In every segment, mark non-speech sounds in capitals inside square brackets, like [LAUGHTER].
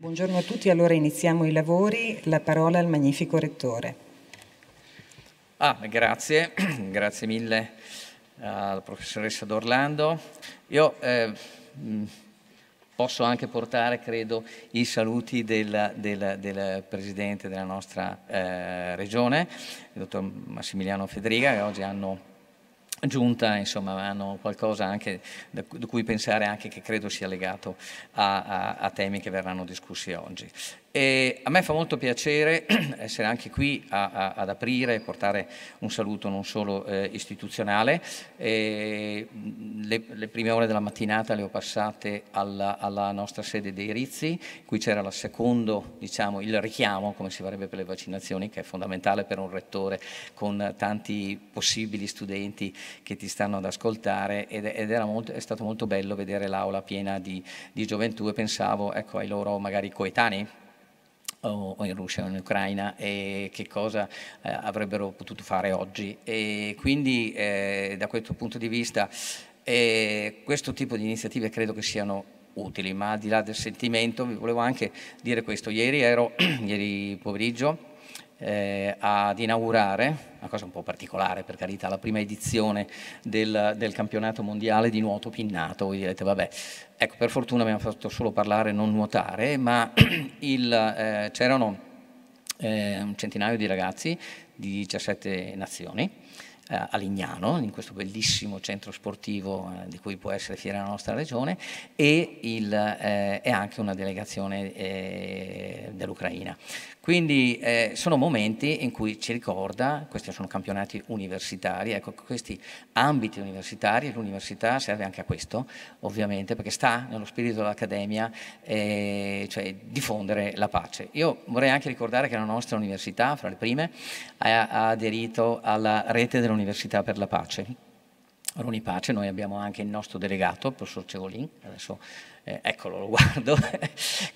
Buongiorno a tutti, allora iniziamo i lavori. La parola al magnifico Rettore. Ah, grazie, [CLEARS THROAT] grazie mille eh, alla professoressa d'Orlando. Io eh, mm, posso anche portare, credo, i saluti del, del, del Presidente della nostra eh, Regione, il dottor Massimiliano Federica, che oggi hanno giunta, insomma, hanno qualcosa anche da, cui pensare anche che credo sia legato a, a, a temi che verranno discussi oggi. E a me fa molto piacere [CLEARS THROAT] essere anche qui a, a, ad aprire e portare un saluto non solo eh, istituzionale. E mm, le, le, prime ore della mattinata le ho passate alla, alla nostra sede dei Rizzi, qui c'era la secondo, diciamo, il richiamo, come si farebbe per le vaccinazioni, che è fondamentale per un rettore con tanti possibili studenti che ti stanno ad ascoltare ed, ed molto, è stato molto bello vedere l'aula piena di, di, gioventù e pensavo ecco, ai loro magari coetanei o in Russia o in Ucraina e che cosa eh, avrebbero potuto fare oggi. E quindi eh, da questo punto di vista eh, questo tipo di iniziative credo che siano utili, ma al di là del sentimento vi volevo anche dire questo. Ieri ero, [CLEARS THROAT] ieri pomeriggio, eh, ad inaugurare, una cosa un po' particolare per carità, la prima edizione del, del campionato mondiale di nuoto pinnato. Voi direte, vabbè, ecco, per fortuna abbiamo fatto solo parlare, non nuotare, ma [CLEARS THROAT] eh, c'erano eh, un centinaio di ragazzi di 17 nazioni eh, a Lignano, in questo bellissimo centro sportivo eh, di cui può essere fiera la nostra regione, e, il, eh, e anche una delegazione eh, dell'Ucraina. Quindi eh, sono momenti in cui ci ricorda, questi sono campionati universitari, ecco questi ambiti universitari, l'università serve anche a questo ovviamente perché sta nello spirito dell'Accademia, eh, cioè diffondere la pace. Io vorrei anche ricordare che la nostra università, fra le prime, ha, ha aderito alla rete dell'Università per la Pace. Roni noi abbiamo anche il nostro delegato, il professor Cevolin, adesso eh, eccolo, lo [LAUGHS] guardo,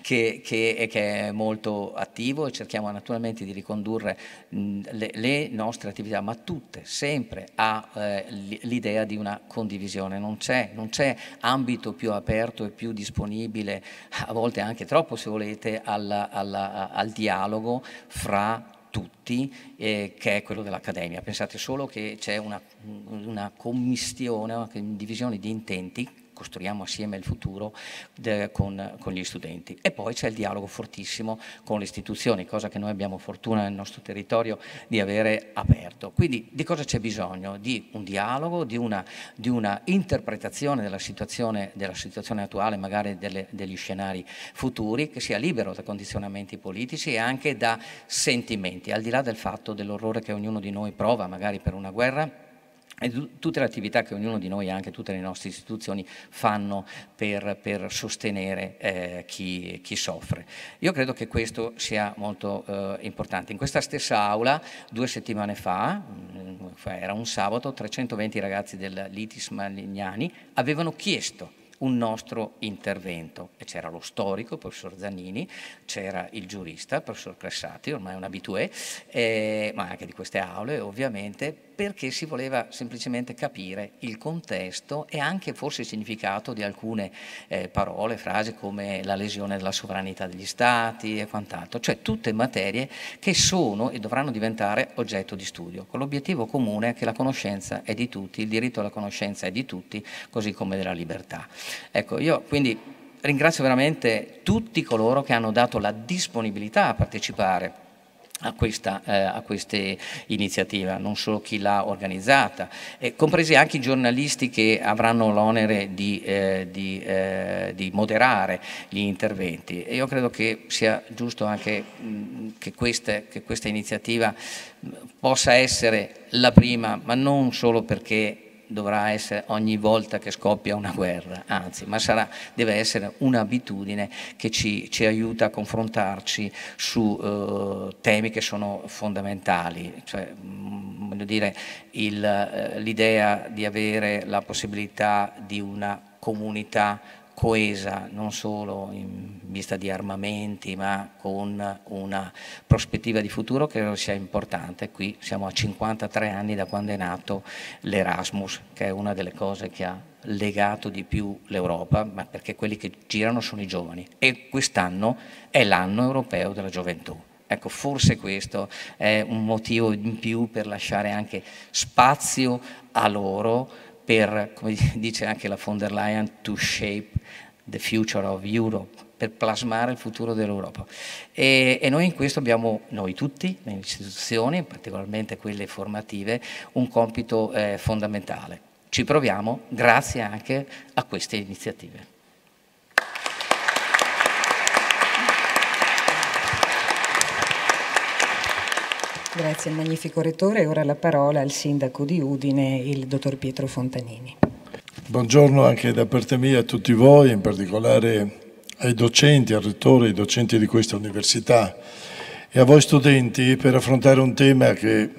che, che, che, è molto attivo e cerchiamo naturalmente di ricondurre mh, mm, le, le, nostre attività, ma tutte, sempre, all'idea eh, di una condivisione. Non c'è, non c'è ambito più aperto e più disponibile, a volte anche troppo se volete, alla, alla, al dialogo fra tutti, eh, che è quello dell'Accademia. Pensate solo che c'è una, una commistione, una divisione di intenti costruiamo assieme il futuro de, con, con, gli studenti. E poi c'è il dialogo fortissimo con le istituzioni, cosa che noi abbiamo fortuna nel nostro territorio di avere aperto. Quindi di cosa c'è bisogno? Di un dialogo, di una, di una interpretazione della situazione, della situazione, attuale, magari delle, degli scenari futuri, che sia libero da condizionamenti politici e anche da sentimenti, al di là del fatto dell'orrore che ognuno di noi prova magari per una guerra e tutte le attività che ognuno di noi, anche tutte le nostre istituzioni, fanno per, per sostenere eh, chi, chi, soffre. Io credo che questo sia molto eh, importante. In questa stessa aula, due settimane fa, mm, era un sabato, 320 ragazzi dell'ITIS Malignani avevano chiesto un nostro intervento. E c'era lo storico, il professor Zannini, c'era il giurista, il professor Cressati, ormai un abitué, eh, ma anche di queste aule ovviamente, perché si voleva semplicemente capire il contesto e anche forse il significato di alcune eh, parole, frasi come la lesione della sovranità degli stati e quant'altro, cioè tutte materie che sono e dovranno diventare oggetto di studio, con l'obiettivo comune che la conoscenza è di tutti, il diritto alla conoscenza è di tutti, così come della libertà. Ecco, io quindi ringrazio veramente tutti coloro che hanno dato la disponibilità a partecipare a, questa, eh, a queste iniziative, non solo chi l'ha organizzata, eh, compresi anche i giornalisti che avranno l'onere di, eh, di, eh, di, moderare gli interventi. E io credo che sia giusto anche mh, mm, che, queste, che questa iniziativa mm, possa essere la prima, ma non solo perché dovrà essere ogni volta che scoppia una guerra, anzi, ma sarà, deve essere un'abitudine che ci, ci, aiuta a confrontarci su eh, temi che sono fondamentali. Cioè, mm, voglio dire, eh, l'idea di avere la possibilità di una comunità coesa non solo in vista di armamenti ma con una prospettiva di futuro che credo sia importante. Qui siamo a 53 anni da quando è nato l'Erasmus che è una delle cose che ha legato di più l'Europa, ma perché quelli che girano sono i giovani e quest'anno è l'anno europeo della gioventù. Ecco, forse questo è un motivo in più per lasciare anche spazio a loro per, come [LAUGHS] dice anche la von der Leyen, to shape the future of Europe, per plasmare il futuro dell'Europa. E, e, noi in questo abbiamo, noi tutti, le istituzioni, particolarmente quelle formative, un compito eh, fondamentale. Ci proviamo grazie anche a queste iniziative. Grazie al magnifico Rettore. Ora la parola al Sindaco di Udine, il Dottor Pietro Fontanini. Buongiorno anche da parte mia a tutti voi, in particolare ai docenti, al Rettore, ai docenti di questa Università e a voi studenti per affrontare un tema che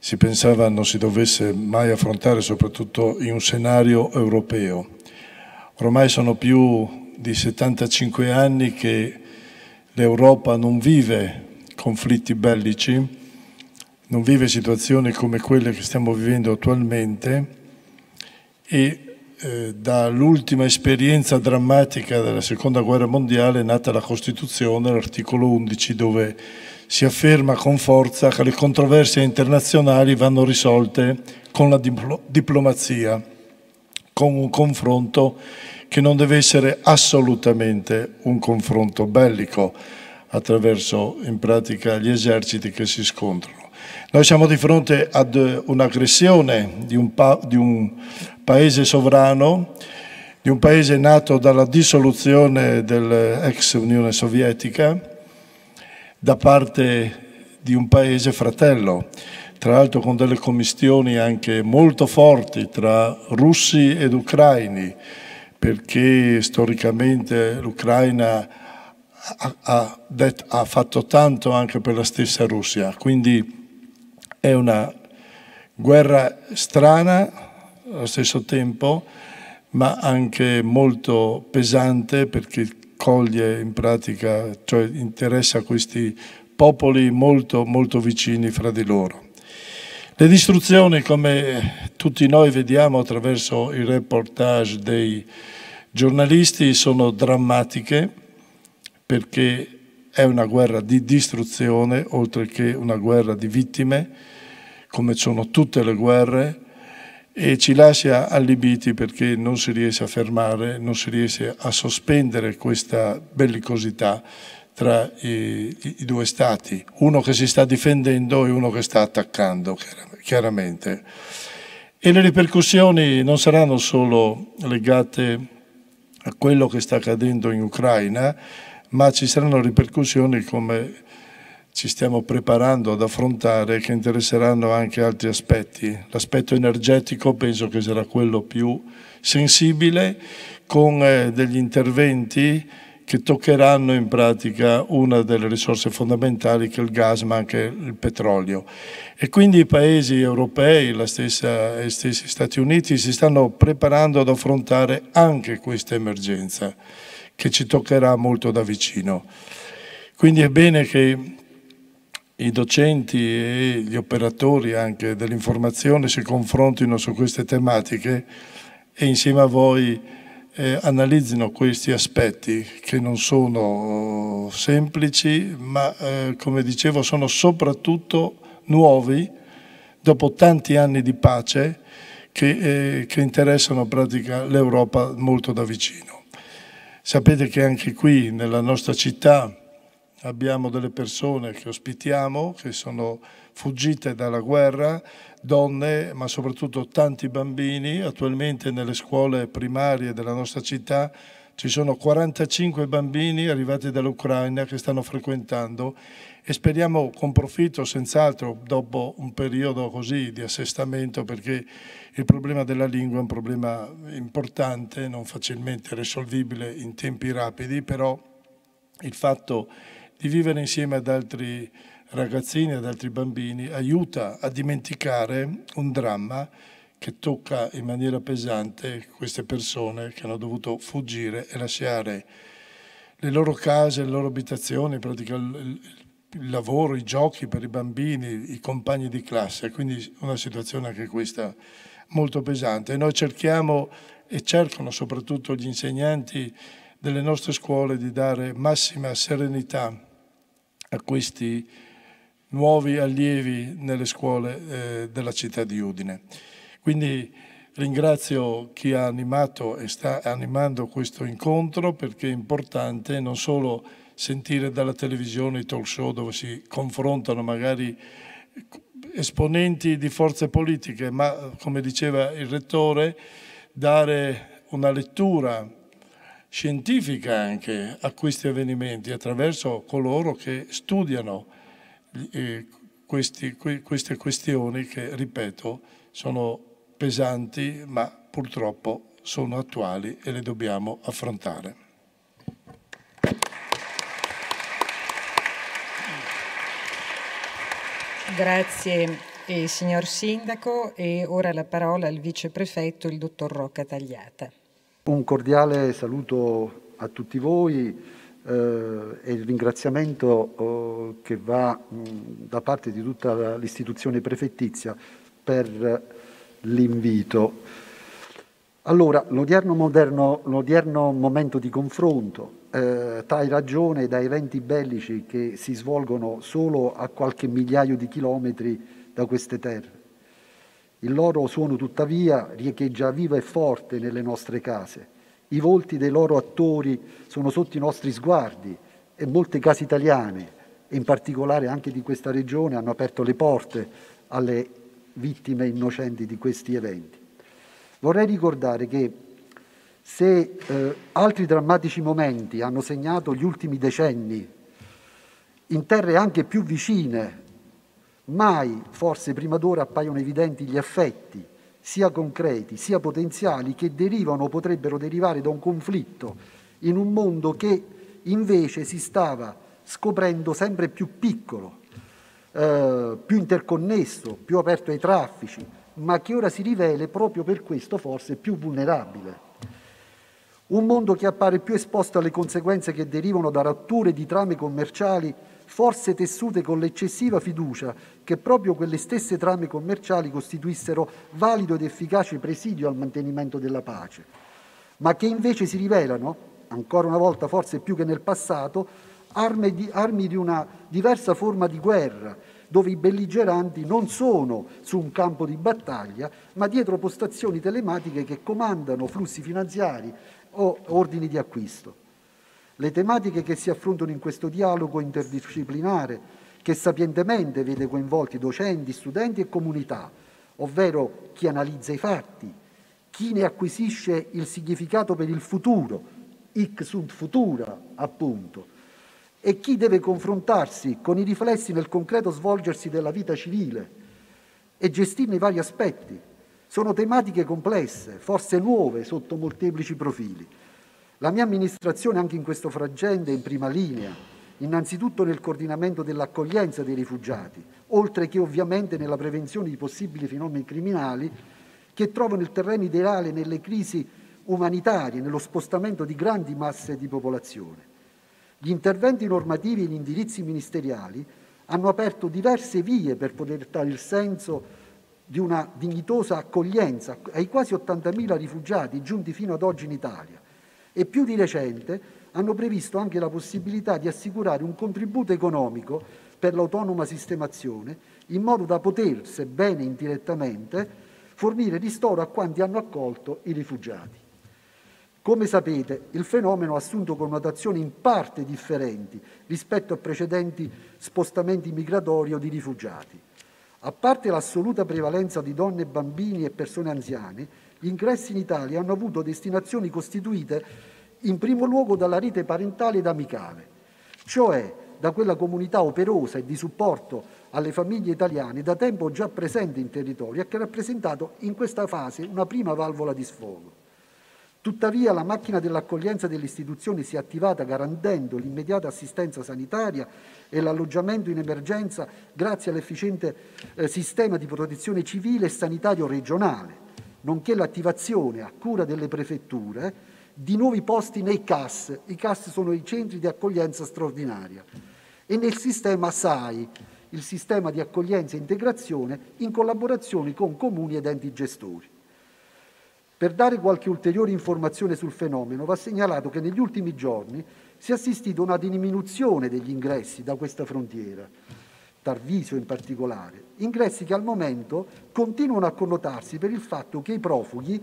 si pensava non si dovesse mai affrontare, soprattutto in un scenario europeo. Ormai sono più di 75 anni che l'Europa non vive conflitti bellici non vive situazioni come quelle che stiamo vivendo attualmente e eh, dall'ultima esperienza drammatica della seconda guerra mondiale è nata la Costituzione, l'articolo 11, dove si afferma con forza che le controversie internazionali vanno risolte con la diplomazia, con un confronto che non deve essere assolutamente un confronto bellico attraverso in pratica gli eserciti che si scontrano. Noi siamo di fronte ad un'aggressione di, un pa di un paese sovrano, di un paese nato dalla dissoluzione dell'ex Unione Sovietica da parte di un paese fratello, tra l'altro con delle commistioni anche molto forti tra russi ed ucraini, perché storicamente l'Ucraina ha, ha, ha, fatto tanto anche per la stessa Russia. Quindi è una guerra strana allo stesso tempo, ma anche molto pesante perché coglie in pratica, cioè interessa questi popoli molto, molto vicini fra di loro. Le distruzioni, come tutti noi vediamo attraverso i reportage dei giornalisti, sono drammatiche perché è una guerra di distruzione oltre che una guerra di vittime, come sono tutte le guerre, e ci lascia allibiti perché non si riesce a fermare, non si riesce a sospendere questa bellicosità tra i, i, due stati, uno che si sta difendendo e uno che sta attaccando, chiaramente. E le ripercussioni non saranno solo legate a quello che sta accadendo in Ucraina, ma ci saranno ripercussioni come ci stiamo preparando ad affrontare che interesseranno anche altri aspetti. L'aspetto energetico penso che sarà quello più sensibile con eh, degli interventi che toccheranno in pratica una delle risorse fondamentali che è il gas ma anche il petrolio. E quindi i paesi europei, la stessa, gli stessi Stati Uniti si stanno preparando ad affrontare anche questa emergenza che ci toccherà molto da vicino. Quindi è bene che i docenti e gli operatori anche dell'informazione si confrontino su queste tematiche e insieme a voi eh, analizzino questi aspetti che non sono eh, semplici ma eh, come dicevo sono soprattutto nuovi dopo tanti anni di pace che, eh, che interessano l'Europa molto da vicino. Sapete che anche qui nella nostra città abbiamo delle persone che ospitiamo, che sono fuggite dalla guerra, donne, ma soprattutto tanti bambini. Attualmente nelle scuole primarie della nostra città ci sono 45 bambini arrivati dall'Ucraina che stanno frequentando e speriamo con profitto senz'altro dopo un periodo così di assestamento perché il problema della lingua è un problema importante, non facilmente risolvibile in tempi rapidi, però il fatto di vivere insieme ad altri ragazzini, ad altri bambini, aiuta a dimenticare un dramma che tocca in maniera pesante queste persone che hanno dovuto fuggire e lasciare le loro case, le loro abitazioni, praticamente il lavoro, i giochi per i bambini, i compagni di classe, quindi una situazione anche questa molto pesante. noi cerchiamo e cercano soprattutto gli insegnanti delle nostre scuole di dare massima serenità a questi nuovi allievi nelle scuole eh, della città di Udine. Quindi ringrazio chi ha animato e sta animando questo incontro perché è importante non solo sentire dalla televisione i talk show dove si confrontano magari esponenti di forze politiche, ma come diceva il rettore, dare una lettura scientifica anche a questi avvenimenti attraverso coloro che studiano eh, questi, queste questioni che, ripeto, sono pesanti ma purtroppo sono attuali e le dobbiamo affrontare. Grazie eh, signor Sindaco e ora la parola al viceprefetto, il dottor Rocca Tagliata. Un cordiale saluto a tutti voi eh, e il ringraziamento eh, che va mh, mm, da parte di tutta l'istituzione prefettizia per eh, l'invito. Allora, l'odierno, moderno, l'odierno momento di confronto eh, trae ragione da eventi bellici che si svolgono solo a qualche migliaio di chilometri da queste terre. Il loro suono tuttavia riecheggia vivo e forte nelle nostre case. I volti dei loro attori sono sotto i nostri sguardi e molte case italiane, in particolare anche di questa regione, hanno aperto le porte alle vittime innocenti di questi eventi. Vorrei ricordare che se eh, altri drammatici momenti hanno segnato gli ultimi decenni, in terre anche più vicine, mai forse prima d'ora appaiono evidenti gli effetti, sia concreti sia potenziali, che derivano o potrebbero derivare da un conflitto in un mondo che invece si stava scoprendo sempre più piccolo, eh, più interconnesso, più aperto ai traffici, ma che ora si rivela proprio per questo forse più vulnerabile. Un mondo che appare più esposto alle conseguenze che derivano da rotture di trame commerciali, forse tessute con l'eccessiva fiducia che proprio quelle stesse trame commerciali costituissero valido ed efficace presidio al mantenimento della pace, ma che invece si rivelano, ancora una volta forse più che nel passato, armi di, armi di una diversa forma di guerra, dove i belligeranti non sono su un campo di battaglia, ma dietro postazioni telematiche che comandano flussi finanziari, o ordini di acquisto. Le tematiche che si affrontano in questo dialogo interdisciplinare, che sapientemente vede coinvolti docenti, studenti e comunità, ovvero chi analizza i fatti, chi ne acquisisce il significato per il futuro, hic sunt futura appunto, e chi deve confrontarsi con i riflessi nel concreto svolgersi della vita civile e gestirne i vari aspetti, sono tematiche complesse, forse nuove sotto molteplici profili. La mia amministrazione anche in questo frangente è in prima linea, innanzitutto nel coordinamento dell'accoglienza dei rifugiati, oltre che ovviamente nella prevenzione di possibili fenomeni criminali che trovano il terreno ideale nelle crisi umanitarie, nello spostamento di grandi masse di popolazione. Gli interventi normativi e gli indirizzi ministeriali hanno aperto diverse vie per poter dare il senso di una dignitosa accoglienza ai quasi 80.000 rifugiati giunti fino ad oggi in Italia e più di recente hanno previsto anche la possibilità di assicurare un contributo economico per l'autonoma sistemazione in modo da poter, sebbene indirettamente, fornire ristoro a quanti hanno accolto i rifugiati. Come sapete, il fenomeno ha assunto connotazioni in parte differenti rispetto a precedenti spostamenti migratori o di rifugiati. A parte l'assoluta prevalenza di donne, bambini e persone anziane, gli ingressi in Italia hanno avuto destinazioni costituite in primo luogo dalla rete parentale ed amicale, cioè da quella comunità operosa e di supporto alle famiglie italiane da tempo già presente in territorio e che ha rappresentato in questa fase una prima valvola di sfogo. Tuttavia la macchina dell'accoglienza delle istituzioni si è attivata garantendo l'immediata assistenza sanitaria e l'alloggiamento in emergenza grazie all'efficiente eh, sistema di protezione civile e sanitario regionale, nonché l'attivazione a cura delle prefetture di nuovi posti nei CAS. I CAS sono i centri di accoglienza straordinaria e nel sistema SAI, il sistema di accoglienza e integrazione in collaborazione con comuni ed enti gestori. Per dare qualche ulteriore informazione sul fenomeno va segnalato che negli ultimi giorni si è assistito a una diminuzione degli ingressi da questa frontiera, Tarviso in particolare, ingressi che al momento continuano a connotarsi per il fatto che i profughi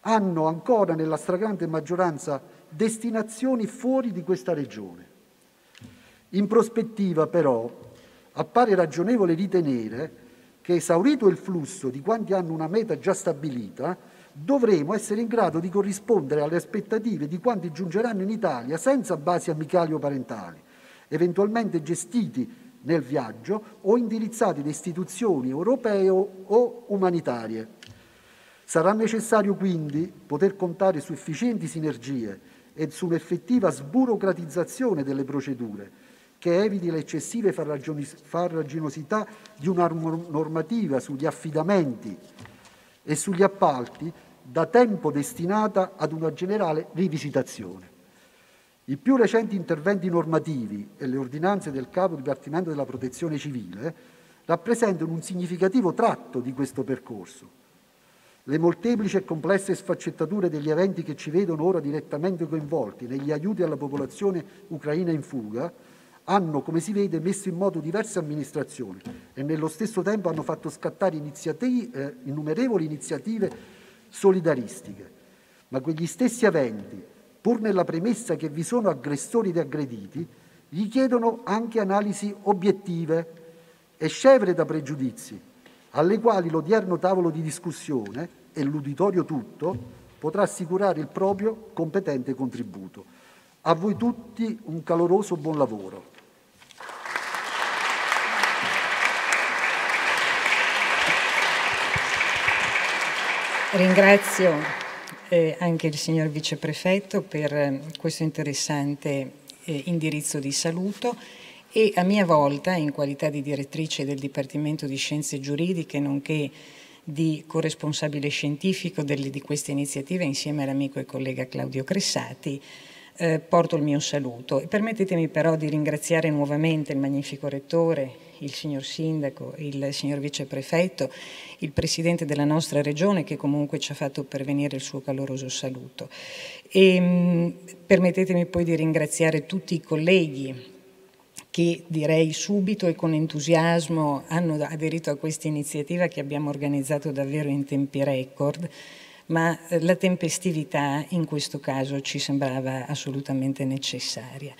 hanno ancora nella stragrande maggioranza destinazioni fuori di questa regione. In prospettiva però appare ragionevole ritenere che esaurito il flusso di quanti hanno una meta già stabilita, dovremo essere in grado di corrispondere alle aspettative di quanti giungeranno in Italia senza basi amicali o parentali, eventualmente gestiti nel viaggio o indirizzati da istituzioni europee o umanitarie. Sarà necessario quindi poter contare su efficienti sinergie e su un'effettiva sburocratizzazione delle procedure che eviti l'eccessiva farraginosità di una normativa sugli affidamenti e sugli appalti da tempo destinata ad una generale rivisitazione. I più recenti interventi normativi e le ordinanze del capo dipartimento della protezione civile rappresentano un significativo tratto di questo percorso. Le molteplici e complesse sfaccettature degli eventi che ci vedono ora direttamente coinvolti negli aiuti alla popolazione ucraina in fuga hanno, come si vede, messo in moto diverse amministrazioni e nello stesso tempo hanno fatto scattare iniziative, eh, innumerevoli iniziative solidaristiche. Ma quegli stessi aventi, pur nella premessa che vi sono aggressori ed aggrediti, richiedono anche analisi obiettive e scevre da pregiudizi, alle quali l'odierno tavolo di discussione e l'uditorio tutto potrà assicurare il proprio competente contributo. A voi tutti un caloroso buon lavoro. Ringrazio eh, anche il signor viceprefetto per eh, questo interessante eh, indirizzo di saluto e a mia volta, in qualità di direttrice del Dipartimento di Scienze Giuridiche, nonché di corresponsabile scientifico delle, di questa iniziativa insieme all'amico e collega Claudio Cressati, eh, porto il mio saluto. permettetemi però di ringraziare nuovamente il magnifico rettore, il signor Sindaco, il signor Viceprefetto, il Presidente della nostra Regione che comunque ci ha fatto pervenire il suo caloroso saluto. E, ehm, permettetemi poi di ringraziare tutti i colleghi che direi subito e con entusiasmo hanno aderito a questa iniziativa che abbiamo organizzato davvero in tempi record, ma eh, la tempestività in questo caso ci sembrava assolutamente necessaria.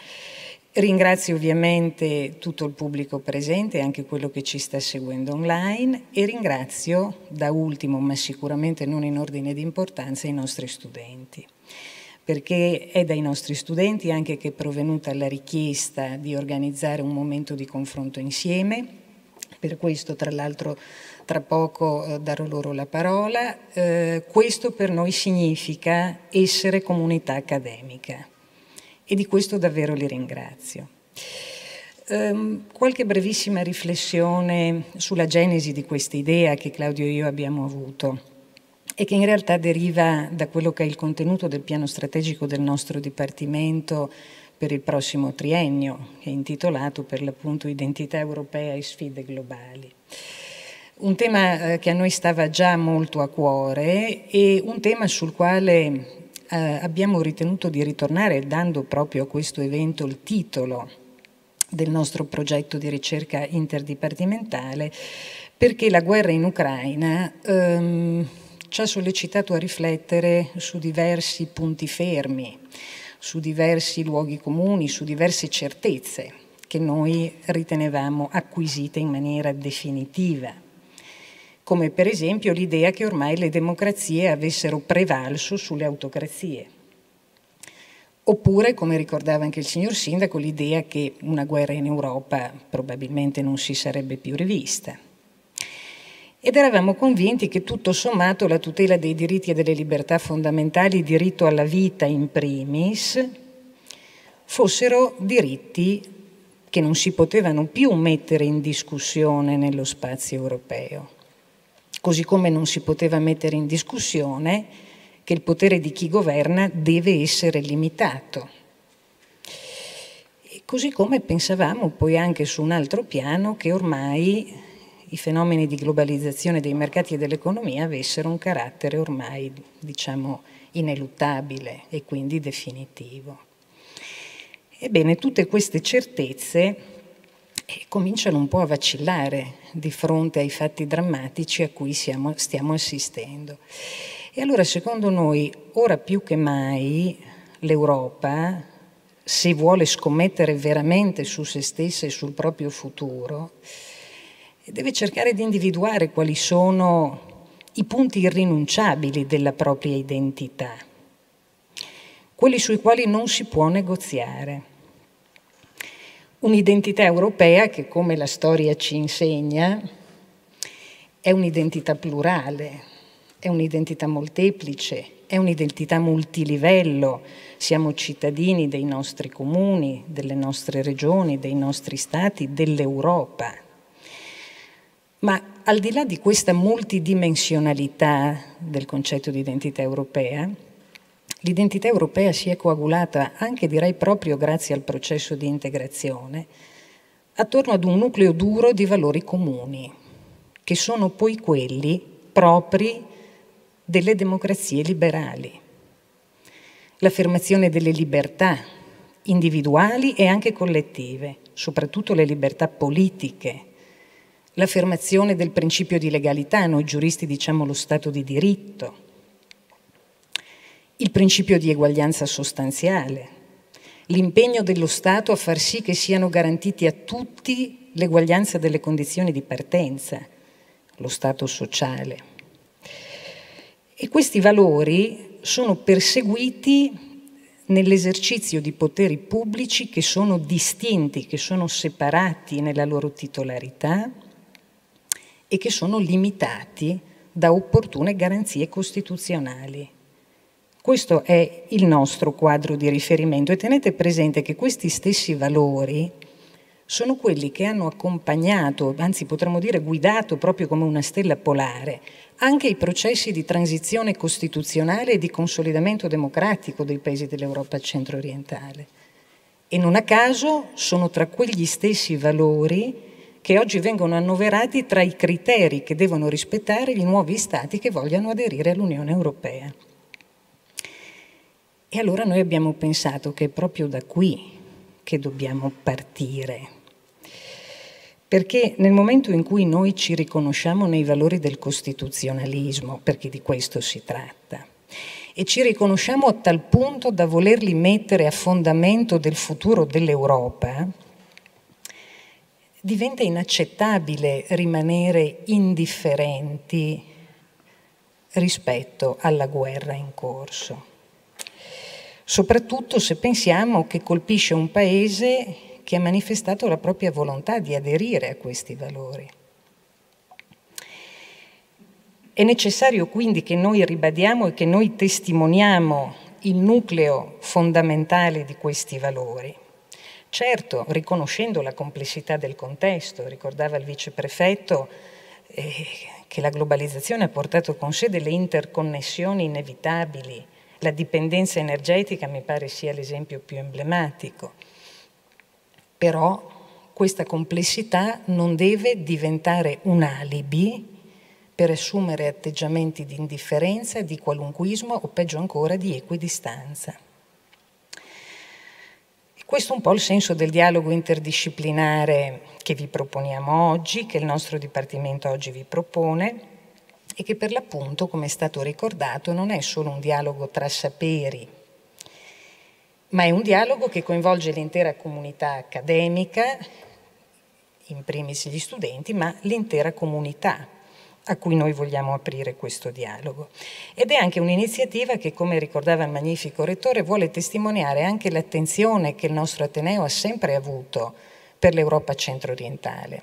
Ringrazio ovviamente tutto il pubblico presente e anche quello che ci sta seguendo online e ringrazio da ultimo, ma sicuramente non in ordine di importanza, i nostri studenti perché è dai nostri studenti anche che è provenuta la richiesta di organizzare un momento di confronto insieme. Per questo, tra l'altro, tra poco eh, darò loro la parola. Eh, questo per noi significa essere comunità accademica e di questo davvero li ringrazio. Um, qualche brevissima riflessione sulla genesi di questa idea che Claudio e io abbiamo avuto e che in realtà deriva da quello che è il contenuto del piano strategico del nostro Dipartimento per il prossimo triennio, che è intitolato per l'appunto Identità europea e sfide globali. Un tema eh, che a noi stava già molto a cuore e un tema sul quale eh, abbiamo ritenuto di ritornare dando proprio a questo evento il titolo del nostro progetto di ricerca interdipartimentale perché la guerra in Ucraina ehm, ci ha sollecitato a riflettere su diversi punti fermi, su diversi luoghi comuni, su diverse certezze che noi ritenevamo acquisite in maniera definitiva come per esempio l'idea che ormai le democrazie avessero prevalso sulle autocrazie. Oppure, come ricordava anche il signor Sindaco, l'idea che una guerra in Europa probabilmente non si sarebbe più rivista ed eravamo convinti che tutto sommato la tutela dei diritti e delle libertà fondamentali, diritto alla vita in primis, fossero diritti che non si potevano più mettere in discussione nello spazio europeo così come non si poteva mettere in discussione che il potere di chi governa deve essere limitato. E così come pensavamo poi anche su un altro piano che ormai i fenomeni di globalizzazione dei mercati e dell'economia avessero un carattere ormai, diciamo, ineluttabile e quindi definitivo. Ebbene, tutte queste certezze e cominciano un po' a vacillare di fronte ai fatti drammatici a cui siamo, stiamo assistendo. E allora secondo noi, ora più che mai, l'Europa, se vuole scommettere veramente su se stessa e sul proprio futuro, deve cercare di individuare quali sono i punti irrinunciabili della propria identità, quelli sui quali non si può negoziare Un'identità europea che, come la storia ci insegna, è un'identità plurale, è un'identità molteplice, è un'identità multilivello. Siamo cittadini dei nostri comuni, delle nostre regioni, dei nostri stati, dell'Europa. Ma al di là di questa multidimensionalità del concetto di identità europea, L'identità europea si è coagulata anche direi proprio grazie al processo di integrazione attorno ad un nucleo duro di valori comuni, che sono poi quelli propri delle democrazie liberali. L'affermazione delle libertà individuali e anche collettive, soprattutto le libertà politiche, l'affermazione del principio di legalità, noi giuristi diciamo lo Stato di diritto, il principio di eguaglianza sostanziale, l'impegno dello Stato a far sì che siano garantiti a tutti l'eguaglianza delle condizioni di partenza, lo Stato sociale. E questi valori sono perseguiti nell'esercizio di poteri pubblici che sono distinti, che sono separati nella loro titolarità e che sono limitati da opportune garanzie costituzionali. Questo è il nostro quadro di riferimento e tenete presente che questi stessi valori sono quelli che hanno accompagnato, anzi potremmo dire guidato proprio come una stella polare, anche i processi di transizione costituzionale e di consolidamento democratico dei paesi dell'Europa centro-orientale. E non a caso sono tra quegli stessi valori che oggi vengono annoverati tra i criteri che devono rispettare gli nuovi Stati che vogliano aderire all'Unione Europea. E allora noi abbiamo pensato che è proprio da qui che dobbiamo partire. Perché nel momento in cui noi ci riconosciamo nei valori del costituzionalismo, perché di questo si tratta, e ci riconosciamo a tal punto da volerli mettere a fondamento del futuro dell'Europa, diventa inaccettabile rimanere indifferenti rispetto alla guerra in corso soprattutto se pensiamo che colpisce un paese che ha manifestato la propria volontà di aderire a questi valori. È necessario quindi che noi ribadiamo e che noi testimoniamo il nucleo fondamentale di questi valori. Certo, riconoscendo la complessità del contesto, ricordava il viceprefetto eh, che la globalizzazione ha portato con sé delle interconnessioni inevitabili, la dipendenza energetica mi pare sia l'esempio più emblematico, però questa complessità non deve diventare un alibi per assumere atteggiamenti di indifferenza, di qualunquismo o peggio ancora di equidistanza. questo è un po' il senso del dialogo interdisciplinare che vi proponiamo oggi, che il nostro Dipartimento oggi vi propone e che per l'appunto, come è stato ricordato, non è solo un dialogo tra saperi, ma è un dialogo che coinvolge l'intera comunità accademica, in primis gli studenti, ma l'intera comunità a cui noi vogliamo aprire questo dialogo. Ed è anche un'iniziativa che, come ricordava il magnifico rettore, vuole testimoniare anche l'attenzione che il nostro Ateneo ha sempre avuto per l'Europa centro-orientale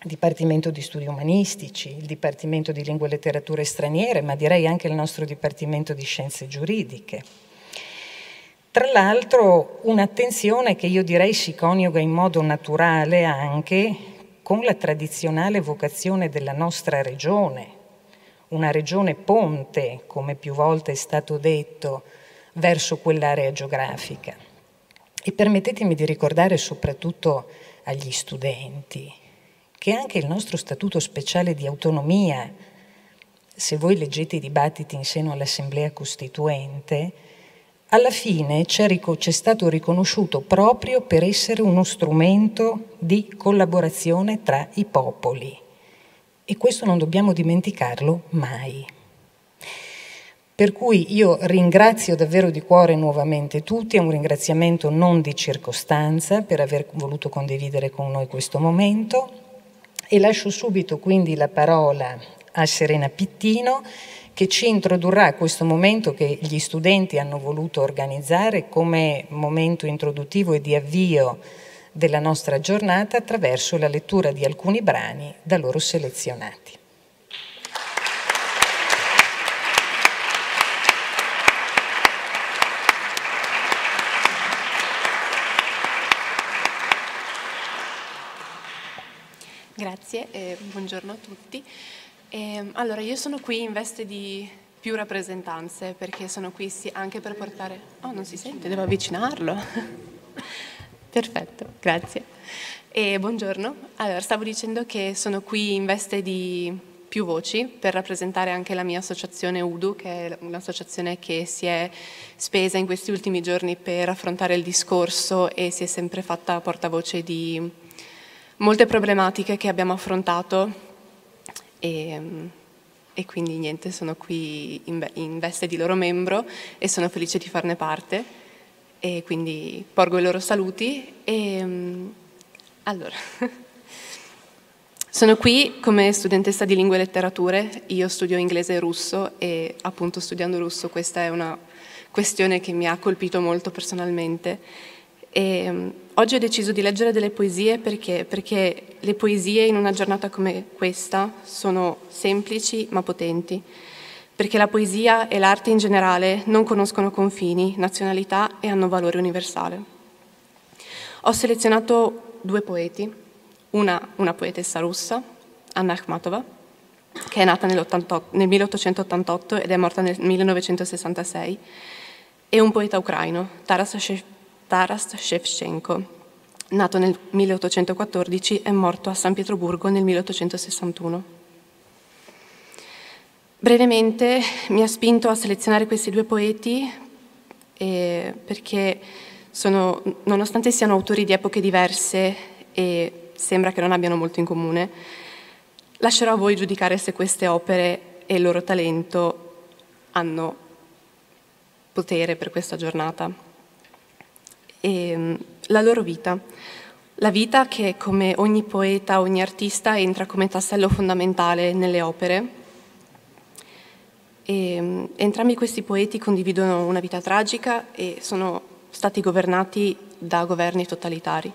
Dipartimento di Studi Umanistici, il Dipartimento di Lingue e Letterature Straniere, ma direi anche il nostro Dipartimento di Scienze Giuridiche. Tra l'altro un'attenzione che io direi si coniuga in modo naturale anche con la tradizionale vocazione della nostra regione, una regione ponte, come più volte è stato detto, verso quell'area geografica. E permettetemi di ricordare soprattutto agli studenti, che anche il nostro statuto speciale di autonomia, se voi leggete i dibattiti in seno all'Assemblea Costituente, alla fine ci c'è stato riconosciuto proprio per essere uno strumento di collaborazione tra i popoli. E questo non dobbiamo dimenticarlo mai. Per cui io ringrazio davvero di cuore nuovamente tutti, è un ringraziamento non di circostanza per aver voluto condividere con noi questo momento e lascio subito quindi la parola a Serena Pittino che ci introdurrà a questo momento che gli studenti hanno voluto organizzare come momento introduttivo e di avvio della nostra giornata attraverso la lettura di alcuni brani da loro selezionati. Grazie e buongiorno a tutti. E, ehm, allora, io sono qui in veste di più rappresentanze perché sono qui sì, anche per portare... Oh, non si sente, devo avvicinarlo. [LAUGHS] Perfetto, grazie. E, buongiorno. Allora, stavo dicendo che sono qui in veste di più voci per rappresentare anche la mia associazione UDU, che è un'associazione che si è spesa in questi ultimi giorni per affrontare il discorso e si è sempre fatta portavoce di molte problematiche che abbiamo affrontato e, e quindi niente, sono qui in, in, veste di loro membro e sono felice di farne parte e quindi porgo i loro saluti e allora [LAUGHS] sono qui come studentessa di lingue e letterature, io studio inglese e russo e appunto studiando russo questa è una questione che mi ha colpito molto personalmente e, Oggi ho deciso di leggere delle poesie perché, perché le poesie in una giornata come questa sono semplici ma potenti, perché la poesia e l'arte in generale non conoscono confini, nazionalità e hanno valore universale. Ho selezionato due poeti, una, una poetessa russa, Anna Akhmatova, che è nata nel 1888 ed è morta nel 1966, e un poeta ucraino, Taras Taras Shevchenko, nato nel 1814 e morto a San Pietroburgo nel 1861. Brevemente mi ha spinto a selezionare questi due poeti eh, perché sono, nonostante siano autori di epoche diverse e sembra che non abbiano molto in comune, lascerò a voi giudicare se queste opere e il loro talento hanno potere per questa giornata e ehm, la loro vita. La vita che, come ogni poeta, ogni artista, entra come tassello fondamentale nelle opere. E, ehm, entrambi questi poeti condividono una vita tragica e sono stati governati da governi totalitari.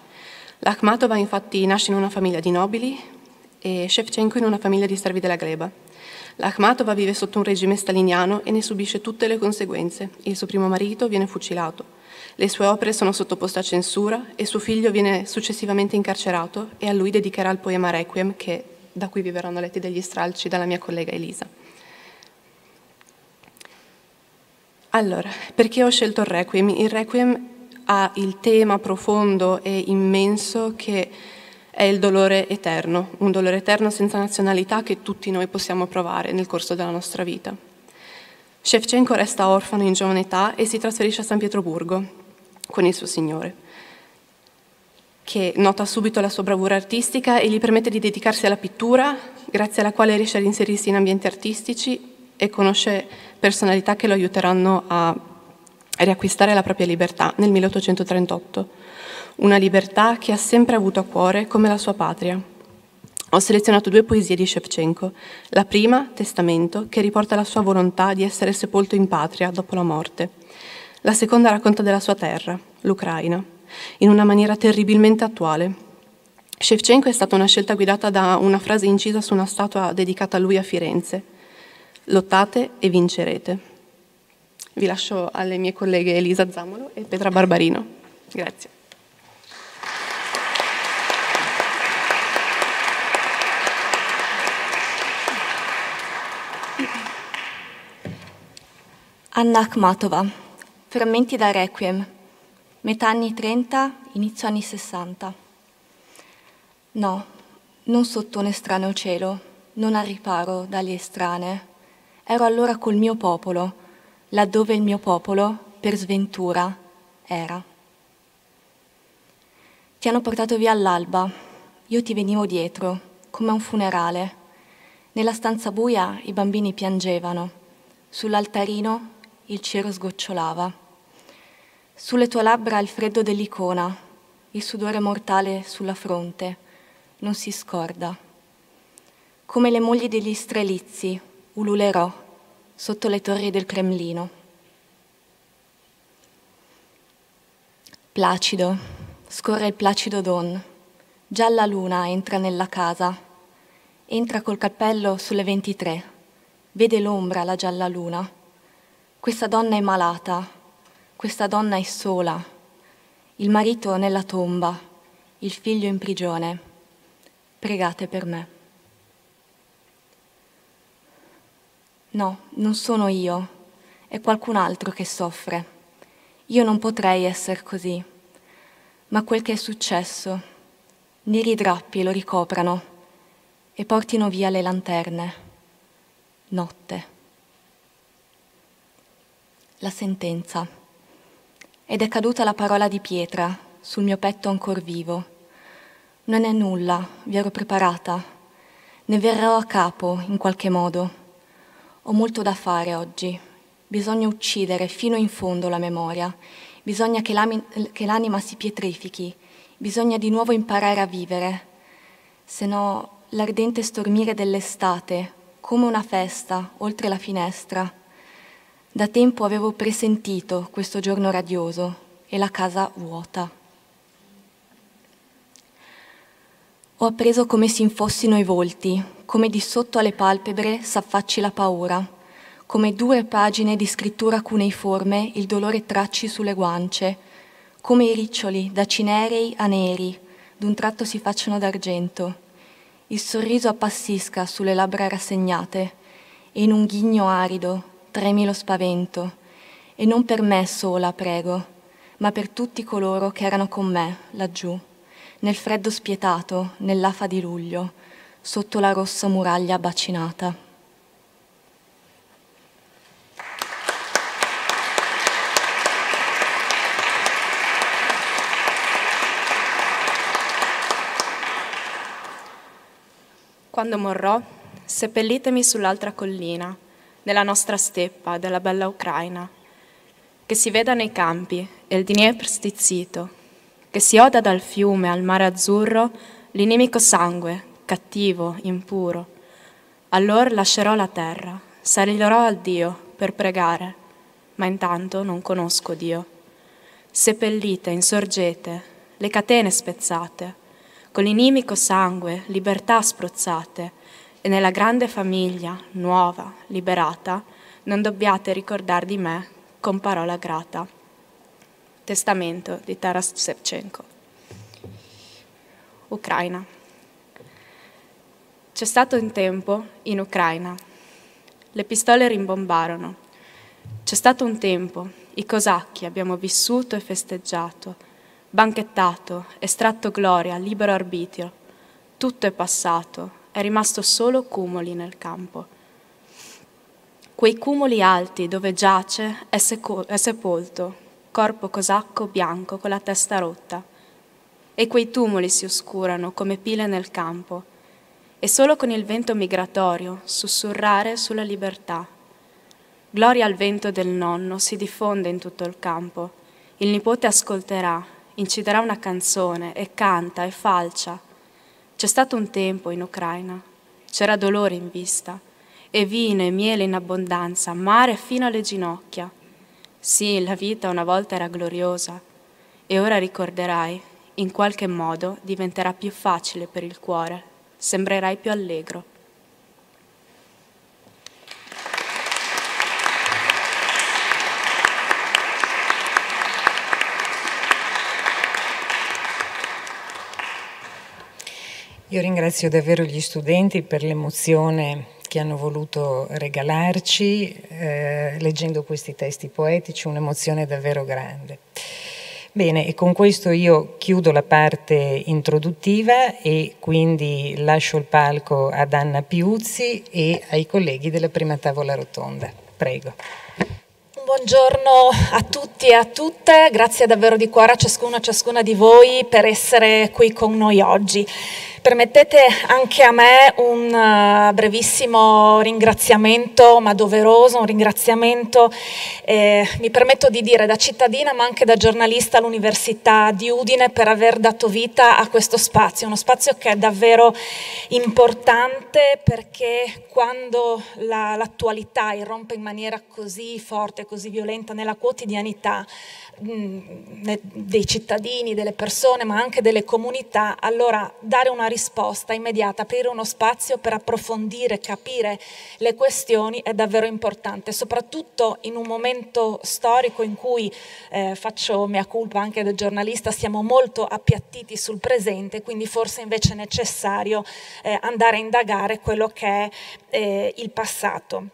L'Akhmatova infatti nasce in una famiglia di nobili e Shevchenko in una famiglia di servi della greba. L'Akhmatova vive sotto un regime staliniano e ne subisce tutte le conseguenze. Il suo primo marito viene fucilato. Le sue opere sono sottoposte a censura e suo figlio viene successivamente incarcerato e a lui dedicherà il poema Requiem che da cui vi verranno letti degli stralci dalla mia collega Elisa. Allora, perché ho scelto il Requiem? Il Requiem ha il tema profondo e immenso che è il dolore eterno, un dolore eterno senza nazionalità che tutti noi possiamo provare nel corso della nostra vita. Shevchenko resta orfano in giovane età e si trasferisce a San Pietroburgo, con il suo Signore, che nota subito la sua bravura artistica e gli permette di dedicarsi alla pittura, grazie alla quale riesce ad inserirsi in ambienti artistici e conosce personalità che lo aiuteranno a riacquistare la propria libertà nel 1838, una libertà che ha sempre avuto a cuore come la sua patria. Ho selezionato due poesie di Shevchenko, la prima, Testamento, che riporta la sua volontà di essere sepolto in patria dopo la morte, la seconda racconta della sua terra, l'Ucraina, in una maniera terribilmente attuale. Shevchenko è stata una scelta guidata da una frase incisa su una statua dedicata a lui a Firenze. Lottate e vincerete. Vi lascio alle mie colleghe Elisa Zamolo e Petra Barbarino. Grazie. Anna Akhmatova. Frammenti da Requiem, metà anni 30, inizio anni 60. No, non sotto un estraneo cielo, non a riparo dagli estranee. Ero allora col mio popolo, laddove il mio popolo, per sventura, era. Ti hanno portato via all'alba, io ti venivo dietro, come a un funerale. Nella stanza buia i bambini piangevano, sull'altarino il cielo sgocciolava. Sulle tue labbra il freddo dell'icona, il sudore mortale sulla fronte, non si scorda. Come le mogli degli strelizi, ululerò sotto le torri del Cremlino. Placido, scorre il placido Don. Gialla luna entra nella casa. Entra col cappello sulle 23. Vede l'ombra la gialla luna. Questa donna è malata, questa donna è sola, il marito nella tomba, il figlio in prigione. Pregate per me. No, non sono io, è qualcun altro che soffre. Io non potrei essere così, ma quel che è successo, neri drappi lo ricoprano e portino via le lanterne. Notte. La sentenza ed è caduta la parola di pietra sul mio petto ancor vivo. Non è nulla, vi ero preparata, ne verrò a capo in qualche modo. Ho molto da fare oggi, bisogna uccidere fino in fondo la memoria, bisogna che, che l'anima si pietrifichi, bisogna di nuovo imparare a vivere, se no l'ardente stormire dell'estate, come una festa, oltre la finestra, da tempo avevo presentito questo giorno radioso e la casa vuota. Ho appreso come si infossino i volti, come di sotto alle palpebre s'affacci la paura, come due pagine di scrittura cuneiforme il dolore tracci sulle guance, come i riccioli da cinerei a neri, d'un tratto si facciano d'argento. Il sorriso appassisca sulle labbra rassegnate e in un ghigno arido tremi lo spavento, e non per me sola prego, ma per tutti coloro che erano con me laggiù, nel freddo spietato, nell'afa di luglio, sotto la rossa muraglia bacinata. Quando morrò, seppellitemi sull'altra collina, nella nostra steppa della bella Ucraina, che si veda nei campi e il Dnieper stizzito, che si oda dal fiume al mare azzurro l'inimico sangue, cattivo, impuro. Allora lascerò la terra, salirò al Dio per pregare, ma intanto non conosco Dio. Seppellite, insorgete, le catene spezzate, con l'inimico sangue, libertà spruzzate, e nella grande famiglia nuova, liberata, non dobbiate ricordare di me con parola grata. Testamento di Taras Shevchenko. Ucraina. C'è stato un tempo in Ucraina. Le pistole rimbombarono. C'è stato un tempo, i cosacchi abbiamo vissuto e festeggiato, banchettato, estratto gloria, libero arbitrio. Tutto è passato, è rimasto solo cumuli nel campo. Quei cumuli alti dove giace è, è sepolto, corpo cosacco bianco con la testa rotta. E quei tumuli si oscurano come pile nel campo, e solo con il vento migratorio sussurrare sulla libertà. Gloria al vento del nonno si diffonde in tutto il campo. Il nipote ascolterà, inciderà una canzone e canta e falcia c'è stato un tempo in Ucraina, c'era dolore in vista, e vino e miele in abbondanza, mare fino alle ginocchia. Sì, la vita una volta era gloriosa, e ora ricorderai, in qualche modo diventerà più facile per il cuore, sembrerai più allegro. Io ringrazio davvero gli studenti per l'emozione che hanno voluto regalarci eh, leggendo questi testi poetici, un'emozione davvero grande. Bene, e con questo io chiudo la parte introduttiva e quindi lascio il palco ad Anna Piuzzi e ai colleghi della prima tavola rotonda. Prego. Buongiorno a tutti e a tutte, grazie davvero di cuore a ciascuno e a ciascuna di voi per essere qui con noi oggi. Permettete anche a me un eh, brevissimo ringraziamento, ma doveroso, un ringraziamento, eh, mi permetto di dire, da cittadina ma anche da giornalista all'Università di Udine per aver dato vita a questo spazio, uno spazio che è davvero importante perché quando l'attualità irrompe in maniera così forte, così violenta nella quotidianità, dei cittadini, delle persone, ma anche delle comunità, allora dare una risposta immediata, aprire uno spazio per approfondire, capire le questioni è davvero importante, soprattutto in un momento storico in cui eh, faccio mia colpa anche del giornalista, siamo molto appiattiti sul presente, quindi forse invece è necessario eh, andare a indagare quello che è eh, il passato.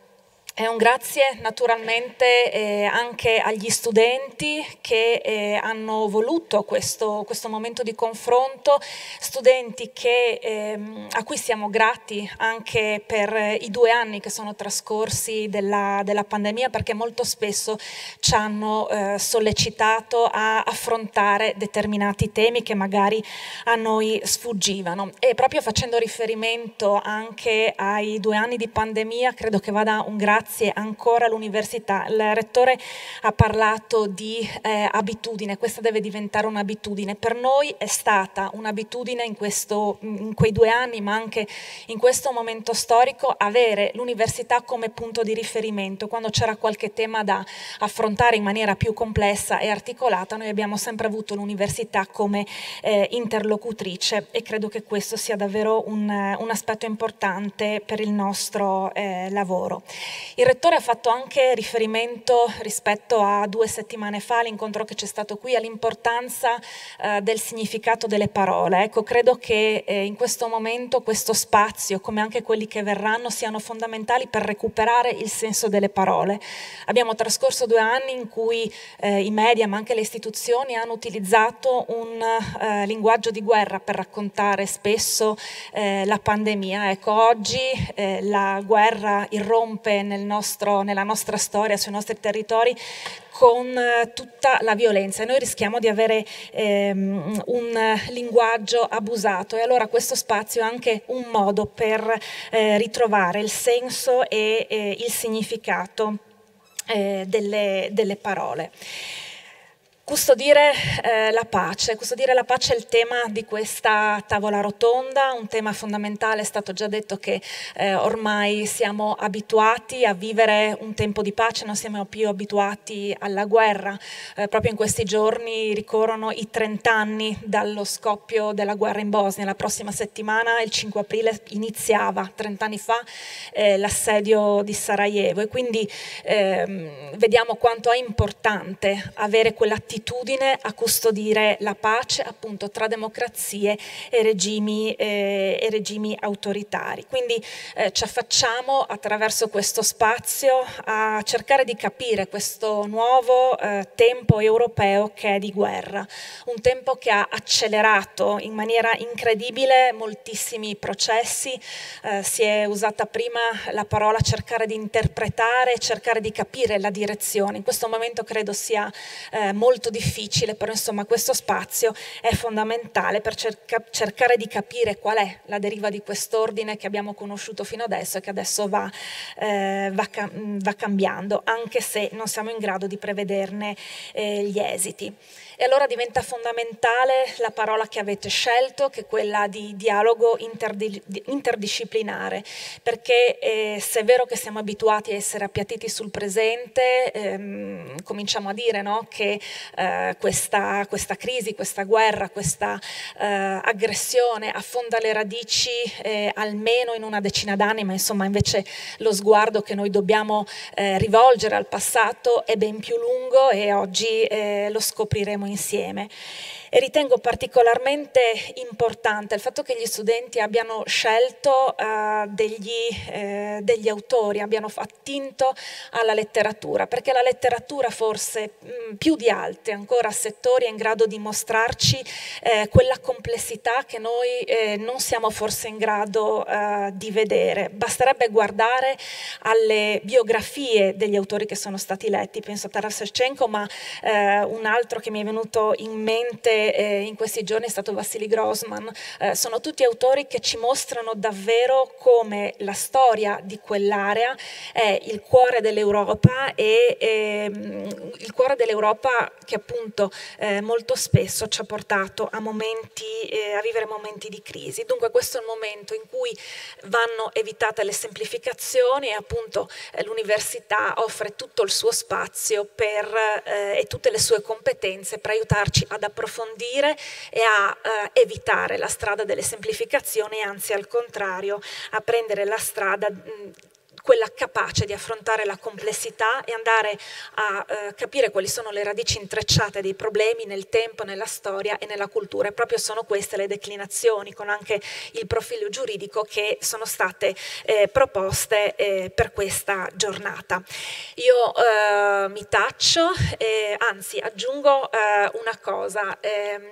È un grazie naturalmente eh, anche agli studenti che eh, hanno voluto questo, questo, momento di confronto, studenti che, ehm, a cui siamo grati anche per eh, i due anni che sono trascorsi della, della pandemia perché molto spesso ci hanno eh, sollecitato a affrontare determinati temi che magari a noi sfuggivano. E proprio facendo riferimento anche ai due anni di pandemia credo che vada un grazie grazie ancora all'università. Il rettore ha parlato di eh, abitudine, questa deve diventare un'abitudine. Per noi è stata un'abitudine in, in, quei due anni, ma anche in questo momento storico, avere l'università come punto di riferimento. Quando c'era qualche tema da affrontare in maniera più complessa e articolata, noi abbiamo sempre avuto l'università come eh, interlocutrice e credo che questo sia davvero un, un aspetto importante per il nostro eh, lavoro. Il Rettore ha fatto anche riferimento rispetto a due settimane fa, l'incontro che c'è stato qui, all'importanza eh, del significato delle parole. Ecco, credo che eh, in questo momento questo spazio, come anche quelli che verranno, siano fondamentali per recuperare il senso delle parole. Abbiamo trascorso due anni in cui eh, i media, ma anche le istituzioni, hanno utilizzato un eh, linguaggio di guerra per raccontare spesso eh, la pandemia. Ecco, oggi eh, la guerra irrompe nel nostro, nella nostra storia, sui nostri territori, con eh, tutta la violenza e noi rischiamo di avere ehm, un linguaggio abusato e allora questo spazio è anche un modo per eh, ritrovare il senso e eh, il significato eh, delle, delle parole. Custodire eh, la pace. Custodire la pace è il tema di questa tavola rotonda, un tema fondamentale, è stato già detto che eh, ormai siamo abituati a vivere un tempo di pace, non siamo più abituati alla guerra. Eh, proprio in questi giorni ricorrono i 30 anni dallo scoppio della guerra in Bosnia. La prossima settimana, il 5 aprile, iniziava 30 anni fa eh, l'assedio di Sarajevo e quindi ehm, vediamo quanto è importante avere quell'attitudine abitudine a custodire la pace appunto tra democrazie e regimi, eh, e regimi autoritari. Quindi eh, ci affacciamo attraverso questo spazio a cercare di capire questo nuovo eh, tempo europeo che è di guerra, un tempo che ha accelerato in maniera incredibile moltissimi processi, eh, si è usata prima la parola cercare di interpretare, cercare di capire la direzione, in questo momento credo sia eh, molto molto difficile, però insomma questo spazio è fondamentale per cerca cercare di capire qual è la deriva di quest'ordine che abbiamo conosciuto fino adesso e che adesso va, eh, va, ca va cambiando, anche se non siamo in grado di prevederne eh, gli esiti. E allora diventa fondamentale la parola che avete scelto, che è quella di dialogo interdisciplinare, perché eh, se è vero che siamo abituati a essere appiattiti sul presente, ehm, cominciamo a dire no, che eh, questa, questa, crisi, questa guerra, questa eh, aggressione affonda le radici eh, almeno in una decina d'anni, ma insomma invece lo sguardo che noi dobbiamo eh, rivolgere al passato è ben più lungo e oggi eh, lo scopriremo insieme e ritengo particolarmente importante il fatto che gli studenti abbiano scelto eh, degli, eh, degli, autori, abbiano attinto alla letteratura, perché la letteratura forse mh, mm, più di altri ancora settori è in grado di mostrarci eh, quella complessità che noi eh, non siamo forse in grado eh, di vedere. Basterebbe guardare alle biografie degli autori che sono stati letti, penso a Taras Tarasevchenko, ma eh, un altro che mi è venuto in mente eh, in questi giorni è stato Vassili Grossman, eh, sono tutti autori che ci mostrano davvero come la storia di quell'area è il cuore dell'Europa e ehm, il cuore dell'Europa che appunto eh, molto spesso ci ha portato a, momenti, eh, a vivere momenti di crisi. Dunque questo è il momento in cui vanno evitate le semplificazioni e appunto eh, l'università offre tutto il suo spazio per, eh, e tutte le sue competenze per aiutarci ad approfondire approfondire e a eh, evitare la strada delle semplificazioni, anzi al contrario, a prendere la strada mh, quella capace di affrontare la complessità e andare a eh, capire quali sono le radici intrecciate dei problemi nel tempo, nella storia e nella cultura. E proprio sono queste le declinazioni, con anche il profilo giuridico che sono state eh, proposte eh, per questa giornata. Io eh, mi taccio, anzi aggiungo eh, una cosa, ehm,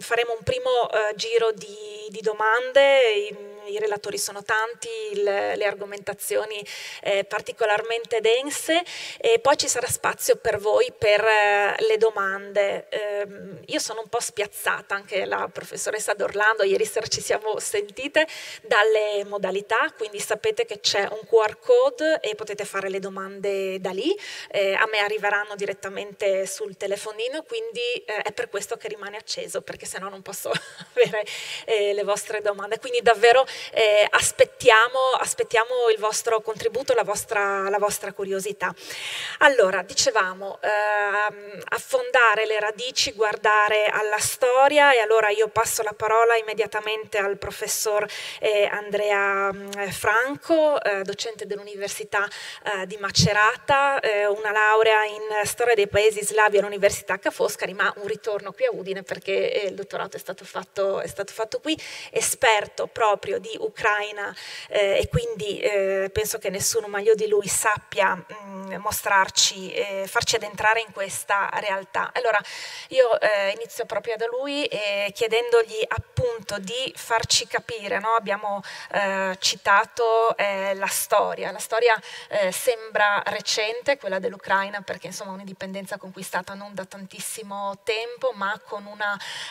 faremo un primo eh, giro di, di domande. In, i relatori sono tanti, il, le argomentazioni eh, particolarmente dense e poi ci sarà spazio per voi per eh, le domande. Ehm, io sono un po' spiazzata, anche la professoressa D'Orlando, ieri sera ci siamo sentite, dalle modalità, quindi sapete che c'è un QR code e potete fare le domande da lì, eh, a me arriveranno direttamente sul telefonino, quindi eh, è per questo che rimane acceso, perché sennò non posso [LAUGHS] avere eh, le vostre domande. Quindi davvero eh, aspettiamo, aspettiamo, il vostro contributo, la vostra, la vostra curiosità. Allora, dicevamo, ehm, affondare le radici, guardare alla storia e allora io passo la parola immediatamente al professor eh, Andrea mm, Franco, eh, docente dell'Università eh, di Macerata, eh, una laurea in storia dei paesi slavi all'Università Ca' Foscari, ma un ritorno qui a Udine perché eh, il dottorato è stato fatto, è stato fatto qui, esperto proprio di Ucraina eh, e quindi eh, penso che nessuno meglio di lui sappia mh, mm, mostrarci, eh, farci addentrare in questa realtà. Allora io eh, inizio proprio da lui eh, chiedendogli appunto di farci capire, no? abbiamo eh, citato la storia, la storia sembra recente, quella dell'Ucraina, perché insomma un'indipendenza conquistata non da tantissimo tempo, ma con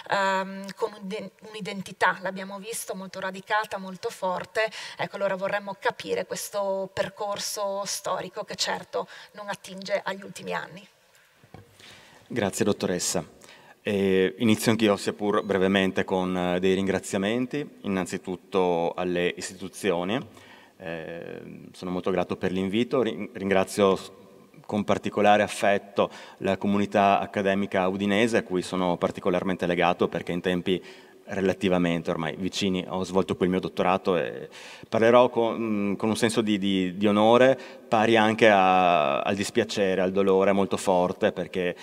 ehm, un'identità, l'abbiamo visto, molto radicata, un'epoca molto forte, ecco allora vorremmo capire questo percorso storico che certo non attinge agli ultimi anni. Grazie dottoressa. Eh, inizio anch'io, sia pur brevemente, con eh, dei ringraziamenti, innanzitutto alle istituzioni. Eh, sono molto grato per l'invito, ringrazio con particolare affetto la comunità accademica udinese a cui sono particolarmente legato perché in tempi relativamente ormai vicini, ho svolto quel mio dottorato e parlerò con, mm, con un senso di, di, di, onore pari anche a, al dispiacere, al dolore molto forte perché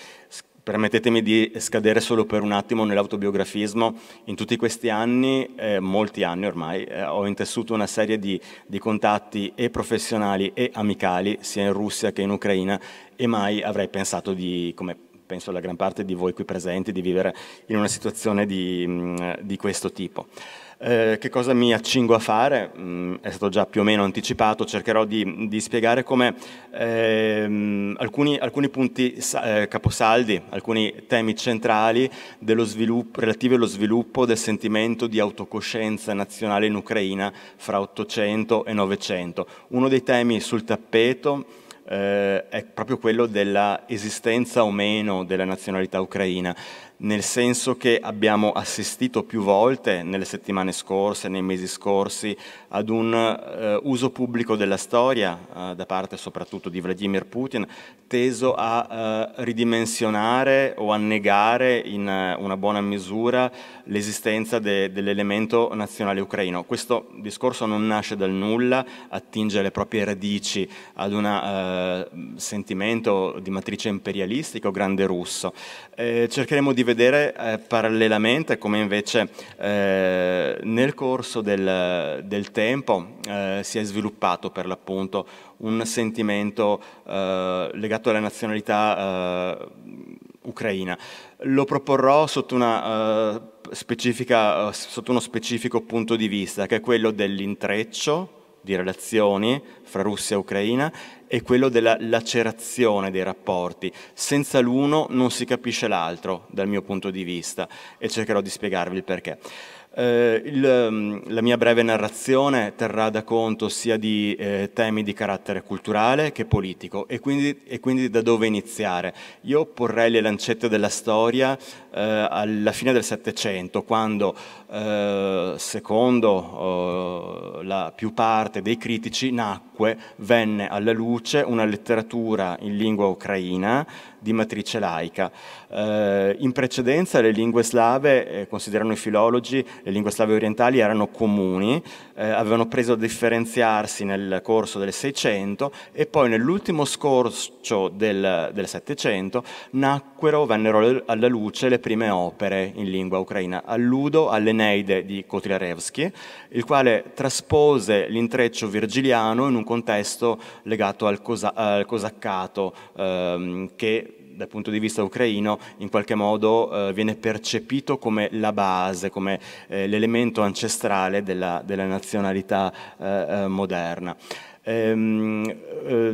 permettetemi di scadere solo per un attimo nell'autobiografismo, in tutti questi anni, eh, molti anni ormai, eh, ho intessuto una serie di, di, contatti e professionali e amicali, sia in Russia che in Ucraina, e mai avrei pensato di, come penso alla gran parte di voi qui presenti, di vivere in una situazione di, mm, di questo tipo. Eh, che cosa mi accingo a fare? Mm, è stato già più o meno anticipato, cercherò di, di spiegare come ehm, alcuni, alcuni, punti eh, caposaldi, alcuni temi centrali relativi allo sviluppo del sentimento di autocoscienza nazionale in Ucraina fra 800 e 900. Uno dei temi sul tappeto eh, è proprio quello della esistenza o meno della nazionalità ucraina nel senso che abbiamo assistito più volte nelle settimane scorse, nei mesi scorsi, ad un eh, uso pubblico della storia, eh, da parte soprattutto di Vladimir Putin, teso a eh, ridimensionare o a negare in eh, una buona misura l'esistenza de, dell'elemento nazionale ucraino. Questo discorso non nasce dal nulla, attinge le proprie radici ad un eh, sentimento di matrice imperialistica o grande russo. Eh, cercheremo di vedere eh, parallelamente come invece eh, nel corso del, del tempo eh, si è sviluppato per l'appunto un sentimento eh, legato alla nazionalità eh, ucraina. Lo proporrò sotto una eh, specifica, sotto uno specifico punto di vista, che è quello dell'intreccio di relazioni fra Russia e Ucraina è quello della lacerazione dei rapporti. Senza l'uno non si capisce l'altro, dal mio punto di vista, e cercherò di spiegarvi il perché. Eh, il, ehm, la mia breve narrazione terrà da conto sia di eh, temi di carattere culturale che politico e quindi, e quindi, da dove iniziare. Io porrei le lancette della storia eh, alla fine del Settecento, quando eh, secondo oh, la più parte dei critici nacque, venne alla luce una letteratura in lingua ucraina di matrice laica. Eh, in precedenza le lingue slave, eh, considerano i filologi, le lingue slave orientali erano comuni, eh, avevano preso a differenziarsi nel corso del Seicento e poi nell'ultimo scorcio del Settecento nacquero, vennero alla luce le prime opere in lingua ucraina. Alludo all'Eneide di Kotlarevsky, il quale traspose l'intreccio virgiliano in un contesto legato al, cosa- al cosaccato ehm, che dal punto di vista ucraino in qualche modo eh, viene percepito come la base, come eh, l'elemento ancestrale della, della nazionalità eh, eh moderna. Ehm, eh,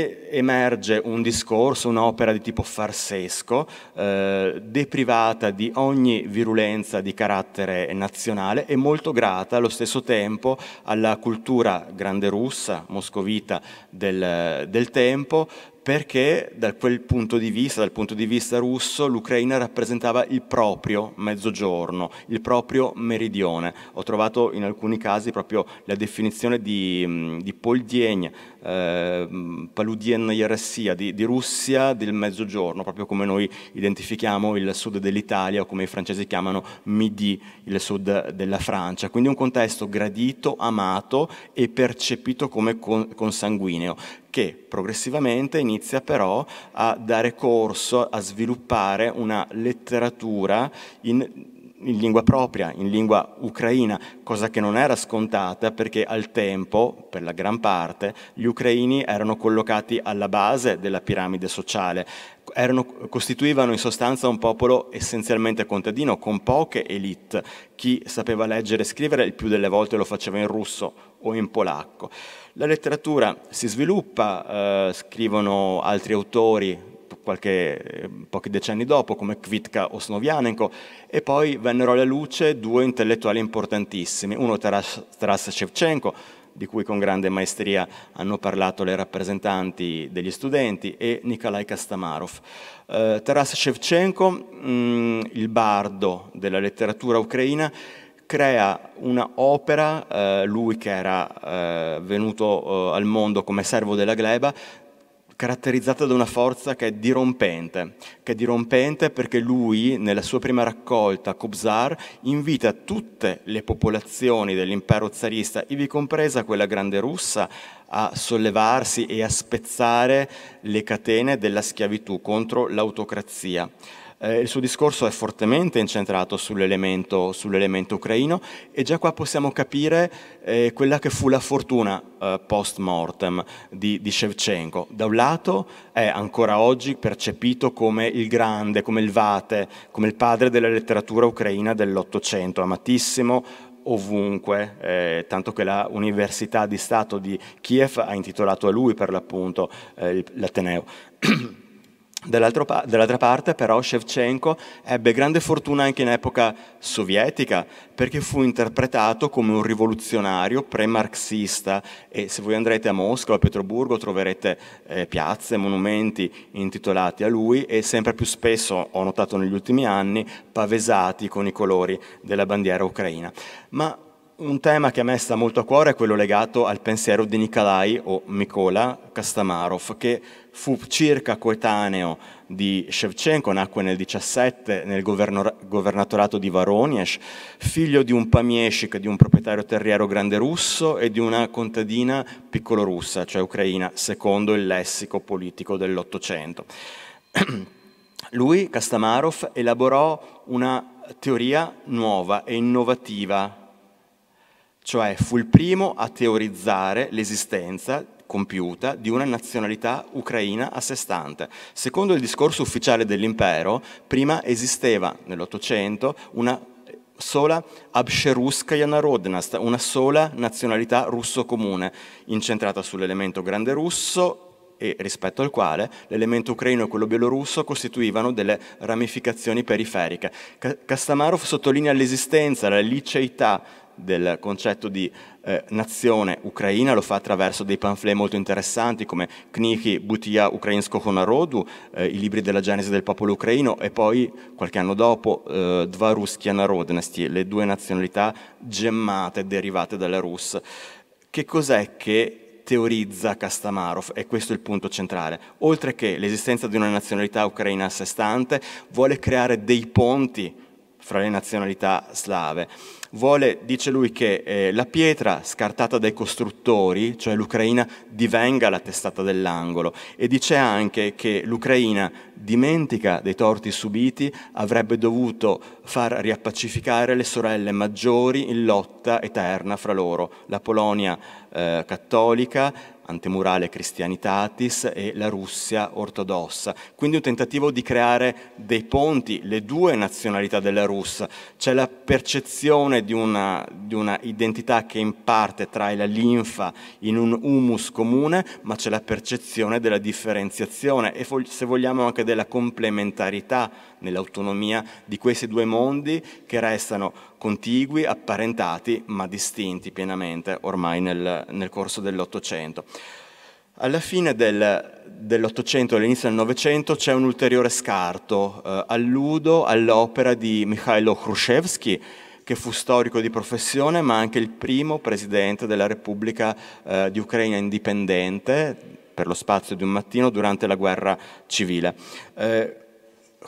ne emerge un discorso, un'opera di tipo farsesco, eh, deprivata di ogni virulenza di carattere nazionale e molto grata allo stesso tempo alla cultura grande russa, moscovita del, del tempo, perché da quel punto di vista, dal punto di vista russo, l'Ucraina rappresentava il proprio mezzogiorno, il proprio meridione. Ho trovato in alcuni casi proprio la definizione di, mm, di Paul Dieng, eh, paludienne Yeressia di, di, Russia del Mezzogiorno, proprio come noi identifichiamo il sud dell'Italia o come i francesi chiamano Midi, il sud della Francia. Quindi un contesto gradito, amato e percepito come con, consanguineo che progressivamente inizia però a dare corso, a sviluppare una letteratura in in lingua propria, in lingua ucraina, cosa che non era scontata perché al tempo, per la gran parte, gli ucraini erano collocati alla base della piramide sociale, erano, costituivano in sostanza un popolo essenzialmente contadino, con poche elite, chi sapeva leggere e scrivere il più delle volte lo faceva in russo o in polacco. La letteratura si sviluppa, eh, scrivono altri autori, qualche, ehm, pochi decenni dopo, come Kvitka o Snovianenko, e poi vennero alla luce due intellettuali importantissimi, uno Taras, Taras Shevchenko, di cui con grande maestria hanno parlato le rappresentanti degli studenti, e Nikolai Kastamarov. Eh, Taras Shevchenko, mh, mm, il bardo della letteratura ucraina, crea un'opera, eh, lui che era eh, venuto eh, al mondo come servo della gleba, caratterizzata da una forza che è dirompente, che è dirompente perché lui, nella sua prima raccolta, Kobzar, invita tutte le popolazioni dell'impero zarista, ivi compresa quella grande russa, a sollevarsi e a spezzare le catene della schiavitù contro l'autocrazia eh, il suo discorso è fortemente incentrato sull'elemento, sull'elemento ucraino e già qua possiamo capire eh, quella che fu la fortuna eh, post mortem di, di, Shevchenko. Da un lato è ancora oggi percepito come il grande, come il vate, come il padre della letteratura ucraina dell'Ottocento, amatissimo ovunque, eh, tanto che la Università di Stato di Kiev ha intitolato a lui per l'appunto eh, l'Ateneo. [CLEARS THROAT] Dall'altra, dall'altra parte però Shevchenko ebbe grande fortuna anche in epoca sovietica perché fu interpretato come un rivoluzionario pre-marxista e se voi andrete a Mosca o a Pietroburgo troverete eh, piazze, monumenti intitolati a lui e sempre più spesso, ho notato negli ultimi anni, pavesati con i colori della bandiera ucraina. Ma un tema che a me sta molto a cuore è quello legato al pensiero di Nikolai o Mikola Kastamarov, che fu circa coetaneo di Shevchenko, nacque nel 17 nel governo, governatorato di Voronezh, figlio di un pamieshik, di un proprietario terriero grande russo e di una contadina russa, cioè ucraina, secondo il lessico politico dell'Ottocento. [CLEARS THROAT] Lui, Kastamarov, elaborò una teoria nuova e innovativa cioè fu il primo a teorizzare l'esistenza compiuta di una nazionalità ucraina a sé stante. Secondo il discorso ufficiale dell'impero, prima esisteva nell'Ottocento una sola Absheruskaya Narodnast, una sola nazionalità russo comune, incentrata sull'elemento grande russo e rispetto al quale l'elemento ucraino e quello bielorusso costituivano delle ramificazioni periferiche. Kastamarov sottolinea l'esistenza, la liceità del concetto di eh, nazione ucraina, lo fa attraverso dei pamphlet molto interessanti come Knihi Butia Ukrainskoho Narodu, eh, i libri della genesi del popolo ucraino e poi qualche anno dopo eh, Dva Ruskia Narodnosti, le due nazionalità gemmate derivate dalla Rus. Che cos'è che teorizza Kastamarov, e questo è il punto centrale. Oltre che l'esistenza di una nazionalità ucraina a sé stante, vuole creare dei ponti fra le nazionalità slave. Vuole, dice lui, che eh, la pietra scartata dai costruttori, cioè l'Ucraina, divenga la testata dell'angolo e dice anche che l'Ucraina, dimentica dei torti subiti, avrebbe dovuto far riappacificare le sorelle maggiori in lotta eterna fra loro, la Polonia eh, cattolica antemurale Christianitatis e la Russia ortodossa. Quindi un tentativo di creare dei ponti, le due nazionalità della Russia. C'è la percezione di una, di una identità che in parte trae la linfa in un humus comune, ma c'è la percezione della differenziazione e se vogliamo anche della complementarità nell'autonomia di questi due mondi che restano contigui, apparentati, ma distinti pienamente ormai nel, nel corso dell'Ottocento. Alla fine del, dell'Ottocento, all'inizio del Novecento, c'è un ulteriore scarto. Eh, alludo all'opera di Mikhailo Khrushchevsky, che fu storico di professione, ma anche il primo presidente della Repubblica eh, di Ucraina indipendente per lo spazio di un mattino durante la guerra civile. Eh,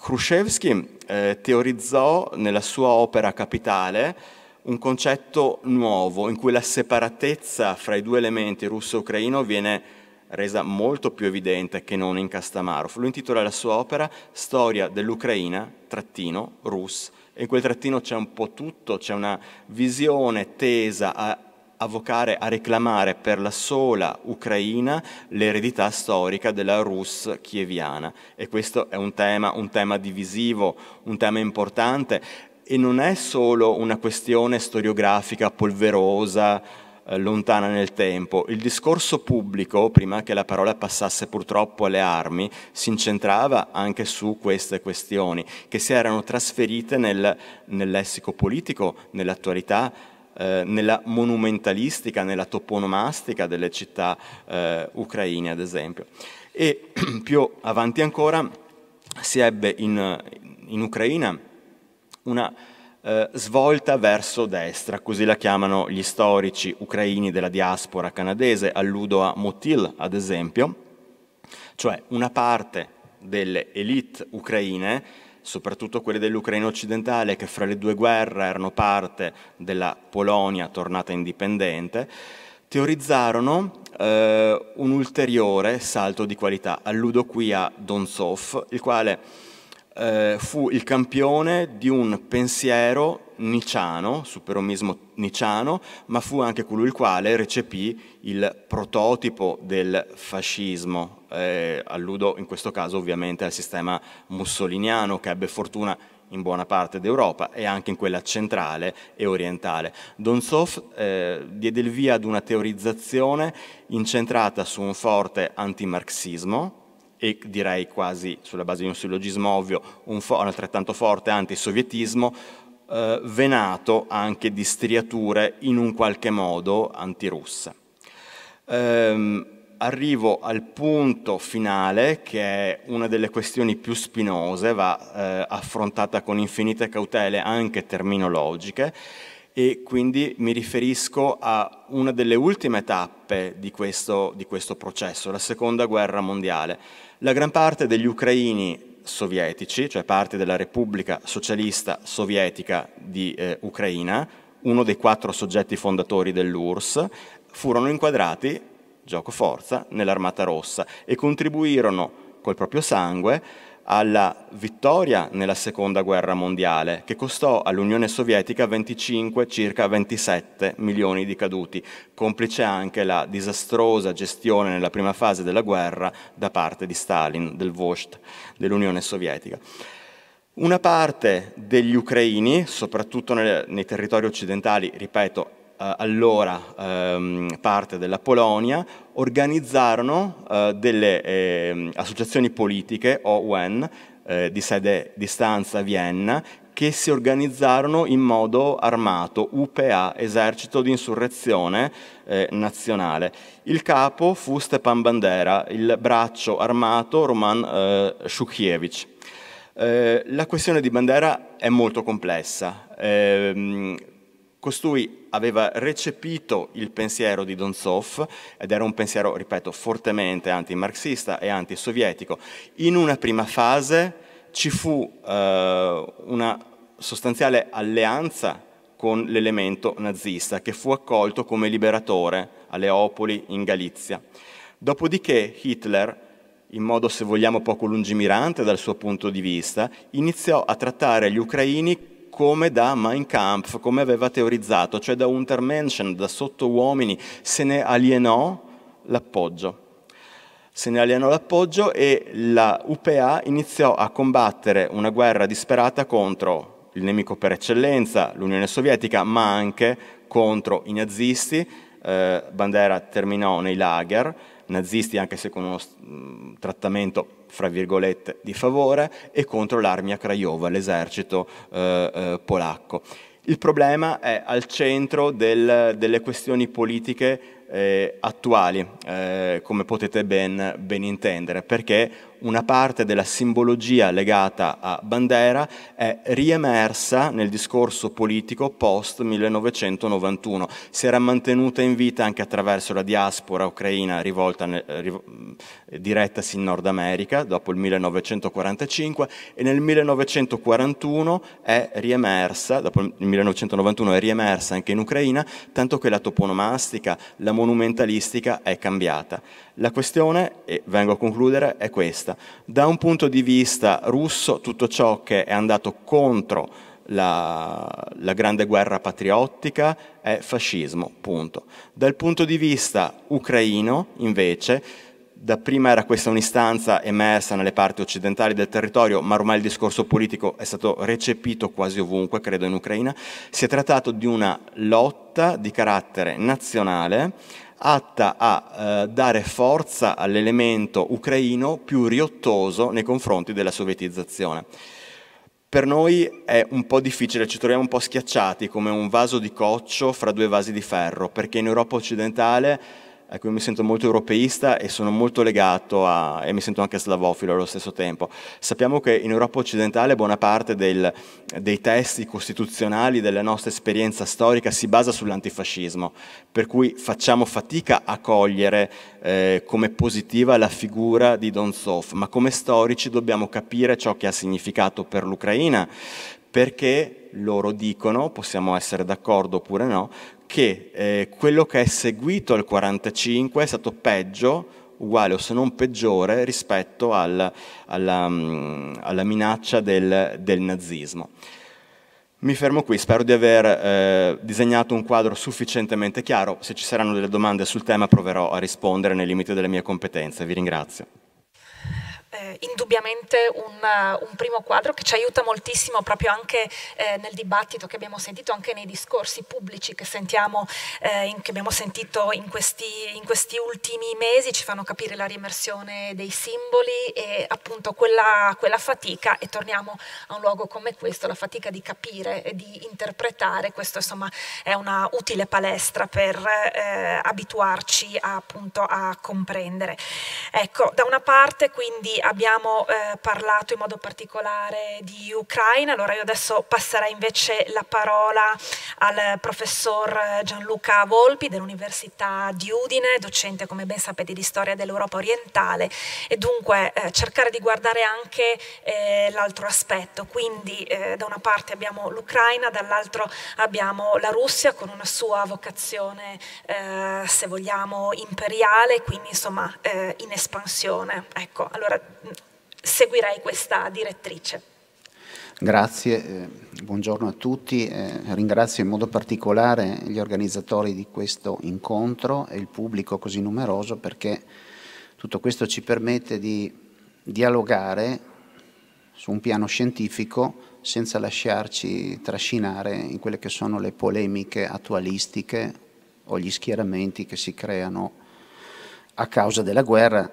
Khrushchevsky eh, teorizzò nella sua opera Capitale un concetto nuovo in cui la separatezza fra i due elementi russo e ucraino viene resa molto più evidente che non in Kastamarov. Lui intitola la sua opera Storia dell'Ucraina, trattino, Rus, e in quel trattino c'è un po' tutto, c'è una visione tesa a avvocare, a reclamare per la sola Ucraina l'eredità storica della Rus chieviana. E questo è un tema, un tema divisivo, un tema importante e non è solo una questione storiografica polverosa, eh, lontana nel tempo. Il discorso pubblico, prima che la parola passasse purtroppo alle armi, si incentrava anche su queste questioni che si erano trasferite nel, nel lessico politico, nell'attualità, eh, nella monumentalistica, nella toponomastica delle città eh, ucraine, ad esempio. E [CLEARS THROAT] più avanti ancora si ebbe in, in Ucraina una eh, svolta verso destra, così la chiamano gli storici ucraini della diaspora canadese, alludo a Motil ad esempio, cioè una parte delle elite ucraine soprattutto quelli dell'Ucraina occidentale che fra le due guerre erano parte della Polonia tornata indipendente, teorizzarono eh, un ulteriore salto di qualità. Alludo qui a Donzov, il quale eh, fu il campione di un pensiero niciano, superomismo niciano, ma fu anche colui il quale recepì il prototipo del fascismo. Eh, alludo in questo caso ovviamente al sistema mussoliniano che ebbe fortuna in buona parte d'Europa e anche in quella centrale e orientale. Donzoff eh, diede il via ad una teorizzazione incentrata su un forte antimarxismo, e direi quasi sulla base di un sillogismo ovvio, un, fo- un altrettanto forte antisovietismo eh, venato anche di striature in un qualche modo antirusse. Ehm, arrivo al punto finale che è una delle questioni più spinose, va eh, affrontata con infinite cautele anche terminologiche e quindi mi riferisco a una delle ultime tappe di questo, di questo processo, la seconda guerra mondiale la gran parte degli ucraini sovietici, cioè parte della Repubblica Socialista Sovietica di eh, Ucraina, uno dei quattro soggetti fondatori dell'URSS, furono inquadrati, gioco forza, nell'Armata Rossa e contribuirono col proprio sangue alla vittoria nella seconda guerra mondiale, che costò all'Unione Sovietica 25, circa 27 milioni di caduti, complice anche la disastrosa gestione nella prima fase della guerra da parte di Stalin, del Vost, dell'Unione Sovietica. Una parte degli ucraini, soprattutto nei territori occidentali, ripeto, eh, allora ehm, parte della Polonia, organizzarono eh, delle eh, associazioni politiche, OUN, eh, di sede di stanza a Vienna, che si organizzarono in modo armato, UPA, Esercito di Insurrezione eh, Nazionale. Il capo fu Stepan Bandera, il braccio armato Roman eh, Shukiewicz. Eh, la questione di Bandera è molto complessa ehm, Costui aveva recepito il pensiero di Donzov, ed era un pensiero, ripeto, fortemente antimarxista e antisovietico. In una prima fase ci fu eh, una sostanziale alleanza con l'elemento nazista, che fu accolto come liberatore a Leopoli, in Galizia. Dopodiché Hitler, in modo se vogliamo poco lungimirante dal suo punto di vista, iniziò a trattare gli ucraini come da Mein Kampf, come aveva teorizzato, cioè da Untermenschen, da sottouomini, se ne alienò l'appoggio. Se ne alienò l'appoggio e la UPA iniziò a combattere una guerra disperata contro il nemico per eccellenza, l'Unione Sovietica, ma anche contro i nazisti. Eh, Bandera terminò nei lager, nazisti anche se con uno trattamento fra virgolette, di favore e contro l'armia Craiova, l'esercito eh, eh, polacco. Il problema è al centro del, delle questioni politiche eh, attuali, eh, come potete ben, ben, intendere, perché una parte della simbologia legata a Bandera è riemersa nel discorso politico post 1991, si era mantenuta in vita anche attraverso la diaspora ucraina rivolta, eh, eh direttasi in Nord America dopo il 1945 e nel 1941 è riemersa, dopo il 1991 è riemersa anche in Ucraina, tanto che la toponomastica, la monumentalistica è cambiata. La questione, e vengo a concludere, è questa. Da un punto di vista russo tutto ciò che è andato contro la, la, grande guerra patriottica è fascismo, punto. Dal punto di vista ucraino, invece, dapprima era questa un'istanza emersa nelle parti occidentali del territorio, ma ormai il discorso politico è stato recepito quasi ovunque, credo in Ucraina, si è trattato di una lotta di carattere nazionale atta a eh, dare forza all'elemento ucraino più riottoso nei confronti della sovietizzazione. Per noi è un po' difficile, ci troviamo un po' schiacciati come un vaso di coccio fra due vasi di ferro, perché in Europa occidentale a ecco, cui mi sento molto europeista e sono molto legato a, e mi sento anche slavofilo allo stesso tempo. Sappiamo che in Europa occidentale buona parte del, dei testi costituzionali della nostra esperienza storica si basa sull'antifascismo, per cui facciamo fatica a cogliere eh, come positiva la figura di Donzov, ma come storici dobbiamo capire ciò che ha significato per l'Ucraina, perché loro dicono, possiamo essere d'accordo oppure no, che eh, quello che è seguito al 45 è stato peggio uguale o se non peggiore rispetto al, alla, mm, alla, minaccia del, del, nazismo. Mi fermo qui, spero di aver eh, disegnato un quadro sufficientemente chiaro, se ci saranno delle domande sul tema proverò a rispondere nei limiti delle mie competenze, vi ringrazio eh, indubbiamente un, eh, un, primo quadro che ci aiuta moltissimo proprio anche eh, nel dibattito che abbiamo sentito, anche nei discorsi pubblici che, sentiamo, eh, in, che abbiamo sentito in questi, in questi, ultimi mesi, ci fanno capire la rimersione dei simboli e appunto quella, quella fatica, e torniamo a un luogo come questo, la fatica di capire e di interpretare, questo insomma è una utile palestra per eh, abituarci a, appunto a comprendere. Ecco, da una parte quindi abbiamo eh, parlato in modo particolare di Ucraina, allora io adesso passerei invece la parola al professor eh, Gianluca Volpi dell'Università di Udine, docente come ben sapete di storia dell'Europa orientale e dunque eh, cercare di guardare anche eh, l'altro aspetto, quindi eh, da una parte abbiamo l'Ucraina, dall'altro abbiamo la Russia con una sua vocazione eh, se vogliamo imperiale, quindi insomma in espansione. Ecco, allora seguirei questa direttrice. Grazie, eh, buongiorno a tutti. Eh, ringrazio in modo particolare gli organizzatori di questo incontro e il pubblico così numeroso perché tutto questo ci permette di dialogare su un piano scientifico senza lasciarci trascinare in quelle che sono le polemiche attualistiche o gli schieramenti che si creano a causa della guerra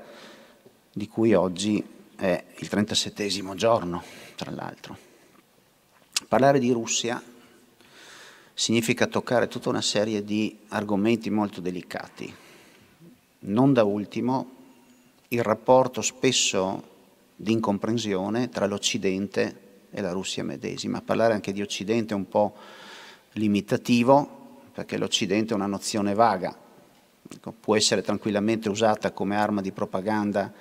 di cui oggi è il 37 giorno, tra l'altro. Parlare di Russia significa toccare tutta una serie di argomenti molto delicati. Non da ultimo il rapporto spesso di incomprensione tra l'Occidente e la Russia medesima. Parlare anche di Occidente è un po' limitativo, perché l'Occidente è una nozione vaga, ecco, può essere tranquillamente usata come arma di propaganda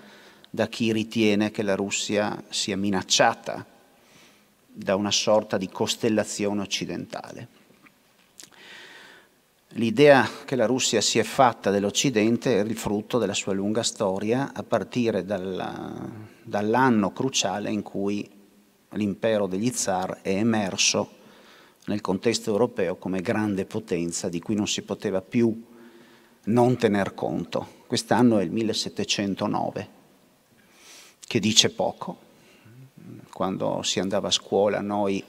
da chi ritiene che la Russia sia minacciata da una sorta di costellazione occidentale. L'idea che la Russia si è fatta dell'Occidente è il frutto della sua lunga storia, a partire dalla, dall'anno cruciale in cui l'impero degli zar è emerso nel contesto europeo come grande potenza di cui non si poteva più non tener conto. Quest'anno è il 1709 che dice poco. Quando si andava a scuola noi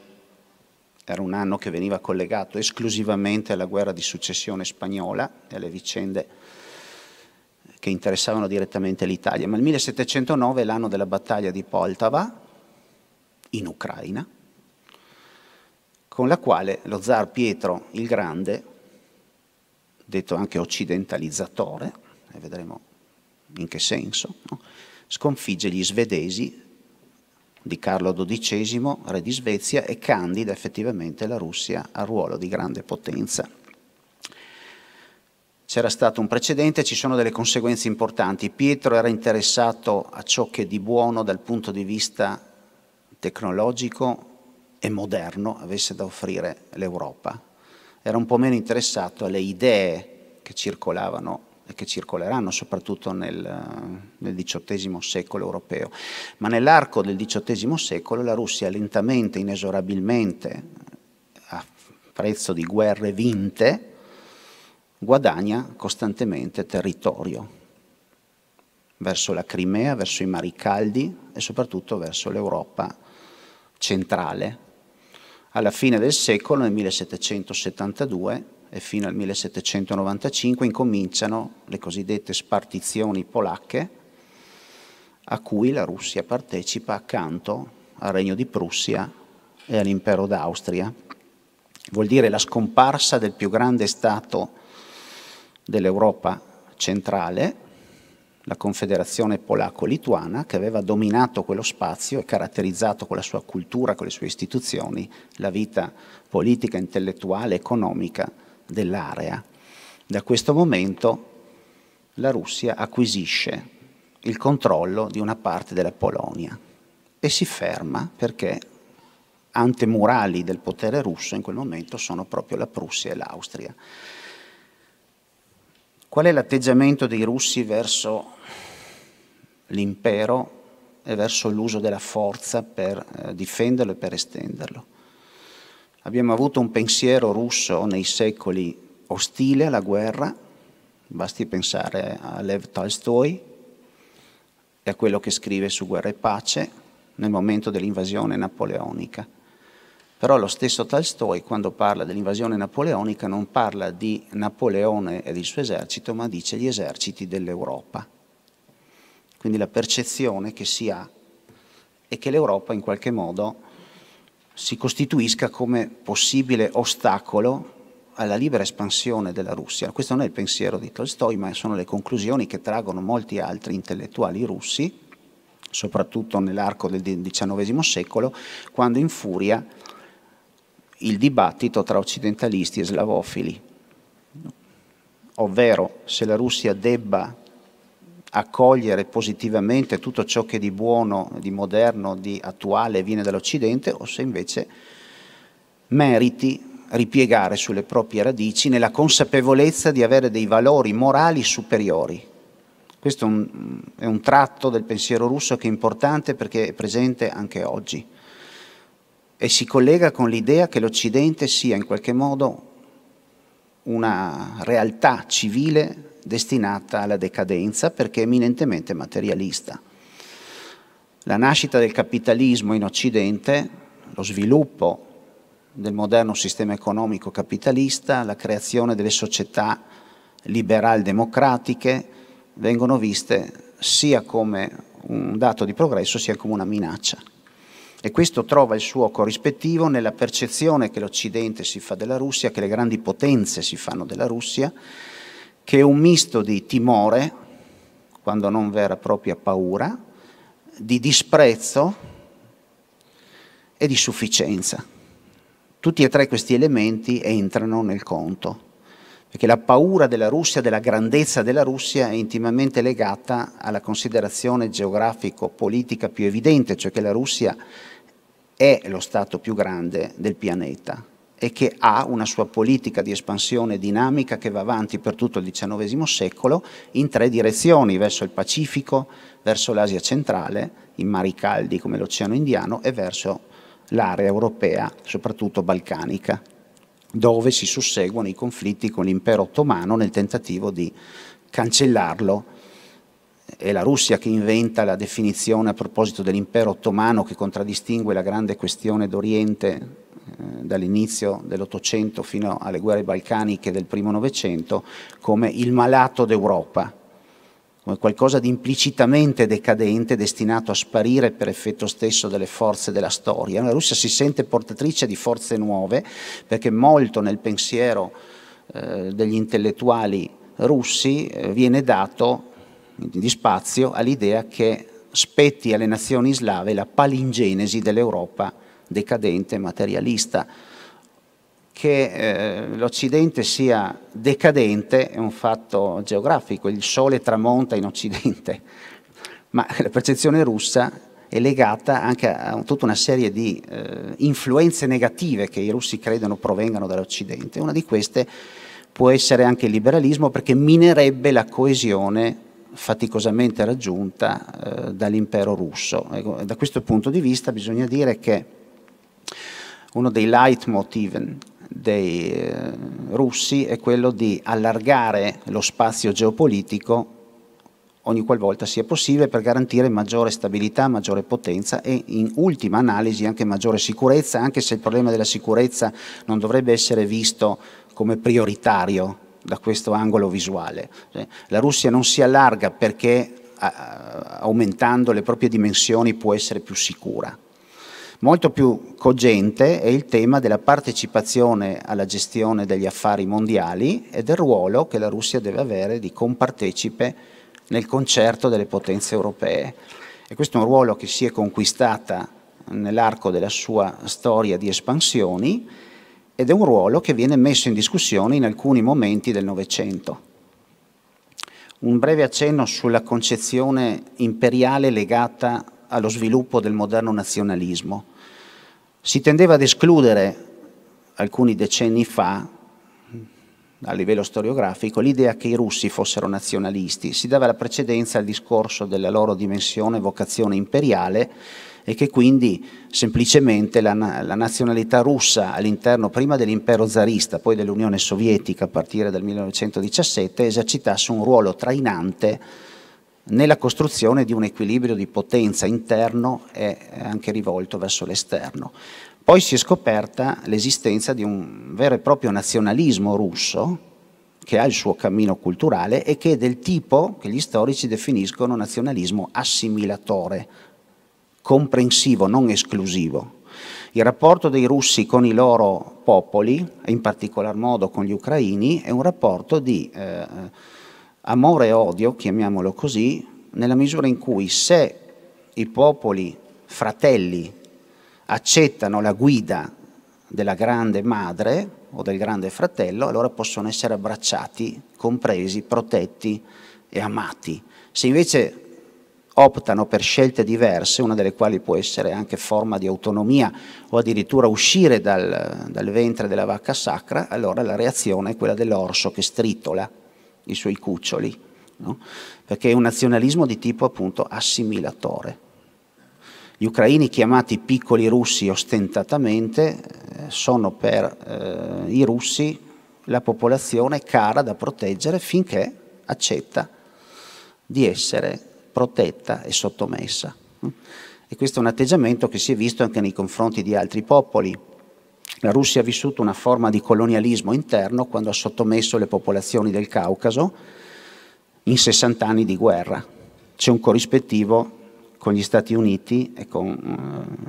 era un anno che veniva collegato esclusivamente alla guerra di successione spagnola e alle vicende che interessavano direttamente l'Italia, ma il 1709 è l'anno della battaglia di Poltava in Ucraina, con la quale lo zar Pietro il Grande, detto anche occidentalizzatore, e vedremo in che senso, no? sconfigge gli svedesi di Carlo XII, re di Svezia, e candida effettivamente la Russia al ruolo di grande potenza. C'era stato un precedente, ci sono delle conseguenze importanti. Pietro era interessato a ciò che di buono dal punto di vista tecnologico e moderno avesse da offrire l'Europa. Era un po' meno interessato alle idee che circolavano che circoleranno soprattutto nel, nel XVIII secolo europeo. Ma nell'arco del XVIII secolo la Russia lentamente, inesorabilmente, a prezzo di guerre vinte, guadagna costantemente territorio verso la Crimea, verso i mari caldi e soprattutto verso l'Europa centrale. Alla fine del secolo, nel 1772, e fino al 1795 incominciano le cosiddette spartizioni polacche a cui la Russia partecipa accanto al Regno di Prussia e all'impero d'Austria. Vuol dire la scomparsa del più grande Stato dell'Europa centrale, la Confederazione Polacco-Lituana, che aveva dominato quello spazio e caratterizzato con la sua cultura, con le sue istituzioni, la vita politica, intellettuale, economica dell'area. Da questo momento la Russia acquisisce il controllo di una parte della Polonia e si ferma perché antemurali del potere russo in quel momento sono proprio la Prussia e l'Austria. Qual è l'atteggiamento dei russi verso l'impero e verso l'uso della forza per eh, difenderlo e per estenderlo? Abbiamo avuto un pensiero russo nei secoli ostile alla guerra, basti pensare a Lev Tolstoi e a quello che scrive su guerra e pace nel momento dell'invasione napoleonica. Però lo stesso Tolstoi, quando parla dell'invasione napoleonica, non parla di Napoleone e del suo esercito, ma dice gli eserciti dell'Europa. Quindi la percezione che si ha è che l'Europa in qualche modo si costituisca come possibile ostacolo alla libera espansione della Russia. Questo non è il pensiero di Tolstoi, ma sono le conclusioni che traggono molti altri intellettuali russi, soprattutto nell'arco del XIX secolo, quando infuria il dibattito tra occidentalisti e slavofili, ovvero se la Russia debba accogliere positivamente tutto ciò che di buono, di moderno, di attuale viene dall'Occidente o se invece meriti ripiegare sulle proprie radici nella consapevolezza di avere dei valori morali superiori. Questo è un, è un tratto del pensiero russo che è importante perché è presente anche oggi e si collega con l'idea che l'Occidente sia in qualche modo una realtà civile destinata alla decadenza perché eminentemente materialista. La nascita del capitalismo in Occidente, lo sviluppo del moderno sistema economico capitalista, la creazione delle società liberal-democratiche vengono viste sia come un dato di progresso sia come una minaccia. E questo trova il suo corrispettivo nella percezione che l'Occidente si fa della Russia, che le grandi potenze si fanno della Russia che è un misto di timore, quando non vera e propria paura, di disprezzo e di sufficienza. Tutti e tre questi elementi entrano nel conto, perché la paura della Russia, della grandezza della Russia, è intimamente legata alla considerazione geografico-politica più evidente, cioè che la Russia è lo Stato più grande del pianeta e che ha una sua politica di espansione dinamica che va avanti per tutto il XIX secolo in tre direzioni, verso il Pacifico, verso l'Asia centrale, in mari caldi come l'Oceano Indiano e verso l'area europea, soprattutto balcanica, dove si susseguono i conflitti con l'impero ottomano nel tentativo di cancellarlo. È la Russia che inventa la definizione a proposito dell'impero ottomano che contraddistingue la grande questione d'Oriente eh, dall'inizio dell'Ottocento fino alle guerre balcaniche del primo Novecento come il malato d'Europa, come qualcosa di implicitamente decadente, destinato a sparire per effetto stesso delle forze della storia. La Russia si sente portatrice di forze nuove perché molto nel pensiero eh, degli intellettuali russi eh, viene dato di spazio all'idea che spetti alle nazioni slave la palingenesi dell'Europa decadente, materialista. Che eh, l'Occidente sia decadente è un fatto geografico, il sole tramonta in Occidente, [LAUGHS] ma la percezione russa è legata anche a tutta una serie di eh, influenze negative che i russi credono provengano dall'Occidente. Una di queste può essere anche il liberalismo perché minerebbe la coesione faticosamente raggiunta eh, dall'impero russo. E ecco, da questo punto di vista bisogna dire che uno dei leitmotiv dei eh, russi è quello di allargare lo spazio geopolitico ogni qualvolta sia possibile per garantire maggiore stabilità, maggiore potenza e in ultima analisi anche maggiore sicurezza, anche se il problema della sicurezza non dovrebbe essere visto come prioritario da questo angolo visuale. Eh, la Russia non si allarga perché aumentando le proprie dimensioni può essere più sicura. Molto più cogente è il tema della partecipazione alla gestione degli affari mondiali e del ruolo che la Russia deve avere di compartecipe nel concerto delle potenze europee. E questo è un ruolo che si è conquistata nell'arco della sua storia di espansioni ed è un ruolo che viene messo in discussione in alcuni momenti del Novecento. Un breve accenno sulla concezione imperiale legata allo sviluppo del moderno nazionalismo. Si tendeva ad escludere alcuni decenni fa, a livello storiografico, l'idea che i russi fossero nazionalisti. Si dava la precedenza al discorso della loro dimensione vocazione imperiale e che quindi semplicemente la, la nazionalità russa all'interno prima dell'impero zarista, poi dell'Unione Sovietica a partire dal 1917, esercitasse un ruolo trainante nella costruzione di un equilibrio di potenza interno e eh, anche rivolto verso l'esterno. Poi si è scoperta l'esistenza di un vero e proprio nazionalismo russo che ha il suo cammino culturale e che è del tipo che gli storici definiscono nazionalismo assimilatore, comprensivo, non esclusivo. Il rapporto dei russi con i loro popoli, in particolar modo con gli ucraini, è un rapporto di... Eh, amore e odio, chiamiamolo così, nella misura in cui se i popoli fratelli accettano la guida della grande madre o del grande fratello, allora possono essere abbracciati, compresi, protetti e amati. Se invece optano per scelte diverse, una delle quali può essere anche forma di autonomia o addirittura uscire dal, dal ventre della vacca sacra, allora la reazione è quella dell'orso che stritola i suoi cuccioli, no? perché è un nazionalismo di tipo appunto assimilatore. Gli ucraini chiamati piccoli russi ostentatamente eh, sono per eh, i russi la popolazione cara da proteggere finché accetta di essere protetta e sottomessa. E questo è un atteggiamento che si è visto anche nei confronti di altri popoli, la Russia ha vissuto una forma di colonialismo interno quando ha sottomesso le popolazioni del Caucaso in 60 anni di guerra. C'è un corrispettivo con gli Stati Uniti e con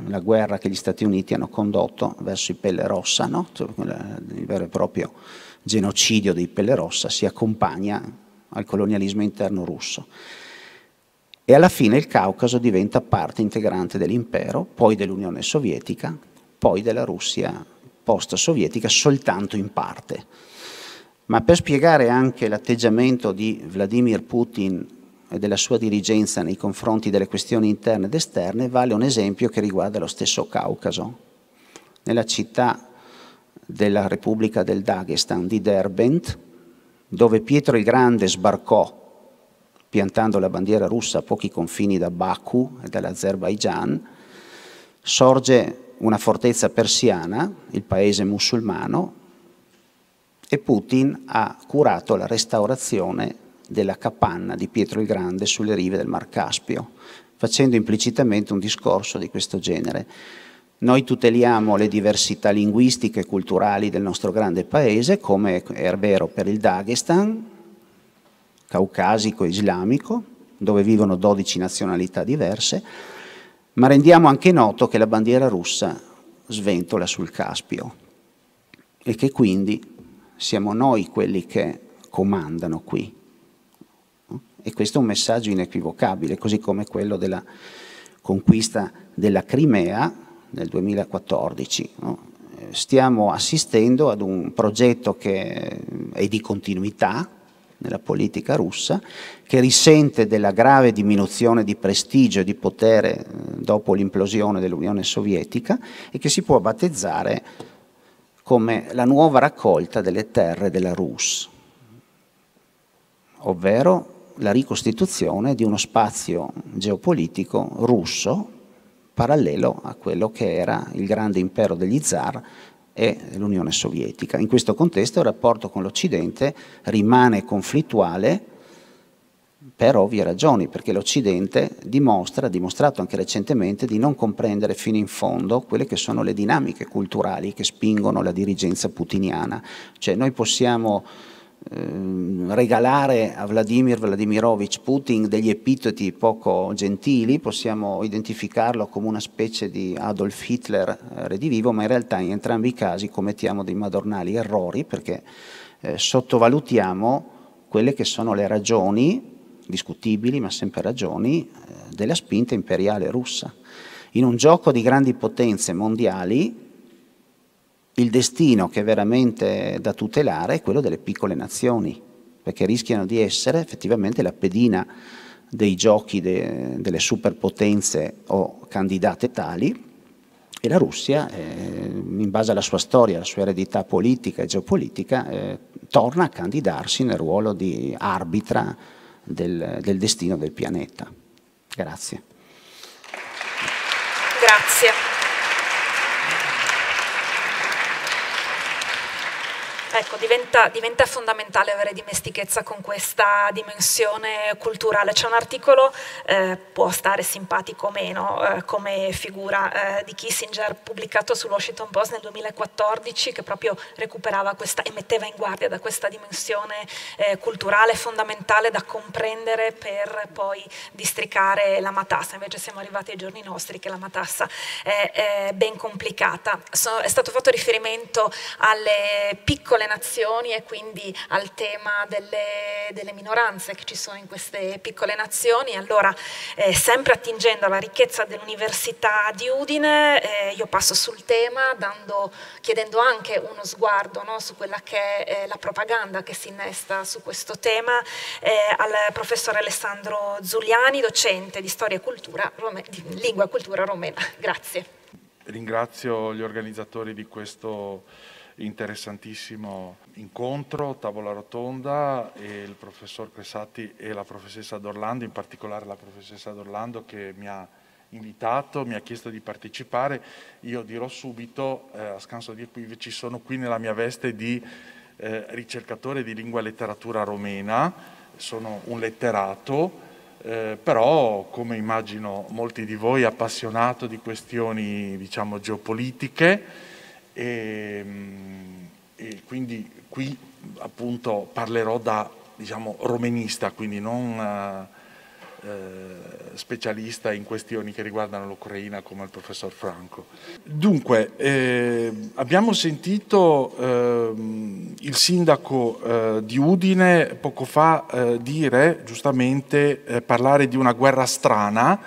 eh, la guerra che gli Stati Uniti hanno condotto verso i Pelle Rossa, no? Cioè, il vero e proprio genocidio dei Pelle Rossa si accompagna al colonialismo interno russo. E alla fine il Caucaso diventa parte integrante dell'impero, poi dell'Unione Sovietica, poi della Russia post-sovietica soltanto in parte. Ma per spiegare anche l'atteggiamento di Vladimir Putin e della sua dirigenza nei confronti delle questioni interne ed esterne vale un esempio che riguarda lo stesso Caucaso. Nella città della Repubblica del Dagestan di Derbent, dove Pietro il Grande sbarcò piantando la bandiera russa a pochi confini da Baku e dall'Azerbaigian, sorge una fortezza persiana, il paese musulmano, e Putin ha curato la restaurazione della capanna di Pietro il Grande sulle rive del Mar Caspio, facendo implicitamente un discorso di questo genere. Noi tuteliamo le diversità linguistiche e culturali del nostro grande paese, come è vero per il Dagestan, caucasico e islamico, dove vivono 12 nazionalità diverse, ma rendiamo anche noto che la bandiera russa sventola sul Caspio e che quindi siamo noi quelli che comandano qui. E questo è un messaggio inequivocabile, così come quello della conquista della Crimea nel 2014. Stiamo assistendo ad un progetto che è di continuità, nella politica russa, che risente della grave diminuzione di prestigio e di potere eh, dopo l'implosione dell'Unione Sovietica e che si può battezzare come la nuova raccolta delle terre della Rus, ovvero la ricostituzione di uno spazio geopolitico russo parallelo a quello che era il grande impero degli zar e l'Unione Sovietica. In questo contesto il rapporto con l'Occidente rimane conflittuale per ovvie ragioni, perché l'Occidente dimostra, ha dimostrato anche recentemente, di non comprendere fino in fondo quelle che sono le dinamiche culturali che spingono la dirigenza putiniana. Cioè noi possiamo Ehm, regalare a Vladimir Vladimirovich Putin degli epiteti poco gentili, possiamo identificarlo come una specie di Adolf Hitler eh, redivivo, ma in realtà in entrambi i casi commettiamo dei madornali errori perché eh, sottovalutiamo quelle che sono le ragioni, discutibili ma sempre ragioni, eh, della spinta imperiale russa. In un gioco di grandi potenze mondiali il destino che è veramente da tutelare è quello delle piccole nazioni, perché rischiano di essere effettivamente la pedina dei giochi de, delle superpotenze o candidate tali e la Russia, eh, in base alla sua storia, alla sua eredità politica e geopolitica, eh, torna a candidarsi nel ruolo di arbitra del, del destino del pianeta. Grazie. Grazie. Ecco, diventa, diventa, fondamentale avere dimestichezza con questa dimensione culturale. C'è un articolo, eh, può stare simpatico o meno, eh, come figura eh, di Kissinger, pubblicato sul Washington Post nel 2014, che proprio recuperava questa e metteva in guardia da questa dimensione eh, culturale fondamentale da comprendere per poi districare la matassa. Invece siamo arrivati ai giorni nostri che la matassa è, è ben complicata. So, è stato fatto riferimento alle piccole le nazioni e quindi al tema delle, delle minoranze che ci sono in queste piccole nazioni. Allora, eh, sempre attingendo alla ricchezza dell'Università di Udine, eh, io passo sul tema dando, chiedendo anche uno sguardo no, su quella che è eh, la propaganda che si innesta su questo tema eh, al professor Alessandro Zuliani, docente di Storia e Cultura, Rome, di Lingua e Cultura Romena. [LAUGHS] Grazie. Ringrazio gli organizzatori di questo interessantissimo incontro, tavola rotonda e il professor Cressati e la professessa d'Orlando, in particolare la professessa d'Orlando che mi ha invitato, mi ha chiesto di partecipare. Io dirò subito, eh, a scanso di equivoci, sono qui nella mia veste di eh, ricercatore di lingua e letteratura romena, sono un letterato, eh, però come immagino molti di voi appassionato di questioni diciamo geopolitiche e, ehm, e quindi qui appunto parlerò da diciamo, romenista, quindi non eh, eh, specialista in questioni che riguardano l'Ucraina come il professor Franco. Dunque, eh, abbiamo sentito eh, il sindaco eh, di Udine poco fa eh, dire, giustamente, parlare di una guerra strana.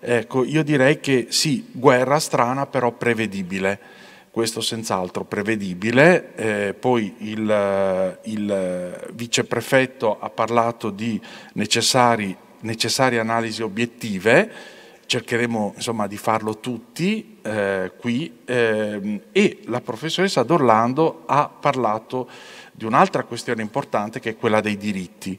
Ecco, io direi che sì, guerra strana però prevedibile questo senz'altro prevedibile. Eh, poi il, il viceprefetto ha parlato di necessarie analisi obiettive, cercheremo insomma, di farlo tutti eh, qui eh, e la professoressa D'Orlando ha parlato di un'altra questione importante che è quella dei diritti.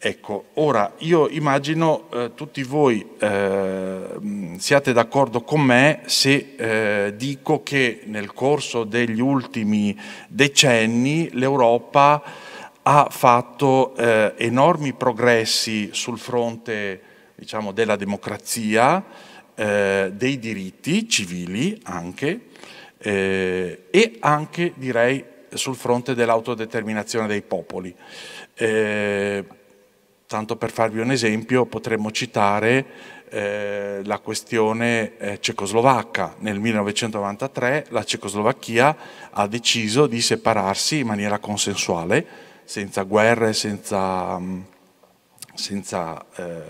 Ecco, ora io immagino eh, tutti voi eh, siate d'accordo con me se eh, dico che nel corso degli ultimi decenni l'Europa ha fatto eh, enormi progressi sul fronte diciamo, della democrazia, eh, dei diritti civili anche eh, e anche direi sul fronte dell'autodeterminazione dei popoli. Tanto per farvi un esempio, potremmo citare eh, la questione eh, cecoslovacca. Nel 1993 la Cecoslovacchia ha deciso di separarsi in maniera consensuale, senza guerre, senza, mm, senza eh,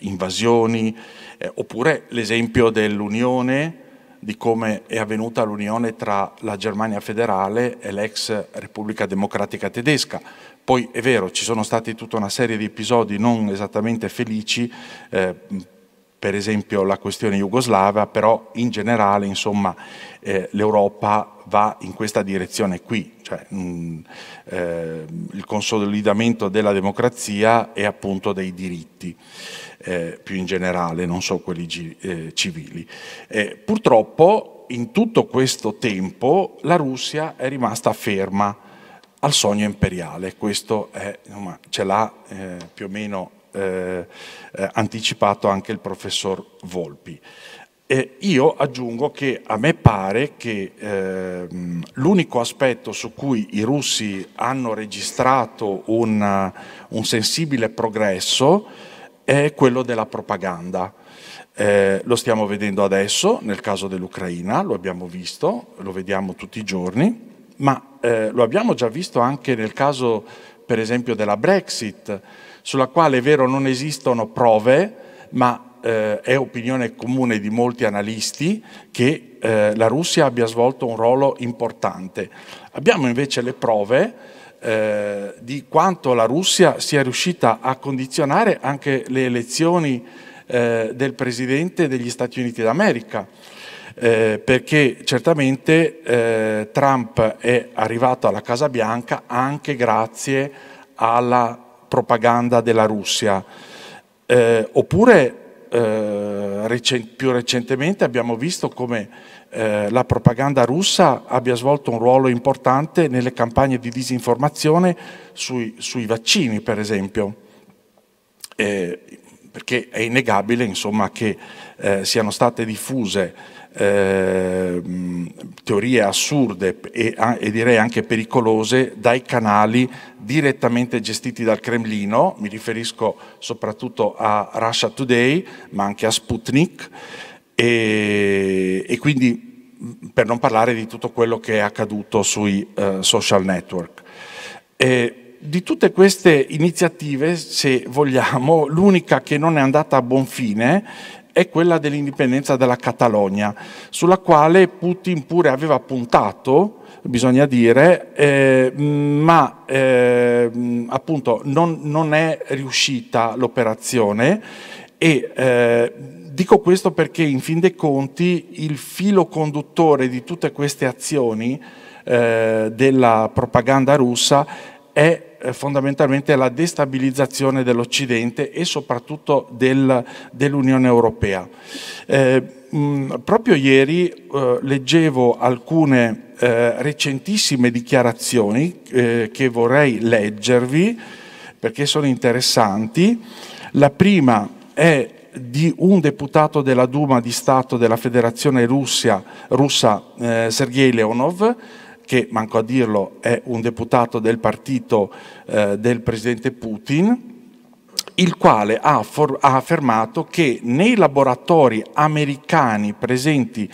invasioni, eh, oppure l'esempio dell'Unione, di come è avvenuta l'unione tra la Germania federale e l'ex Repubblica Democratica Tedesca. Poi è vero, ci sono stati tutta una serie di episodi non esattamente felici, eh, per esempio la questione jugoslava, però in generale insomma, eh, l'Europa va in questa direzione qui, cioè, mh, mm, eh, il consolidamento della democrazia e appunto dei diritti eh, più in generale, non solo quelli eh, civili. Eh, purtroppo in tutto questo tempo la Russia è rimasta ferma al sogno imperiale. Questo è, ce l'ha eh, più o meno eh, eh anticipato anche il professor Volpi. Eh, io aggiungo che a me pare che eh, l'unico aspetto su cui i russi hanno registrato un, un sensibile progresso è quello della propaganda. Eh, lo stiamo vedendo adesso nel caso dell'Ucraina, lo abbiamo visto, lo vediamo tutti i giorni, ma eh, lo abbiamo già visto anche nel caso per esempio della Brexit, sulla quale è vero non esistono prove, ma eh, è opinione comune di molti analisti che eh, la Russia abbia svolto un ruolo importante. Abbiamo invece le prove eh, di quanto la Russia sia riuscita a condizionare anche le elezioni eh, del Presidente degli Stati Uniti d'America eh, perché certamente eh, Trump è arrivato alla Casa Bianca anche grazie alla propaganda della Russia. Eh, oppure eh, recen più recentemente abbiamo visto come eh, la propaganda russa abbia svolto un ruolo importante nelle campagne di disinformazione sui, sui vaccini, per esempio eh, perché è innegabile insomma, che eh, siano state diffuse Ehm, teorie assurde e, e, direi anche pericolose dai canali direttamente gestiti dal Cremlino, mi riferisco soprattutto a Russia Today, ma anche a Sputnik, e, e quindi per non parlare di tutto quello che è accaduto sui eh, social network. E, di tutte queste iniziative, se vogliamo, l'unica che non è andata a buon fine è quella dell'indipendenza della Catalogna, sulla quale Putin pure aveva puntato, bisogna dire, eh, ma eh, appunto non, non, è riuscita l'operazione e eh, dico questo perché in fin dei conti il filo conduttore di tutte queste azioni eh, della propaganda russa è eh, fondamentalmente la destabilizzazione dell'Occidente e soprattutto del, dell'Unione Europea. Eh, mh, proprio ieri eh, leggevo alcune eh, recentissime dichiarazioni eh, che vorrei leggervi perché sono interessanti. La prima è di un deputato della Duma di Stato della Federazione Russia, russa, Sergei Leonov, che manco a dirlo è un deputato del partito eh, del presidente Putin, il quale ha, ha affermato che nei laboratori americani presenti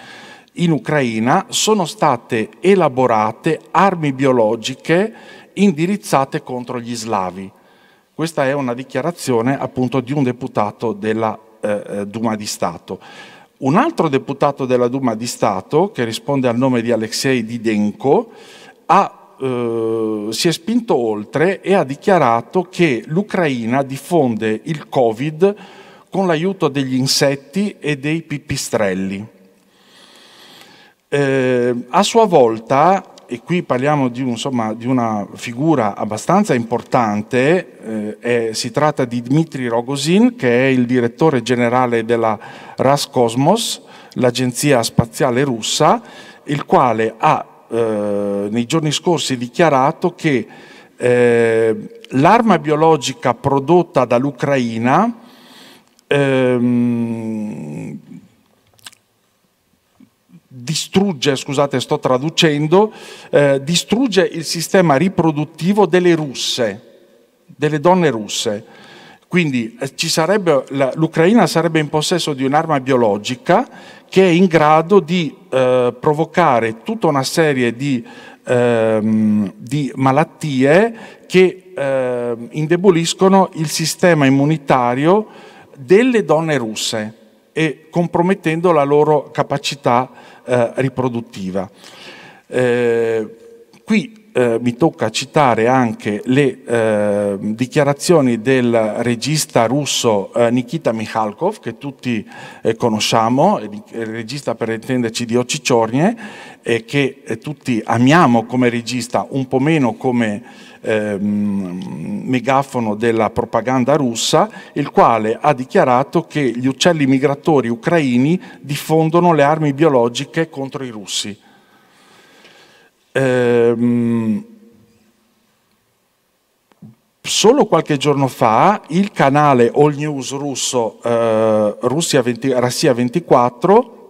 in Ucraina sono state elaborate armi biologiche indirizzate contro gli slavi. Questa è una dichiarazione appunto di un deputato della eh, eh Duma di Stato. Un altro deputato della Duma di Stato, che risponde al nome di Alexei Didenko, ha Uh, si è spinto oltre e ha dichiarato che l'Ucraina diffonde il Covid con l'aiuto degli insetti e dei pipistrelli. Uh, a sua volta e qui parliamo di, insomma, di una figura abbastanza importante, eh, è, si tratta di Dmitry Rogozin che è il direttore generale della Roscosmos, l'agenzia spaziale russa, il quale ha eh, nei giorni scorsi dichiarato che eh, l'arma biologica prodotta dall'Ucraina ehm, distrugge, scusate sto traducendo, eh, distrugge il sistema riproduttivo delle russe, delle donne russe. Quindi eh, sarebbe, l'Ucraina sarebbe in possesso di un'arma biologica che è in grado di eh, provocare tutta una serie di, ehm, di malattie che eh, indeboliscono il sistema immunitario delle donne russe e compromettendo la loro capacità eh, riproduttiva. Eh, qui eh, mi tocca citare anche le eh, dichiarazioni del regista russo eh, Nikita Mikhalkov, che tutti eh, conosciamo, eh, il eh, regista per intenderci di Ocicciornie, e che tutti amiamo come regista, un po' meno come ehm, megafono della propaganda russa, il quale ha dichiarato che gli uccelli migratori ucraini diffondono le armi biologiche contro i russi. Ehm, Solo qualche giorno fa il canale All News russo eh, Russia 20, Russia 24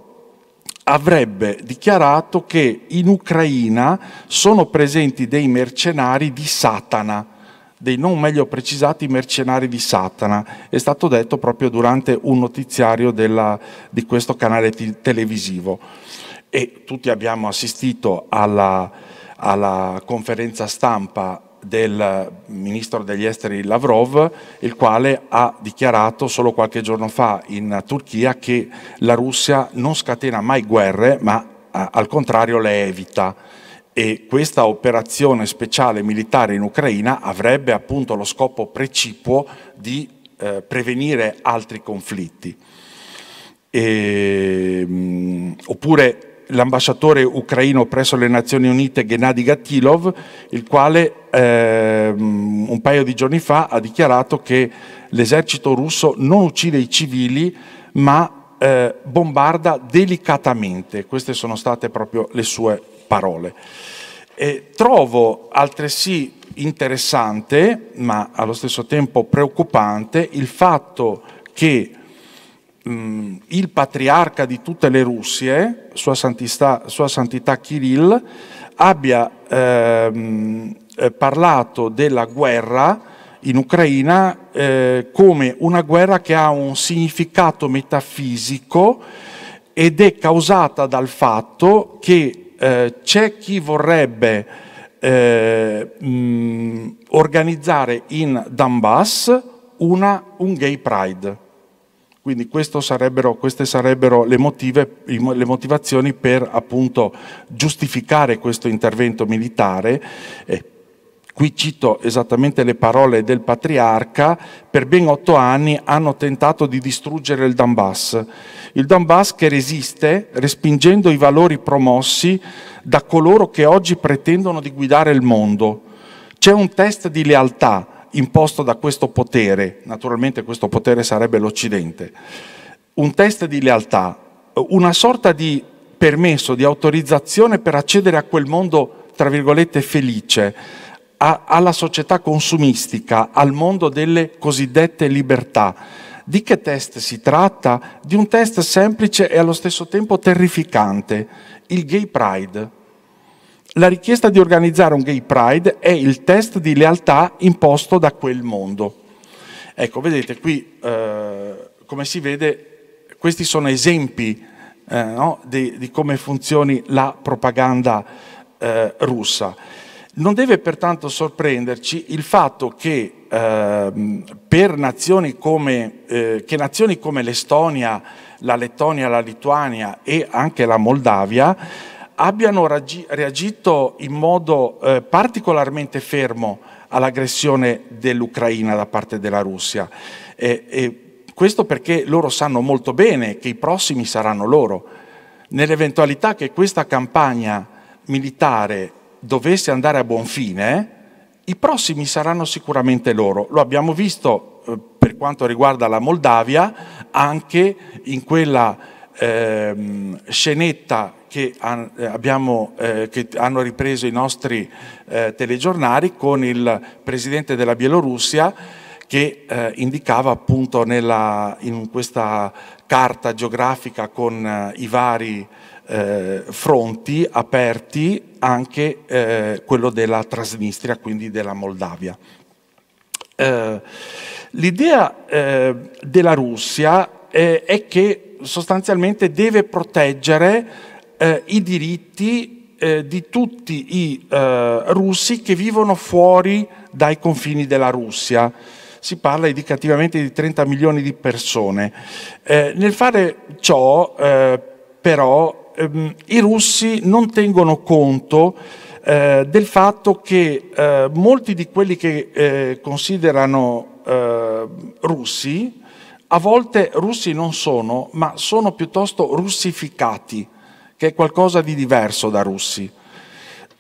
avrebbe dichiarato che in Ucraina sono presenti dei mercenari di Satana, dei non meglio precisati mercenari di Satana. È stato detto proprio durante un notiziario della, di questo canale televisivo. E tutti abbiamo assistito alla, alla conferenza stampa del ministro degli esteri Lavrov, il quale ha dichiarato solo qualche giorno fa in Turchia che la Russia non scatena mai guerre, ma al contrario le evita e questa operazione speciale militare in Ucraina avrebbe appunto lo scopo precipuo di eh, prevenire altri conflitti. E, ehm, mh, oppure l'ambasciatore ucraino presso le Nazioni Unite Gennady Gatilov, il quale ehm, un paio di giorni fa ha dichiarato che l'esercito russo non uccide i civili ma eh, bombarda delicatamente. Queste sono state proprio le sue parole. E trovo altresì interessante, ma allo stesso tempo preoccupante, il fatto che mh, mm, il patriarca di tutte le Russie, Sua Santità, Sua Santità Kirill, abbia ehm, eh, parlato della guerra in Ucraina eh, come una guerra che ha un significato metafisico ed è causata dal fatto che eh, c'è chi vorrebbe eh, mh, mm, organizzare in Donbass una, un gay pride. Quindi sarebbero, queste sarebbero le, motive, le, motivazioni per appunto giustificare questo intervento militare. E qui cito esattamente le parole del patriarca, per ben otto anni hanno tentato di distruggere il Donbass. Il Donbass che resiste respingendo i valori promossi da coloro che oggi pretendono di guidare il mondo. C'è un test di lealtà imposto da questo potere, naturalmente questo potere sarebbe l'Occidente, un test di lealtà, una sorta di permesso, di autorizzazione per accedere a quel mondo, tra virgolette, felice, a, alla società consumistica, al mondo delle cosiddette libertà. Di che test si tratta? Di un test semplice e allo stesso tempo terrificante, il gay pride la richiesta di organizzare un gay pride è il test di lealtà imposto da quel mondo. Ecco, vedete qui, eh, come si vede, questi sono esempi eh, no, di, di, come funzioni la propaganda eh, russa. Non deve pertanto sorprenderci il fatto che ehm, per nazioni come, eh, che nazioni come l'Estonia, la Lettonia, la Lituania e anche la Moldavia abbiano reagito in modo eh, particolarmente fermo all'aggressione dell'Ucraina da parte della Russia. E, e questo perché loro sanno molto bene che i prossimi saranno loro. Nell'eventualità che questa campagna militare dovesse andare a buon fine, i prossimi saranno sicuramente loro. Lo abbiamo visto eh, per quanto riguarda la Moldavia, anche in quella ehm, scenetta che, han, eh, abbiamo, eh, che, hanno ripreso i nostri eh, telegiornali con il presidente della Bielorussia che eh, indicava appunto nella, in questa carta geografica con eh, i vari eh, fronti aperti anche quello della Transnistria, quindi della Moldavia. l'idea della Russia è che sostanzialmente deve proteggere eh, i diritti eh, di tutti i eh, russi che vivono fuori dai confini della Russia si parla indicativamente di 30 milioni di persone. Eh, nel fare ciò, eh, però, ehm, i russi non tengono conto eh, del fatto che eh, molti di quelli che considerano russi a volte russi non sono, ma sono piuttosto russificati, che è qualcosa di diverso da russi.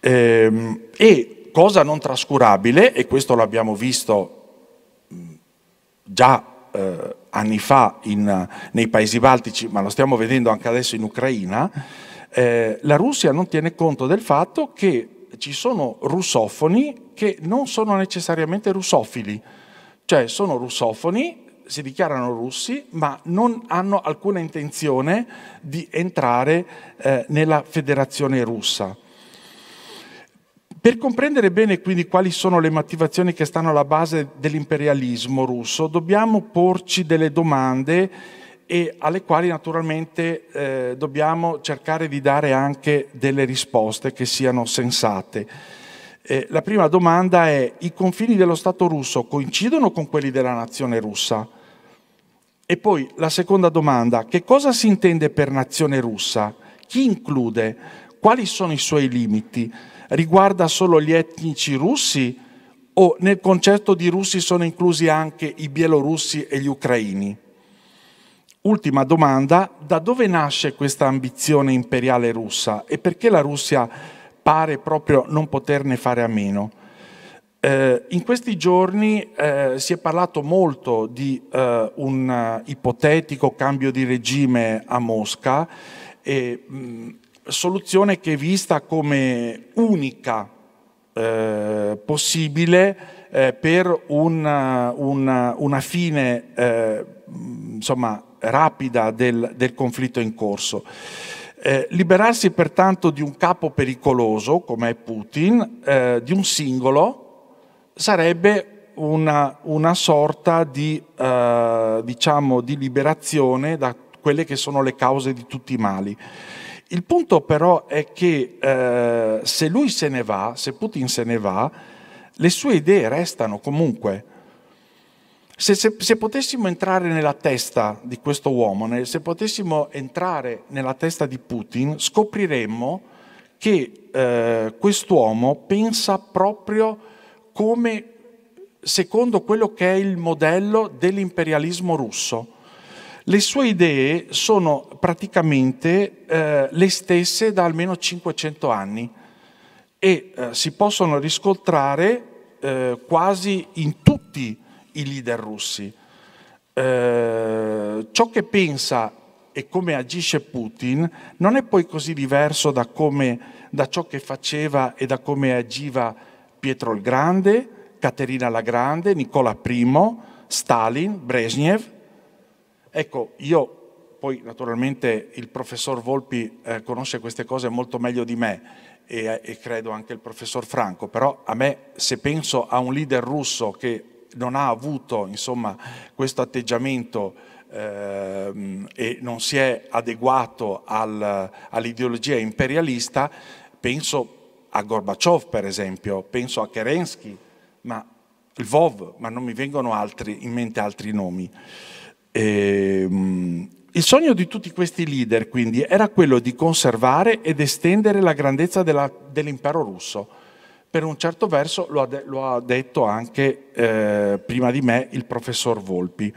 Ehm, e cosa non trascurabile, e questo l'abbiamo visto già eh, anni fa in, nei paesi baltici, ma lo stiamo vedendo anche adesso in Ucraina, eh, la Russia non tiene conto del fatto che ci sono russofoni che non sono necessariamente russofili, cioè sono russofoni si dichiarano russi ma non hanno alcuna intenzione di entrare eh, nella federazione russa. Per comprendere bene quindi quali sono le motivazioni che stanno alla base dell'imperialismo russo, dobbiamo porci delle domande e alle quali naturalmente eh, dobbiamo cercare di dare anche delle risposte che siano sensate. Eh, la prima domanda è, i confini dello Stato russo coincidono con quelli della nazione russa? E poi la seconda domanda, che cosa si intende per nazione russa? Chi include? Quali sono i suoi limiti? Riguarda solo gli etnici russi o nel concetto di russi sono inclusi anche i bielorussi e gli ucraini? Ultima domanda, da dove nasce questa ambizione imperiale russa e perché la Russia pare proprio non poterne fare a meno? Eh, in questi giorni eh, si è parlato molto di eh, un ipotetico cambio di regime a Mosca, e, mh, mm, soluzione che è vista come unica eh, possibile eh, per un, una, una, fine eh, mm, insomma, rapida del, del conflitto in corso. Eh, liberarsi pertanto di un capo pericoloso come è Putin, eh, di un singolo sarebbe una, una sorta di, eh, diciamo, di liberazione da quelle che sono le cause di tutti i mali. Il punto però è che eh, se lui se ne va, se Putin se ne va, le sue idee restano comunque. Se, se, se, potessimo entrare nella testa di questo uomo, se potessimo entrare nella testa di Putin, scopriremmo che eh, quest'uomo pensa proprio come secondo quello che è il modello dell'imperialismo russo. Le sue idee sono praticamente eh, le stesse da almeno 500 anni e eh, si possono riscontrare eh, quasi in tutti i leader russi. Eh, ciò che pensa e come agisce Putin non è poi così diverso da, come, da ciò che faceva e da come agiva Putin. Pietro il Grande, Caterina la Grande, Nicola I, Stalin, Brezhnev. Ecco, io poi naturalmente il professor Volpi eh, conosce queste cose molto meglio di me e, eh, e credo anche il professor Franco, però a me se penso a un leader russo che non ha avuto insomma, questo atteggiamento eh, e non si è adeguato al, all'ideologia imperialista, penso a Gorbaciov per esempio, penso a Kerensky, ma il Vov, ma non mi vengono altri, in mente altri nomi. E, ehm, il sogno di tutti questi leader quindi era quello di conservare ed estendere la grandezza dell'impero russo. Per un certo verso lo ha, de, lo ha detto anche eh, prima di me il professor Volpi.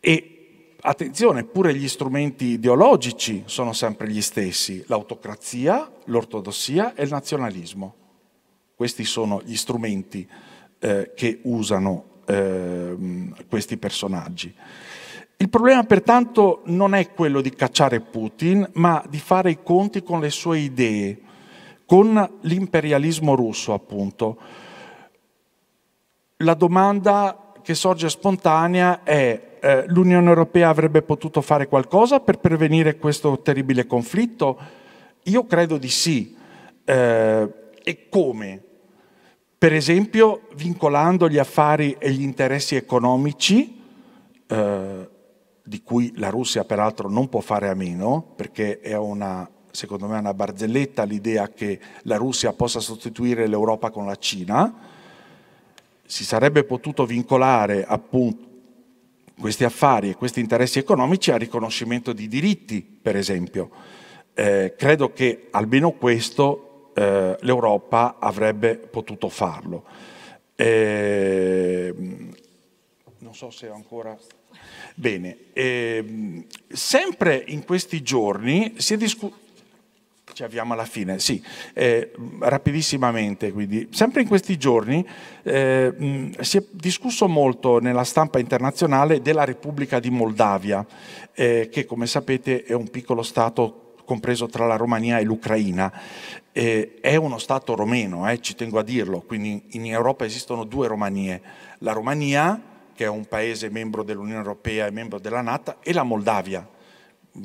E Attenzione, pure gli strumenti ideologici sono sempre gli stessi, l'autocrazia, l'ortodossia e il nazionalismo. Questi sono gli strumenti eh, che usano eh, questi personaggi. Il problema pertanto non è quello di cacciare Putin, ma di fare i conti con le sue idee, con l'imperialismo russo appunto. La domanda che sorge spontanea è eh, l'Unione Europea avrebbe potuto fare qualcosa per prevenire questo terribile conflitto? Io credo di sì. Eh, e come? Per esempio vincolando gli affari e gli interessi economici, eh, di cui la Russia peraltro non può fare a meno, perché è una, secondo me una barzelletta l'idea che la Russia possa sostituire l'Europa con la Cina, si sarebbe potuto vincolare appunto questi affari e questi interessi economici al riconoscimento di diritti, per esempio. Eh, credo che almeno questo eh, l'Europa avrebbe potuto farlo. Eh, non so se ho ancora... Bene, ehm, sempre in questi giorni si è discusso ci avviamo alla fine, sì, eh, rapidissimamente quindi. Sempre in questi giorni eh, mh, si è discusso molto nella stampa internazionale della Repubblica di Moldavia, eh, che come sapete è un piccolo Stato compreso tra la Romania e l'Ucraina. Eh, è uno Stato romeno, eh, ci tengo a dirlo, quindi in Europa esistono due Romanie, la Romania, che è un paese membro dell'Unione Europea e membro della Nato, e la Moldavia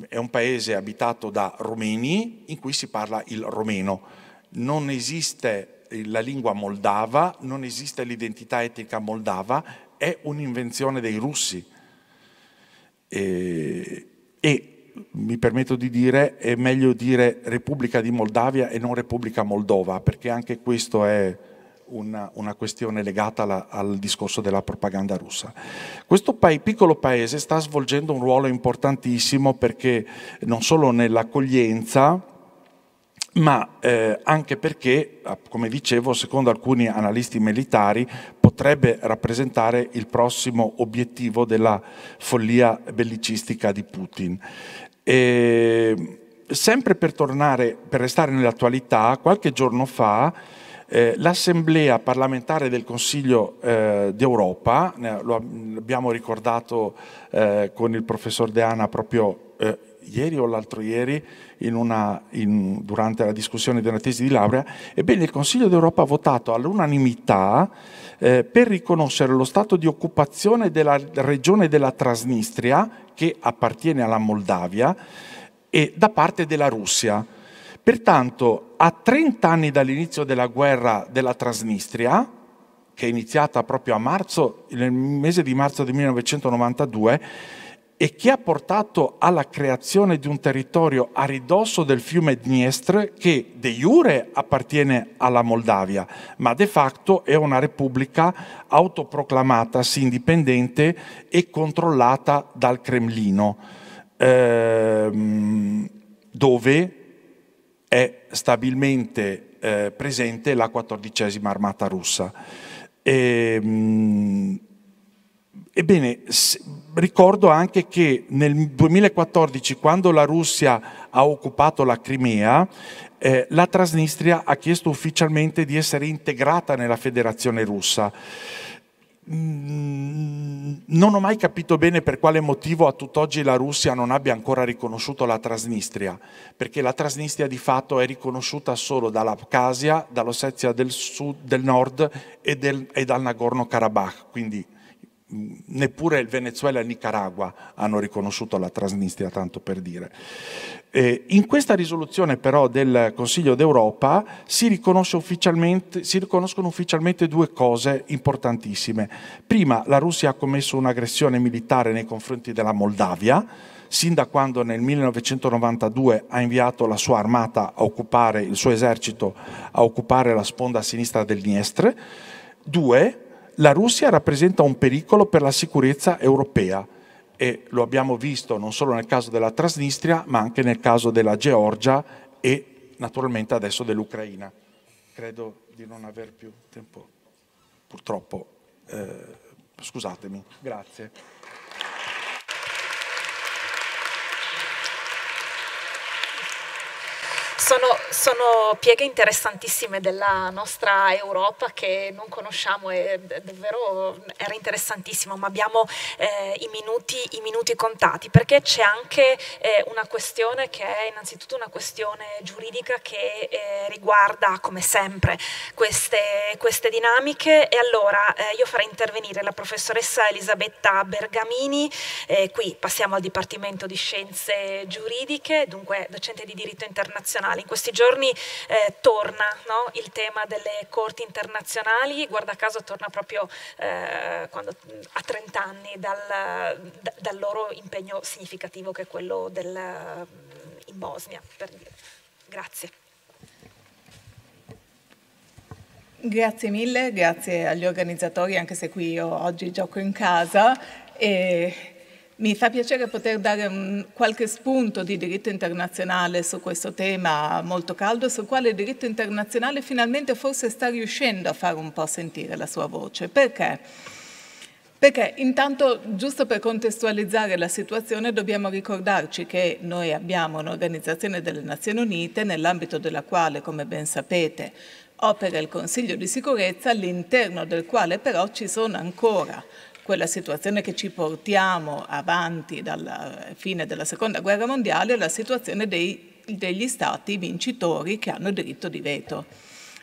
è un paese abitato da romeni in cui si parla il romeno. Non esiste la lingua moldava, non esiste l'identità etnica moldava, è un'invenzione dei russi. E, e, mi permetto di dire, è meglio dire Repubblica di Moldavia e non Repubblica Moldova, perché anche questo è una, una questione legata alla, al discorso della propaganda russa. Questo pa piccolo paese sta svolgendo un ruolo importantissimo perché non solo nell'accoglienza, ma eh, anche perché, come dicevo, secondo alcuni analisti militari, potrebbe rappresentare il prossimo obiettivo della follia bellicistica di Putin. E, sempre per tornare, per restare nell'attualità, qualche giorno fa eh, L'Assemblea parlamentare del Consiglio eh, d'Europa, lo abbiamo ricordato eh, con il professor Deana proprio eh, ieri o l'altro ieri in una, in, durante la discussione di una tesi di laurea, ebbene il Consiglio d'Europa ha votato all'unanimità eh, per riconoscere lo stato di occupazione della regione della Trasnistria, che appartiene alla Moldavia, e da parte della Russia. Pertanto, a 30 anni dall'inizio della guerra della Transnistria, che è iniziata proprio a marzo, nel mese di marzo del 1992, e che ha portato alla creazione di un territorio a ridosso del fiume Dniestr che de jure appartiene alla Moldavia, ma de facto è una repubblica autoproclamatasi indipendente e controllata dal Cremlino, ehm, dove è stabilmente eh, presente la 14 armata russa. E, ehm, mh, ebbene, se, ricordo anche che nel 2014, quando la Russia ha occupato la Crimea, eh, la Transnistria ha chiesto ufficialmente di essere integrata nella federazione russa. Mm, non ho mai capito bene per quale motivo a tutt'oggi la Russia non abbia ancora riconosciuto la Trasnistria, perché la Trasnistria di fatto è riconosciuta solo dall'Abkhazia, dall'Ossetia del, sud, del Nord e, del, e dal Nagorno-Karabakh, quindi mm, neppure il Venezuela e il Nicaragua hanno riconosciuto la Trasnistria, tanto per dire. Eh, in questa risoluzione però del Consiglio d'Europa si, ufficialmente, si riconoscono ufficialmente due cose importantissime. Prima, la Russia ha commesso un'aggressione militare nei confronti della Moldavia, sin da quando nel 1992 ha inviato la sua armata a occupare, il suo esercito a occupare la sponda sinistra del Dniestre. Due, la Russia rappresenta un pericolo per la sicurezza europea e lo abbiamo visto non solo nel caso della Transnistria, ma anche nel caso della Georgia e naturalmente adesso dell'Ucraina. Credo di non aver più tempo, purtroppo. Eh, scusatemi, grazie. Sono, sono, pieghe interessantissime della nostra Europa che non conosciamo e davvero era interessantissimo, ma abbiamo eh, i, minuti, i, minuti, contati perché c'è anche eh, una questione che è innanzitutto una questione giuridica che eh, riguarda come sempre queste, queste dinamiche e allora eh, io farei intervenire la professoressa Elisabetta Bergamini, eh, qui passiamo al Dipartimento di Scienze Giuridiche, dunque docente di diritto internazionale internazionali. In questi giorni eh, torna no? il tema delle corti internazionali, guarda caso torna proprio eh, quando, a 30 anni dal, dal, loro impegno significativo che è quello del, mm, in Bosnia. Per dire. Grazie. Grazie mille, grazie agli organizzatori, anche se qui io oggi gioco in casa. E mi fa piacere poter dare un, qualche spunto di diritto internazionale su questo tema molto caldo, sul quale il diritto internazionale finalmente forse sta riuscendo a fare un po' sentire la sua voce. Perché? Perché intanto, giusto per contestualizzare la situazione, dobbiamo ricordarci che noi abbiamo un'organizzazione delle Nazioni Unite nell'ambito della quale, come ben sapete, opera il Consiglio di sicurezza, all'interno del quale però ci sono ancora quella situazione che ci portiamo avanti dalla fine della seconda guerra mondiale è la situazione dei, degli stati vincitori che hanno diritto di veto,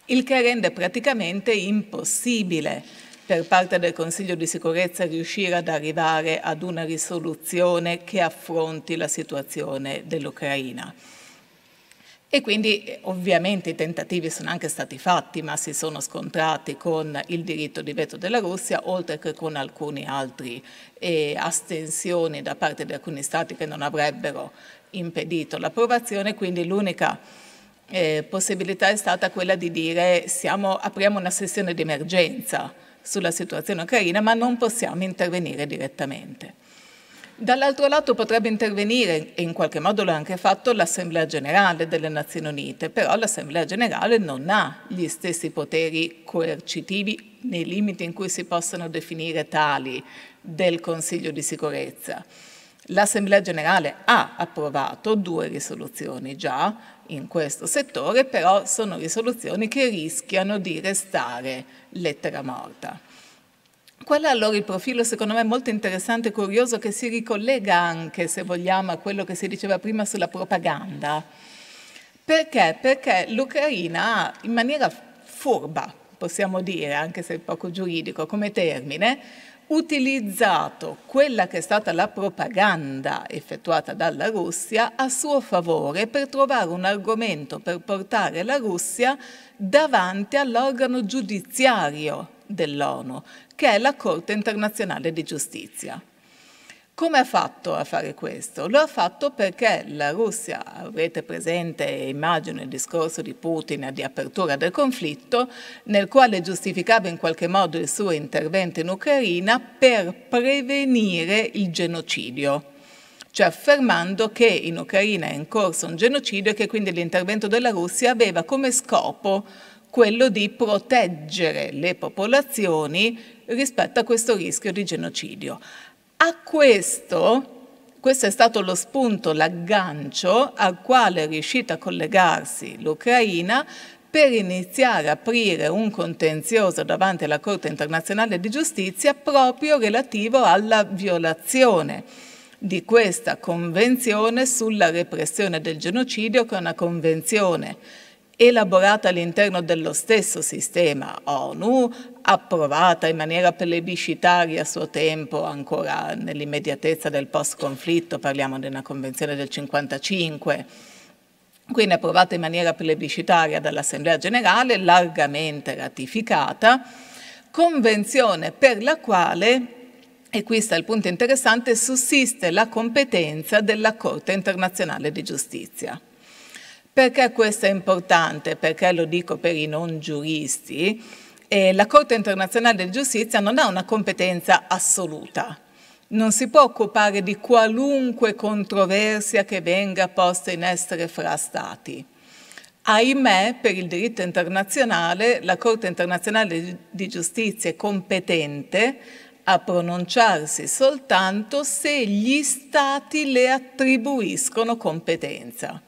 il che rende praticamente impossibile per parte del Consiglio di sicurezza riuscire ad arrivare ad una risoluzione che affronti la situazione dell'Ucraina. E quindi eh, ovviamente i tentativi sono anche stati fatti, ma si sono scontrati con il diritto di veto della Russia, oltre che con alcune altre eh, astensioni da parte di alcuni stati che non avrebbero impedito l'approvazione, quindi l'unica eh, possibilità è stata quella di dire siamo, apriamo una sessione di emergenza sulla situazione ucraina, ma non possiamo intervenire direttamente. Dall'altro lato potrebbe intervenire, e in qualche modo l'ha anche fatto, l'Assemblea Generale delle Nazioni Unite, però l'Assemblea Generale non ha gli stessi poteri coercitivi nei limiti in cui si possono definire tali del Consiglio di sicurezza. L'Assemblea Generale ha approvato due risoluzioni già in questo settore, però sono risoluzioni che rischiano di restare lettera morta. Quello è allora il profilo secondo me molto interessante e curioso che si ricollega anche, se vogliamo, a quello che si diceva prima sulla propaganda. Perché? Perché l'Ucraina ha in maniera furba, possiamo dire, anche se poco giuridico come termine, utilizzato quella che è stata la propaganda effettuata dalla Russia a suo favore per trovare un argomento per portare la Russia davanti all'organo giudiziario dell'ONU, che è la Corte internazionale di giustizia. Come ha fatto a fare questo? Lo ha fatto perché la Russia, avrete presente, immagino, il discorso di Putin di apertura del conflitto, nel quale giustificava in qualche modo il suo intervento in Ucraina per prevenire il genocidio cioè affermando che in Ucraina è in corso un genocidio e che quindi l'intervento della Russia aveva come scopo quello di proteggere le popolazioni rispetto a questo rischio di genocidio. A questo, questo è stato lo spunto, l'aggancio al quale è riuscita a collegarsi l'Ucraina per iniziare a aprire un contenzioso davanti alla Corte internazionale di giustizia proprio relativo alla violazione di questa convenzione sulla repressione del genocidio, che è una convenzione elaborata all'interno dello stesso sistema ONU, approvata in maniera plebiscitaria a suo tempo, ancora nell'immediatezza del post-conflitto, parliamo di una convenzione del 1955, quindi approvata in maniera plebiscitaria dall'Assemblea Generale, largamente ratificata, convenzione per la quale e qui sta il punto interessante, sussiste la competenza della Corte internazionale di giustizia. Perché questo è importante? Perché lo dico per i non giuristi, eh, la Corte internazionale di giustizia non ha una competenza assoluta. Non si può occupare di qualunque controversia che venga posta in essere fra Stati. Ahimè, per il diritto internazionale, la Corte internazionale di giustizia è competente a pronunciarsi soltanto se gli Stati le attribuiscono competenza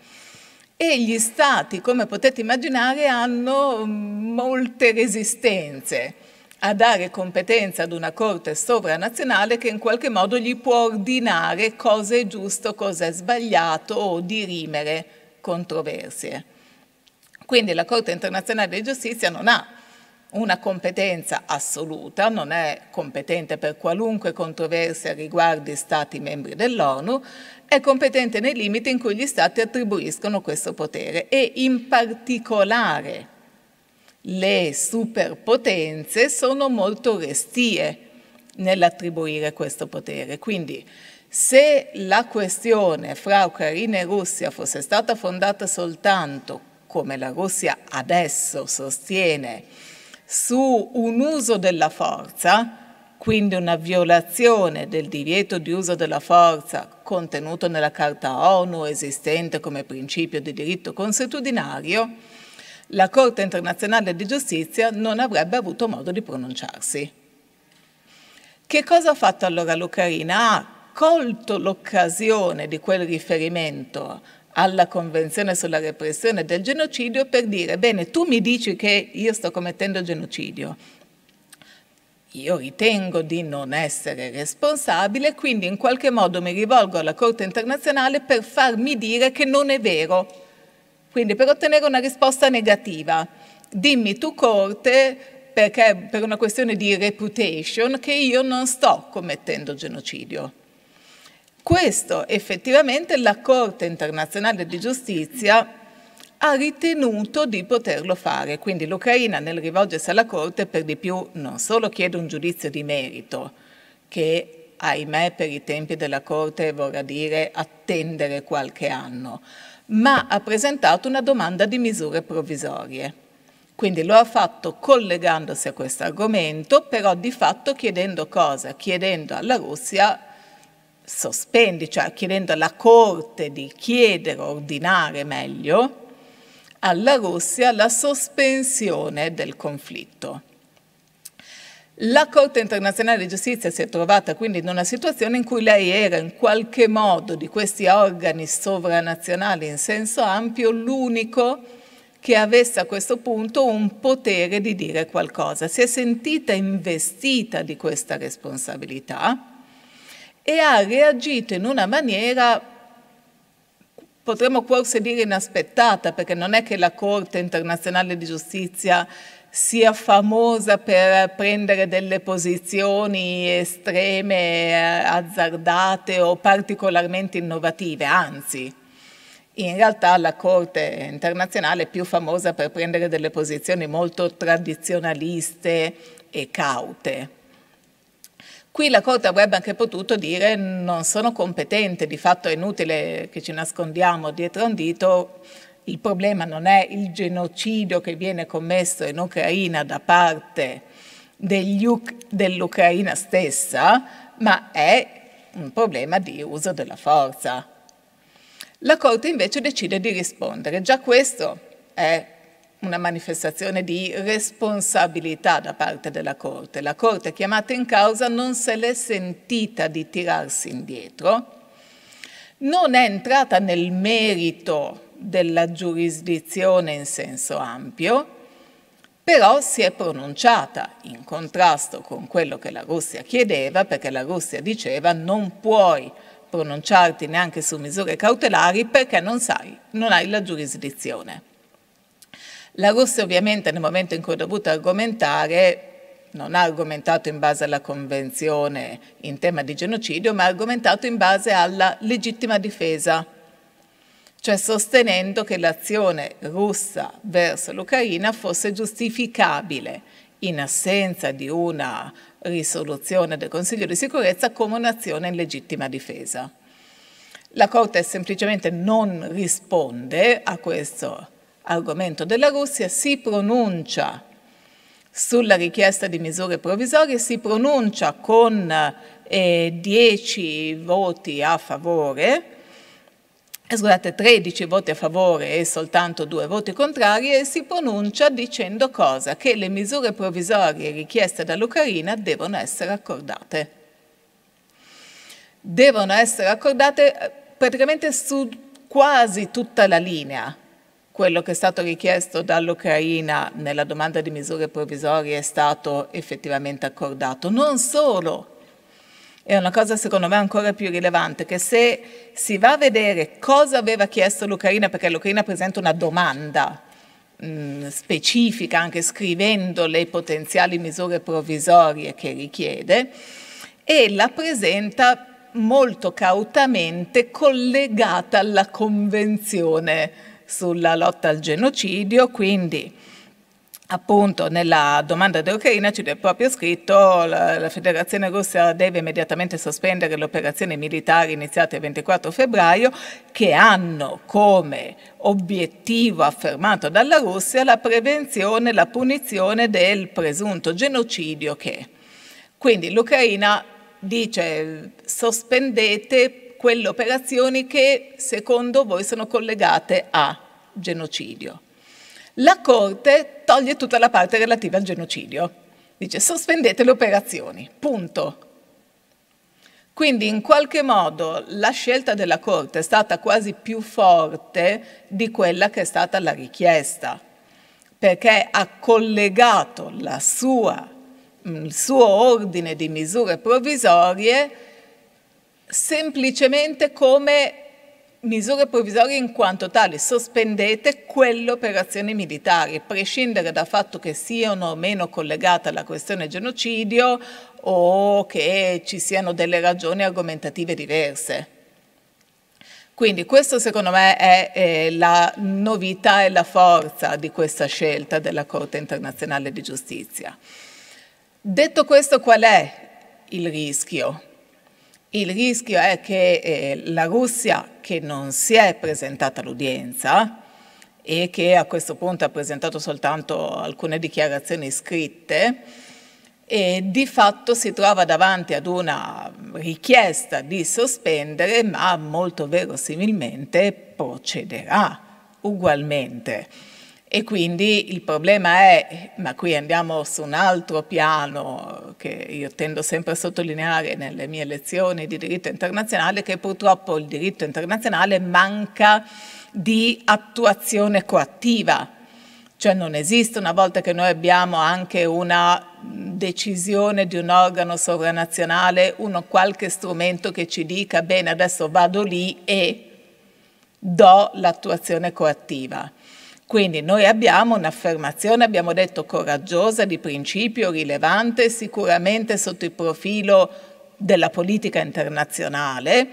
e gli stati, come potete immaginare, hanno mm, molte resistenze a dare competenza ad una corte sovranazionale che in qualche modo gli può ordinare cosa è giusto, cosa è sbagliato o dirimere controversie. Quindi la Corte internazionale di giustizia non ha una competenza assoluta, non è competente per qualunque controversia riguardi stati membri dell'ONU, è competente nei limiti in cui gli Stati attribuiscono questo potere e in particolare le superpotenze sono molto restie nell'attribuire questo potere. Quindi se la questione fra Ucraina e Russia fosse stata fondata soltanto, come la Russia adesso sostiene, su un uso della forza, quindi una violazione del divieto di uso della forza contenuto nella Carta ONU esistente come principio di diritto consuetudinario, la Corte internazionale di giustizia non avrebbe avuto modo di pronunciarsi. Che cosa ha fatto allora l'Ucraina? Ha colto l'occasione di quel riferimento alla Convenzione sulla repressione del genocidio per dire, bene, tu mi dici che io sto commettendo genocidio, io ritengo di non essere responsabile, quindi in qualche modo mi rivolgo alla Corte internazionale per farmi dire che non è vero, quindi per ottenere una risposta negativa. Dimmi tu Corte, perché per una questione di reputation, che io non sto commettendo genocidio. Questo effettivamente la Corte internazionale di giustizia ha ritenuto di poterlo fare. Quindi l'Ucraina nel rivolgersi alla Corte per di più non solo chiede un giudizio di merito, che ahimè per i tempi della Corte vorrà dire attendere qualche anno, ma ha presentato una domanda di misure provvisorie. Quindi lo ha fatto collegandosi a questo argomento, però di fatto chiedendo cosa? Chiedendo alla Russia sospendi, cioè chiedendo alla Corte di chiedere, ordinare meglio, alla Russia la sospensione del conflitto. La Corte internazionale di giustizia si è trovata quindi in una situazione in cui lei era in qualche modo di questi organi sovranazionali in senso ampio l'unico che avesse a questo punto un potere di dire qualcosa. Si è sentita investita di questa responsabilità e ha reagito in una maniera potremmo forse dire inaspettata, perché non è che la Corte internazionale di giustizia sia famosa per prendere delle posizioni estreme, eh, azzardate o particolarmente innovative, anzi. In realtà la Corte internazionale è più famosa per prendere delle posizioni molto tradizionaliste e caute. Qui la Corte avrebbe anche potuto dire non sono competente, di fatto è inutile che ci nascondiamo dietro un dito, il problema non è il genocidio che viene commesso in Ucraina da parte dell'Ucraina stessa, ma è un problema di uso della forza. La Corte invece decide di rispondere, già questo è una manifestazione di responsabilità da parte della Corte. La Corte chiamata in causa non se l'è sentita di tirarsi indietro, non è entrata nel merito della giurisdizione in senso ampio, però si è pronunciata in contrasto con quello che la Russia chiedeva, perché la Russia diceva non puoi pronunciarti neanche su misure cautelari perché non sai, non hai la giurisdizione. La Russia ovviamente nel momento in cui ha dovuto argomentare non ha argomentato in base alla Convenzione in tema di genocidio, ma ha argomentato in base alla legittima difesa, cioè sostenendo che l'azione russa verso l'Ucraina fosse giustificabile in assenza di una risoluzione del Consiglio di sicurezza come un'azione in legittima difesa. La Corte semplicemente non risponde a questo argomento della Russia, si pronuncia sulla richiesta di misure provvisorie, si pronuncia con 10 eh, voti a favore, eh, scusate, 13 voti a favore e soltanto 2 voti contrari e si pronuncia dicendo cosa? Che le misure provvisorie richieste dall'Ucraina devono essere accordate. Devono essere accordate eh, praticamente su quasi tutta la linea, quello che è stato richiesto dall'Ucraina nella domanda di misure provvisorie è stato effettivamente accordato. Non solo, è una cosa secondo me ancora più rilevante, che se si va a vedere cosa aveva chiesto l'Ucraina, perché l'Ucraina presenta una domanda mh, mm, specifica anche scrivendo le potenziali misure provvisorie che richiede, e la presenta molto cautamente collegata alla convenzione sulla lotta al genocidio, quindi appunto nella domanda dell'Ucraina ci c'è proprio scritto la, la Federazione Russa deve immediatamente sospendere le operazioni militari iniziate il 24 febbraio che hanno come obiettivo affermato dalla Russia la prevenzione e la punizione del presunto genocidio che. Quindi l'Ucraina dice sospendete quelle operazioni che secondo voi sono collegate a genocidio. La Corte toglie tutta la parte relativa al genocidio, dice sospendete le operazioni, punto. Quindi in qualche modo la scelta della Corte è stata quasi più forte di quella che è stata la richiesta, perché ha collegato sua, il suo ordine di misure provvisorie semplicemente come misure provvisorie in quanto tali, sospendete quelle operazioni militari, prescindere dal fatto che siano o meno collegate alla questione genocidio o che ci siano delle ragioni argomentative diverse. Quindi questo secondo me è eh, la novità e la forza di questa scelta della Corte internazionale di giustizia. Detto questo qual è il rischio? Il rischio è che eh, la Russia, che non si è presentata all'udienza e che a questo punto ha presentato soltanto alcune dichiarazioni scritte, e di fatto si trova davanti ad una richiesta di sospendere, ma molto verosimilmente procederà ugualmente. E quindi il problema è, ma qui andiamo su un altro piano che io tendo sempre a sottolineare nelle mie lezioni di diritto internazionale, che purtroppo il diritto internazionale manca di attuazione coattiva. Cioè non esiste una volta che noi abbiamo anche una decisione di un organo sovranazionale, uno qualche strumento che ci dica bene adesso vado lì e do l'attuazione coattiva. Quindi noi abbiamo un'affermazione, abbiamo detto coraggiosa, di principio, rilevante, sicuramente sotto il profilo della politica internazionale,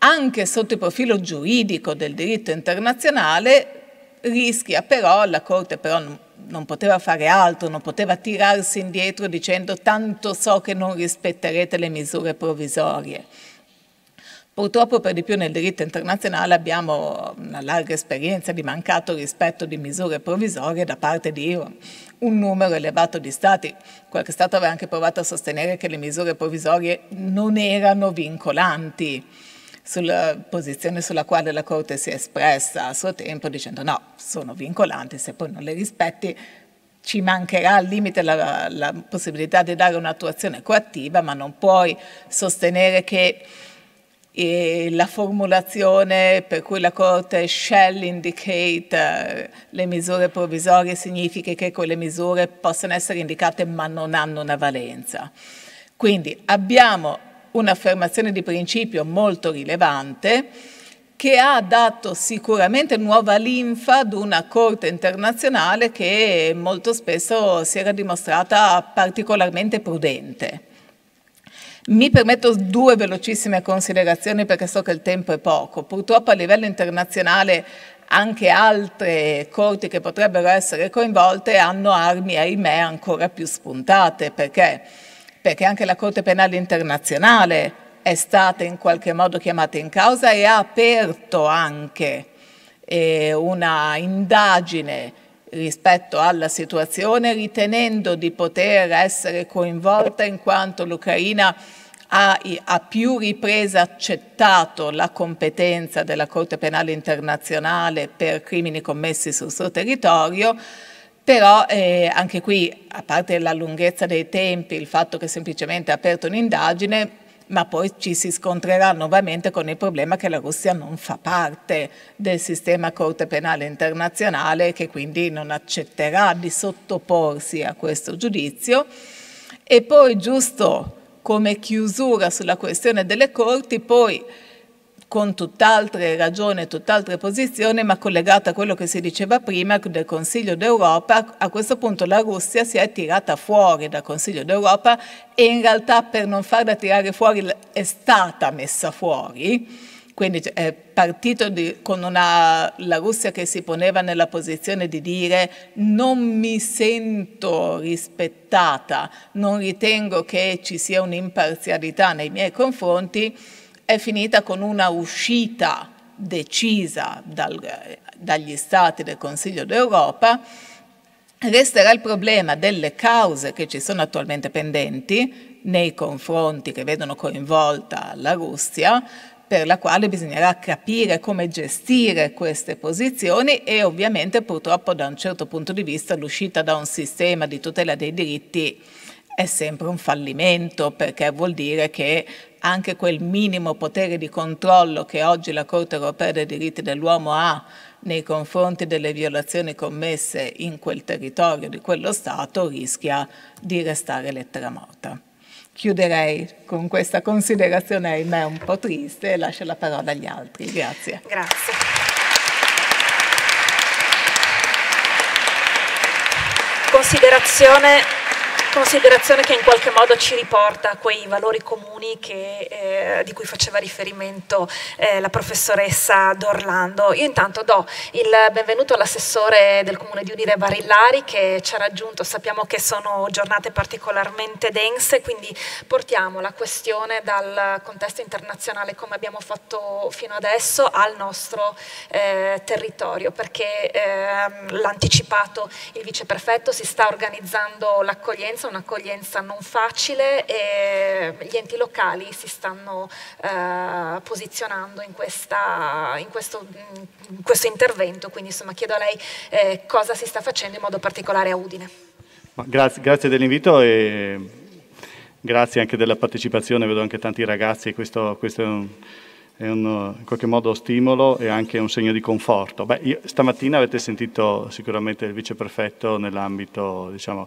anche sotto il profilo giuridico del diritto internazionale, rischia però, la Corte però non poteva fare altro, non poteva tirarsi indietro dicendo tanto so che non rispetterete le misure provvisorie. Purtroppo per di più nel diritto internazionale abbiamo una larga esperienza di mancato rispetto di misure provvisorie da parte di un numero elevato di stati. Qualche stato aveva anche provato a sostenere che le misure provvisorie non erano vincolanti sulla posizione sulla quale la Corte si è espressa a suo tempo dicendo no, sono vincolanti, se poi non le rispetti ci mancherà al limite la, la possibilità di dare un'attuazione coattiva, ma non puoi sostenere che e la formulazione per cui la Corte shall indicate eh, le misure provvisorie significa che quelle misure possono essere indicate ma non hanno una valenza. Quindi abbiamo un'affermazione di principio molto rilevante che ha dato sicuramente nuova linfa ad una Corte internazionale che molto spesso si era dimostrata particolarmente prudente. Mi permetto due velocissime considerazioni perché so che il tempo è poco. Purtroppo a livello internazionale anche altre corti che potrebbero essere coinvolte hanno armi, ahimè, ancora più spuntate. Perché? Perché anche la Corte Penale Internazionale è stata in qualche modo chiamata in causa e ha aperto anche eh, una indagine rispetto alla situazione, ritenendo di poter essere coinvolta in quanto l'Ucraina ha a più riprese accettato la competenza della Corte Penale Internazionale per crimini commessi sul suo territorio, però eh, anche qui, a parte la lunghezza dei tempi, il fatto che semplicemente ha aperto un'indagine, ma poi ci si scontrerà nuovamente con il problema che la Russia non fa parte del sistema Corte Penale Internazionale e che quindi non accetterà di sottoporsi a questo giudizio. E poi giusto come chiusura sulla questione delle corti, poi con tutt'altre ragioni, tutt'altre posizioni, ma collegata a quello che si diceva prima del Consiglio d'Europa, a questo punto la Russia si è tirata fuori dal Consiglio d'Europa e in realtà per non farla tirare fuori è stata messa fuori quindi cioè, è partito di, con una, la Russia che si poneva nella posizione di dire non mi sento rispettata, non ritengo che ci sia un'imparzialità nei miei confronti, è finita con una uscita decisa dal, dagli stati del Consiglio d'Europa. Resterà il problema delle cause che ci sono attualmente pendenti nei confronti che vedono coinvolta la Russia, per la quale bisognerà capire come gestire queste posizioni e ovviamente purtroppo da un certo punto di vista l'uscita da un sistema di tutela dei diritti è sempre un fallimento perché vuol dire che anche quel minimo potere di controllo che oggi la Corte europea dei diritti dell'uomo ha nei confronti delle violazioni commesse in quel territorio di quello Stato rischia di restare lettera morta chiuderei con questa considerazione ahimè un po' triste e lascio la parola agli altri. Grazie. Grazie. Considerazione considerazione che in qualche modo ci riporta a quei valori comuni che, eh, di cui faceva riferimento eh, la professoressa D'Orlando. Io intanto do il benvenuto all'assessore del comune di Udine Barillari che ci ha raggiunto, sappiamo che sono giornate particolarmente dense, quindi portiamo la questione dal contesto internazionale come abbiamo fatto fino adesso al nostro eh, territorio, perché ehm, l'ha anticipato il viceprefetto, si sta organizzando l'accoglienza un'accoglienza, un'accoglienza non facile e gli enti locali si stanno eh, posizionando in, questa, in, questo, in, questo, intervento, quindi insomma, chiedo a lei eh, cosa si sta facendo in modo particolare a Udine. grazie, grazie dell'invito e grazie anche della partecipazione, vedo anche tanti ragazzi, questo, questo è un è un, in qualche modo stimolo e anche un segno di conforto. Beh, io, stamattina avete sentito sicuramente il viceprefetto nell'ambito, diciamo,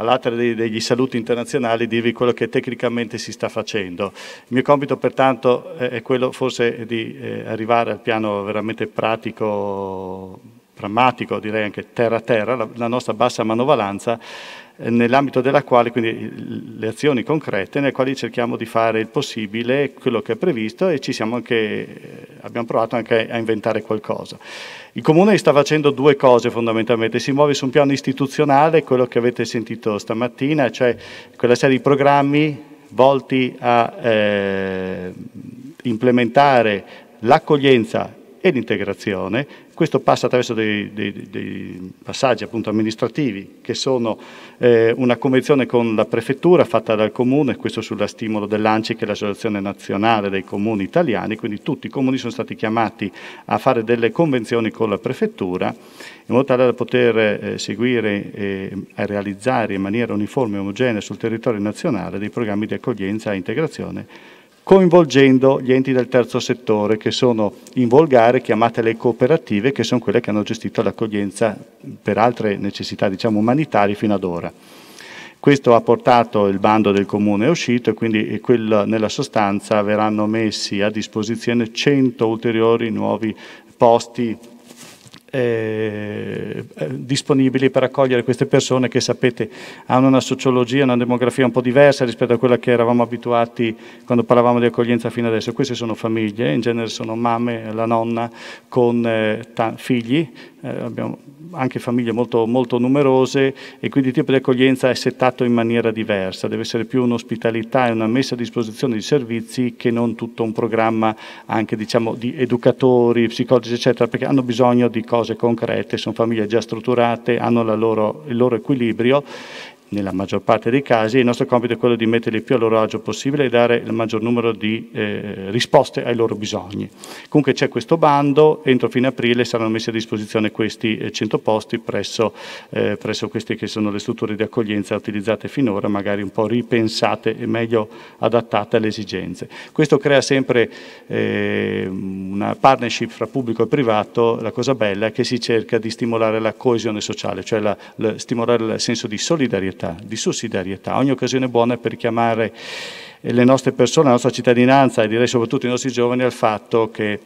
all'altra degli saluti internazionali dirvi quello che tecnicamente si sta facendo. Il mio compito pertanto è quello forse di eh, arrivare al piano veramente pratico, drammatico, direi anche terra terra, la nostra bassa manovalanza nell'ambito della quale, quindi le azioni concrete, nelle quali cerchiamo di fare il possibile, quello che è previsto e anche, eh, abbiamo provato anche a inventare qualcosa. Il Comune sta facendo due cose fondamentalmente, si muove su un piano istituzionale, quello che avete sentito stamattina, cioè quella serie di programmi volti a eh, implementare l'accoglienza e l'integrazione questo passa attraverso dei, dei, dei passaggi appunto, amministrativi che sono eh, una convenzione con la prefettura fatta dal comune, questo sulla stimolo dell'ANCI che è l'associazione nazionale dei comuni italiani, quindi tutti i comuni sono stati chiamati a fare delle convenzioni con la prefettura in modo tale da poter eh, seguire e realizzare in maniera uniforme e omogenea sul territorio nazionale dei programmi di accoglienza e integrazione coinvolgendo gli enti del terzo settore che sono in volgare chiamate le cooperative che sono quelle che hanno gestito l'accoglienza per altre necessità diciamo, umanitarie fino ad ora. Questo ha portato il bando del comune è uscito e quindi quella, nella sostanza verranno messi a disposizione 100 ulteriori nuovi posti eh, eh, disponibili per accogliere queste persone che sapete hanno una sociologia, una demografia un po' diversa rispetto a quella che eravamo abituati quando parlavamo di accoglienza fino adesso. Queste sono famiglie, in genere sono mamme, la nonna con eh, figli, eh, abbiamo anche famiglie molto, molto, numerose e quindi il tipo di accoglienza è settato in maniera diversa, deve essere più un'ospitalità e una messa a disposizione di servizi che non tutto un programma anche diciamo, di educatori, psicologi eccetera, perché hanno bisogno di cose cose concrete, sono famiglie già strutturate, hanno loro, il loro equilibrio nella maggior parte dei casi, il nostro compito è quello di metterli più a loro agio possibile e dare il maggior numero di eh, risposte ai loro bisogni. Comunque c'è questo bando, entro fine aprile saranno messi a disposizione questi eh, 100 posti presso, eh, presso, queste che sono le strutture di accoglienza utilizzate finora, magari un po' ripensate e meglio adattate alle esigenze. Questo crea sempre eh, una partnership fra pubblico e privato, la cosa bella è che si cerca di stimolare la coesione sociale, cioè la, la, stimolare il senso di solidarietà solidarietà, di sussidiarietà. Ogni occasione buona per richiamare eh, le nostre persone, la nostra cittadinanza e direi soprattutto i nostri giovani al fatto che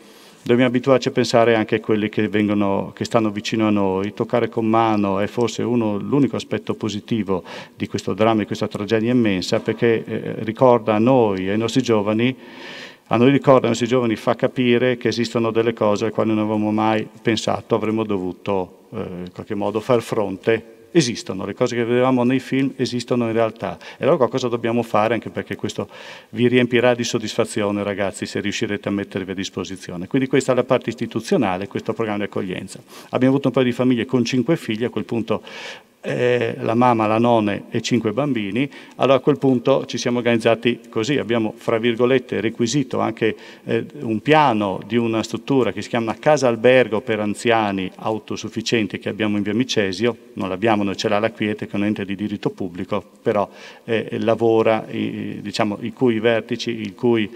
dobbiamo abituarci a pensare anche a quelli che, vengono, che stanno vicino a noi. Toccare con mano è forse uno, l'unico aspetto positivo di questo dramma, di questa tragedia immensa, perché eh, ricorda a noi e ai nostri giovani, a noi ricorda, ai nostri giovani fa capire che esistono delle cose alle quali non avevamo mai pensato, avremmo dovuto eh, in qualche modo far fronte esistono, le cose che vedevamo nei film esistono in realtà. E allora qualcosa dobbiamo fare, anche perché questo vi riempirà di soddisfazione ragazzi se riuscirete a mettervi a disposizione. Quindi questa è la parte istituzionale, questo programma di accoglienza. Abbiamo avuto un paio di famiglie con cinque figli, a quel punto eh, la mamma, la nonne e cinque bambini, allora a quel punto ci siamo organizzati così, abbiamo fra virgolette requisito anche eh, un piano di una struttura che si chiama Casa Albergo per anziani autosufficienti che abbiamo in via Micesio, non l'abbiamo, noi ce l'ha la Quiete che è un ente di diritto pubblico, però eh, lavora, diciamo, i cui vertici, i cui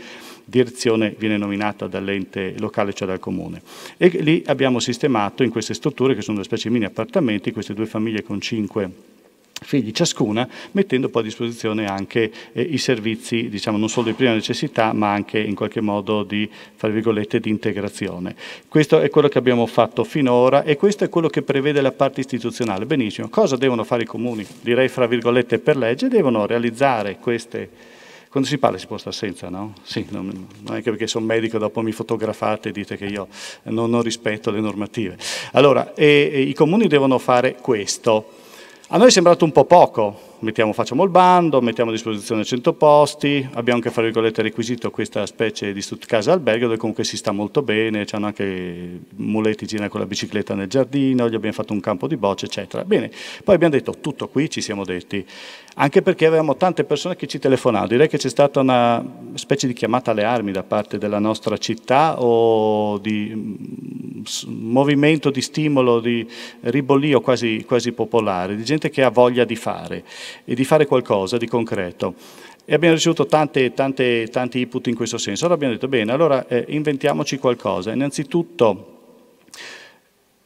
direzione viene nominata dall'ente locale, cioè dal comune. E lì abbiamo sistemato in queste strutture, che sono una specie di mini appartamenti, queste due famiglie con cinque figli ciascuna, mettendo poi a disposizione anche eh, i servizi, diciamo, non solo di prima necessità, ma anche in qualche modo di, fra virgolette, di, integrazione. Questo è quello che abbiamo fatto finora e questo è quello che prevede la parte istituzionale. Benissimo, cosa devono fare i comuni? Direi, fra virgolette, per legge, devono realizzare queste quando si parla si può stare senza, no? Sì, non, non è che perché sono medico dopo mi fotografate e dite che io non, non rispetto le normative. Allora, e, e i comuni devono fare questo. A noi è sembrato un po' poco, mettiamo, facciamo il bando, mettiamo a disposizione 100 posti, abbiamo anche fra virgolette requisito questa specie di casa albergo dove comunque si sta molto bene, c'hanno anche muletti gira con la bicicletta nel giardino, gli abbiamo fatto un campo di bocce eccetera. Bene, poi abbiamo detto tutto qui ci siamo detti, anche perché avevamo tante persone che ci telefonavano, direi che c'è stata una specie di chiamata alle armi da parte della nostra città o di mm, movimento di stimolo, di ribollio quasi, quasi popolare, di gente che ha voglia di fare e di fare qualcosa di concreto. E abbiamo ricevuto tante, tante, tanti input in questo senso. Allora abbiamo detto, bene, allora eh, inventiamoci qualcosa. Innanzitutto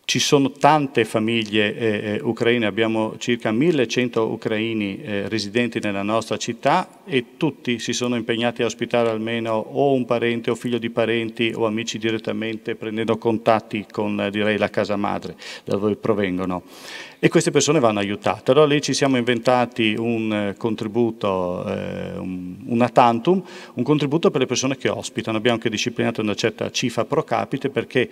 ci sono tante famiglie eh, eh ucraine, abbiamo circa 1100 ucraini eh, residenti nella nostra città e tutti si sono impegnati a ospitare almeno o un parente o figlio di parenti o amici direttamente prendendo contatti con eh, direi, la casa madre da dove provengono e queste persone vanno aiutate. Allora lì ci siamo inventati un eh, contributo, eh, un, una tantum, un contributo per le persone che ospitano, abbiamo anche disciplinato una certa cifra pro capite perché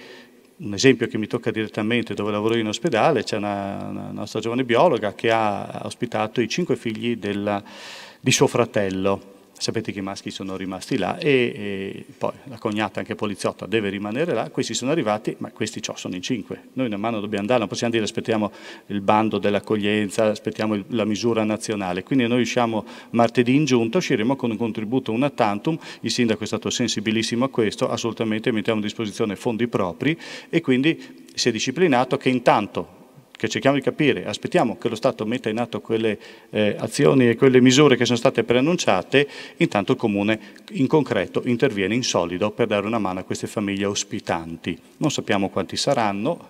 un esempio che mi tocca direttamente dove lavoro in ospedale, c'è una, una, nostra giovane biologa che ha ospitato i cinque figli della, di suo fratello sapete che i maschi sono rimasti là e, e, poi la cognata anche poliziotta deve rimanere là, questi sono arrivati, ma questi ciò sono in cinque, noi una mano dobbiamo andare, non possiamo dire aspettiamo il bando dell'accoglienza, aspettiamo il, la misura nazionale, quindi noi usciamo martedì in giunta, usciremo con un contributo una tantum, il sindaco è stato sensibilissimo a questo, assolutamente mettiamo a disposizione fondi propri e quindi si è disciplinato che intanto che cerchiamo di capire, aspettiamo che lo Stato metta in atto quelle eh, azioni e quelle misure che sono state preannunciate, intanto il Comune in concreto interviene in solido per dare una mano a queste famiglie ospitanti. Non sappiamo quanti saranno,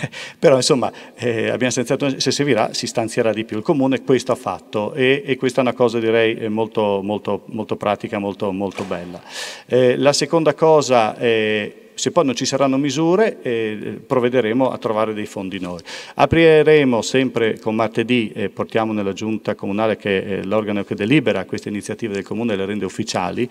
[LAUGHS] però insomma eh, abbiamo stanziato, se servirà si stanzierà di più. Il Comune questo ha fatto e, e questa è una cosa direi molto, molto, molto pratica, molto, molto bella. Eh, la seconda cosa è eh, se poi non ci saranno misure eh, provvederemo a trovare dei fondi noi. Apriremo sempre con martedì, eh, portiamo nella giunta comunale che è eh, l'organo che delibera queste iniziative del comune e le rende ufficiali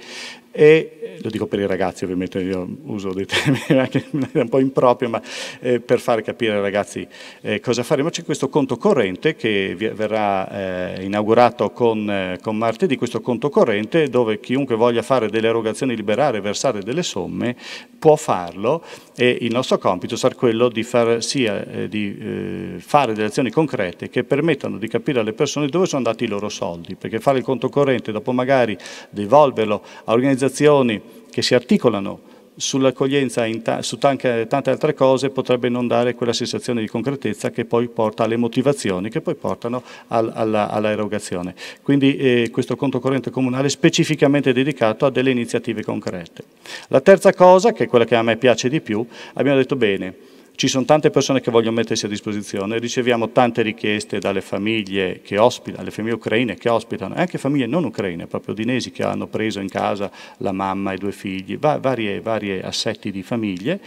e eh, lo dico per i ragazzi ovviamente, io uso dei termini [LAUGHS] anche un po' improprio ma eh, per far capire ai ragazzi eh, cosa faremo c'è questo conto corrente che verrà inaugurato con, con martedì, questo conto corrente dove chiunque voglia fare delle erogazioni liberare, versare delle somme può fare farlo e il nostro compito sarà quello di, far, sia, eh, di eh, fare delle azioni concrete che permettano di capire alle persone dove sono andati i loro soldi, perché fare il conto corrente dopo magari devolverlo a organizzazioni che si articolano sull'accoglienza ta su tante, tante altre cose potrebbe non dare quella sensazione di concretezza che poi porta alle motivazioni che poi portano al, all'erogazione. All Quindi eh, questo conto corrente comunale è specificamente dedicato a delle iniziative concrete. La terza cosa, che è quella che a me piace di più, abbiamo detto bene, ci sono tante persone che vogliono mettersi a disposizione, riceviamo tante richieste dalle famiglie che ospitano, alle famiglie ucraine che ospitano, e anche famiglie non ucraine, proprio dinesi che hanno preso in casa la mamma e i due figli, va, varie, varie assetti di famiglie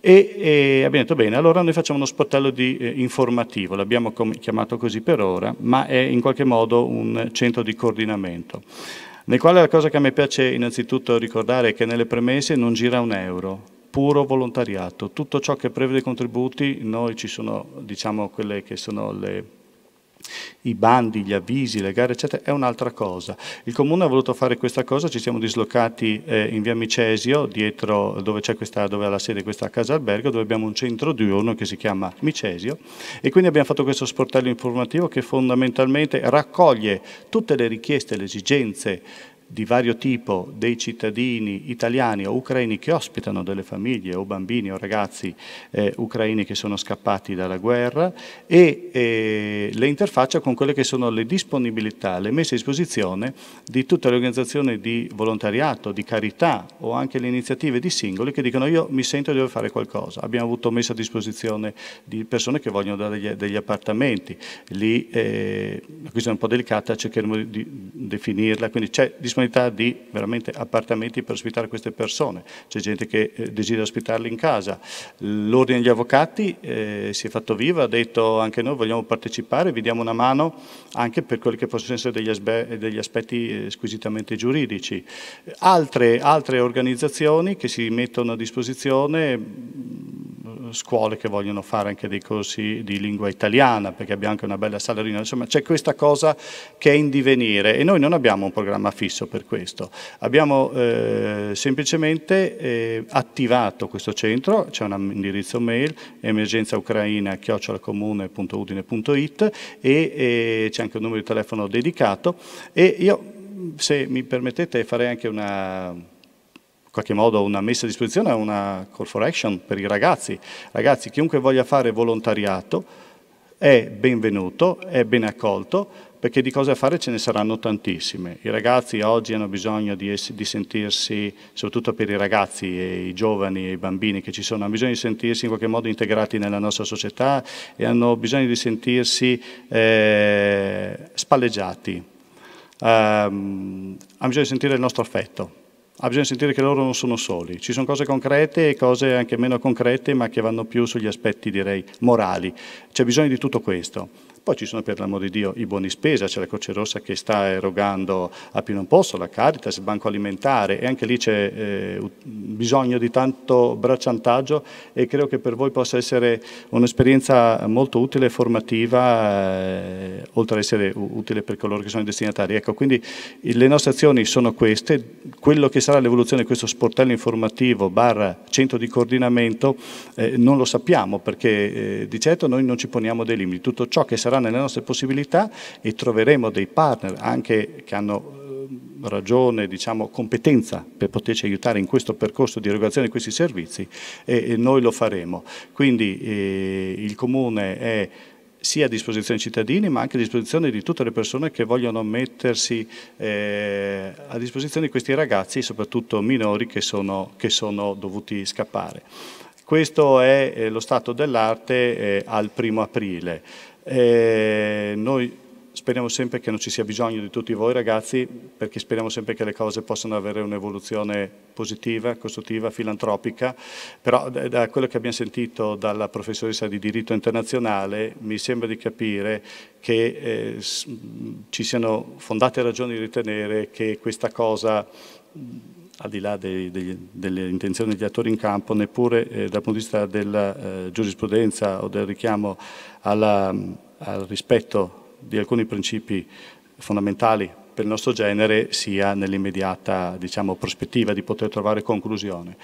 e, e, abbiamo detto bene, allora noi facciamo uno sportello di, eh, informativo, l'abbiamo chiamato così per ora, ma è in qualche modo un centro di coordinamento, nel quale la cosa che a me piace innanzitutto ricordare è che nelle premesse non gira un euro, puro volontariato. Tutto ciò che prevede contributi, noi ci sono diciamo, quelle che sono le, i bandi, gli avvisi, le gare eccetera, è un'altra cosa. Il Comune ha voluto fare questa cosa, ci siamo dislocati eh, in via Micesio, dietro dove, questa, dove, ha la sede questa casa albergo, dove abbiamo un centro diurno che si chiama Micesio e quindi abbiamo fatto questo sportello informativo che fondamentalmente raccoglie tutte le richieste, le esigenze di vario tipo dei cittadini italiani o ucraini che ospitano delle famiglie o bambini o ragazzi eh, ucraini che sono scappati dalla guerra e eh, le interfaccia con quelle che sono le disponibilità, le messe a disposizione di tutte le organizzazioni di volontariato, di carità o anche le iniziative di singoli che dicono io mi sento di dover fare qualcosa. Abbiamo avuto messo a disposizione di persone che vogliono dare degli, degli appartamenti, lì eh, la questione è un po' delicata, cercheremo di definirla, quindi c'è disponibilità opportunità di veramente appartamenti per ospitare queste persone, c'è gente che eh, desidera ospitarli in casa. L'Ordine degli Avvocati eh, si è fatto viva, ha detto anche noi vogliamo partecipare, vi diamo una mano anche per quelli che possono essere degli, aspe degli aspetti eh, squisitamente giuridici. Altre, altre organizzazioni che si mettono a disposizione mm, scuole che vogliono fare anche dei corsi di lingua italiana, perché abbiamo anche una bella salarina, insomma c'è questa cosa che è in divenire e noi non abbiamo un programma fisso, per questo. Abbiamo eh, semplicemente eh, attivato questo centro, c'è un indirizzo mail emergenzaucraina.udine.it e eh, c'è anche un numero di telefono dedicato e io se mi permettete farei anche una in qualche modo una messa a disposizione, una call for action per i ragazzi. Ragazzi, chiunque voglia fare volontariato è benvenuto, è ben accolto, perché di cose a fare ce ne saranno tantissime. I ragazzi oggi hanno bisogno di, di, sentirsi, soprattutto per i ragazzi e i giovani e i bambini che ci sono, hanno bisogno di sentirsi in qualche modo integrati nella nostra società e hanno bisogno di sentirsi eh, spalleggiati, eh, hanno bisogno di sentire il nostro affetto ha bisogno di sentire che loro non sono soli. Ci sono cose concrete e cose anche meno concrete, ma che vanno più sugli aspetti, direi, morali. C'è bisogno di tutto questo. Poi ci sono per l'amor di Dio i buoni spesa, c'è la Croce Rossa che sta erogando a più non posso, la Caritas, il Banco Alimentare e anche lì c'è eh, bisogno di tanto bracciantaggio e credo che per voi possa essere un'esperienza molto utile e formativa eh, oltre ad essere utile per coloro che sono i destinatari. Ecco, quindi le nostre azioni sono queste, quello che sarà l'evoluzione di questo sportello informativo barra centro di coordinamento eh, non lo sappiamo perché eh, di certo noi non ci poniamo dei limiti, tutto ciò che sarà sarà nelle nostre possibilità e troveremo dei partner anche che hanno ehm, ragione, diciamo, competenza per poterci aiutare in questo percorso di erogazione di questi servizi e, e noi lo faremo. Quindi eh, il Comune è sia a disposizione dei cittadini ma anche a disposizione di tutte le persone che vogliono mettersi eh, a disposizione di questi ragazzi, soprattutto minori, che sono, che sono dovuti scappare. Questo è eh, lo stato dell'arte eh, al primo aprile. E noi speriamo sempre che non ci sia bisogno di tutti voi ragazzi, perché speriamo sempre che le cose possano avere un'evoluzione positiva, costruttiva, filantropica, però da quello che abbiamo sentito dalla professoressa di diritto internazionale mi sembra di capire che eh, ci siano fondate ragioni di ritenere che questa cosa al di là dei, dei, delle intenzioni degli attori in campo, neppure eh, dal punto di vista della eh, giurisprudenza o del richiamo alla, al rispetto di alcuni principi fondamentali per il nostro genere sia nell'immediata diciamo, prospettiva di poter trovare conclusione.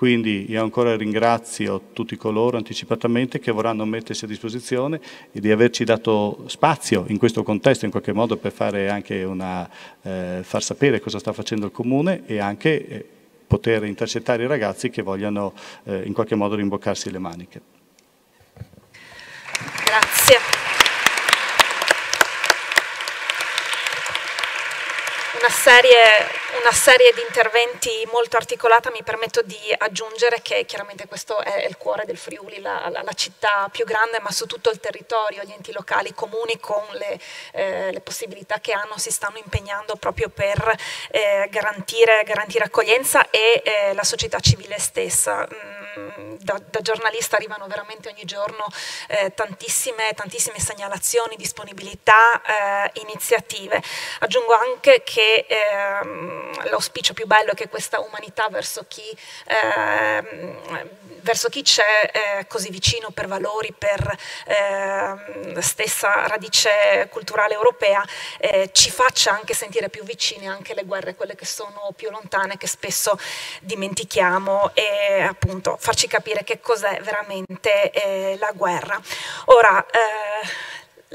Quindi io ancora ringrazio tutti coloro anticipatamente che vorranno mettersi a disposizione e di averci dato spazio in questo contesto in qualche modo per fare anche una, eh, far sapere cosa sta facendo il Comune e anche eh, poter intercettare i ragazzi che vogliano eh, in qualche modo rimboccarsi le maniche. Grazie. serie, una serie di interventi molto articolata, mi permetto di aggiungere che chiaramente questo è il cuore del Friuli, la, la, la città più grande, ma su tutto il territorio gli enti locali, i comuni con le, eh, le, possibilità che hanno si stanno impegnando proprio per eh, garantire, garantire, accoglienza e eh, la società civile stessa. Mm, Mm, da, da, giornalista arrivano veramente ogni giorno eh, tantissime, tantissime, segnalazioni, disponibilità, eh, iniziative. Aggiungo anche che ehm, l'auspicio più bello è che questa umanità verso chi ehm, verso chi c'è eh, così vicino per valori, per eh, stessa radice culturale europea, eh, ci faccia anche sentire più vicine anche le guerre, quelle che sono più lontane, che spesso dimentichiamo e appunto farci capire che cos'è veramente eh, la guerra. Ora, eh,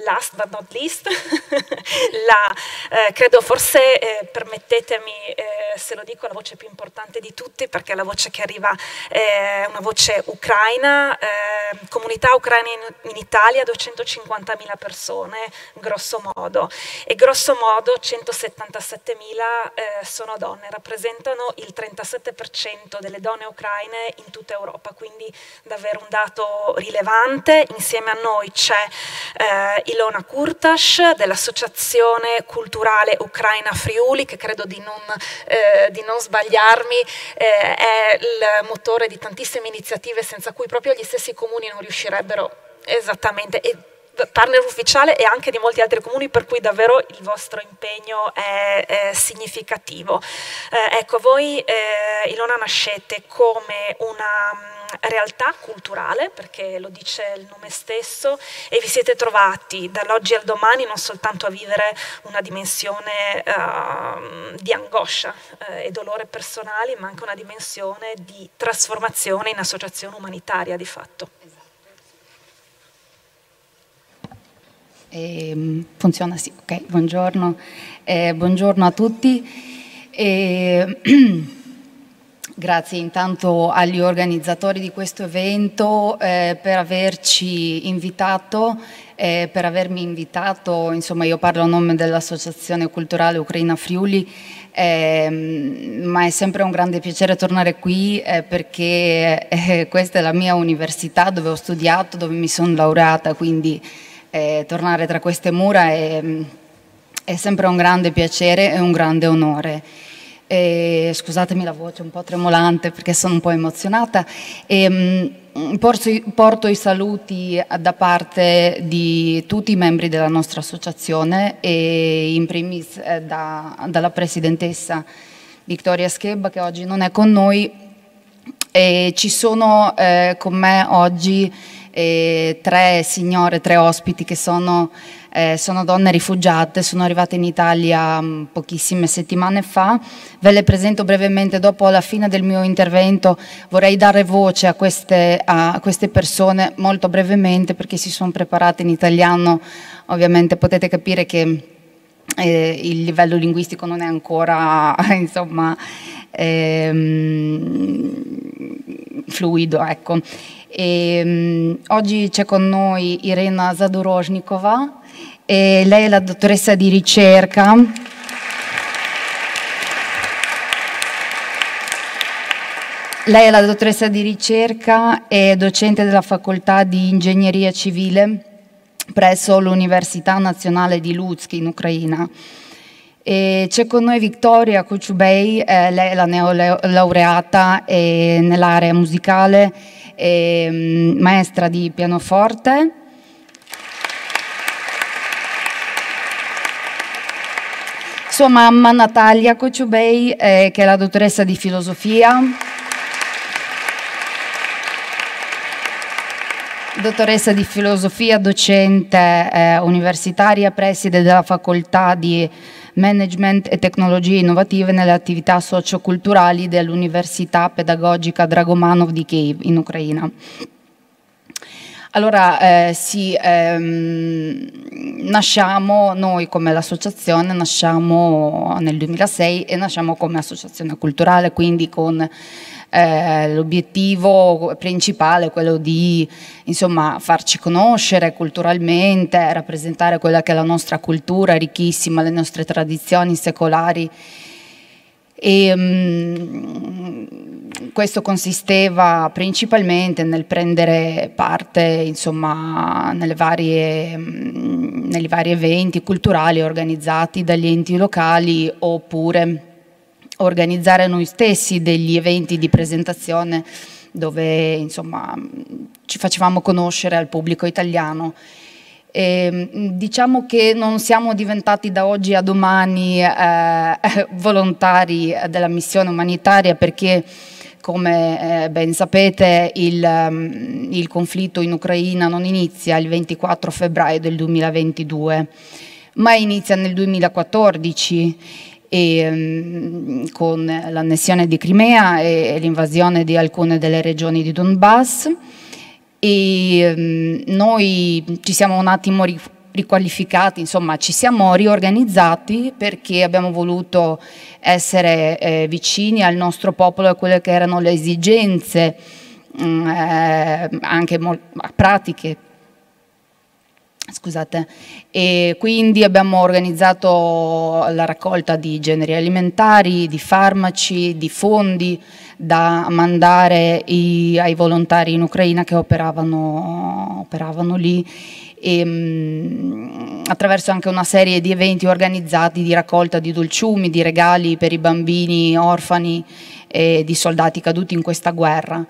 last but not least, [LAUGHS] la, eh, credo forse, eh, permettetemi eh, se lo dico, la voce più importante di tutti perché è la voce che arriva, è eh, una voce ucraina, ehm, comunità ucraina in, in Italia, 250.000 persone, grosso modo, e grosso modo 177.000 eh, sono donne, rappresentano il 37% delle donne ucraine in tutta Europa, quindi davvero un dato rilevante, insieme a noi c'è eh, Ilona Kurtas dell'Associazione Culturale Ucraina Friuli, che credo di non, eh, di non sbagliarmi, eh, è il motore di tantissime iniziative senza cui proprio gli stessi comuni non riuscirebbero esattamente. E, partner ufficiale e anche di molti altri comuni per cui davvero il vostro impegno è, è significativo. Eh, ecco, voi eh, Ilona nascete come una mm, realtà culturale, perché lo dice il nome stesso, e vi siete trovati dall'oggi al domani non soltanto a vivere una dimensione uh, di angoscia uh, e dolore personali, ma anche una dimensione di trasformazione in associazione umanitaria di fatto. E ehm, funziona sì, ok, buongiorno, eh, buongiorno a tutti. E, ehm, [CLEARS THROAT] grazie intanto agli organizzatori di questo evento eh, per averci invitato, eh, per avermi invitato, insomma io parlo a nome dell'Associazione Culturale Ucraina Friuli, ehm, ma è sempre un grande piacere tornare qui eh, perché eh, questa è la mia università dove ho studiato, dove mi sono laureata, quindi eh, tornare tra queste mura è, è, sempre un grande piacere e un grande onore. E, scusatemi la voce un po' tremolante perché sono un po' emozionata. E, mm, porto, porto i saluti da parte di tutti i membri della nostra associazione e in primis eh, da, dalla presidentessa Vittoria Schebba che oggi non è con noi. E ci sono eh, con me oggi e tre signore, tre ospiti che sono, eh, sono donne rifugiate, sono arrivate in Italia mm, pochissime settimane fa. Ve le presento brevemente dopo la fine del mio intervento. Vorrei dare voce a queste, a queste persone molto brevemente perché si sono preparate in italiano. Ovviamente potete capire che... Eh, il livello linguistico non è ancora [LAUGHS] insomma, ehm, fluido ecco. E, mm, oggi c'è con noi Irena Zadorozhnikova, lei è la dottoressa di ricerca. Lei è la dottoressa di ricerca e docente della facoltà di ingegneria civile presso l'Università Nazionale di Lutsk in Ucraina. E c'è con noi Vittoria Cucciubei, eh, lei è la neolaureata eh, nell'area musicale, eh, maestra di pianoforte. Sua mamma Natalia Cociubei, eh, che è la dottoressa di filosofia. dottoressa di filosofia, docente eh, universitaria, preside della facoltà di management e tecnologie innovative nelle attività socioculturali dell'Università Pedagogica Dragomanov di Kiev in Ucraina. Allora eh, sì, ehm, nasciamo noi come l'associazione, nasciamo nel 2006 e nasciamo come associazione culturale, quindi con eh, l'obiettivo principale è quello di insomma, farci conoscere culturalmente, rappresentare quella che è la nostra cultura ricchissima, le nostre tradizioni secolari. E, mh, mm, questo consisteva principalmente nel prendere parte insomma, varie, mh, mm, nei vari eventi culturali organizzati dagli enti locali oppure organizzare noi stessi degli eventi di presentazione dove insomma, ci facevamo conoscere al pubblico italiano. E, ehm, diciamo che non siamo diventati da oggi a domani eh, [LAUGHS] volontari della missione umanitaria perché come eh, ben sapete il, mm, il conflitto in Ucraina non inizia il 24 febbraio del 2022 ma inizia nel 2014 e, ehm, con l'annessione di Crimea e, l'invasione di alcune delle regioni di Donbass e ehm, noi ci siamo un attimo riqualificati, insomma ci siamo riorganizzati perché abbiamo voluto essere eh, vicini al nostro popolo e a quelle che erano le esigenze mm, eh, anche pratiche Scusate, e quindi abbiamo organizzato la raccolta di generi alimentari, di farmaci, di fondi da mandare i, ai volontari in Ucraina che operavano, operavano lì, e, mh, mm, attraverso anche una serie di eventi organizzati di raccolta di dolciumi, di regali per i bambini orfani e di soldati caduti in questa guerra.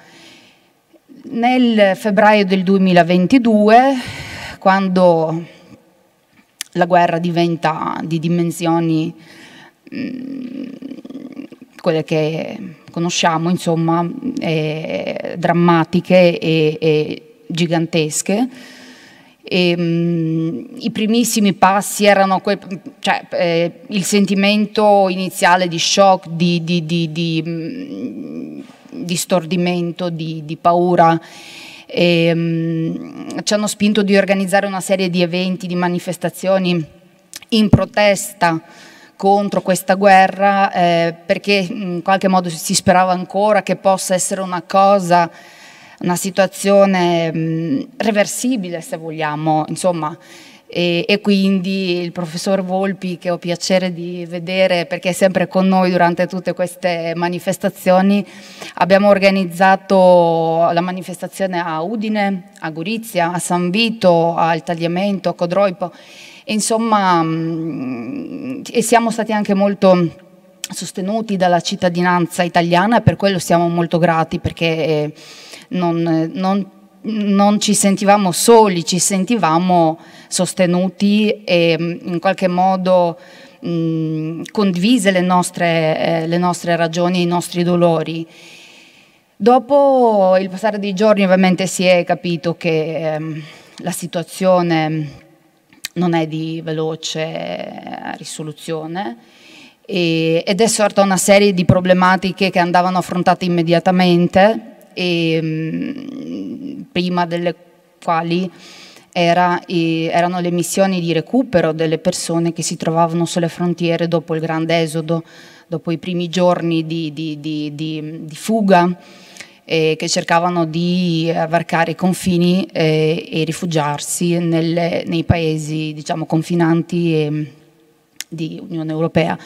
Nel febbraio del 2022 quando la guerra diventa di dimensioni mm, quelle che conosciamo, insomma, eh, drammatiche e, e gigantesche. E, mh, mm, I primissimi passi erano cioè, eh, il sentimento iniziale di shock, di, di, di, di mh, mm, stordimento, di paura e, um, ci hanno spinto di organizzare una serie di eventi, di manifestazioni in protesta contro questa guerra eh, perché mm, in qualche modo si sperava ancora che possa essere una cosa una situazione mh, mm, reversibile se vogliamo, insomma e, e, quindi il professor Volpi che ho piacere di vedere perché è sempre con noi durante tutte queste manifestazioni abbiamo organizzato la manifestazione a Udine, a Gurizia, a San Vito, al Tagliamento, a Codroipo e insomma mm, e siamo stati anche molto sostenuti dalla cittadinanza italiana e per quello siamo molto grati perché eh, non, non non ci sentivamo soli, ci sentivamo sostenuti e mm, in qualche modo mh, mm, condivise le nostre, eh, le nostre ragioni, i nostri dolori. Dopo il passare dei giorni ovviamente si è capito che ehm, la situazione non è di veloce eh, risoluzione e, ed è sorta una serie di problematiche che andavano affrontate immediatamente e, mm, prima delle quali era, eh, erano le missioni di recupero delle persone che si trovavano sulle frontiere dopo il grande esodo, dopo i primi giorni di, di, di, di fuga, eh, che cercavano di avvarcare i confini eh, e rifugiarsi nelle, nei paesi diciamo, confinanti ehm, di Unione Europea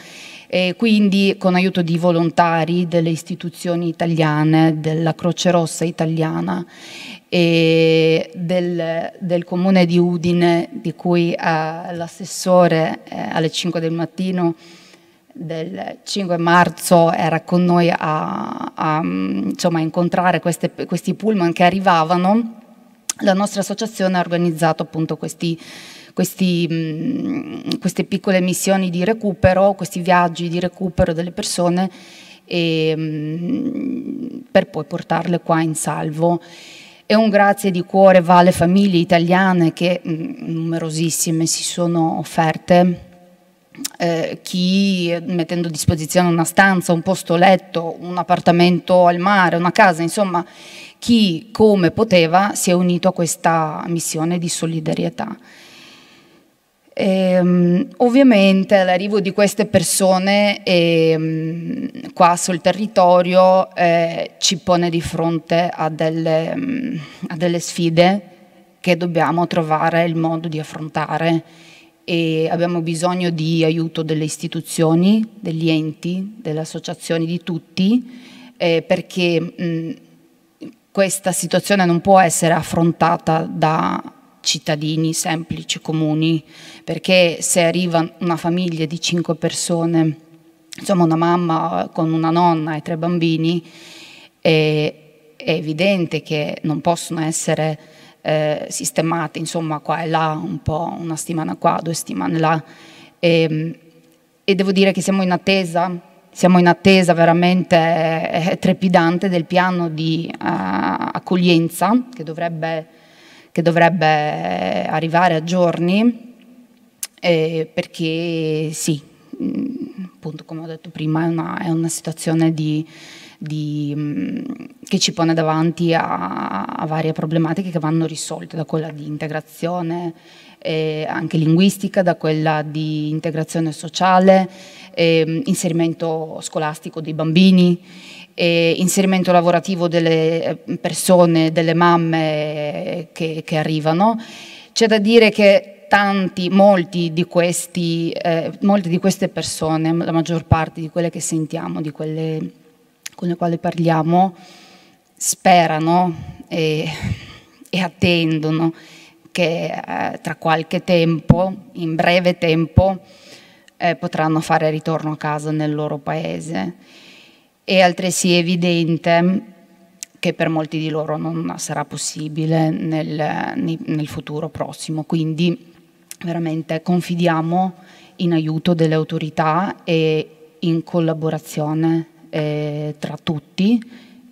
e quindi con aiuto di volontari delle istituzioni italiane, della Croce Rossa italiana e del, del comune di Udine, di cui eh, l'assessore eh, alle 5 del mattino del 5 marzo era con noi a, a insomma, incontrare queste, questi pullman che arrivavano, la nostra associazione ha organizzato appunto questi questi, mh, mm, queste piccole missioni di recupero, questi viaggi di recupero delle persone e, mh, mm, per poi portarle qua in salvo. E un grazie di cuore va alle famiglie italiane che mh, mm, numerosissime si sono offerte. Eh, chi mettendo a disposizione una stanza, un posto letto, un appartamento al mare, una casa, insomma, chi come poteva si è unito a questa missione di solidarietà. E, ehm, ovviamente l'arrivo di queste persone e, ehm, qua sul territorio eh, ci pone di fronte a delle, a delle, sfide che dobbiamo trovare il modo di affrontare e abbiamo bisogno di aiuto delle istituzioni, degli enti, delle associazioni, di tutti, eh, perché mh, questa situazione non può essere affrontata da cittadini semplici, comuni, perché se arriva una famiglia di cinque persone, insomma una mamma con una nonna e tre bambini, è, è evidente che non possono essere eh, sistemate, insomma qua e là, un po' una settimana qua, due settimane là. E, ehm, e devo dire che siamo in attesa siamo in attesa veramente eh, trepidante del piano di uh, accoglienza che dovrebbe che dovrebbe arrivare a giorni, eh, perché sì, mm, appunto come ho detto prima è una, è una situazione di, di, mm, che ci pone davanti a, a, varie problematiche che vanno risolte, da quella di integrazione eh, anche linguistica, da quella di integrazione sociale, eh, inserimento scolastico dei bambini e inserimento lavorativo delle eh, persone, delle mamme eh, che, che arrivano. C'è da dire che tanti, molti di questi, eh, molte di queste persone, la maggior parte di quelle che sentiamo, di quelle con le quali parliamo, sperano e, e attendono che eh, tra qualche tempo, in breve tempo, eh, potranno fare ritorno a casa nel loro paese. È altresì evidente che per molti di loro non sarà possibile nel, nel futuro prossimo. Quindi veramente confidiamo in aiuto delle autorità e in collaborazione eh, tra tutti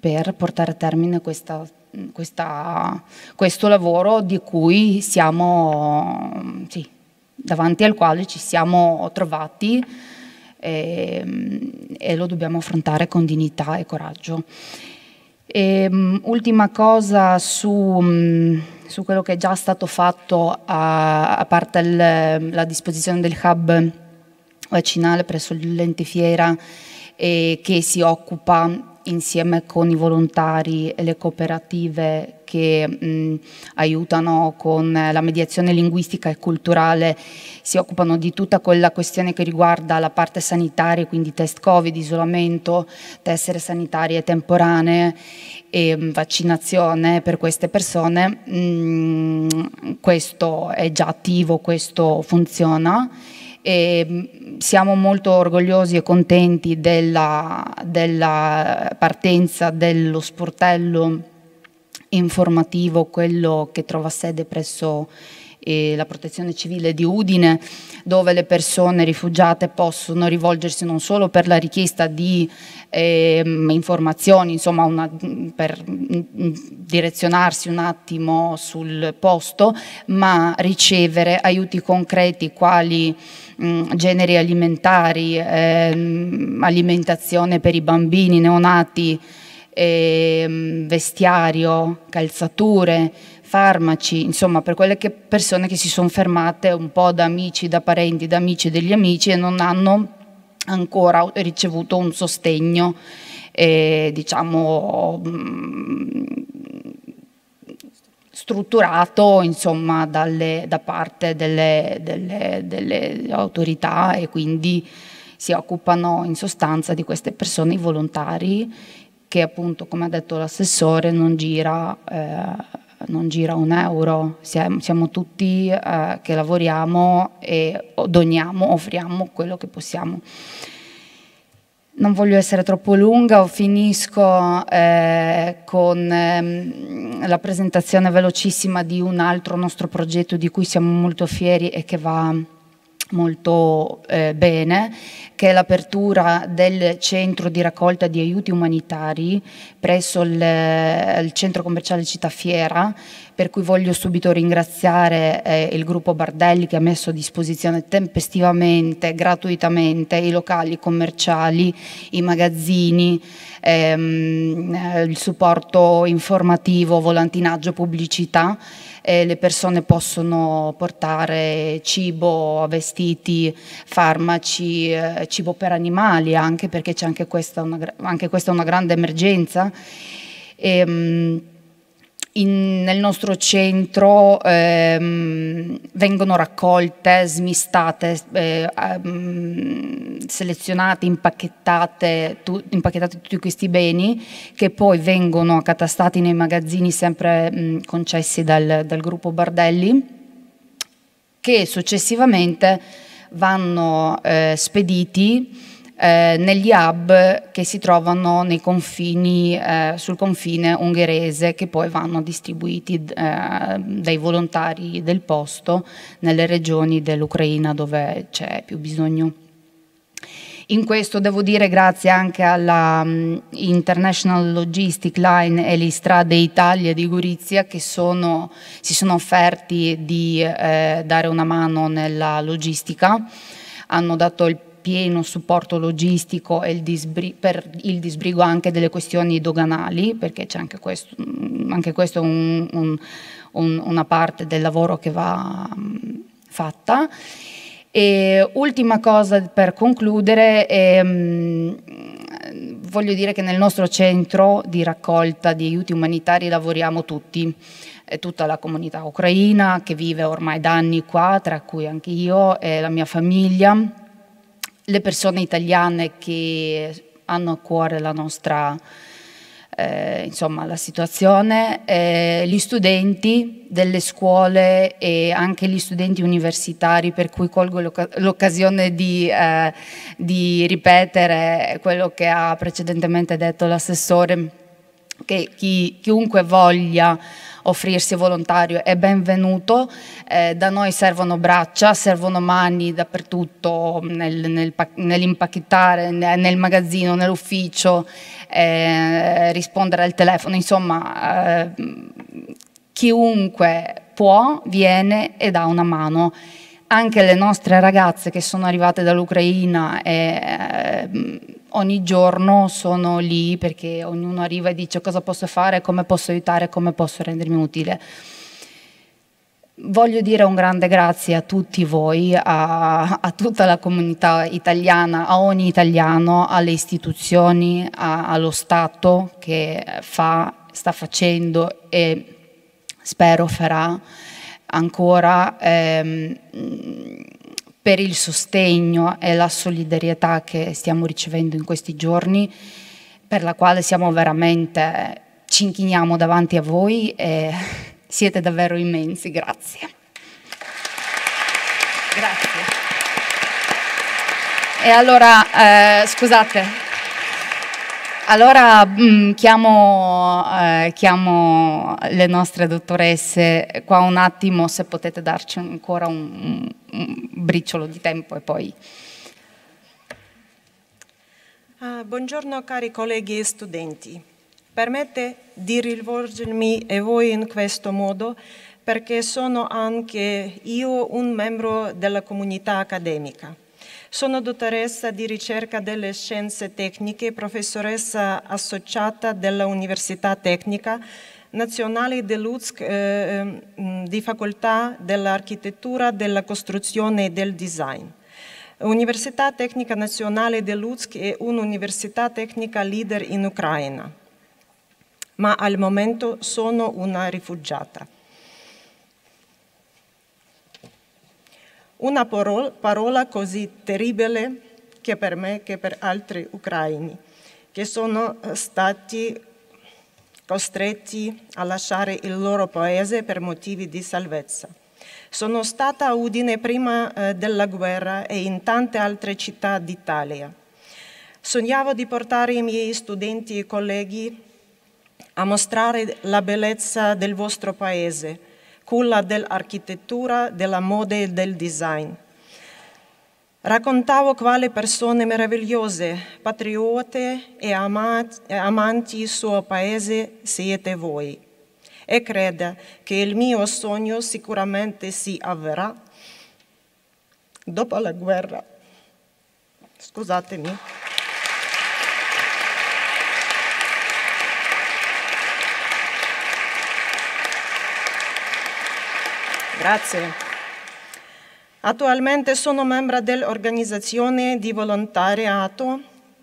per portare a termine questa, questa, questo lavoro di cui siamo, sì, davanti al quale ci siamo trovati e, ehm, e lo dobbiamo affrontare con dignità e coraggio. E, um, ultima cosa su, um, su, quello che è già stato fatto a, a parte il, la disposizione del hub vaccinale presso l'ente fiera eh, che si occupa insieme con i volontari e le cooperative che mh, mm, aiutano con la mediazione linguistica e culturale, si occupano di tutta quella questione che riguarda la parte sanitaria, quindi test Covid, isolamento, tessere sanitarie temporanee e mh, mm, vaccinazione per queste persone. Mh, mm, questo è già attivo, questo funziona e mm, siamo molto orgogliosi e contenti della, della partenza dello sportello informativo, quello che trova sede presso eh, la protezione civile di Udine, dove le persone rifugiate possono rivolgersi non solo per la richiesta di eh, informazioni, insomma una, per mm, mm, direzionarsi un attimo sul posto, ma ricevere aiuti concreti quali Mm, generi alimentari, ehm, alimentazione per i bambini neonati, ehm, vestiario, calzature, farmaci, insomma per quelle che persone che si sono fermate un po' da amici, da parenti, da amici degli amici e non hanno ancora ricevuto un sostegno eh, diciamo mm, strutturato insomma, dalle, da parte delle, delle, delle, autorità e quindi si occupano in sostanza di queste persone, i volontari, che appunto, come ha detto l'assessore, non gira... Eh, non gira un euro, siamo, siamo tutti eh, che lavoriamo e doniamo, offriamo quello che possiamo non voglio essere troppo lunga, o finisco eh, con eh, la presentazione velocissima di un altro nostro progetto di cui siamo molto fieri e che va molto eh, bene, che è l'apertura del centro di raccolta di aiuti umanitari presso il, eh, il centro commerciale Città Fiera, per cui voglio subito ringraziare eh, il gruppo Bardelli che ha messo a disposizione tempestivamente, gratuitamente, i locali commerciali, i magazzini, ehm, eh, il supporto informativo, volantinaggio, pubblicità eh, le persone possono portare cibo, vestiti, farmaci, eh, cibo per animali anche perché c'è anche, anche questa, è una grande emergenza. E, ehm, mh, in, nel nostro centro ehm, vengono raccolte, smistate, eh, ehm, selezionate, impacchettate, tu, impacchettate, tutti questi beni che poi vengono accatastati nei magazzini sempre mh, concessi dal, dal gruppo Bardelli che successivamente vanno eh, spediti eh, negli hub che si trovano confini, eh, sul confine ungherese che poi vanno distribuiti eh, dai volontari del posto nelle regioni dell'Ucraina dove c'è più bisogno. In questo devo dire grazie anche alla um, International Logistic Line e strade Italia di Gorizia che sono, si sono offerti di eh, dare una mano nella logistica hanno dato il pieno supporto logistico il per il disbrigo anche delle questioni doganali, perché c'è anche questo, mm, anche questo un, un, un, una parte del lavoro che va mh, mm, fatta. E ultima cosa per concludere, ehm, voglio dire che nel nostro centro di raccolta di aiuti umanitari lavoriamo tutti, eh, tutta la comunità ucraina che vive ormai da anni qua, tra cui anche io e la mia famiglia le persone italiane che hanno a cuore la nostra eh, insomma, la situazione, eh, gli studenti delle scuole e anche gli studenti universitari, per cui colgo l'occasione di, eh, di ripetere quello che ha precedentemente detto l'assessore, che chi, chiunque voglia offrirsi volontario è benvenuto, eh, da noi servono braccia, servono mani dappertutto, nel, nel, nell'impacchettare, nel magazzino, nell'ufficio, eh, rispondere al telefono, insomma eh, chiunque può viene e dà una mano anche le nostre ragazze che sono arrivate dall'Ucraina e eh, ogni giorno sono lì perché ognuno arriva e dice cosa posso fare, come posso aiutare, come posso rendermi utile. Voglio dire un grande grazie a tutti voi, a, a tutta la comunità italiana, a ogni italiano, alle istituzioni, a, allo Stato che fa, sta facendo e spero farà ancora ehm, per il sostegno e la solidarietà che stiamo ricevendo in questi giorni, per la quale siamo veramente, ci inchiniamo davanti a voi e [LAUGHS] siete davvero immensi, grazie. Grazie. E allora, eh, scusate. Allora mh, mm, chiamo, eh, chiamo, le nostre dottoresse qua un attimo se potete darci ancora un, un briciolo di tempo e poi... Uh, buongiorno cari colleghi e studenti. Permette di rivolgermi a voi in questo modo perché sono anche io un membro della comunità accademica. Sono dottoressa di ricerca delle scienze tecniche, professoressa associata dell'Università Tecnica nazionale dell'UZC eh, ehm, di facoltà dell'architettura, della costruzione e del design. Università Tecnica Nazionale dell'UZC è un'università tecnica leader in Ucraina, ma al momento sono una rifugiata. Una parola, così terribile che per me che per altri ucraini, che sono eh, stati costretti a lasciare il loro paese per motivi di salvezza. Sono stata a Udine prima eh, della guerra e in tante altre città d'Italia. Sognavo di portare i miei studenti e colleghi a mostrare la bellezza del vostro paese, culla dell'architettura, della moda e del design. Raccontavo quale persone meravigliose, patriote e amanti del suo paese siete voi. E creda che il mio sogno sicuramente si avverrà dopo la guerra. Scusatemi. Grazie. Attualmente sono membro dell'organizzazione di volontariato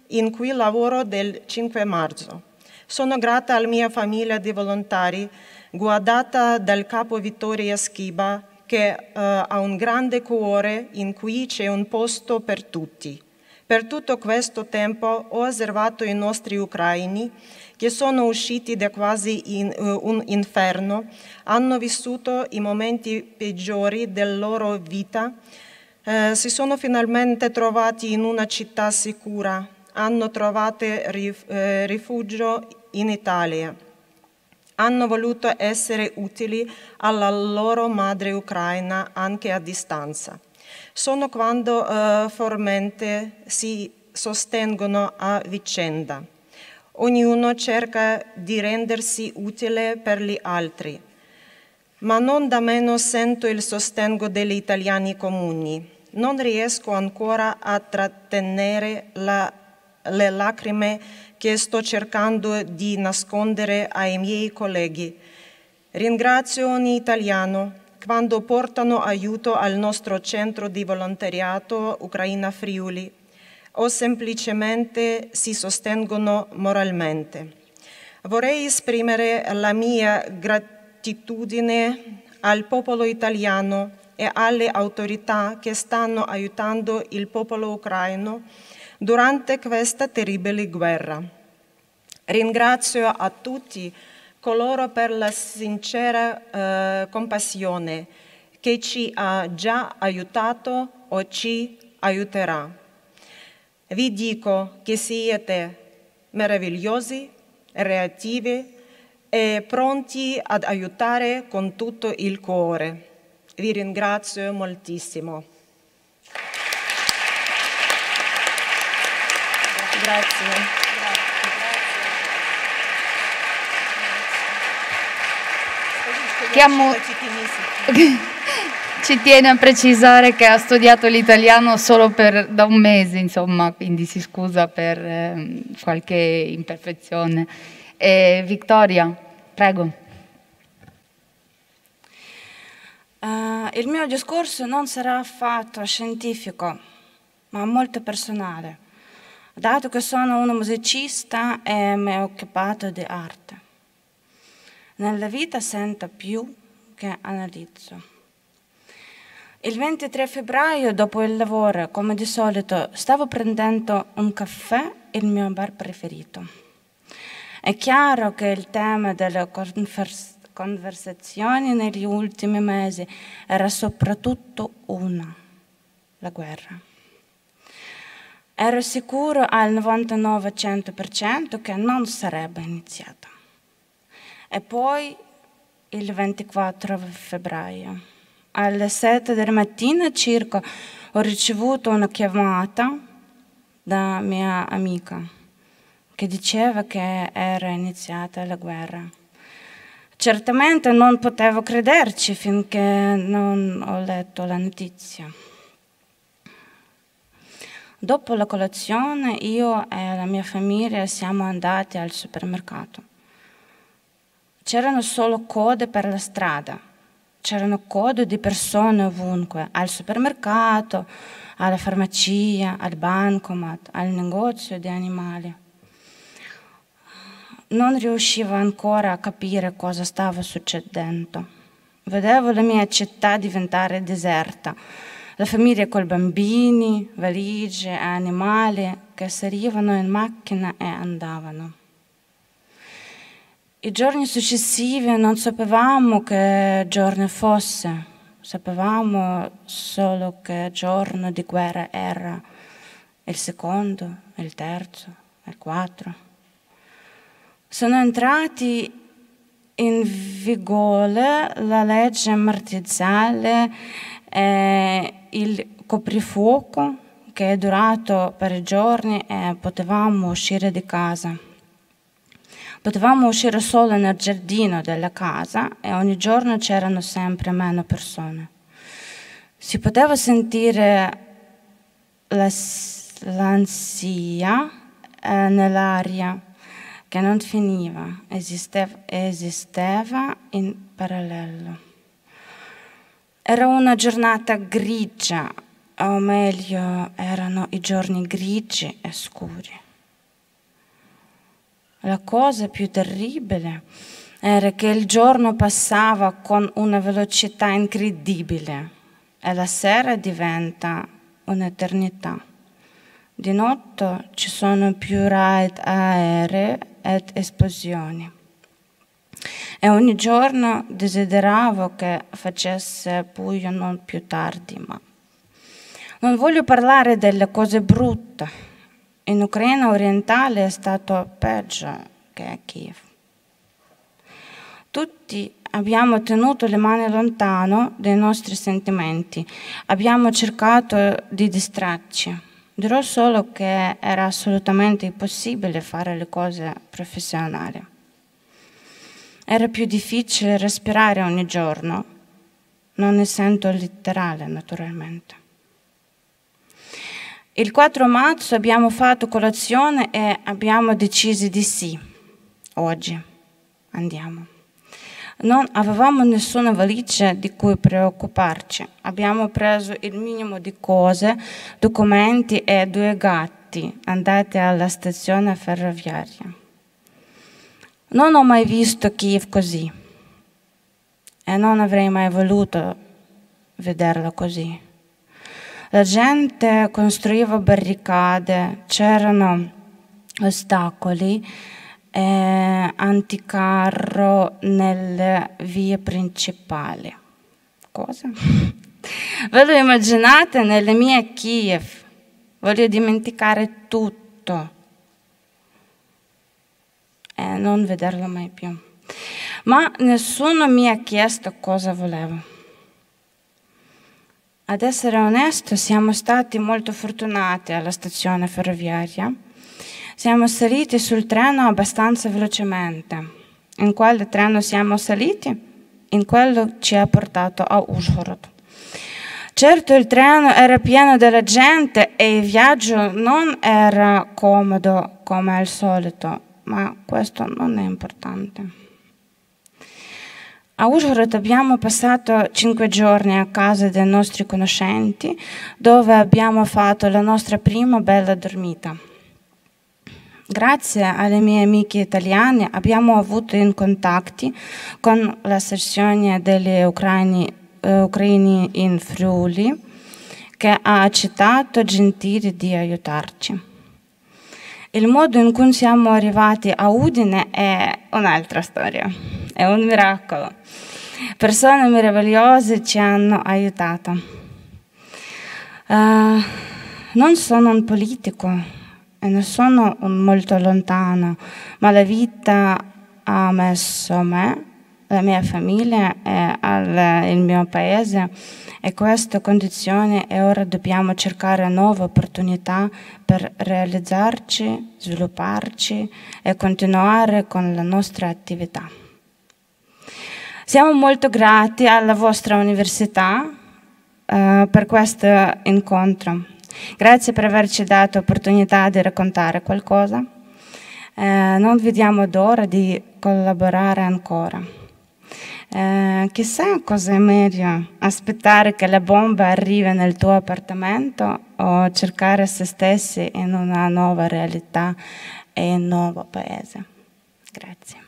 in cui lavoro del 5 marzo. Sono grata alla mia famiglia di volontari guidata dal capo Vittoria Schiba che eh, ha un grande cuore in cui c'è un posto per tutti. Per tutto questo tempo ho osservato i nostri ucraini che sono usciti da quasi in, uh, un inferno, hanno vissuto i momenti peggiori della loro vita, uh, si sono finalmente trovati in una città sicura, hanno trovato rif uh, rifugio in Italia. Hanno voluto essere utili alla loro madre ucraina anche a distanza. Sono quando formalmente si sostengono a vicenda. Ognuno cerca di rendersi utile per gli altri, ma non da meno sento il sostegno degli italiani comuni. Non riesco ancora a trattenere la, le lacrime che sto cercando di nascondere ai miei colleghi. Ringrazio ogni italiano quando portano aiuto al nostro centro di volontariato Ucraina Friuli o semplicemente si sostengono moralmente. Vorrei esprimere la mia gratitudine al popolo italiano e alle autorità che stanno aiutando il popolo ucraino durante questa terribile guerra. Ringrazio a tutti coloro per la sincera eh, compassione che ci ha già aiutato o ci aiuterà. Vi dico che siete meravigliosi, reattivi e pronti ad aiutare con tutto il cuore. Vi ringrazio moltissimo. Grazie. Chiamo... Ci tiene a precisare che ha studiato l'italiano solo per, da un mese, insomma, quindi si scusa per eh, qualche imperfezione. Eh, Vittoria, prego. Uh, il mio discorso non sarà affatto scientifico, ma molto personale, dato che sono una musicista e mi ho occupato di arte. Nella vita sento più che analizzo. Il 23 febbraio, dopo il lavoro, come di solito, stavo prendendo un caffè, il mio bar preferito. È chiaro che il tema delle convers conversazioni negli ultimi mesi era soprattutto una, la guerra. Ero sicuro al 99-100% che non sarebbe iniziata. E poi il 24 febbraio alle 7 del mattino circa ho ricevuto una chiamata da mia amica che diceva che era iniziata la guerra. Certamente non potevo crederci finché non ho letto la notizia. Dopo la colazione io e la mia famiglia siamo andati al supermercato. C'erano solo code per la strada c'erano code di persone ovunque, al supermercato, alla farmacia, al bancomat, al negozio di animali. Non riuscivo ancora a capire cosa stava succedendo. Vedevo la mia città diventare deserta, la famiglia con bambini, valigie e animali che salivano in macchina e andavano. I giorni successivi non sapevamo che giorno fosse, sapevamo solo che giorno di guerra era il secondo, il terzo, il quattro. Sono entrati in vigore la legge martizzale e il coprifuoco che è durato per giorni e potevamo uscire di casa. Potevamo uscire solo nel giardino della casa e ogni giorno c'erano sempre meno persone. Si poteva sentire l'ansia eh, nell'aria che non finiva, esisteva, esisteva in parallelo. Era una giornata grigia, o meglio erano i giorni grigi e scuri. La cosa più terribile era che il giorno passava con una velocità incredibile e la sera diventa un'eternità. Di notte ci sono più raid aerei ed esplosioni. E ogni giorno desideravo che facesse buio non più tardi, ma non voglio parlare delle cose brutte in Ucraina orientale è stato peggio che a Kiev. Tutti abbiamo tenuto le mani lontano dai nostri sentimenti, abbiamo cercato di distrarci. Dirò solo che era assolutamente impossibile fare le cose professionali. Era più difficile respirare ogni giorno, non ne sento letterale naturalmente. Il 4 marzo abbiamo fatto colazione e abbiamo deciso di sì. Oggi andiamo. Non avevamo nessuna valigia di cui preoccuparci. Abbiamo preso il minimo di cose, documenti e due gatti andati alla stazione ferroviaria. Non ho mai visto Kiev così e non avrei mai voluto vederlo così. La gente costruiva barricade, c'erano ostacoli, eh, anticarro nelle vie principali. Cosa? [LAUGHS] Ve lo immaginate nelle mie Kiev? Voglio dimenticare tutto e eh, non vederlo mai più. Ma nessuno mi ha chiesto cosa volevo. Ad essere onesto, siamo stati molto fortunati alla stazione ferroviaria. Siamo saliti sul treno abbastanza velocemente. In quale treno siamo saliti? In quello ci ha portato a Ushhorod. Certo il treno era pieno della gente e il viaggio non era comodo come al solito, ma questo non è importante. A Užhorod abbiamo passato cinque giorni a casa dei nostri conoscenti, dove abbiamo fatto la nostra prima bella dormita. Grazie alle mie amiche italiane abbiamo avuto in contatti con l'asserzione degli ucraini, eh, ucraini in Friuli, che ha accettato gentili di aiutarci. Il modo in cui siamo arrivati a Udine è un'altra storia, è un miracolo. Persone meravigliose ci hanno aiutato. Uh, non sono un politico e non sono molto lontano, ma la vita ha messo me la mia famiglia e eh, al, il mio paese e questa condizione e ora dobbiamo cercare nuove opportunità per realizzarci, svilupparci e continuare con la nostra attività. Siamo molto grati alla vostra università eh, per questo incontro. Grazie per averci dato l'opportunità di raccontare qualcosa. Eh, non vediamo d'ora di collaborare ancora. Eh, chissà cosa è meglio, aspettare che la bomba arrivi nel tuo appartamento o cercare se stessi in una nuova realtà e in un nuovo paese. Grazie.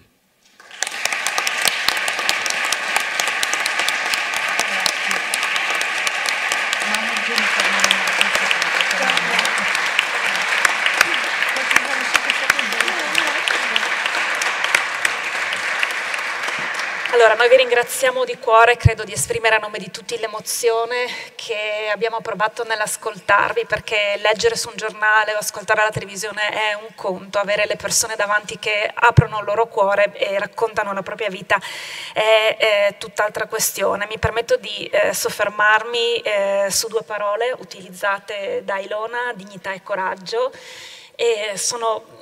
Allora, noi vi ringraziamo di cuore, credo di esprimere a nome di tutti l'emozione che abbiamo provato nell'ascoltarvi, perché leggere su un giornale o ascoltare la televisione è un conto, avere le persone davanti che aprono il loro cuore e raccontano la propria vita è, è tutt'altra questione. Mi permetto di eh, soffermarmi eh, su due parole utilizzate da Ilona, dignità e coraggio, e sono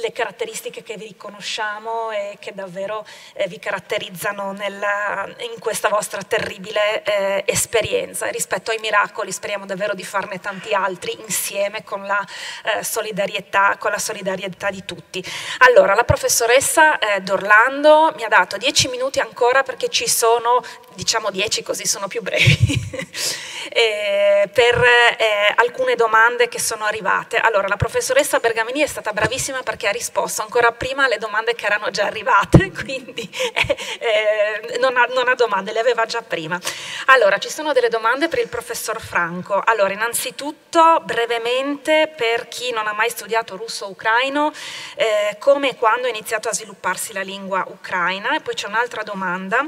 le caratteristiche che vi riconosciamo e che davvero eh, vi caratterizzano nella, in questa vostra terribile eh, esperienza. Rispetto ai miracoli speriamo davvero di farne tanti altri insieme con la, eh, solidarietà, con la solidarietà, di tutti. Allora, la professoressa eh, d'Orlando mi ha dato dieci minuti ancora perché ci sono, diciamo dieci così sono più brevi, [LAUGHS] per eh, alcune domande che sono arrivate. Allora, la professoressa Bergamini è stata bravissima bravissima perché ha risposto ancora prima alle domande che erano già arrivate, [LAUGHS] quindi eh, eh, non, ha, non, ha, domande, le aveva già prima. Allora, ci sono delle domande per il professor Franco. Allora, innanzitutto, brevemente, per chi non ha mai studiato russo o ucraino, eh, come e quando è iniziato a svilupparsi la lingua ucraina? E poi c'è un'altra domanda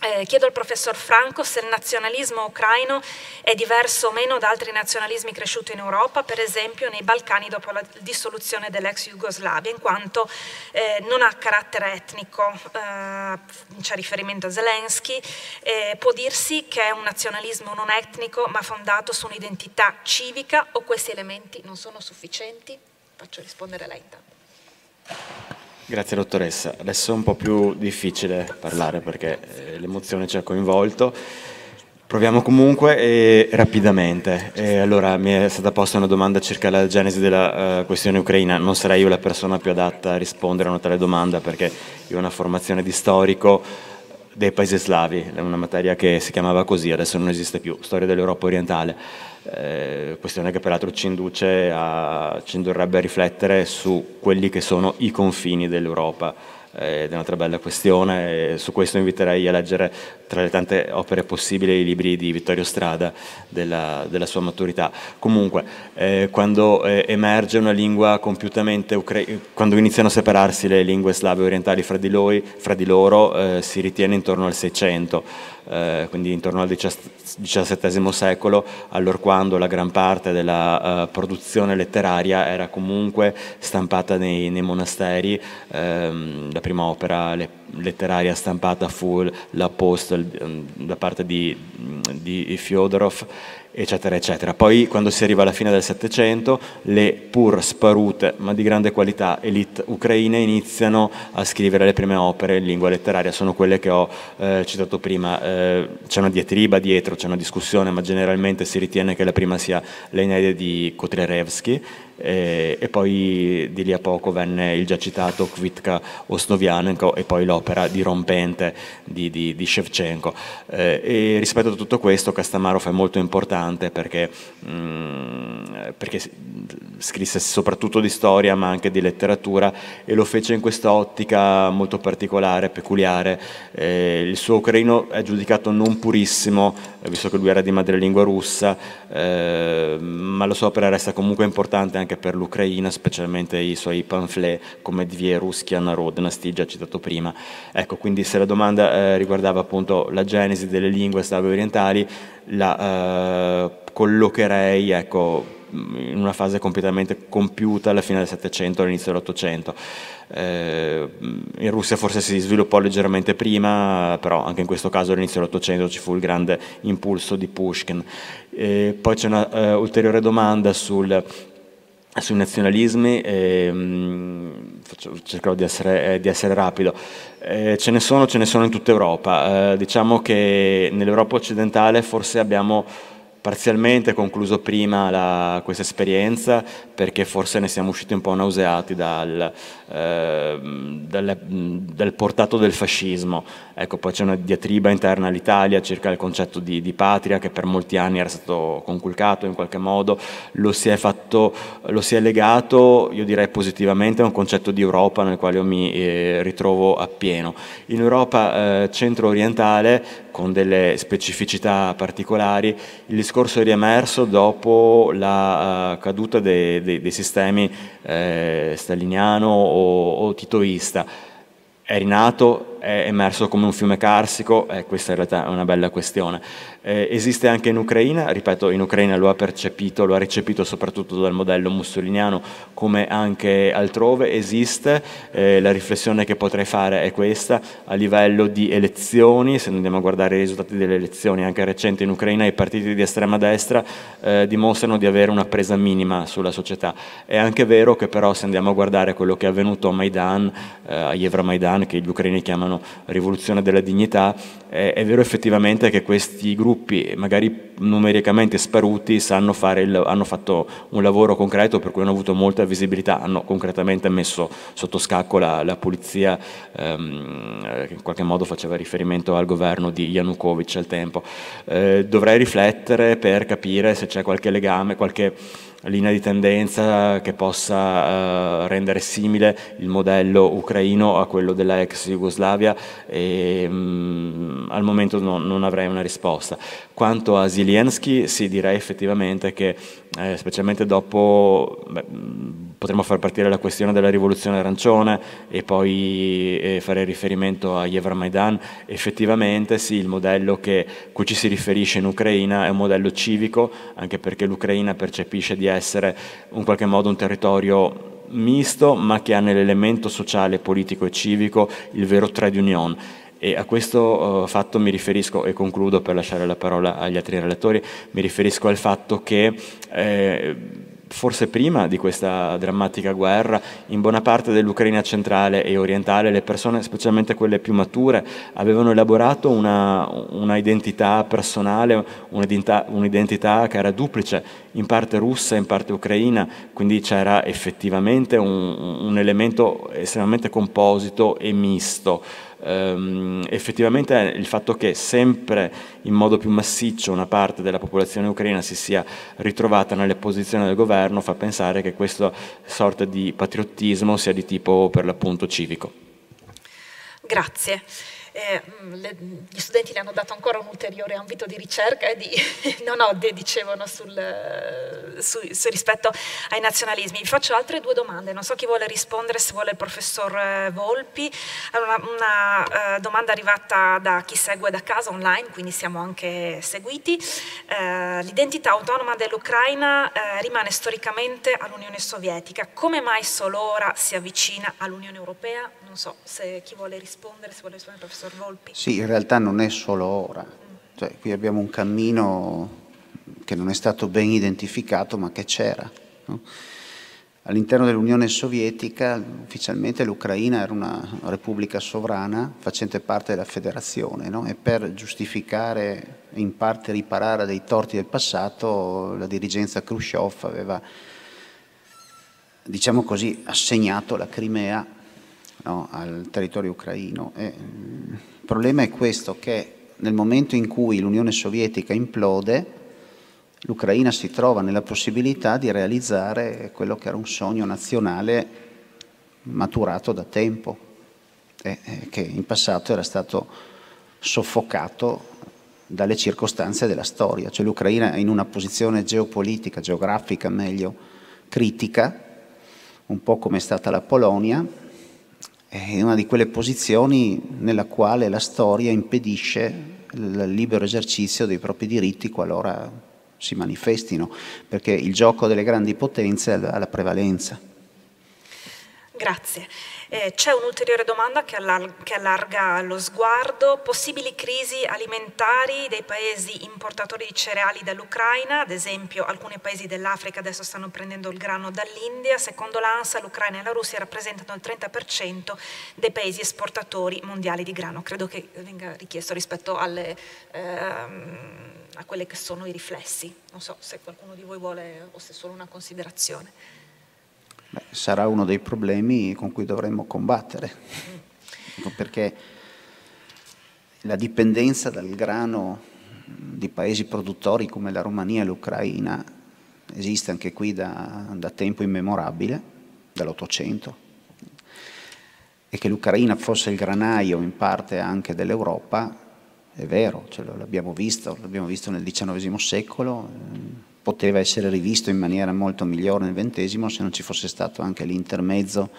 eh, chiedo al professor Franco se il nazionalismo ucraino è diverso o meno da altri nazionalismi cresciuti in Europa, per esempio nei Balcani dopo la dissoluzione dell'ex Jugoslavia, in quanto eh, non ha carattere etnico, eh, c'è riferimento a Zelensky, può dirsi che è un nazionalismo non etnico ma fondato su un'identità civica o questi elementi non sono sufficienti? Faccio rispondere lei intanto. Grazie dottoressa, adesso è un po' più difficile parlare perché eh, l'emozione ci ha coinvolto. Proviamo comunque e rapidamente. E allora mi è stata posta una domanda circa la genesi della uh, questione ucraina. Non sarei io la persona più adatta a rispondere a una tale domanda perché io ho una formazione di storico dei paesi slavi, è una materia che si chiamava così, adesso non esiste più, storia dell'Europa orientale eh, questione che peraltro ci, induce a, ci indurrebbe a riflettere su quelli che sono i confini dell'Europa eh, ed è un'altra bella questione. Su questo inviterei a leggere tra le tante opere possibili i libri di Vittorio Strada della, della sua maturità. Comunque, eh, quando eh, emerge una lingua compiutamente ucraina, quando iniziano a separarsi le lingue slave orientali fra di, lui, fra di loro, eh, si ritiene intorno al 600 eh, quindi intorno al XVII secolo, quando la gran parte della eh, produzione letteraria era comunque stampata nei, nei monasteri. Eh, la prima opera le, letteraria stampata fu l'Apostle mm, da parte di, mm, di Fyodorov eccetera, eccetera. Poi quando si arriva alla fine del Settecento le pur sparute ma di grande qualità elite ucraine iniziano a scrivere le prime opere in lingua letteraria, sono quelle che ho eh, citato prima, eh, c'è una diatriba dietro, c'è una discussione, ma generalmente si ritiene che la prima sia l'Eneide di Kotlerevsky e, eh, e, poi di lì a poco venne il già citato Kvitka Osnovianenko e poi l'opera dirompente di, di, di Shevchenko. Eh, e rispetto a tutto questo Castamarov è molto importante perché, mh, mm, perché, scrisse soprattutto di storia ma anche di letteratura e lo fece in questa ottica molto particolare, peculiare. Eh, il suo ucraino è giudicato non purissimo, eh, visto che lui era di madrelingua russa, eh, ma la sua opera resta comunque importante anche anche per l'Ucraina, specialmente i suoi pamphlet come Dvie Ruskia Narodnosti, già citato prima. Ecco, quindi se la domanda eh, riguardava appunto la genesi delle lingue slave orientali, la eh, collocherei, ecco, in una fase completamente compiuta alla fine del Settecento, all'inizio dell'Ottocento. Eh, in Russia forse si sviluppò leggermente prima, però anche in questo caso all'inizio dell'Ottocento ci fu il grande impulso di Pushkin. Eh, poi c'è un'ulteriore eh, domanda sul sui nazionalismi ehm, cercherò di essere, eh, di essere rapido. Eh, ce ne sono, ce ne sono in tutta Europa. Eh, diciamo che nell'Europa occidentale forse abbiamo Parzialmente concluso prima la, questa esperienza perché forse ne siamo usciti un po' nauseati dal, eh, dal, dal portato del fascismo. Ecco, poi c'è una diatriba interna all'Italia circa il concetto di, di, patria che per molti anni era stato conculcato in qualche modo, lo si è, fatto, lo si è legato, io direi positivamente, a un concetto di Europa nel quale io mi eh, ritrovo appieno. In Europa eh, centro-orientale con delle specificità particolari, il discorso è riemerso dopo la eh, caduta dei, dei, dei sistemi eh, staliniano o, o titoista. È rinato, è emerso come un fiume carsico e eh, questa in realtà è una bella questione. Eh, esiste anche in Ucraina, ripeto, in Ucraina lo ha percepito, lo ha recepito soprattutto dal modello mussoliniano, come anche altrove esiste. Eh, la riflessione che potrei fare è questa, a livello di elezioni, se andiamo a guardare i risultati delle elezioni anche recenti in Ucraina, i partiti di estrema destra eh, dimostrano di avere una presa minima sulla società. È anche vero che però se andiamo a guardare quello che è avvenuto a Maidan, eh, a Maidan, che gli ucraini chiamano rivoluzione della dignità, è vero effettivamente che questi gruppi gruppi, magari numericamente sparuti, il, hanno fatto un lavoro concreto per cui hanno avuto molta visibilità, hanno concretamente messo sotto scacco la, la polizia ehm, eh, che in qualche modo faceva riferimento al governo di Yanukovych al tempo. Eh, dovrei riflettere per capire se c'è qualche legame, qualche linea di tendenza che possa eh, rendere simile il modello ucraino a quello della ex Jugoslavia e mh, mm, al momento no, non avrei una risposta. Quanto a Zelensky, sì, direi effettivamente che eh, specialmente dopo beh, potremmo far partire la questione della rivoluzione arancione e poi eh, fare riferimento a Yevra Maidan. effettivamente sì, il modello che, cui ci si riferisce in Ucraina è un modello civico, anche perché l'Ucraina percepisce di essere in qualche modo un territorio misto, ma che ha nell'elemento sociale, politico e civico il vero trade union e a questo eh, fatto mi riferisco, e concludo per lasciare la parola agli altri relatori, mi riferisco al fatto che... Eh, forse prima di questa drammatica guerra, in buona parte dell'Ucraina centrale e orientale le persone, specialmente quelle più mature, avevano elaborato una, una identità personale, un'identità, un'identità, che era duplice, in parte russa, in parte ucraina, quindi c'era effettivamente un, un elemento estremamente composito e misto ehm, effettivamente il fatto che sempre in modo più massiccio una parte della popolazione ucraina si sia ritrovata nelle posizioni del governo fa pensare che questa sorta di patriottismo sia di tipo per l'appunto civico. Grazie eh, le, gli studenti le hanno dato ancora un ulteriore ambito di ricerca e di, no, [LAUGHS] no, de, dicevano sul, su, su rispetto ai nazionalismi. Vi faccio altre due domande, non so chi vuole rispondere, se vuole il professor eh, Volpi. Allora, una uh, domanda arrivata da chi segue da casa online, quindi siamo anche seguiti. Uh, l'identità autonoma dell'Ucraina uh, rimane storicamente all'Unione Sovietica, come mai solo ora si avvicina all'Unione Europea? Non so se chi vuole rispondere, se vuole rispondere il professor professor Volpi? Sì, in realtà non è solo ora. Cioè, qui abbiamo un cammino che non è stato ben identificato ma che c'era. No? All'interno dell'Unione Sovietica ufficialmente l'Ucraina era una repubblica sovrana facente parte della federazione no? e per giustificare e in parte riparare dei torti del passato la dirigenza Khrushchev aveva, diciamo così, assegnato la Crimea no, al territorio ucraino. E, il mm, problema è questo, che nel momento in cui l'Unione Sovietica implode, l'Ucraina si trova nella possibilità di realizzare quello che era un sogno nazionale maturato da tempo, eh, che in passato era stato soffocato dalle circostanze della storia, cioè l'Ucraina è in una posizione geopolitica, geografica meglio, critica, un po' come è stata la Polonia, è eh, una di quelle posizioni nella quale la storia impedisce il libero esercizio dei propri diritti qualora si manifestino, perché il gioco delle grandi potenze ha la prevalenza. Grazie. Eh, c'è un'ulteriore domanda che, allar che allarga lo sguardo, possibili crisi alimentari dei paesi importatori di cereali dall'Ucraina, ad esempio alcuni paesi dell'Africa adesso stanno prendendo il grano dall'India, secondo l'ANSA l'Ucraina e la Russia rappresentano il 30% dei paesi esportatori mondiali di grano, credo che venga richiesto rispetto alle... Ehm, a quelli che sono i riflessi. Non so se qualcuno di voi vuole o se è solo una considerazione. Beh, sarà uno dei problemi con cui dovremmo combattere, ecco perché la dipendenza dal grano di paesi produttori come la Romania e l'Ucraina esiste anche qui da, da tempo immemorabile, dall'Ottocento, e che l'Ucraina fosse il granaio in parte anche dell'Europa, è vero, l'abbiamo visto, l'abbiamo visto nel XIX secolo ehm, poteva essere rivisto in maniera molto migliore nel ventesimo se non ci fosse stato anche l'intermezzo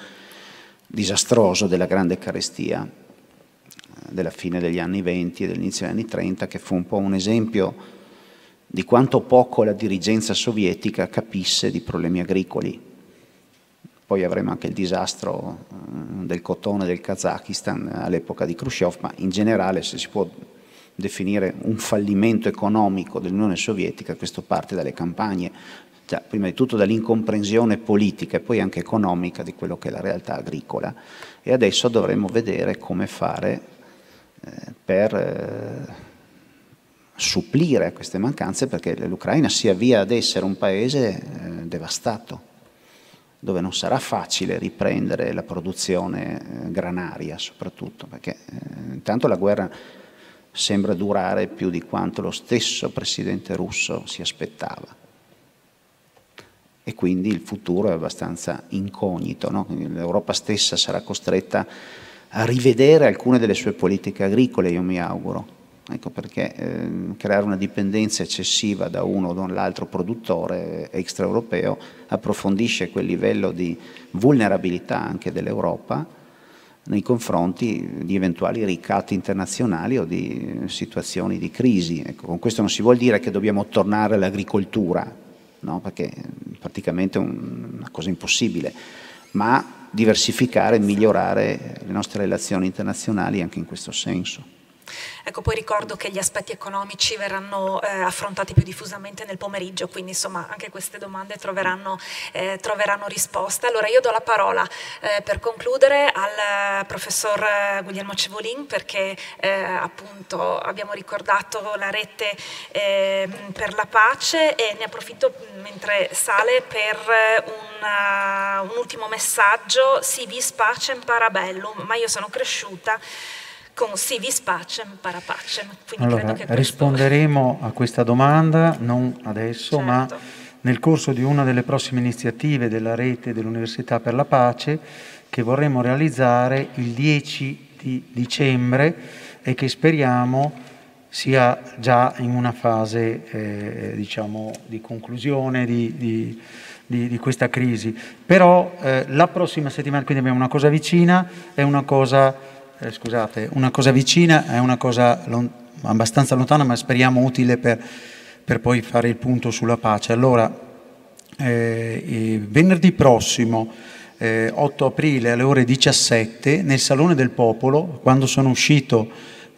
disastroso della grande carestia eh, della fine degli anni 20 e dell'inizio degli anni 30, che fu un po' un esempio di quanto poco la dirigenza sovietica capisse di problemi agricoli. Poi avremo anche il disastro eh, del cotone del Kazakistan eh, all'epoca di Khrushchev, ma in generale se si può definire un fallimento economico dell'Unione Sovietica, questo parte dalle campagne, da, prima di tutto dall'incomprensione politica e poi anche economica di quello che è la realtà agricola e adesso dovremo vedere come fare eh, per eh, supplire a queste mancanze perché l'Ucraina si avvia ad essere un paese eh, devastato dove non sarà facile riprendere la produzione eh, granaria soprattutto perché eh, intanto la guerra sembra durare più di quanto lo stesso presidente russo si aspettava. E quindi il futuro è abbastanza incognito, no? l'Europa stessa sarà costretta a rivedere alcune delle sue politiche agricole, io mi auguro, Ecco perché ehm, creare una dipendenza eccessiva da uno o dall'altro produttore extraeuropeo approfondisce quel livello di vulnerabilità anche dell'Europa nei confronti di eventuali ricatti internazionali o di eh, situazioni di crisi. Ecco, con questo non si vuol dire che dobbiamo tornare all'agricoltura, no? perché è praticamente una cosa impossibile, ma diversificare e migliorare le nostre relazioni internazionali anche in questo senso. Ecco, poi ricordo che gli aspetti economici verranno eh, affrontati più diffusamente nel pomeriggio, quindi insomma anche queste domande troveranno, eh, troveranno risposta. Allora io do la parola eh, per concludere al eh, professor eh, Guglielmo Cevolin perché eh, appunto abbiamo ricordato la rete ehm, per la pace e ne approfitto mentre sale per una, un ultimo messaggio, si vis pacem parabellum, ma io sono cresciuta con civis pacem, para pacem. Quindi allora, questo... risponderemo a questa domanda, non adesso, certo. ma nel corso di una delle prossime iniziative della rete dell'Università per la Pace che vorremmo realizzare il 10 di dicembre e che speriamo sia già in una fase eh, diciamo, di conclusione di, di, di, di, questa crisi. Però eh, la prossima settimana, quindi abbiamo una cosa vicina e una cosa eh, scusate, una cosa vicina è una cosa lon abbastanza lontana, ma speriamo utile per, per, poi fare il punto sulla pace. Allora, eh, venerdì prossimo, eh, 8 aprile alle ore 17, nel Salone del Popolo, quando sono uscito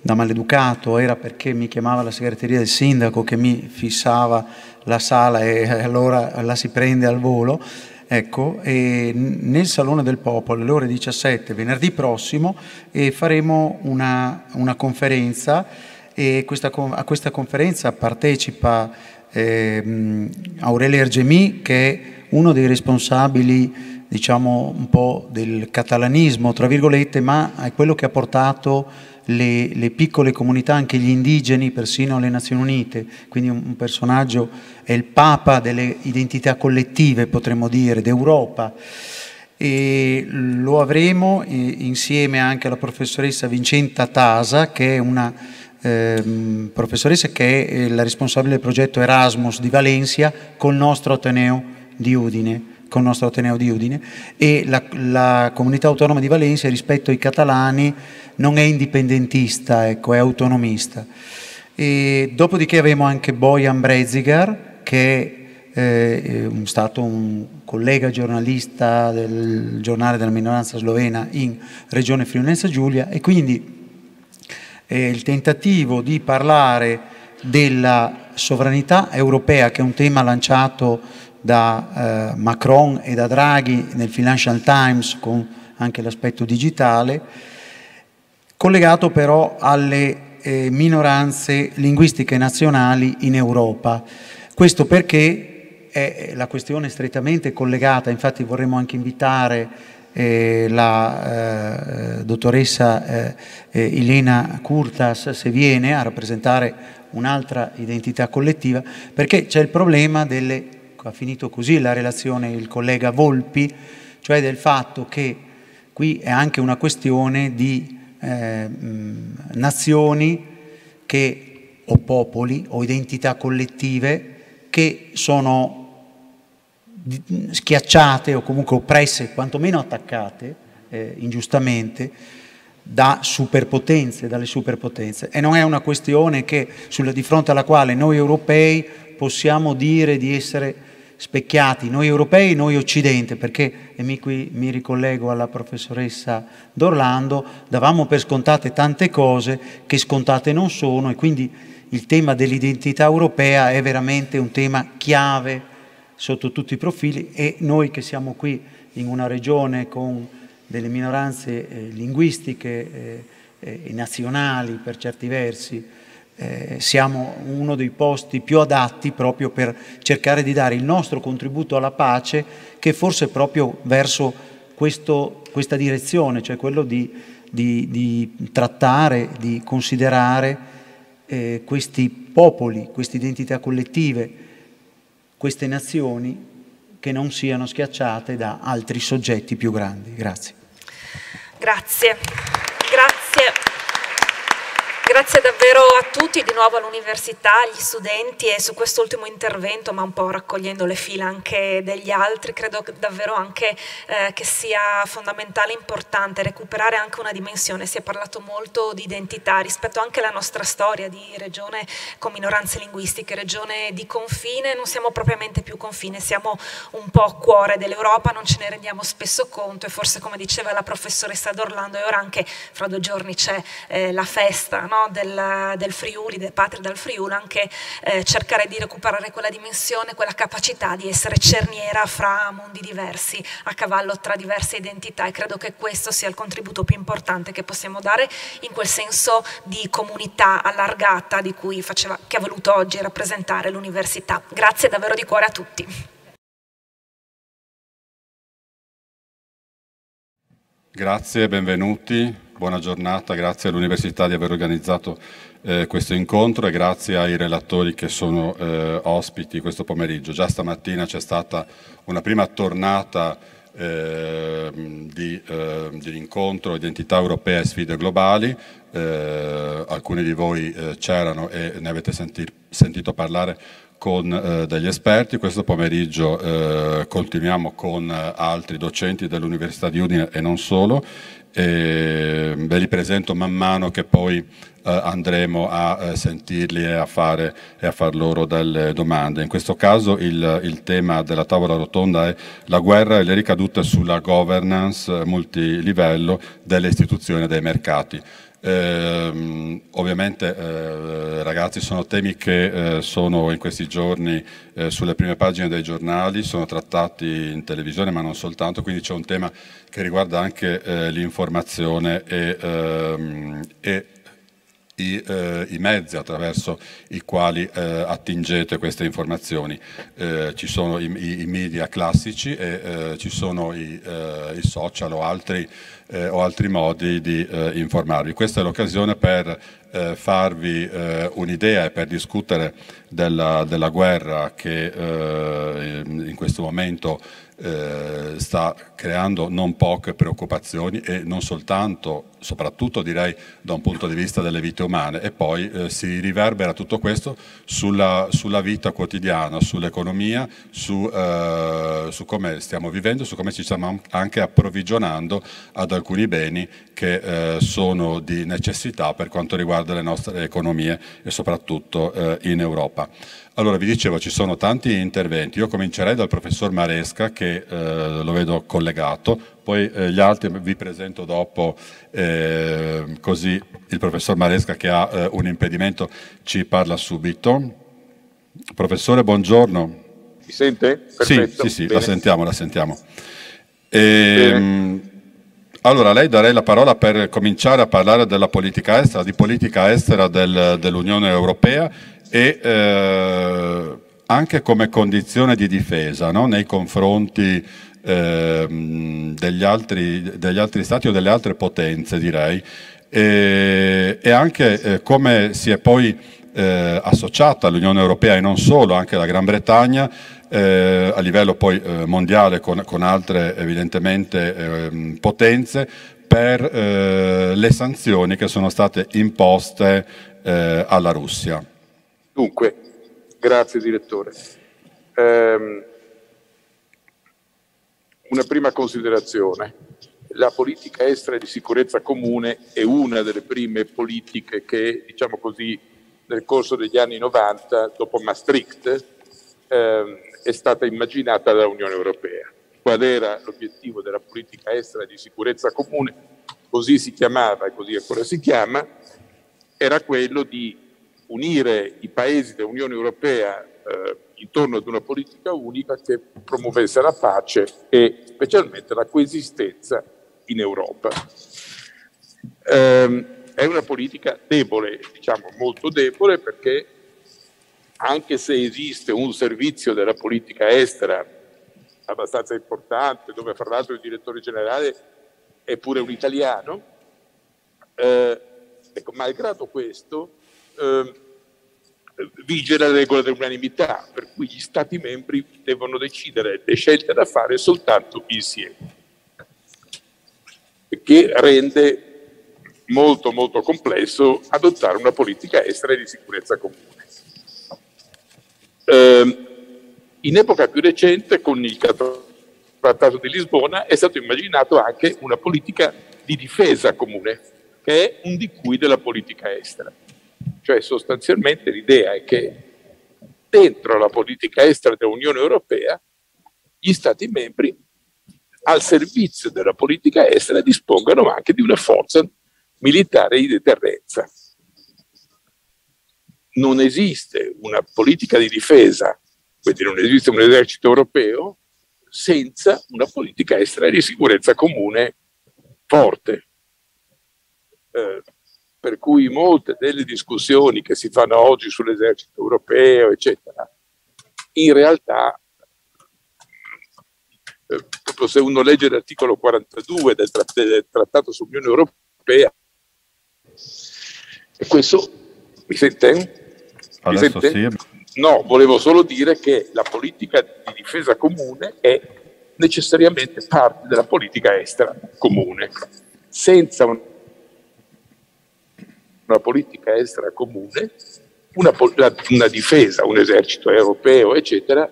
da maleducato, era perché mi chiamava la segreteria del sindaco che mi fissava la sala e [LAUGHS] allora la si prende al volo, Ecco, nel Salone del Popolo alle ore 17 venerdì prossimo eh, faremo una, una conferenza e questa, a questa conferenza partecipa eh, Aurelia Ergemi che è uno dei responsabili diciamo un po' del catalanismo, tra virgolette, ma è quello che ha portato le, le, piccole comunità, anche gli indigeni, persino le Nazioni Unite, quindi un, un personaggio è il papa delle identità collettive, potremmo dire, d'Europa. E lo avremo eh, insieme anche alla professoressa Vincenta Tasa, che è una ehm, professoressa che è eh, la responsabile del progetto Erasmus di Valencia col nostro Ateneo di Udine con il nostro Ateneo di Udine e la, la, comunità autonoma di Valencia rispetto ai catalani non è indipendentista, ecco, è autonomista. E dopodiché avremo anche Bojan Brezigar che è eh, stato un collega giornalista del giornale della minoranza slovena in regione Friulenza Giulia e quindi eh, il tentativo di parlare della sovranità europea che è un tema lanciato da eh, Macron e da Draghi nel Financial Times con anche l'aspetto digitale, collegato però alle eh, minoranze linguistiche nazionali in Europa. Questo perché è la questione strettamente collegata, infatti vorremmo anche invitare eh, la eh, dottoressa eh, eh, Elena Curtas, se viene, a rappresentare un'altra identità collettiva, perché c'è il problema delle ha finito così la relazione il collega Volpi, cioè del fatto che qui è anche una questione di eh, nazioni che, o popoli o identità collettive che sono schiacciate o comunque oppresse, quantomeno attaccate eh, ingiustamente da superpotenze, dalle superpotenze. E non è una questione che, sulla, di fronte alla quale noi europei possiamo dire di essere specchiati, noi europei, noi occidente, perché, e mi, qui, mi ricollego alla professoressa d'Orlando, davamo per scontate tante cose che scontate non sono e quindi il tema dell'identità europea è veramente un tema chiave sotto tutti i profili e noi che siamo qui in una regione con delle minoranze eh, linguistiche eh, eh, nazionali per certi versi, eh, siamo uno dei posti più adatti proprio per cercare di dare il nostro contributo alla pace che forse è proprio verso questo, questa direzione, cioè quello di, di, di trattare, di considerare eh, questi popoli, queste identità collettive, queste nazioni che non siano schiacciate da altri soggetti più grandi. Grazie. Grazie. Grazie. Grazie davvero a tutti, di nuovo all'università, agli studenti e su quest'ultimo intervento, ma un po' raccogliendo le fila anche degli altri, credo davvero anche eh, che sia fondamentale e importante recuperare anche una dimensione, si è parlato molto di identità rispetto anche alla nostra storia di regione con minoranze linguistiche, regione di confine, non siamo propriamente più confine, siamo un po' cuore dell'Europa, non ce ne rendiamo spesso conto e forse come diceva la professoressa D'Orlando, e ora anche fra due giorni c'è eh, la festa, no? del, del, Friuli, del patria dal Friuli, anche eh, cercare di recuperare quella dimensione, quella capacità di essere cerniera fra mondi diversi, a cavallo tra diverse identità e credo che questo sia il contributo più importante che possiamo dare in quel senso di comunità allargata di cui faceva, che ha voluto oggi rappresentare l'università. Grazie davvero di cuore a tutti. Grazie, benvenuti buona giornata, grazie all'Università di aver organizzato eh, questo incontro e grazie ai relatori che sono eh, ospiti questo pomeriggio. Già stamattina c'è stata una prima tornata eh, di, eh, dell'incontro Identità Europea e Sfide Globali, eh, alcuni di voi eh, c'erano e ne avete sentir, sentito parlare con eh, degli esperti. Questo pomeriggio eh, continuiamo con eh, altri docenti dell'Università di Udine e non solo e ehm, ve li presento man mano che poi eh, andremo a eh, sentirli e a, fare, e a far loro delle domande. In questo caso il, il, tema della tavola rotonda è la guerra e le ricadute sulla governance multilivello delle istituzioni e dei mercati. Ehm, eh, ovviamente ragazzi sono temi che eh, sono in questi giorni eh, sulle prime pagine dei giornali, sono trattati in televisione ma non soltanto, quindi c'è un tema che riguarda anche eh, l'informazione e, ehm, e i, eh, i, mezzi attraverso i quali eh, attingete queste informazioni. Eh, ci sono i, i, media classici e eh, ci sono i, eh, i, social o altri, eh, o altri modi di informarvi. Questa è l'occasione per farvi un'idea e per discutere della, della guerra che in questo momento sta creando non poche preoccupazioni e non soltanto soprattutto direi da un punto di vista delle vite umane e poi eh, si riverbera tutto questo sulla, sulla vita quotidiana, sull'economia, su, eh, su come stiamo vivendo, su come ci stiamo anche approvvigionando ad alcuni beni che eh, sono di necessità per quanto riguarda le nostre economie e soprattutto eh, in Europa. Allora, vi dicevo, ci sono tanti interventi. Io comincerei dal professor Maresca, che eh, lo vedo collegato, poi eh, gli altri vi presento dopo, eh, così il professor Maresca che ha eh, un impedimento ci parla subito. Professore, buongiorno. Si sente? Perfetto. Sì, sì, sì la sentiamo, la sentiamo. E, ehm, allora, lei darei la parola per cominciare a parlare della politica estera, di politica estera del, dell'Unione Europea e eh, anche come condizione di difesa no? nei confronti ehm, degli, altri, degli altri stati o delle altre potenze direi e, e anche eh, come si è poi eh, associata all'Unione Europea e non solo, anche la Gran Bretagna eh, a livello poi eh, mondiale con, con, altre evidentemente ehm, potenze per eh, le sanzioni che sono state imposte eh, alla Russia. Dunque, grazie direttore. Ehm una prima considerazione. La politica estera e di sicurezza comune è una delle prime politiche che, diciamo così, nel corso degli anni 90, dopo Maastricht, eh, è stata immaginata dall'Unione Europea. Qual era l'obiettivo della politica estera e di sicurezza comune? Così si chiamava e così ancora si chiama, era quello di unire i paesi dell'Unione Europea eh, intorno ad una politica unica che promuovesse la pace e specialmente la coesistenza in Europa. Ehm, è una politica debole, diciamo molto debole, perché anche se esiste un servizio della politica estera abbastanza importante, dove fra l'altro il direttore generale è pure un italiano, eh, ecco, malgrado questo, eh, vige la regola dell'unanimità, per cui gli Stati membri devono decidere le scelte da fare soltanto insieme, che rende molto molto complesso adottare una politica estera e di sicurezza comune. Eh, in epoca più recente, con il Trattato di Lisbona, è stato immaginato anche una politica di difesa comune, che è un di cui della politica estera. Cioè sostanzialmente l'idea è che dentro la politica estera dell'Unione Europea gli Stati membri al servizio della politica estera dispongano anche di una forza militare di deterrenza. Non esiste una politica di difesa, quindi non esiste un esercito europeo senza una politica estera di sicurezza comune forte. Eh, per cui molte delle discussioni che si fanno oggi sull'esercito europeo, eccetera, in realtà, eh, proprio se uno legge l'articolo 42 del, tratt- del Trattato sull'Unione Europea, e questo mi sente? Mi sente? Sì. No, volevo solo dire che la politica di difesa comune è necessariamente parte della politica estera comune. Senza un una politica estera comune, una, una difesa, un esercito europeo, eccetera,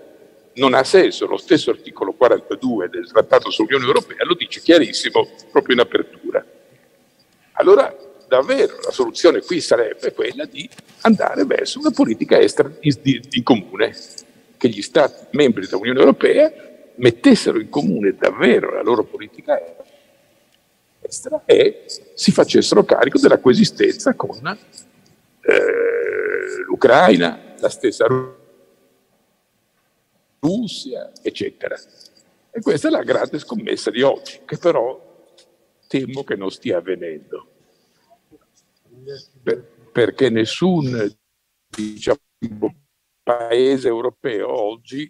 non ha senso. Lo stesso articolo 42 del Trattato sull'Unione Europea lo dice chiarissimo proprio in apertura. Allora, davvero, la soluzione qui sarebbe quella di andare verso una politica estera in comune, che gli Stati membri dell'Unione Europea mettessero in comune davvero la loro politica estera destra e si facessero carico della coesistenza con eh, l'Ucraina, la stessa Russia, eccetera. E questa è la grande scommessa di oggi, che però temo che non stia avvenendo, per, perché nessun diciamo, paese europeo oggi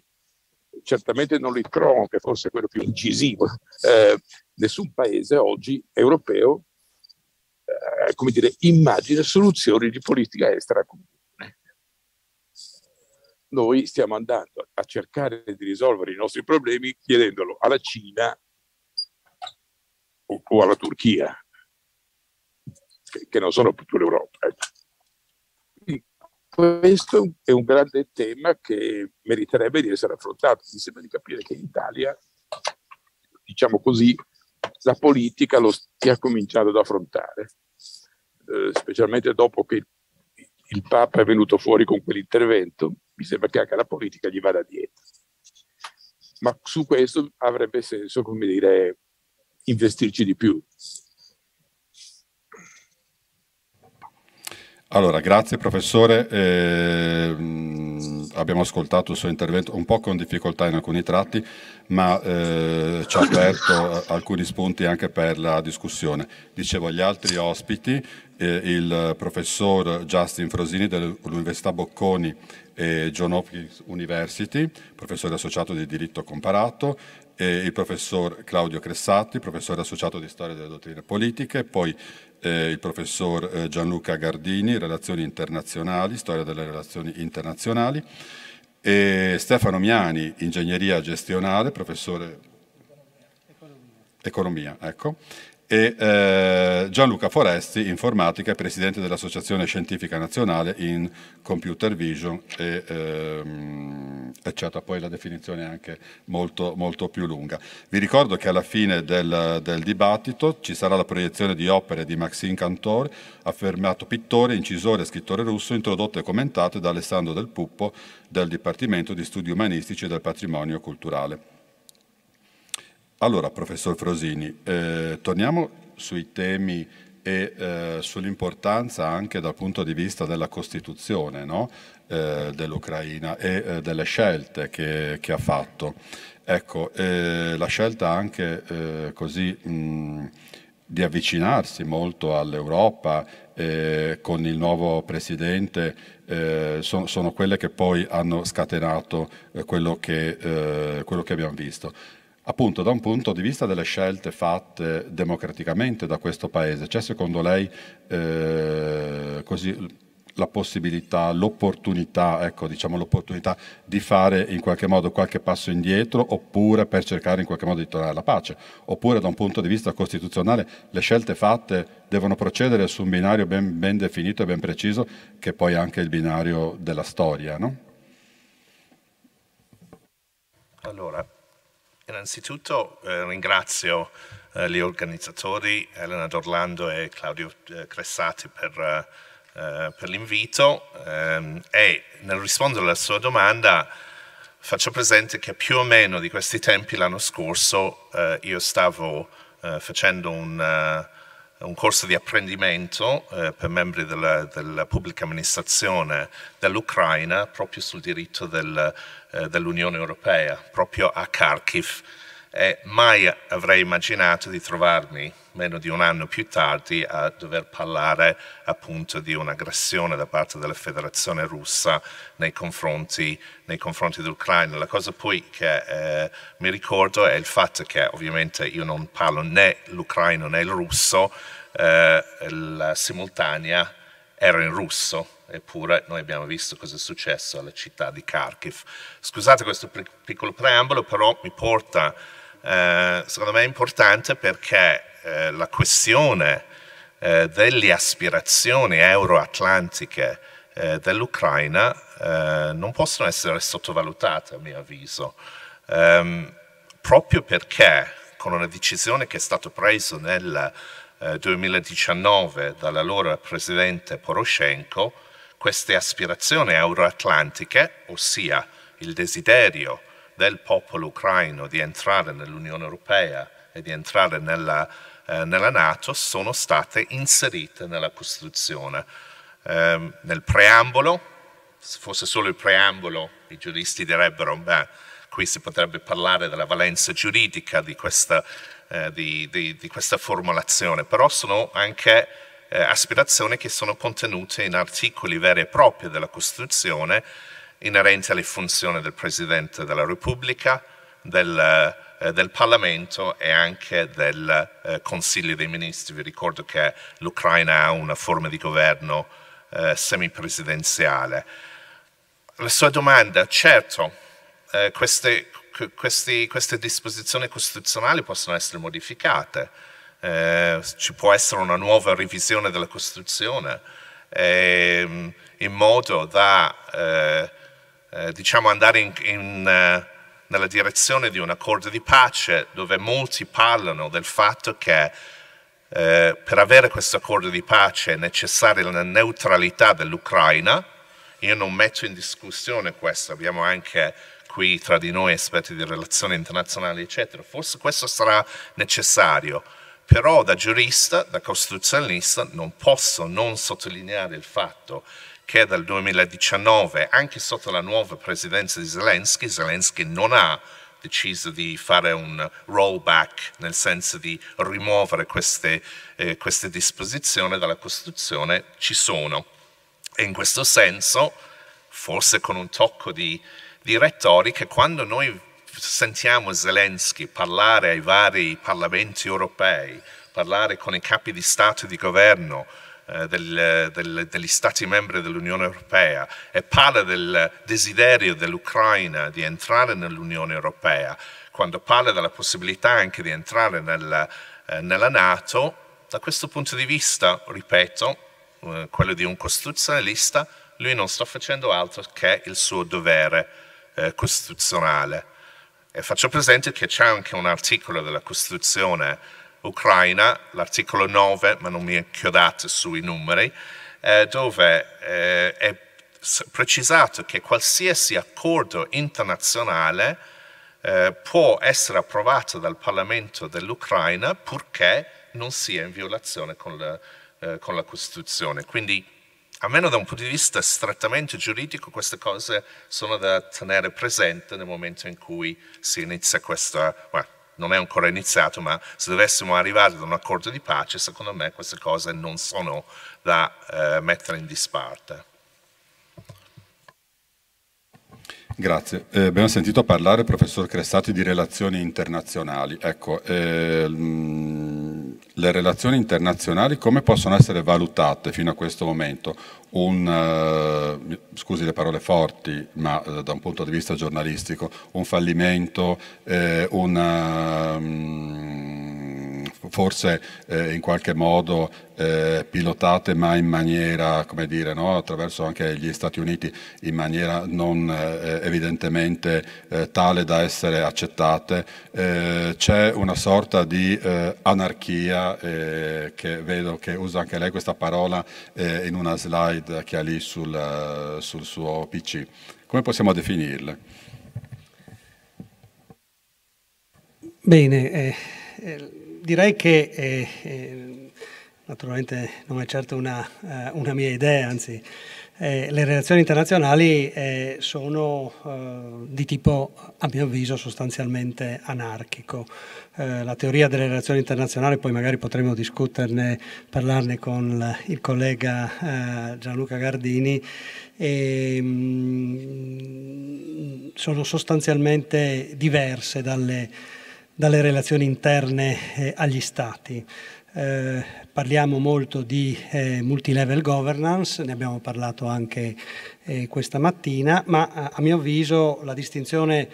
certamente non l'Icron, che forse è quello più incisivo, eh, nessun paese oggi europeo eh, come dire, immagina soluzioni di politica estera comune. Noi stiamo andando a cercare di risolvere i nostri problemi chiedendolo alla Cina o, o alla Turchia, che, che, non sono più l'Europa. Ecco. questo è un grande tema che meriterebbe di essere affrontato. Mi sembra di capire che in Italia, diciamo così, la politica lo stia cominciando ad affrontare, eh, specialmente dopo che il Papa è venuto fuori con quell'intervento, mi sembra che anche la politica gli vada dietro. Ma su questo avrebbe senso, come dire, investirci di più. Allora, grazie professore. Eh, Ehm, abbiamo ascoltato il suo intervento un po' con difficoltà in alcuni tratti, ma eh, ci ha aperto alcuni spunti anche per la discussione. Dicevo agli altri ospiti, eh, il professor Justin Frosini dell'Università Bocconi e John Hopkins University, professore associato di diritto comparato, il professor Claudio Cressatti, professore associato di storia delle dottrine politiche, poi eh, il professor eh, Gianluca Gardini, Relazioni internazionali, Storia delle relazioni internazionali, e Stefano Miani, Ingegneria gestionale, professore Economia, ecco e eh, Gianluca Foresti, informatica e presidente dell'Associazione Scientifica Nazionale in Computer Vision e ehm, eccetera, poi la definizione è anche molto, molto più lunga. Vi ricordo che alla fine del, del dibattito ci sarà la proiezione di opere di Maxime Cantor, affermato pittore, incisore e scrittore russo, introdotte e commentate da Alessandro Del Puppo del Dipartimento di Studi Umanistici e del Patrimonio Culturale. Allora, professor Frosini, eh, torniamo sui temi e eh, sull'importanza anche dal punto di vista della Costituzione no? eh, dell'Ucraina e eh, delle scelte che, che, ha fatto. Ecco, eh, la scelta anche eh, così mh, di avvicinarsi molto all'Europa eh, con il nuovo presidente eh, sono, sono quelle che poi hanno scatenato eh, quello, che, quello, che, abbiamo visto appunto da un punto di vista delle scelte fatte democraticamente da questo Paese. C'è secondo lei eh, così, la possibilità, l'opportunità, ecco, diciamo l'opportunità di fare in qualche modo qualche passo indietro oppure per cercare in qualche modo di tornare alla pace, oppure da un punto di vista costituzionale le scelte fatte devono procedere su un binario ben, ben definito e ben preciso che è poi è anche il binario della storia. No? Allora, Innanzitutto eh, ringrazio eh, gli organizzatori Elena D'Orlando e Claudio eh, Cressati per, eh, per l'invito ehm, e nel rispondere alla sua domanda faccio presente che più o meno di questi tempi l'anno scorso eh, io stavo eh, facendo un un corso di apprendimento eh, per membri della, della pubblica amministrazione dell'Ucraina proprio sul diritto del, eh, dell'Unione Europea, proprio a Kharkiv. E mai avrei immaginato di trovarmi meno di un anno più tardi a dover parlare appunto di un'aggressione da parte della federazione russa nei confronti, nei confronti dell'Ucraina. La cosa poi che eh, mi ricordo è il fatto che ovviamente io non parlo né l'ucraino né il russo, eh, la simultanea era in russo eppure noi abbiamo visto cosa è successo alla città di Kharkiv. Scusate questo piccolo preambolo, però mi porta, eh, secondo me è importante perché eh, la questione eh, delle aspirazioni euroatlantiche eh, dell'Ucraina eh, non possono essere sottovalutate, a mio avviso, ehm, proprio perché con una decisione che è stata presa nel 2019 eh, dall'allora presidente Poroshenko, queste aspirazioni euroatlantiche, ossia il desiderio del popolo ucraino di entrare nell'Unione Europea e di entrare nella eh, nella Nato sono state inserite nella Costituzione. Eh, nel preambolo, se fosse solo il preambolo, i giuristi direbbero, beh, qui si potrebbe parlare della valenza giuridica di questa, eh, di, di, di questa formulazione, però sono anche eh, aspirazioni che sono contenute in articoli veri e propri della Costituzione inerenti alle funzioni del Presidente della Repubblica, del, eh, del Parlamento e anche del eh, Consiglio dei Ministri. Vi ricordo che l'Ucraina ha una forma di governo eh, semipresidenziale. La sua domanda, certo, queste, questi, queste, disposizioni costituzionali possono essere modificate, ci può essere una nuova revisione della Costituzione ehm, in modo da diciamo andare in, in nella direzione di un accordo di pace dove molti parlano del fatto che eh, per avere questo accordo di pace è necessaria la neutralità dell'Ucraina. Io non metto in discussione questo, abbiamo anche qui tra di noi esperti di relazioni internazionali, eccetera. Forse questo sarà necessario, però da giurista, da costituzionalista, non posso non sottolineare il fatto che che dal 2019, anche sotto la nuova presidenza di Zelensky, Zelensky non ha deciso di fare un rollback, nel senso di rimuovere queste, eh, queste disposizioni dalla Costituzione, ci sono. E in questo senso, forse con un tocco di, di retorica, quando noi sentiamo Zelensky parlare ai vari parlamenti europei, parlare con i capi di Stato e di governo, eh, del, del, degli Stati membri dell'Unione Europea e parla del desiderio dell'Ucraina di entrare nell'Unione Europea, quando parla della possibilità anche di entrare nella, eh, nella Nato, da questo punto di vista, ripeto, eh, quello di un costituzionalista, lui non sta facendo altro che il suo dovere eh, costituzionale. E faccio presente che c'è anche un articolo della Costituzione Ucraina, l'articolo 9, ma non mi inchiodate sui numeri, eh, dove eh, è precisato che qualsiasi accordo internazionale eh, può essere approvato dal Parlamento dell'Ucraina purché non sia in violazione con la, eh, con la Costituzione. Quindi, almeno da un punto di vista strettamente giuridico, queste cose sono da tenere presente nel momento in cui si inizia questa... Well, non è ancora iniziato, ma se dovessimo arrivare ad un accordo di pace, secondo me queste cose non sono da eh, mettere in disparte. Grazie. Eh, abbiamo sentito parlare il professor Cressati di relazioni internazionali. Ecco, eh, mh, le relazioni internazionali come possono essere valutate fino a questo momento? Un, eh, scusi le parole forti, ma eh, da un punto di vista giornalistico, un fallimento, eh, una... Ehm, forse eh, in qualche modo eh, pilotate ma in maniera, come dire, no? attraverso anche gli Stati Uniti, in maniera non eh, evidentemente eh, tale da essere accettate, eh, c'è una sorta di eh, anarchia che vedo che usa anche lei questa parola in una slide che ha lì sul, sul suo PC. Come possiamo definirle? Bene, eh, direi che eh, eh, naturalmente non è certo una, eh, una mia idea, anzi eh, le relazioni internazionali eh, sono eh, di tipo, a mio avviso, sostanzialmente anarchico. Eh, la teoria delle relazioni internazionali, poi magari potremo discuterne, parlarne con il collega Gianluca Gardini, mh, ehm, sono sostanzialmente diverse dalle dalle relazioni interne eh, agli Stati. Eh, parliamo molto di eh, multilevel governance, ne abbiamo parlato anche eh, questa mattina, ma a, a, mio avviso la distinzione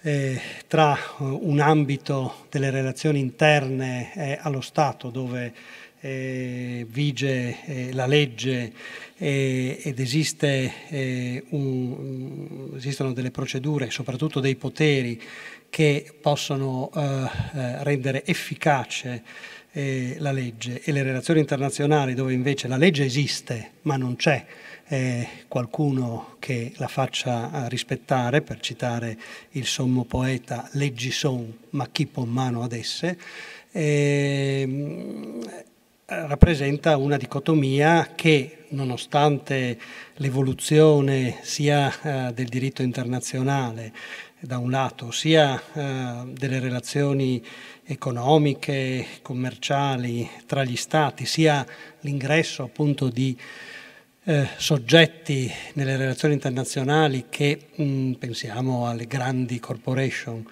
eh, tra eh, un ambito delle relazioni interne allo Stato dove eh, vige eh, la legge eh, ed esiste un, esistono delle procedure, soprattutto dei poteri che possono eh, eh, rendere efficace eh, la legge e le relazioni internazionali dove invece la legge esiste ma non c'è eh, qualcuno che la faccia eh, rispettare, per citare il sommo poeta, leggi son ma chi può mano ad esse, ehm, rappresenta una dicotomia che nonostante l'evoluzione sia eh, del diritto internazionale da un lato, sia eh, delle relazioni economiche, commerciali tra gli Stati, sia l'ingresso appunto di eh, soggetti nelle relazioni internazionali che mm, pensiamo alle grandi corporation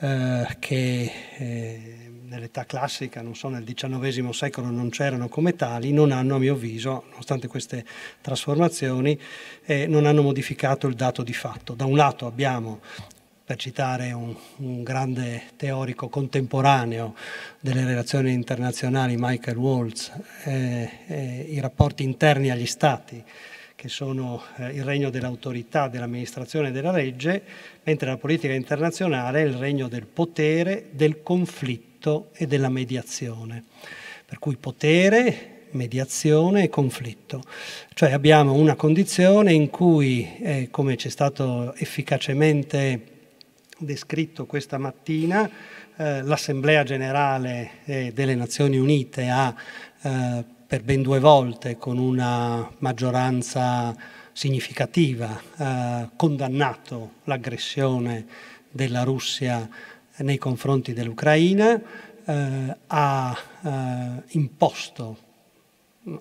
eh, che nell'età classica, non so, nel XIX secolo non c'erano come tali, non hanno a mio avviso, nonostante queste trasformazioni, non hanno modificato il dato di fatto. Da un lato abbiamo per citare un, un, grande teorico contemporaneo delle relazioni internazionali, Michael Waltz, eh, eh, i rapporti interni agli Stati, che sono eh, il regno dell'autorità, dell'amministrazione e della legge, mentre la politica internazionale è il regno del potere, del conflitto e della mediazione. Per cui potere, mediazione e conflitto. Cioè abbiamo una condizione in cui, eh, come ci è stato efficacemente descritto questa mattina, eh, l'Assemblea generale eh, delle Nazioni Unite ha eh, per ben due volte con una maggioranza significativa eh, condannato l'aggressione della Russia nei confronti dell'Ucraina, eh, ha eh, imposto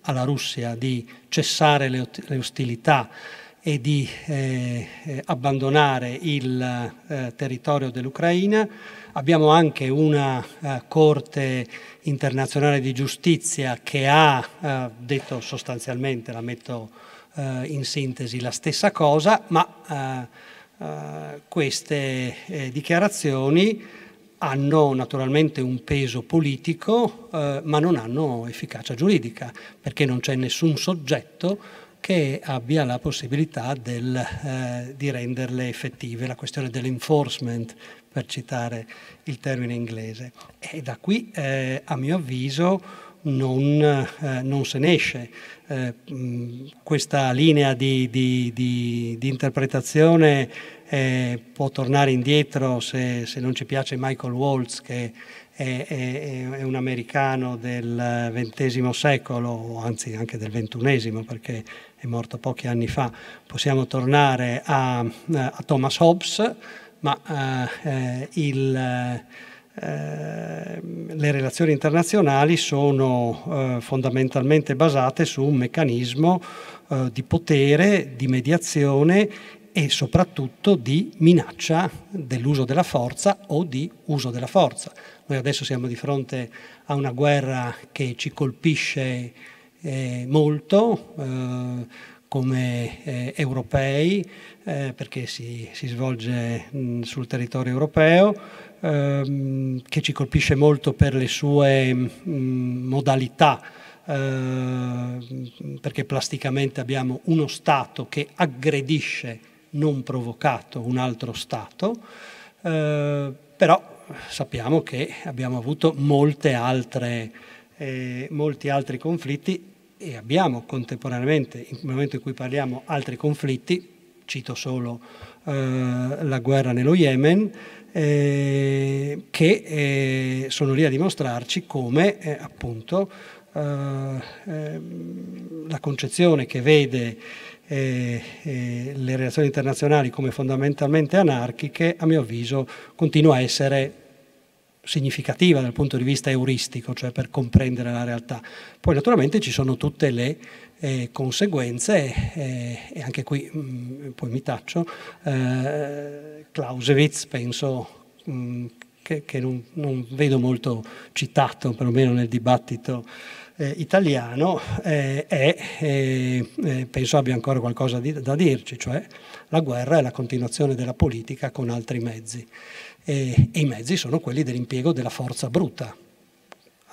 alla Russia di cessare le, le ostilità e di eh, eh, abbandonare il eh, territorio dell'Ucraina. Abbiamo anche una eh, Corte internazionale di giustizia che ha eh, detto sostanzialmente, la metto eh, in sintesi, la stessa cosa, ma queste dichiarazioni hanno naturalmente un peso politico, ma non hanno efficacia giuridica, perché non c'è nessun soggetto che abbia la possibilità del, eh, di renderle effettive, la questione dell'enforcement, per citare il termine inglese. E da qui, eh, a mio avviso, non, eh, non, se ne esce. Eh, mh, questa linea di, di, di, di interpretazione eh, può tornare indietro se, se, non ci piace Michael Waltz, che è, è, è un americano del XX secolo, anzi anche del XXI, perché è morto pochi anni fa, possiamo tornare a, eh, a Thomas Hobbes, ma eh, eh, il, eh, le relazioni internazionali sono eh, fondamentalmente basate su un meccanismo eh, di potere, di mediazione e soprattutto di minaccia dell'uso della forza o di uso della forza. Noi adesso siamo di fronte a una guerra che ci colpisce eh, molto eh, come eh, europei, eh, perché si, si svolge mh, sul territorio europeo, ehm, che ci colpisce molto per le sue mh, modalità eh, perché plasticamente abbiamo uno Stato che aggredisce non provocato un altro Stato, eh, però sappiamo che abbiamo avuto molte altre, eh, molti altri conflitti e abbiamo contemporaneamente, nel momento in cui parliamo, altri conflitti, cito solo eh, la guerra nello Yemen, eh, che eh, sono lì a dimostrarci come eh, appunto eh, ehm, la concezione che vede eh, le relazioni internazionali come fondamentalmente anarchiche, a mio avviso, continua a essere significativa dal punto di vista euristico, cioè per comprendere la realtà. Poi naturalmente ci sono tutte le eh, conseguenze, eh, e anche qui mh, mm, poi mi taccio, eh, Clausewitz penso mh, mm, che, che non, non, vedo molto citato, perlomeno nel dibattito eh, italiano, è, eh, eh, penso abbia ancora qualcosa di, da dirci, cioè la guerra è la continuazione della politica con altri mezzi e, e i mezzi sono quelli dell'impiego della forza brutta,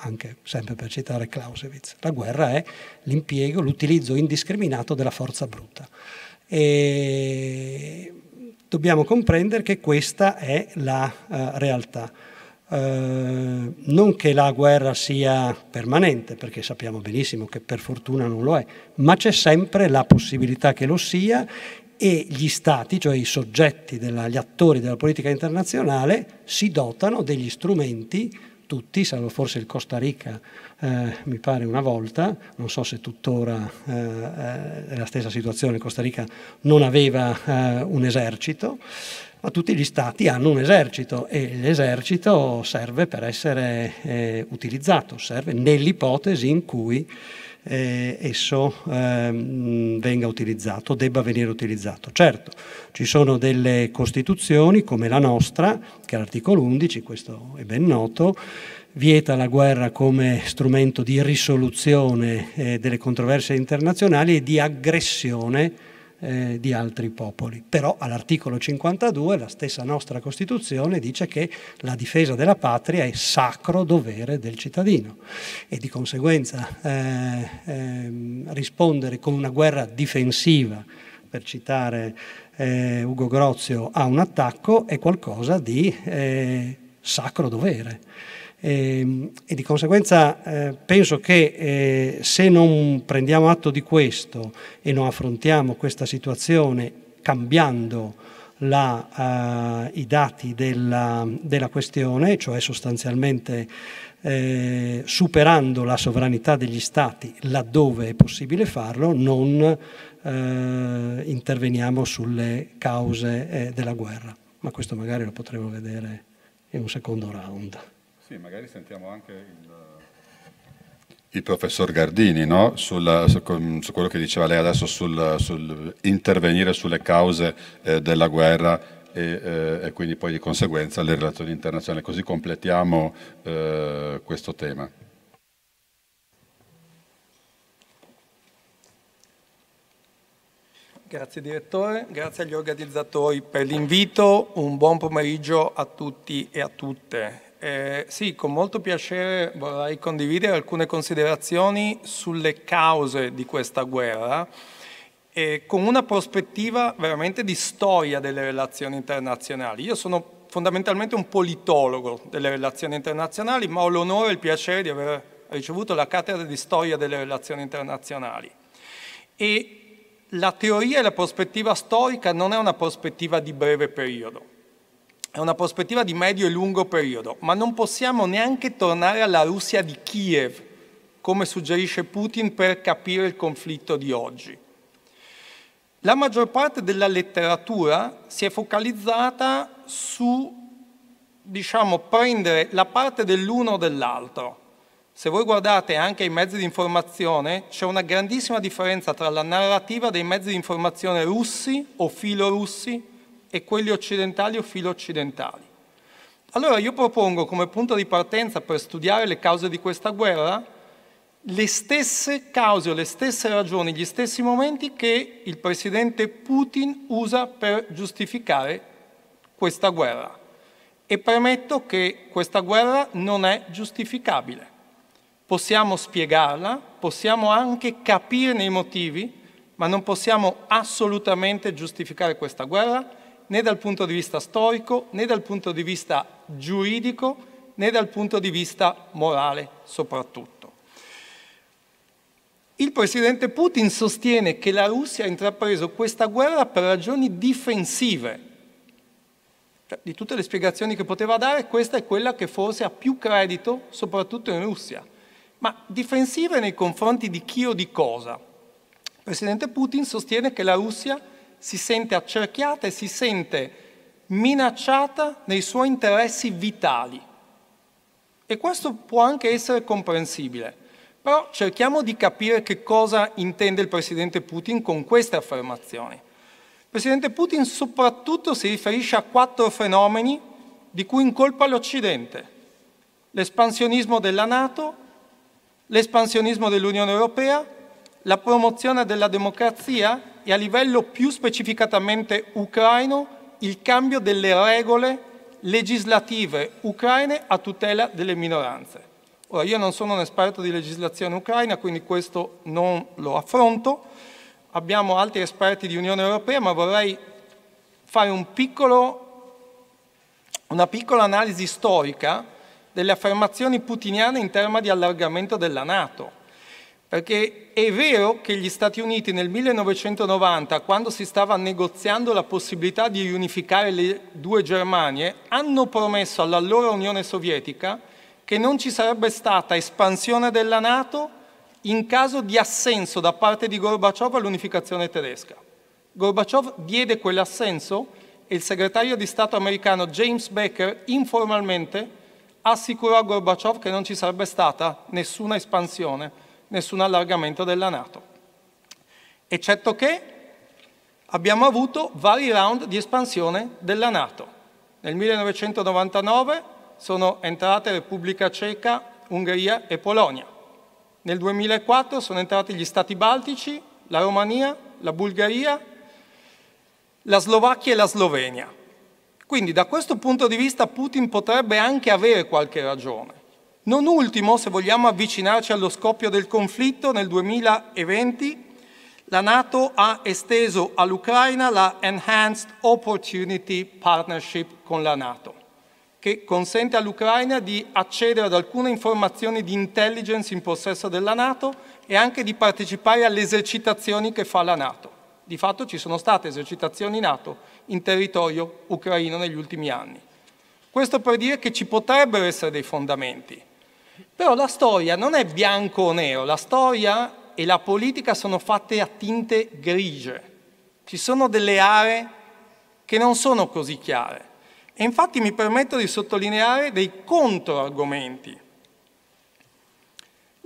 anche sempre per citare Clausewitz. La guerra è l'impiego, l'utilizzo indiscriminato della forza brutta. E dobbiamo comprendere che questa è la uh, realtà. Uh, non che la guerra sia permanente, perché sappiamo benissimo che per fortuna non lo è, ma c'è sempre la possibilità che lo sia e gli stati, cioè i soggetti, della, gli attori della politica internazionale, si dotano degli strumenti, tutti, salvo forse il Costa Rica, eh, mi pare una volta, non so se tuttora eh, è la stessa situazione, il Costa Rica non aveva eh, un esercito, ma tutti gli stati hanno un esercito e l'esercito serve per essere eh, utilizzato, serve nell'ipotesi in cui eh, esso ehm, venga utilizzato, debba venire utilizzato. Certo, ci sono delle Costituzioni come la nostra, che è l'articolo 11, questo è ben noto, vieta la guerra come strumento di risoluzione eh, delle controversie internazionali e di aggressione eh, di altri popoli. Però all'articolo 52 la stessa nostra Costituzione dice che la difesa della patria è sacro dovere del cittadino e di conseguenza eh, eh, rispondere con una guerra difensiva, per citare eh, Ugo Grozio, a un attacco è qualcosa di eh, sacro dovere. E, ehm, e di conseguenza eh, penso che eh, se non prendiamo atto di questo e non affrontiamo questa situazione cambiando la, uh, i dati della, della, questione, cioè sostanzialmente eh, superando la sovranità degli Stati laddove è possibile farlo, non eh, interveniamo sulle cause eh, della guerra. Ma questo magari lo potremo vedere in un secondo round. Sì, magari sentiamo anche il, il professor Gardini no? Sul, su, su, quello che diceva lei adesso sul, sul intervenire sulle cause eh, della guerra e, eh, e, quindi poi di conseguenza le relazioni internazionali, così completiamo eh, questo tema. Grazie direttore, grazie agli organizzatori per l'invito, un buon pomeriggio a tutti e a tutte. Eh, sì, con molto piacere vorrei condividere alcune considerazioni sulle cause di questa guerra eh, con una prospettiva veramente di storia delle relazioni internazionali. Io sono fondamentalmente un politologo delle relazioni internazionali, ma ho l'onore e il piacere di aver ricevuto la cattedra di storia delle relazioni internazionali. E la teoria e la prospettiva storica non è una prospettiva di breve periodo è una prospettiva di medio e lungo periodo, ma non possiamo neanche tornare alla Russia di Kiev, come suggerisce Putin, per capire il conflitto di oggi. La maggior parte della letteratura si è focalizzata su, diciamo, prendere la parte dell'uno o dell'altro. Se voi guardate anche i mezzi di informazione, c'è una grandissima differenza tra la narrativa dei mezzi di informazione russi o filorussi e quelli occidentali o filo-occidentali. Allora io propongo come punto di partenza per studiare le cause di questa guerra le stesse cause o le stesse ragioni, gli stessi momenti che il presidente Putin usa per giustificare questa guerra. E premetto che questa guerra non è giustificabile. Possiamo spiegarla, possiamo anche capirne i motivi, ma non possiamo assolutamente giustificare questa guerra né dal punto di vista storico, né dal punto di vista giuridico, né dal punto di vista morale soprattutto. Il presidente Putin sostiene che la Russia ha intrapreso questa guerra per ragioni difensive. di tutte le spiegazioni che poteva dare, questa è quella che forse ha più credito, soprattutto in Russia. Ma difensive nei confronti di chi o di cosa? Il presidente Putin sostiene che la Russia si sente accerchiata e si sente minacciata nei suoi interessi vitali. E questo può anche essere comprensibile. Però cerchiamo di capire che cosa intende il Presidente Putin con queste affermazioni. Il Presidente Putin soprattutto si riferisce a quattro fenomeni di cui incolpa l'Occidente. L'espansionismo della Nato, l'espansionismo dell'Unione Europea, la promozione della democrazia e a livello più specificatamente ucraino il cambio delle regole legislative ucraine a tutela delle minoranze. Ora, io non sono un esperto di legislazione ucraina, quindi questo non lo affronto. Abbiamo altri esperti di Unione Europea, ma vorrei fare un piccolo, una piccola analisi storica delle affermazioni putiniane in tema di allargamento della Nato. Perché eh, è vero che gli Stati Uniti nel 1990, quando si stava negoziando la possibilità di riunificare le due Germanie, hanno promesso all'allora Unione Sovietica che non ci sarebbe stata espansione della Nato in caso di assenso da parte di Gorbaciov all'unificazione tedesca. Gorbaciov diede quell'assenso e il segretario di Stato americano James Becker informalmente assicurò a Gorbaciov che non ci sarebbe stata nessuna espansione nessun allargamento della Nato, eccetto che abbiamo avuto vari round di espansione della Nato. Nel 1999 sono entrate Repubblica Ceca, Ungheria e Polonia. Nel 2004 sono entrati gli Stati Baltici, la Romania, la Bulgaria, la Slovacchia e la Slovenia. Quindi da questo punto di vista Putin potrebbe anche avere qualche ragione. Non ultimo, se vogliamo avvicinarci allo scoppio del conflitto nel 2020, la Nato ha esteso all'Ucraina la Enhanced Opportunity Partnership con la Nato, che consente all'Ucraina di accedere ad alcune informazioni di intelligence in possesso della Nato e anche di partecipare alle esercitazioni che fa la Nato. Di fatto ci sono state esercitazioni Nato in territorio ucraino negli ultimi anni. Questo per dire che ci potrebbero essere dei fondamenti. Però la storia non è bianco o nero, la storia e la politica sono fatte a tinte grigie. Ci sono delle aree che non sono così chiare. E infatti mi permetto di sottolineare dei controargomenti.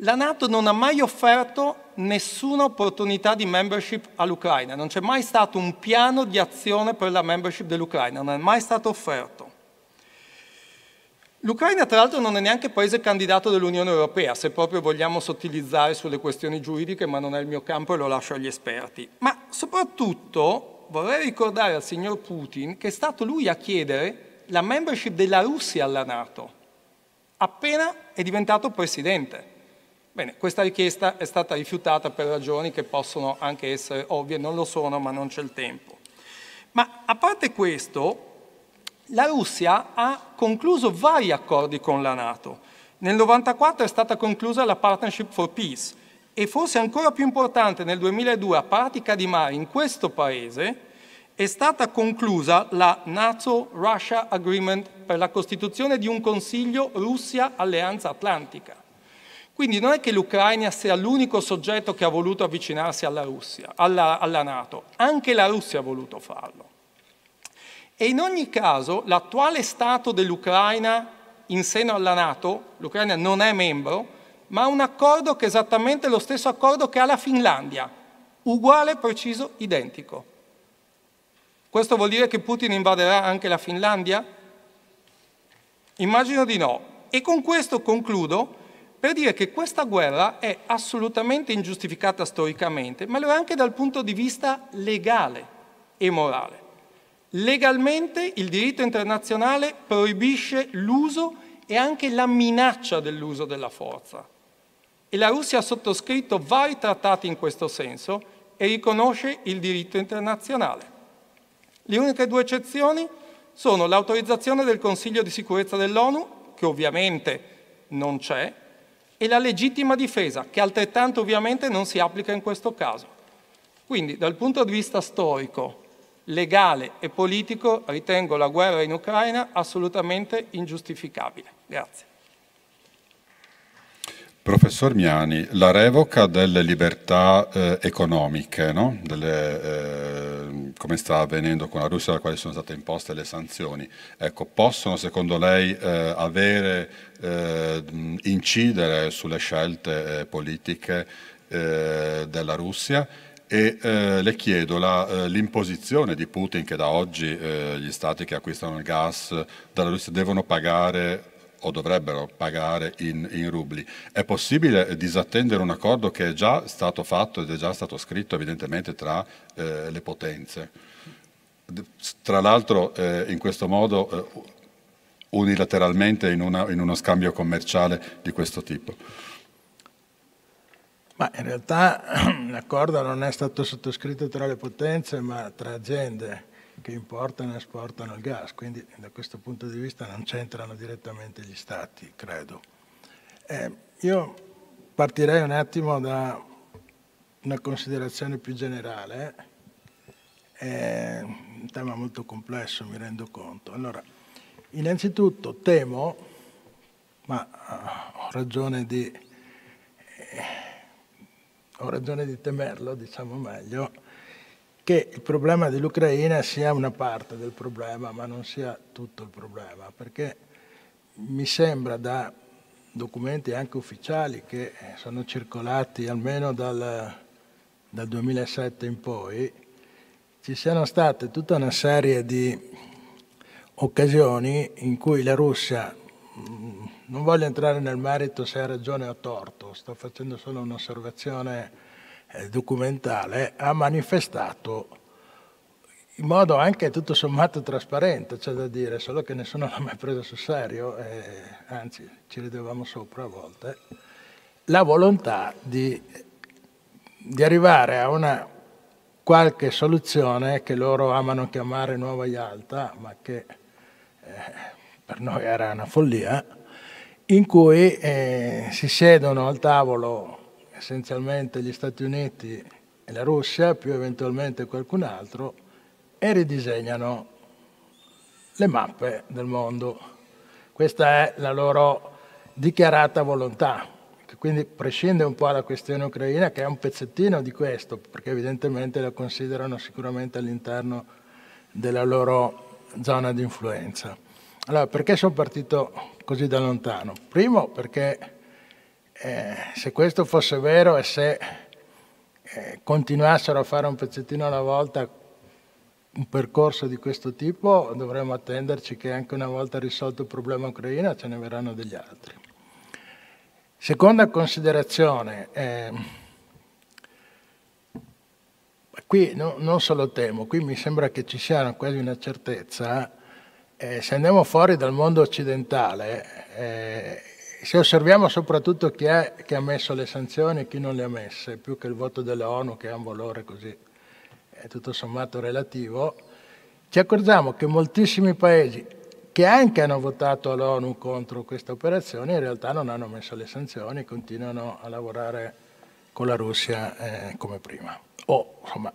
La Nato non ha mai offerto nessuna opportunità di membership all'Ucraina, non c'è mai stato un piano di azione per la membership dell'Ucraina, non è mai stato offerto. L'Ucraina tra l'altro non è neanche paese candidato dell'Unione Europea, se proprio vogliamo sottilizzare sulle questioni giuridiche, ma non è il mio campo e lo lascio agli esperti. Ma soprattutto vorrei ricordare al signor Putin che è stato lui a chiedere la membership della Russia alla Nato, appena è diventato presidente. Bene, questa richiesta è stata rifiutata per ragioni che possono anche essere ovvie, non lo sono, ma non c'è il tempo. Ma a parte questo, la Russia ha concluso vari accordi con la Nato. Nel 1994 è stata conclusa la Partnership for Peace e forse ancora più importante nel 2002 a Pratica di Mare in questo paese è stata conclusa la NATO-Russia Agreement per la costituzione di un Consiglio Russia-Alleanza Atlantica. Quindi non è che l'Ucraina sia l'unico soggetto che ha voluto avvicinarsi alla, Russia, alla, alla Nato, anche la Russia ha voluto farlo. E in ogni caso l'attuale stato dell'Ucraina in seno alla Nato, l'Ucraina non è membro, ma ha un accordo che è esattamente lo stesso accordo che ha la Finlandia, uguale, preciso, identico. Questo vuol dire che Putin invaderà anche la Finlandia? Immagino di no. E con questo concludo per dire che questa guerra è assolutamente ingiustificata storicamente, ma lo è anche dal punto di vista legale e morale. Legalmente il diritto internazionale proibisce l'uso e anche la minaccia dell'uso della forza. E la Russia ha sottoscritto vari trattati in questo senso e riconosce il diritto internazionale. Le uniche due eccezioni sono l'autorizzazione del Consiglio di sicurezza dell'ONU, che ovviamente non c'è, e la legittima difesa, che altrettanto ovviamente non si applica in questo caso. Quindi dal punto di vista storico legale e politico ritengo la guerra in Ucraina assolutamente ingiustificabile. Grazie. Professor Miani, la revoca delle libertà eh, economiche, no? delle, eh, come sta avvenendo con la Russia, alla quale sono state imposte le sanzioni, ecco, possono secondo lei eh, avere, eh, incidere sulle scelte eh, politiche eh, della Russia? e eh, le chiedo la, eh, l'imposizione di Putin che da oggi eh, gli stati che acquistano il gas dalla Russia devono pagare o dovrebbero pagare in, in, rubli. È possibile disattendere un accordo che è già stato fatto ed è già stato scritto evidentemente tra eh, le potenze? Tra l'altro eh, in questo modo eh, unilateralmente in, una, in uno scambio commerciale di questo tipo. Ma in realtà [CLEARS THROAT] l'accordo non è stato sottoscritto tra le potenze, ma tra aziende che importano e esportano il gas, quindi da questo punto di vista non c'entrano direttamente gli stati, credo. Eh, io partirei un attimo da una considerazione più generale, è un tema molto complesso, mi rendo conto. Allora, innanzitutto temo, ma eh, ho ragione di eh, ho ragione di temerlo, diciamo meglio, che il problema dell'Ucraina sia una parte del problema, ma non sia tutto il problema, perché mi sembra da documenti anche ufficiali che sono circolati almeno dal, dal 2007 in poi, ci siano state tutta una serie di occasioni in cui la Russia Mm, non voglio entrare nel merito se ha ragione o torto, sto facendo solo un'osservazione eh, documentale, ha manifestato in modo anche tutto sommato trasparente, c'è da dire, solo che nessuno [LAUGHS] l'ha mai preso sul serio, e, anzi ci ridevamo sopra a volte, la volontà di, di arrivare a una qualche soluzione che loro amano chiamare nuova Yalta, ma che eh, per noi era una follia, in cui eh, si siedono al tavolo essenzialmente gli Stati Uniti e la Russia, più eventualmente qualcun altro, e ridisegnano le mappe del mondo. Questa è la loro dichiarata volontà, che quindi prescinde un po' dalla questione ucraina, che è un pezzettino di questo, perché evidentemente la considerano sicuramente all'interno della loro zona di influenza. Allora, perché sono partito così da lontano? Primo perché eh, se questo fosse vero e se eh, continuassero a fare un pezzettino alla volta un percorso di questo tipo, dovremmo attenderci che anche una volta risolto il problema ucraino ce ne verranno degli altri. Seconda considerazione, eh, qui no, non solo temo, qui mi sembra che ci sia quasi una certezza eh, se andiamo fuori dal mondo occidentale, eh, se osserviamo soprattutto chi è che ha messo le sanzioni e chi non le ha messe, più che il voto dell'ONU che ha un valore così eh, tutto sommato relativo, ci accorgiamo che moltissimi paesi che anche hanno votato all'ONU contro questa operazione in realtà non hanno messo le sanzioni e continuano a lavorare con la Russia eh, come prima, o insomma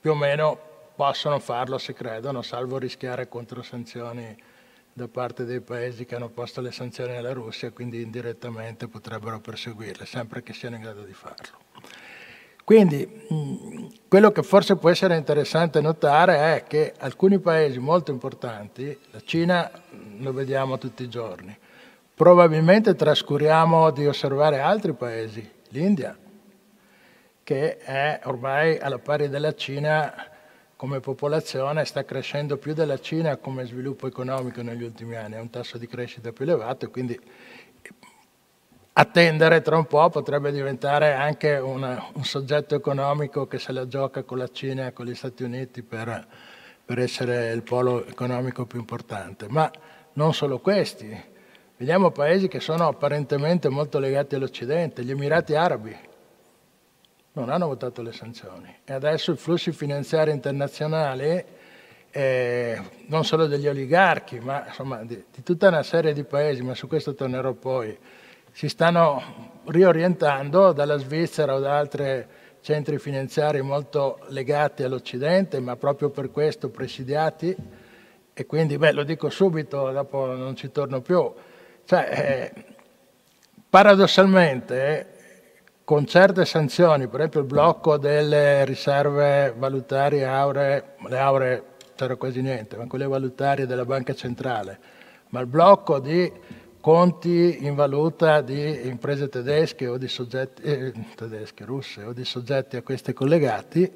più o meno possono farlo se credono, salvo rischiare controsanzioni da parte dei paesi che hanno posto le sanzioni alla Russia quindi indirettamente potrebbero perseguirle, sempre che siano in grado di farlo. Quindi quello che forse può essere interessante notare è che alcuni paesi molto importanti, la Cina lo vediamo tutti i giorni, probabilmente trascuriamo di osservare altri paesi, l'India, che è ormai alla pari della Cina come popolazione sta crescendo più della Cina come sviluppo economico negli ultimi anni, ha un tasso di crescita più elevato, quindi attendere tra un po' potrebbe diventare anche una, un soggetto economico che se la gioca con la Cina e con gli Stati Uniti per, per essere il polo economico più importante. Ma non solo questi, vediamo paesi che sono apparentemente molto legati all'Occidente, gli Emirati Arabi, non hanno votato le sanzioni e adesso i flussi finanziari internazionali, eh, non solo degli oligarchi, ma insomma, di, di tutta una serie di paesi, ma su questo tornerò poi, si stanno riorientando dalla Svizzera o da altri centri finanziari molto legati all'Occidente, ma proprio per questo presidiati. E quindi, beh, lo dico subito, dopo non ci torno più. Cioè, eh, paradossalmente, con certe sanzioni, per esempio il blocco delle riserve valutarie auree, le auree c'era quasi niente, ma quelle valutarie della banca centrale, ma il blocco di conti in valuta di imprese tedesche o di soggetti eh, tedesche, russe o di soggetti a queste collegati,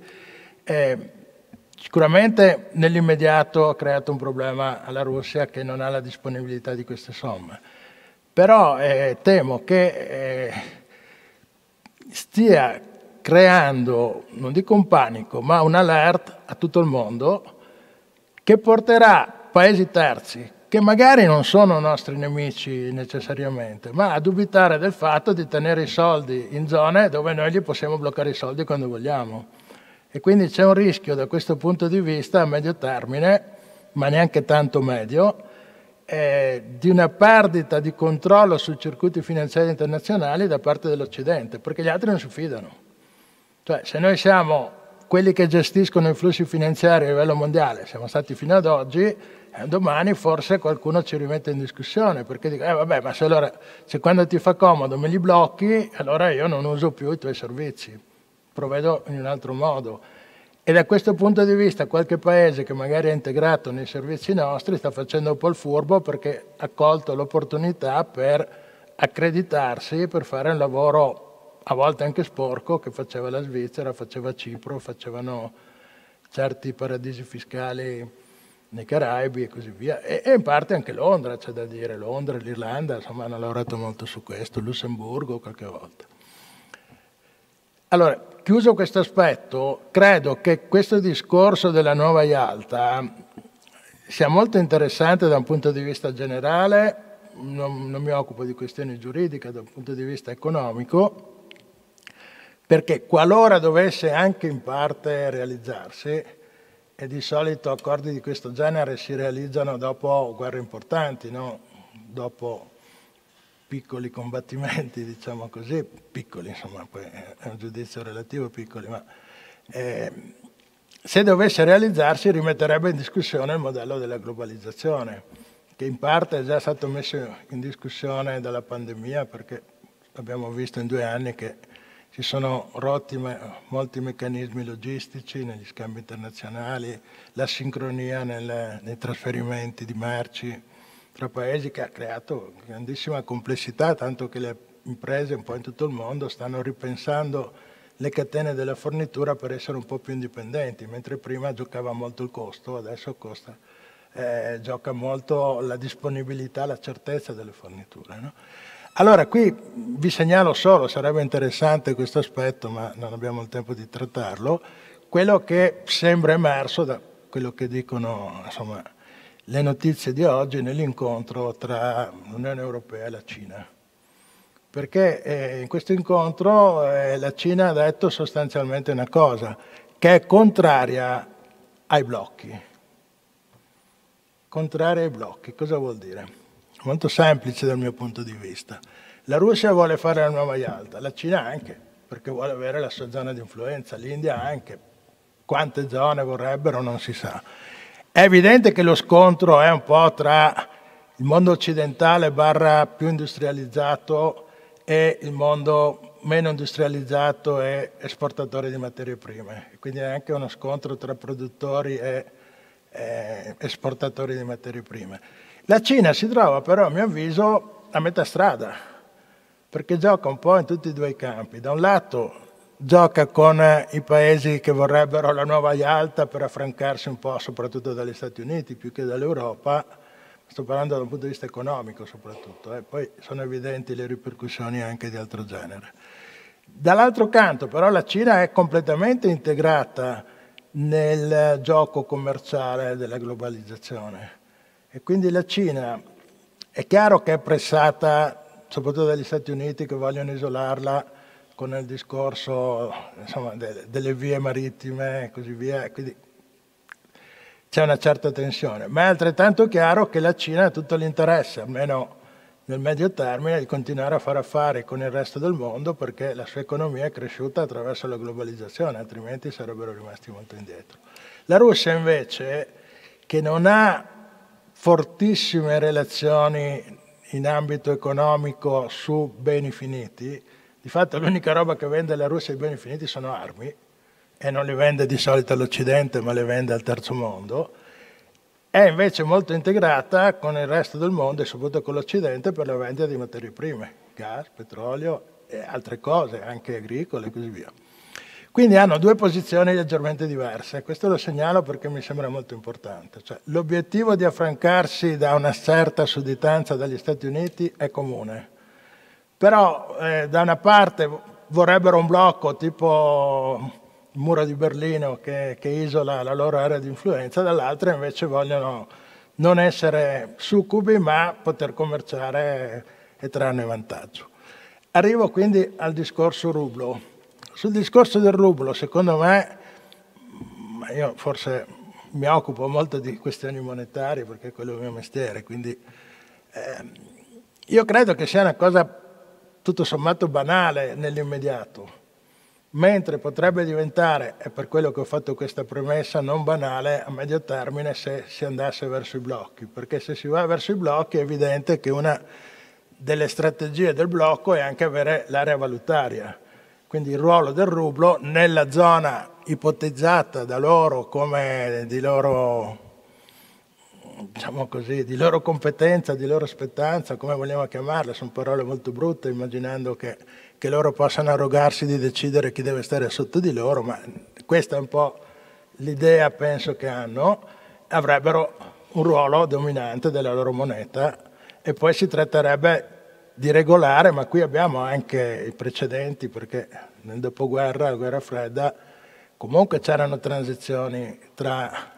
eh, sicuramente nell'immediato ha creato un problema alla Russia che non ha la disponibilità di queste somme. Però eh, temo che eh, stia creando, non dico un panico, ma un alert a tutto il mondo che porterà paesi terzi, che magari non sono nostri nemici necessariamente, ma a dubitare del fatto di tenere i soldi in zone dove noi gli possiamo bloccare i soldi quando vogliamo. E quindi c'è un rischio da questo punto di vista a medio termine, ma neanche tanto medio, eh, di una perdita di controllo sui circuiti finanziari internazionali da parte dell'Occidente, perché gli altri non si fidano. Cioè, se noi siamo quelli che gestiscono i flussi finanziari a livello mondiale, siamo stati fino ad oggi, eh, domani forse qualcuno ci rimette in discussione, perché dico, eh vabbè, ma se, allora, se quando ti fa comodo me li blocchi, allora io non uso più i tuoi servizi, provvedo in un altro modo. E da questo punto di vista qualche paese che magari è integrato nei servizi nostri sta facendo un po' il furbo perché ha colto l'opportunità per accreditarsi, per fare un lavoro a volte anche sporco che faceva la Svizzera, faceva Cipro, facevano certi paradisi fiscali nei Caraibi e così via. E, e in parte anche Londra, c'è da dire, Londra, l'Irlanda, insomma hanno lavorato molto su questo, Lussemburgo qualche volta. Allora, chiuso questo aspetto, credo che questo discorso della nuova IALTA sia molto interessante da un punto di vista generale, non, non mi occupo di questioni giuridiche, da un punto di vista economico, perché qualora dovesse anche in parte realizzarsi, e di solito accordi di questo genere si realizzano dopo guerre importanti, no? dopo piccoli combattimenti, [LAUGHS] diciamo così, piccoli, insomma, poi è un giudizio relativo piccoli, ma eh, se dovesse realizzarsi rimetterebbe in discussione il modello della globalizzazione, che in parte è già stato messo in discussione dalla pandemia, perché abbiamo visto in due anni che si sono rotti molti meccanismi logistici negli scambi internazionali, la sincronia nel, nei trasferimenti di merci, tra paesi che ha creato grandissima complessità, tanto che le imprese un po' in tutto il mondo stanno ripensando le catene della fornitura per essere un po' più indipendenti, mentre prima giocava molto il costo, adesso costa, eh, gioca molto la disponibilità, la certezza delle forniture. No? Allora, qui vi segnalo solo, sarebbe interessante questo aspetto, ma non abbiamo il tempo di trattarlo, quello che sembra emerso da quello che dicono insomma, le notizie di oggi nell'incontro tra l'Unione Europea e la Cina. Perché eh, in questo incontro eh, la Cina ha detto sostanzialmente una cosa, che è contraria ai blocchi. Contraria ai blocchi, cosa vuol dire? Molto semplice dal mio punto di vista. La Russia vuole fare la nuova Yalta, la Cina anche, perché vuole avere la sua zona di influenza, l'India anche. Quante zone vorrebbero non si sa. È evidente che lo scontro è un po' tra il mondo occidentale barra più industrializzato e il mondo meno industrializzato e esportatore di materie prime. Quindi è anche uno scontro tra produttori e eh, esportatori di materie prime. La Cina si trova però, a mio avviso, a metà strada, perché gioca un po' in tutti e due i campi. Da un lato gioca con eh, i paesi che vorrebbero la nuova Yalta per affrancarsi un po' soprattutto dagli Stati Uniti più che dall'Europa, sto parlando da un punto di vista economico soprattutto, eh. poi sono evidenti le ripercussioni anche di altro genere. Dall'altro canto però la Cina è completamente integrata nel gioco commerciale della globalizzazione e quindi la Cina è chiaro che è pressata soprattutto dagli Stati Uniti che vogliono isolarla con il discorso insomma, delle, delle vie marittime e così via, quindi c'è una certa tensione, ma è altrettanto chiaro che la Cina ha tutto l'interesse, almeno nel medio termine, di continuare a fare affari con il resto del mondo perché la sua economia è cresciuta attraverso la globalizzazione, altrimenti sarebbero rimasti molto indietro. La Russia invece, che non ha fortissime relazioni in ambito economico su beni finiti, di fatto l'unica roba che vende la Russia ai beni finiti sono armi e non le vende di solito all'Occidente ma le vende al terzo mondo. È invece molto integrata con il resto del mondo e soprattutto con l'Occidente per la vendita di materie prime, gas, petrolio e altre cose, anche agricole e così via. Quindi hanno due posizioni leggermente diverse, questo lo segnalo perché mi sembra molto importante. Cioè, l'obiettivo di affrancarsi da una certa sudditanza dagli Stati Uniti è comune, però eh, da una parte vorrebbero un blocco tipo il muro di Berlino che, che isola la loro area di influenza, dall'altra invece vogliono non essere succubi ma poter commerciare e trarne vantaggio. Arrivo quindi al discorso rublo. Sul discorso del rublo, secondo me, ma io forse mi occupo molto di questioni monetarie perché quello è il mio mestiere, quindi eh, io credo che sia una cosa tutto sommato banale nell'immediato, mentre potrebbe diventare, e per quello che ho fatto questa premessa, non banale a medio termine se si andasse verso i blocchi, perché se si va verso i blocchi è evidente che una delle strategie del blocco è anche avere l'area valutaria, quindi il ruolo del rublo nella zona ipotizzata da loro come di loro diciamo così, di loro competenza, di loro aspettanza, come vogliamo chiamarle, sono parole molto brutte, immaginando che, che loro possano arrogarsi di decidere chi deve stare sotto di loro, ma questa è un po' l'idea, penso, che hanno, avrebbero un ruolo dominante della loro moneta e poi si tratterebbe di regolare, ma qui abbiamo anche i precedenti, perché nel dopoguerra, la guerra fredda, comunque c'erano transizioni tra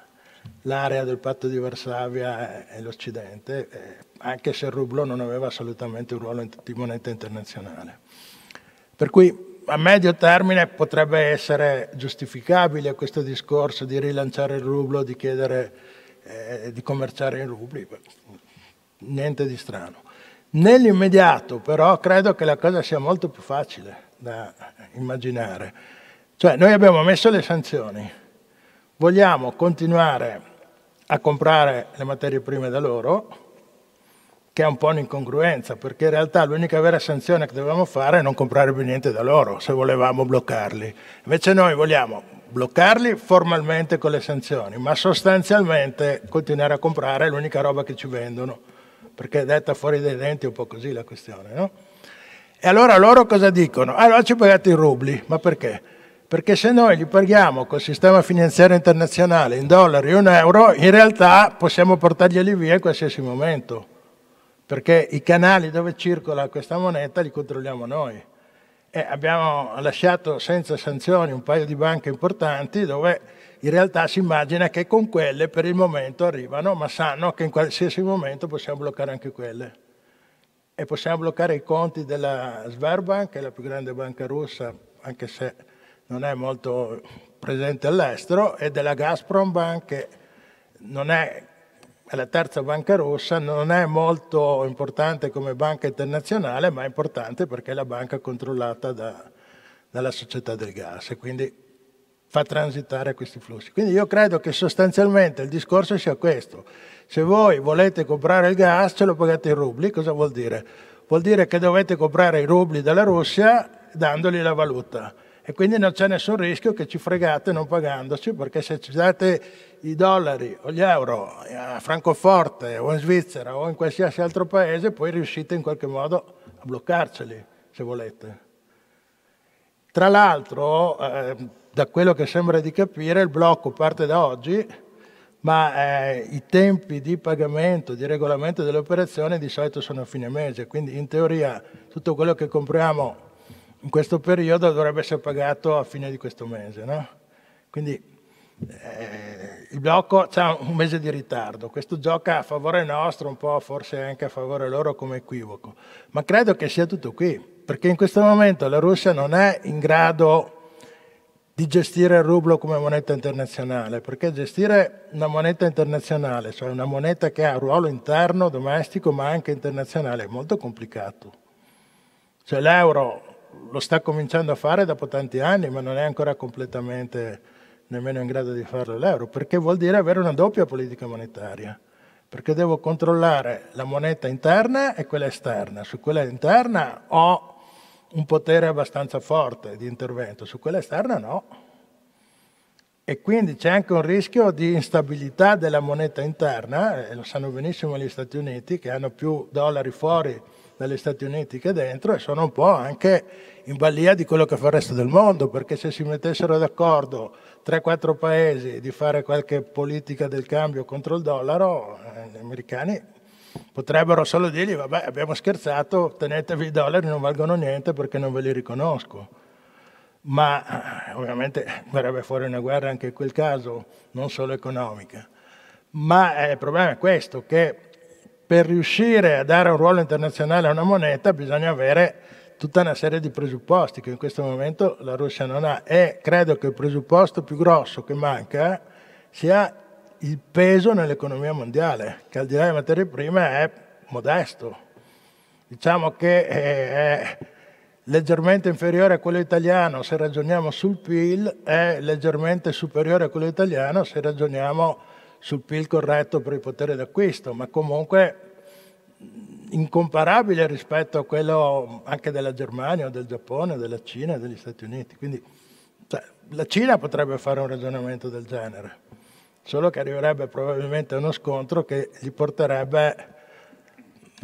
l'area del patto di Varsavia e l'Occidente, eh, anche se il rublo non aveva assolutamente un ruolo di moneta internazionale. Per cui a medio termine potrebbe essere giustificabile questo discorso di rilanciare il rublo, di chiedere eh, di commerciare in rubli, niente di strano. Nell'immediato però credo che la cosa sia molto più facile da immaginare. Cioè noi abbiamo messo le sanzioni, Vogliamo continuare a comprare le materie prime da loro, che è un po' un'incongruenza, perché in realtà l'unica vera sanzione che dovevamo fare è non comprare più niente da loro, se volevamo bloccarli. Invece noi vogliamo bloccarli formalmente con le sanzioni, ma sostanzialmente continuare a comprare l'unica roba che ci vendono, perché è detta fuori dai denti un po' così la questione, no? E allora loro cosa dicono? Allora ah, ci pagate i rubli, ma perché? perché se noi li paghiamo col sistema finanziario internazionale in dollari o in euro, in realtà possiamo portarglieli via in qualsiasi momento, perché i canali dove circola questa moneta li controlliamo noi. E abbiamo lasciato senza sanzioni un paio di banche importanti dove in realtà si immagina che con quelle per il momento arrivano, ma sanno che in qualsiasi momento possiamo bloccare anche quelle. E possiamo bloccare i conti della Sverbank, che è la più grande banca russa, anche se non è molto presente all'estero, e della Gazprom Bank, che è, è la terza banca russa, non è molto importante come banca internazionale, ma è importante perché è la banca controllata da, dalla società del gas e quindi fa transitare questi flussi. Quindi io credo che sostanzialmente il discorso sia questo. Se voi volete comprare il gas, ce lo pagate in rubli, cosa vuol dire? Vuol dire che dovete comprare i rubli dalla Russia dandogli la valuta e quindi non c'è nessun rischio che ci fregate non pagandoci, perché se ci date i dollari o gli euro a Francoforte o in Svizzera o in qualsiasi altro paese, poi riuscite in qualche modo a bloccarceli, se volete. Tra l'altro, eh, da quello che sembra di capire, il blocco parte da oggi, ma eh, i tempi di pagamento, di regolamento delle operazioni di solito sono a fine mese, quindi in teoria tutto quello che compriamo in questo periodo dovrebbe essere pagato a fine di questo mese. No? Quindi eh, il blocco ha un mese di ritardo, questo gioca a favore nostro, un po' forse anche a favore loro come equivoco, ma credo che sia tutto qui, perché in questo momento la Russia non è in grado di gestire il rublo come moneta internazionale, perché gestire una moneta internazionale, cioè una moneta che ha un ruolo interno, domestico, ma anche internazionale, è molto complicato. Cioè l'euro lo sta cominciando a fare dopo tanti anni, ma non è ancora completamente nemmeno in grado di farlo l'euro, perché vuol dire avere una doppia politica monetaria, perché devo controllare la moneta interna e quella esterna. Su quella interna ho un potere abbastanza forte di intervento, su quella esterna no. E quindi c'è anche un rischio di instabilità della moneta interna, e lo sanno benissimo gli Stati Uniti, che hanno più dollari fuori dagli Stati Uniti che dentro e sono un po' anche in balia di quello che fa il resto del mondo, perché se si mettessero d'accordo 3-4 paesi di fare qualche politica del cambio contro il dollaro, eh, gli americani potrebbero solo dirgli vabbè abbiamo scherzato, tenetevi i dollari, non valgono niente perché non ve li riconosco. Ma eh, ovviamente verrebbe fuori una guerra anche in quel caso, non solo economica. Ma eh, il problema è questo, che per riuscire a dare un ruolo internazionale a una moneta bisogna avere tutta una serie di presupposti che in questo momento la Russia non ha e credo che il presupposto più grosso che manca sia il peso nell'economia mondiale, che al di là delle materie prime è modesto, diciamo che eh, è leggermente inferiore a quello italiano se ragioniamo sul PIL, è leggermente superiore a quello italiano se ragioniamo sul sul PIL corretto per il potere d'acquisto, ma comunque incomparabile rispetto a quello anche della Germania, del Giappone, della Cina, e degli Stati Uniti. Quindi cioè, la Cina potrebbe fare un ragionamento del genere, solo che arriverebbe probabilmente a uno scontro che gli porterebbe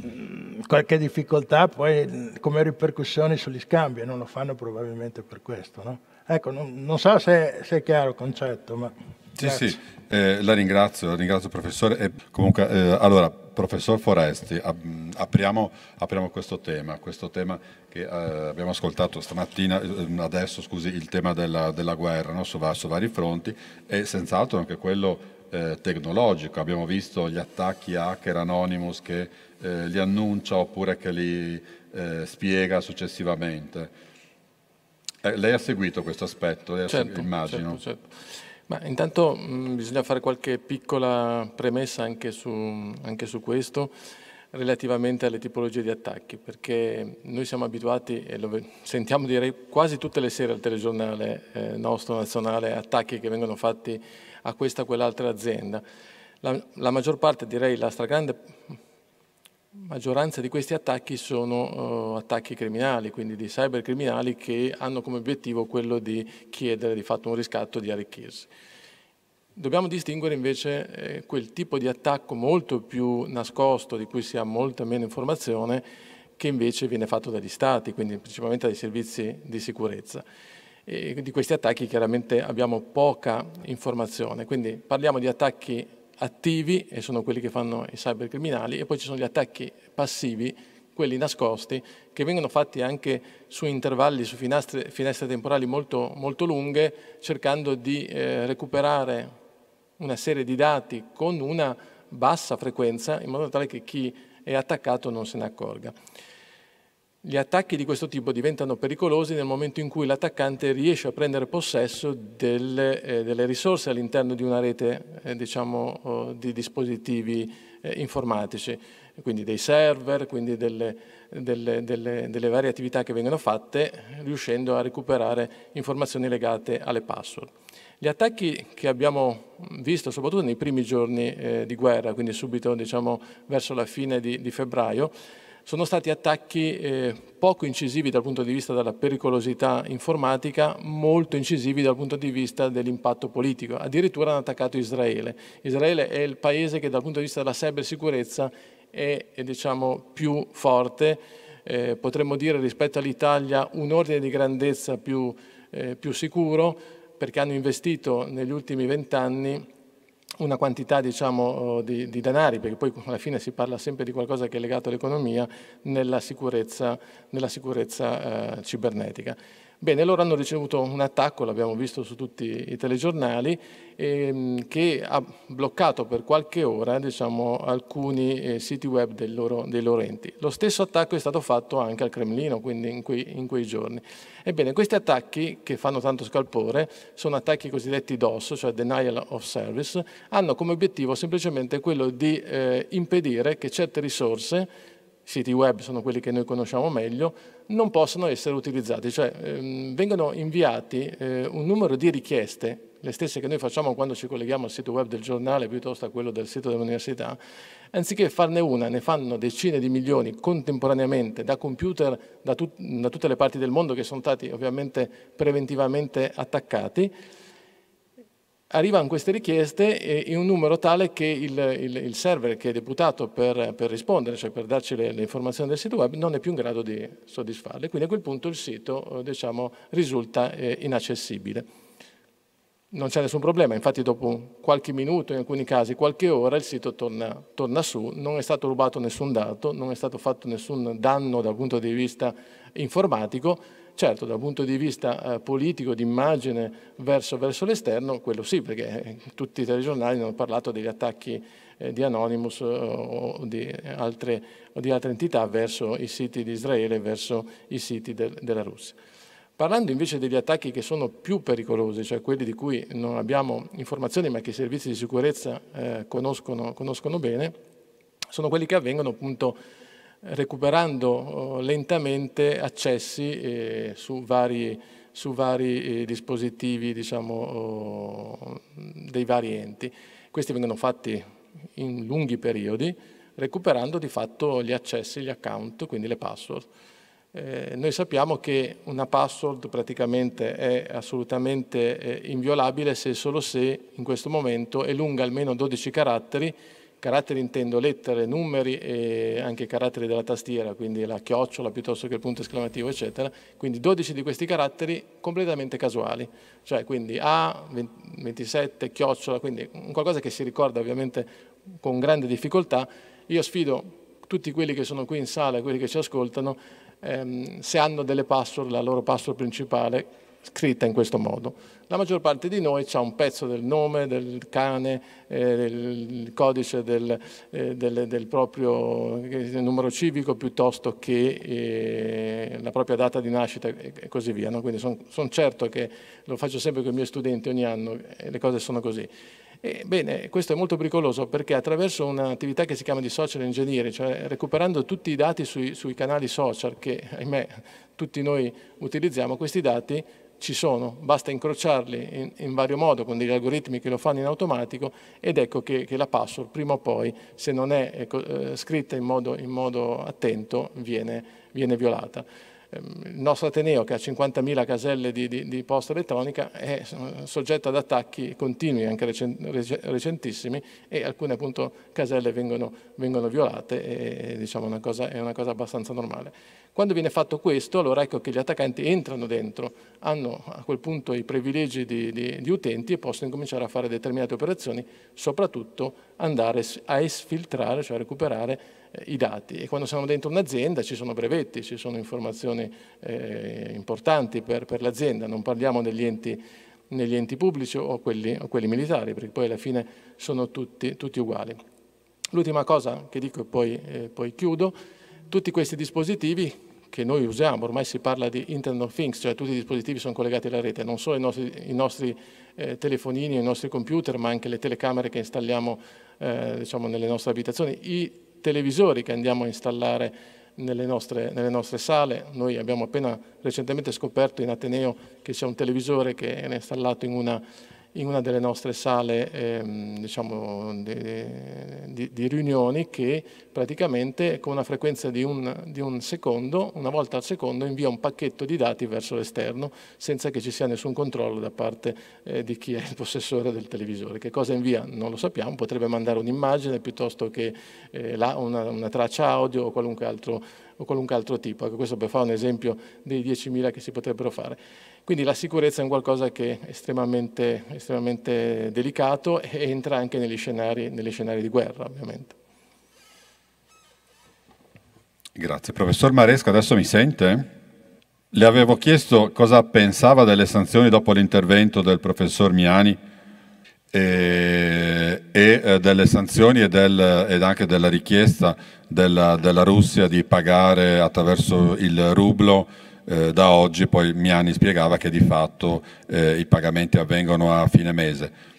mm, qualche difficoltà poi come ripercussioni sugli scambi e non lo fanno probabilmente per questo. No? Ecco, non, non so se, se è chiaro il concetto, ma... Sì, sì, eh, la ringrazio, la ringrazio professore. E comunque, eh, allora, professor Foresti, apriamo, apriamo questo, tema, questo tema, che eh, abbiamo ascoltato stamattina, ehm, adesso scusi, il tema della, della guerra no? su, su, vari fronti e senz'altro anche quello eh, tecnologico. Abbiamo visto gli attacchi hacker Anonymous che eh, li annuncia oppure che li eh, spiega successivamente. lei ha seguito questo aspetto, certo, immagino. Certo, certo. Ma intanto mh, mm, bisogna fare qualche piccola premessa anche su, anche su, questo relativamente alle tipologie di attacchi, perché noi siamo abituati, e lo sentiamo direi quasi tutte le sere al telegiornale eh, nostro nazionale, attacchi che vengono fatti a questa o quell'altra azienda. La, la maggior parte, direi la stragrande maggioranza di questi attacchi sono uh, attacchi criminali, quindi di cybercriminali che hanno come obiettivo quello di chiedere di fatto un riscatto, di arricchirsi. Dobbiamo distinguere invece eh, quel tipo di attacco molto più nascosto, di cui si ha molta meno informazione, che invece viene fatto dagli stati, quindi principalmente dai servizi di sicurezza. E di questi attacchi chiaramente abbiamo poca informazione, quindi parliamo di attacchi attivi, e sono quelli che fanno i cybercriminali, e poi ci sono gli attacchi passivi, quelli nascosti, che vengono fatti anche su intervalli, su finestre, finestre temporali molto, molto, lunghe, cercando di eh, recuperare una serie di dati con una bassa frequenza, in modo tale che chi è attaccato non se ne accorga. Gli attacchi di questo tipo diventano pericolosi nel momento in cui l'attaccante riesce a prendere possesso delle, eh, delle risorse all'interno di una rete eh, diciamo, oh, di dispositivi eh, informatici, quindi dei server, quindi delle, delle, delle, varie attività che vengono fatte, riuscendo a recuperare informazioni legate alle password. Gli attacchi che abbiamo visto soprattutto nei primi giorni eh, di guerra, quindi subito diciamo, verso la fine di, di febbraio, sono stati attacchi eh, poco incisivi dal punto di vista della pericolosità informatica, molto incisivi dal punto di vista dell'impatto politico. Addirittura hanno attaccato Israele. Israele è il paese che dal punto di vista della cybersicurezza è, è eh, diciamo, più forte, eh, potremmo dire rispetto all'Italia un ordine di grandezza più, eh, più sicuro, perché hanno investito negli ultimi vent'anni una quantità diciamo, di, di, denari, perché poi alla fine si parla sempre di qualcosa che è legato all'economia, nella sicurezza, nella sicurezza eh, cibernetica. Bene, loro hanno ricevuto un attacco, l'abbiamo visto su tutti i telegiornali, ehm, che ha bloccato per qualche ora diciamo, alcuni eh, siti web loro, dei loro enti. Lo stesso attacco è stato fatto anche al Cremlino, quindi in, quei, in quei giorni. Ebbene, questi attacchi, che fanno tanto scalpore, sono attacchi cosiddetti DOS, cioè Denial of Service, hanno come obiettivo semplicemente quello di eh, impedire che certe risorse siti web sono quelli che noi conosciamo meglio, non possono essere utilizzati, cioè ehm, vengono inviati eh, un numero di richieste, le stesse che noi facciamo quando ci colleghiamo al sito web del giornale piuttosto a quello del sito dell'università, anziché farne una, ne fanno decine di milioni contemporaneamente da computer da, tut da tutte le parti del mondo che sono stati ovviamente preventivamente attaccati, arrivano queste richieste eh, in un numero tale che il, il, il server che è deputato per, per rispondere, cioè per darci le, le, informazioni del sito web, non è più in grado di soddisfarle. Quindi a quel punto il sito eh, diciamo, risulta eh, inaccessibile. Non c'è nessun problema, infatti dopo qualche minuto, in alcuni casi qualche ora, il sito torna, torna su, non è stato rubato nessun dato, non è stato fatto nessun danno dal punto di vista informatico, Certo, dal punto di vista eh, politico, di immagine verso, verso l'esterno, quello sì, perché eh, tutti i telegiornali hanno parlato degli attacchi eh, di Anonymous eh, o di altre, o, di altre, entità verso i siti di Israele, verso i siti del, della Russia. Parlando invece degli attacchi che sono più pericolosi, cioè quelli di cui non abbiamo informazioni ma che i servizi di sicurezza eh, conoscono, conoscono bene, sono quelli che avvengono appunto recuperando oh, lentamente accessi eh, su vari, su vari eh, dispositivi diciamo, oh, dei vari enti. Questi vengono fatti in lunghi periodi, recuperando di fatto gli accessi, gli account, quindi le password. Eh, noi sappiamo che una password praticamente è assolutamente inviolabile se solo se in questo momento è lunga almeno 12 caratteri Caratteri intendo lettere, numeri e anche caratteri della tastiera, quindi la chiocciola piuttosto che il punto esclamativo, eccetera. Quindi 12 di questi caratteri completamente casuali, cioè quindi A, 27, chiocciola, quindi qualcosa che si ricorda ovviamente con grande difficoltà. Io sfido tutti quelli che sono qui in sala e quelli che ci ascoltano, ehm, se hanno delle password, la loro password principale, scritta in questo modo. La maggior parte di noi ha un pezzo del nome, del cane, eh, codice del, eh, del, del proprio eh, numero civico piuttosto che eh, la propria data di nascita e così via. No? Quindi sono son certo che lo faccio sempre con i miei studenti ogni anno, eh, le cose sono così. Ebbene, questo è molto pericoloso perché attraverso un'attività che si chiama di social engineering, cioè recuperando tutti i dati sui, sui canali social che, ahimè, tutti noi utilizziamo, questi dati ci sono, basta incrociarli in, in, vario modo con degli algoritmi che lo fanno in automatico ed ecco che, che la password prima o poi, se non è ecco, eh, scritta in modo, in modo attento, viene, viene violata. Ehm, il nostro Ateneo, che ha 50.000 caselle di, di, di, posta elettronica, è soggetto ad attacchi continui, anche recentissimi, e alcune appunto, caselle vengono, vengono violate, e, diciamo, una cosa, è una cosa abbastanza normale. Quando viene fatto questo, allora ecco che gli attaccanti entrano dentro, hanno a quel punto i privilegi di, di utenti e possono cominciare a fare determinate operazioni, soprattutto andare a esfiltrare, cioè a recuperare i dati e quando siamo dentro un'azienda ci sono brevetti, ci sono informazioni eh, importanti per, per l'azienda, non parliamo degli enti, negli enti pubblici o quelli, o quelli, militari, perché poi alla fine sono tutti, tutti uguali. L'ultima cosa che dico e poi, eh, poi chiudo, tutti questi dispositivi che noi usiamo, ormai si parla di Internet of Things, cioè tutti i dispositivi sono collegati alla rete, non solo i nostri, i nostri eh, telefonini, i nostri computer, ma anche le telecamere che installiamo eh, diciamo, nelle nostre abitazioni, I, televisori che andiamo a installare nelle nostre, nelle nostre, sale. Noi abbiamo appena recentemente scoperto in Ateneo che c'è un televisore che è installato in una in una delle nostre sale ehm, diciamo, di, di, di, riunioni che praticamente con una frequenza di un, di un, secondo, una volta al secondo, invia un pacchetto di dati verso l'esterno senza che ci sia nessun controllo da parte eh, di chi è il possessore del televisore. Che cosa invia? Non lo sappiamo, potrebbe mandare un'immagine piuttosto che eh, la, una, una traccia audio o qualunque altro o qualunque altro tipo. Ecco, questo per fare un esempio dei 10.000 che si potrebbero fare. Quindi la sicurezza è un qualcosa che è estremamente, estremamente delicato e entra anche negli scenari, negli scenari di guerra, ovviamente. Grazie. Professor Maresco, adesso mi sente? Le avevo chiesto cosa pensava delle sanzioni dopo l'intervento del professor Miani eh, e, e eh, delle sanzioni e del, ed anche della richiesta della, della Russia di pagare attraverso il rublo eh, da oggi, poi Miani spiegava che di fatto eh, i pagamenti avvengono a fine mese.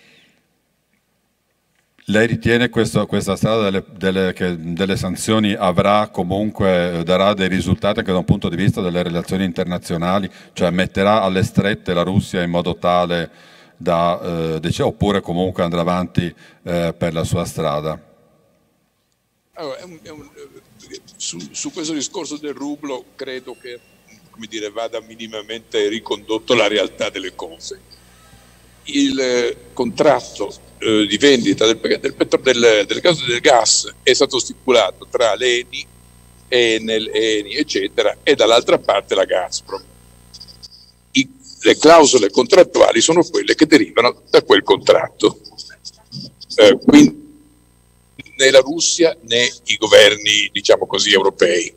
Lei ritiene questo, questa strada delle, delle, che delle sanzioni avrà comunque, eh, darà dei risultati anche da un punto di vista delle relazioni internazionali, cioè metterà alle strette la Russia in modo tale da, eh, dice, oppure comunque andrà avanti eh, per la sua strada? Allora, è un, è un, eh, su, su questo discorso del rublo credo che come dire, vada minimamente ricondotto alla realtà delle cose. Il eh, contratto eh, di vendita del, del, del, del, gas, del gas è stato stipulato tra l'ENI, Enel, ENI, eccetera, e dall'altra parte la Gazprom. I, le clausole contrattuali sono quelle che derivano da quel contratto. Eh, quindi né la Russia né i governi, diciamo così, europei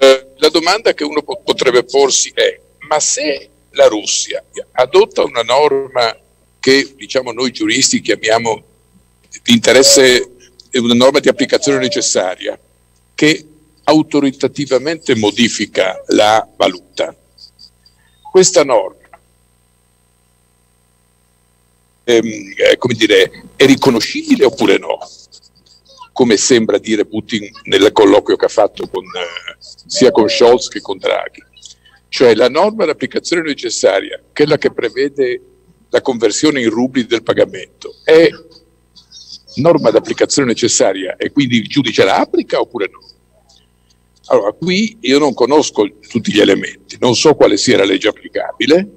eh, la domanda che uno potrebbe porsi è, ma se la Russia adotta una norma che diciamo, noi giuristi chiamiamo di interesse, una norma di applicazione necessaria, che autoritativamente modifica la valuta. Questa norma ehm, dire, è riconoscibile oppure no? come sembra dire Putin nel colloquio che ha fatto con, eh, sia con Scholz che con Draghi. Cioè la norma l'applicazione necessaria, quella che prevede la conversione in rubli del pagamento, è norma d'applicazione necessaria e quindi il giudice la applica oppure no? Allora, qui io non conosco tutti gli elementi, non so quale sia la legge applicabile,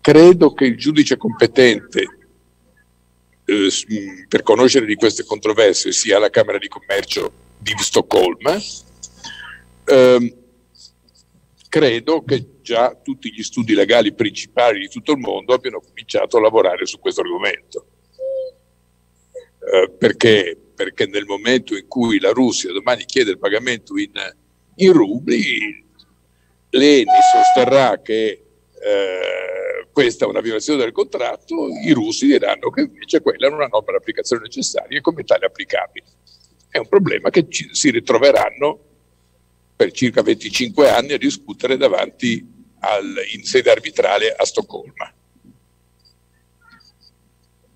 credo che il giudice competente eh, mm, per conoscere di queste controversie sia alla Camera di Commercio di Stoccolma, eh, credo che già tutti gli studi legali principali di tutto il mondo abbiano cominciato a lavorare su questo argomento. Eh, perché? perché? nel momento in cui la Russia domani chiede il pagamento in, in rubli, l'ENI sosterrà che eh, questa è una violazione del contratto, i russi diranno che invece quella non è una norma di applicazione necessaria e come tale applicabile. È un problema che ci, si ritroveranno per circa 25 anni a discutere davanti al, in sede arbitrale a Stoccolma.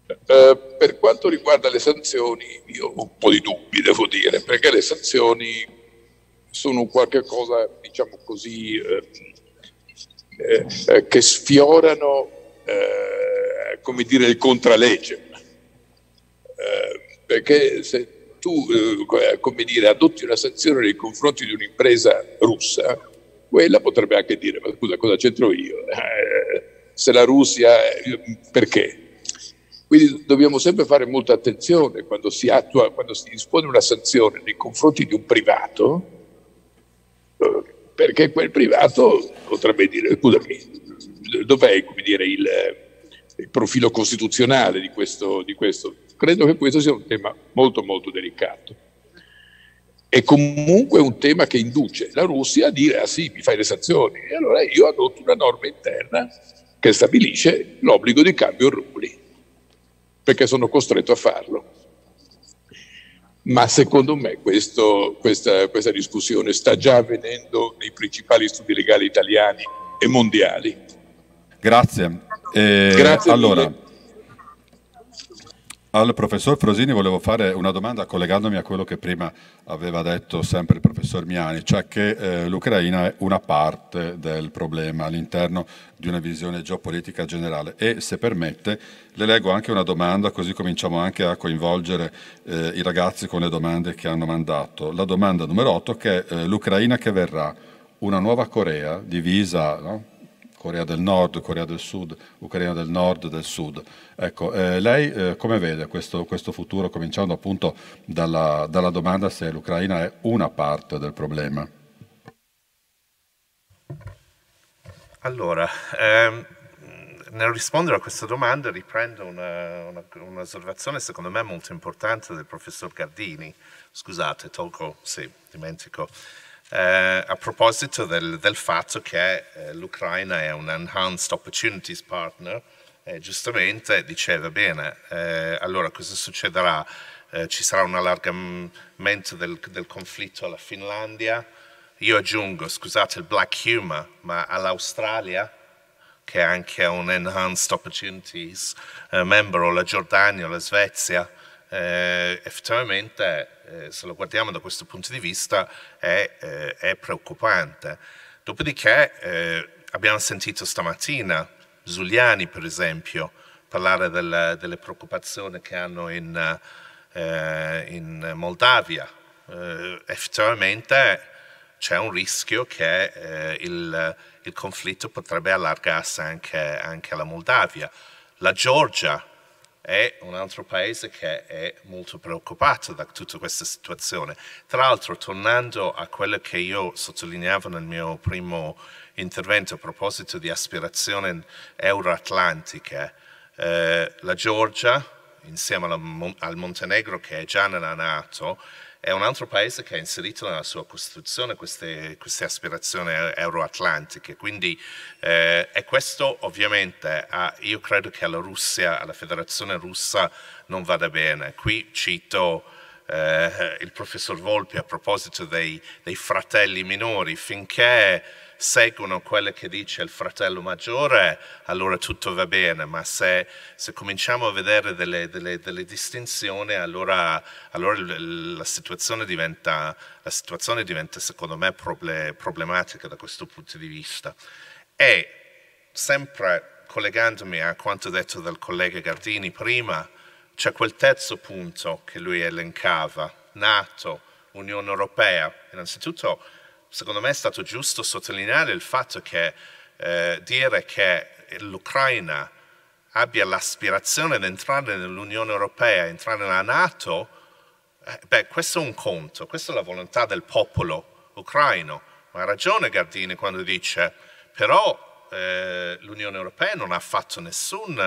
Eh, per quanto riguarda le sanzioni, io ho un po' di dubbi, devo dire, perché le sanzioni sono qualcosa, diciamo così, eh, eh, eh, che sfiorano eh, come dire, il contralegge. Eh, perché se tu eh, come dire, adotti una sanzione nei confronti di un'impresa russa, quella potrebbe anche dire, ma scusa, cosa c'entro io? se la Russia, perché? Quindi dobbiamo sempre fare molta attenzione quando si attua, quando si dispone una sanzione nei confronti di un privato, perché quel privato potrebbe dire, scusami, dov'è dire, il, il, profilo costituzionale di questo, di questo? Credo che questo sia un tema molto molto delicato. È comunque un tema che induce la Russia a dire, ah sì, mi fai le sanzioni, e allora io adotto una norma interna che stabilisce l'obbligo di cambio in rubli, perché sono costretto a farlo ma secondo me questo, questa, questa discussione sta già avvenendo nei principali studi legali italiani e mondiali. Grazie. Eh, Grazie allora. Al professor Frosini volevo fare una domanda collegandomi a quello che prima aveva detto sempre il professor Miani, cioè che eh, l'Ucraina è una parte del problema all'interno di una visione geopolitica generale e se permette le leggo anche una domanda così cominciamo anche a coinvolgere eh, i ragazzi con le domande che hanno mandato. La domanda numero 8 che è eh, l'Ucraina che verrà, una nuova Corea divisa no? Corea del Nord, Corea del Sud, Ucraina del Nord, del Sud. Ecco, eh, lei eh, come vede questo, questo, futuro, cominciando appunto dalla, dalla domanda se l'Ucraina è una parte del problema? Allora, ehm, nel rispondere a questa domanda riprendo un'osservazione secondo me molto importante del professor Gardini. Scusate, tolgo se sì, dimentico eh, a proposito del, del fatto che eh, l'Ucraina è un Enhanced Opportunities Partner, eh, giustamente diceva bene, eh, allora cosa succederà? Eh, ci sarà un allargamento del, del, conflitto alla Finlandia? Io aggiungo, scusate il black humor, ma all'Australia? che è anche un Enhanced Opportunities eh, Member, o la Giordania o la Svezia, eh, effettivamente, eh, se lo guardiamo da questo punto di vista, è, eh, è preoccupante. Dopodiché eh, abbiamo sentito stamattina Zuliani, per esempio, parlare del, delle preoccupazioni che hanno in, eh, in Moldavia. Eh, effettivamente c'è un rischio che il, il, conflitto potrebbe allargarsi anche, anche alla Moldavia. La Georgia è un altro paese che è molto preoccupato da tutta questa situazione. Tra l'altro, tornando a quello che io sottolineavo nel mio primo intervento a proposito di aspirazioni euroatlantiche, eh, la Georgia, insieme al Montenegro che è già nella Nato, è un altro paese che ha inserito nella sua Costituzione queste, queste aspirazioni euroatlantiche, quindi eh, e questo ovviamente ah, io credo che alla Russia, alla Federazione russa non vada bene. Qui cito eh, il professor Volpi a proposito dei, dei fratelli minori, finché seguono quello che dice il fratello maggiore, allora tutto va bene, ma se, se cominciamo a vedere delle, delle, delle distinzioni, allora, allora la, situazione diventa, la, situazione diventa, secondo me, problematica da questo punto di vista. E sempre collegandomi a quanto detto dal collega Gardini prima, c'è quel terzo punto che lui elencava, NATO, Unione Europea. Innanzitutto secondo me è stato giusto sottolineare il fatto che eh, dire che l'Ucraina abbia l'aspirazione di entrare nell'Unione Europea, entrare nella Nato, eh, beh, questo è un conto, questa è la volontà del popolo ucraino. Ma ha ragione Gardini quando dice, però eh, l'Unione Europea non ha fatto nessun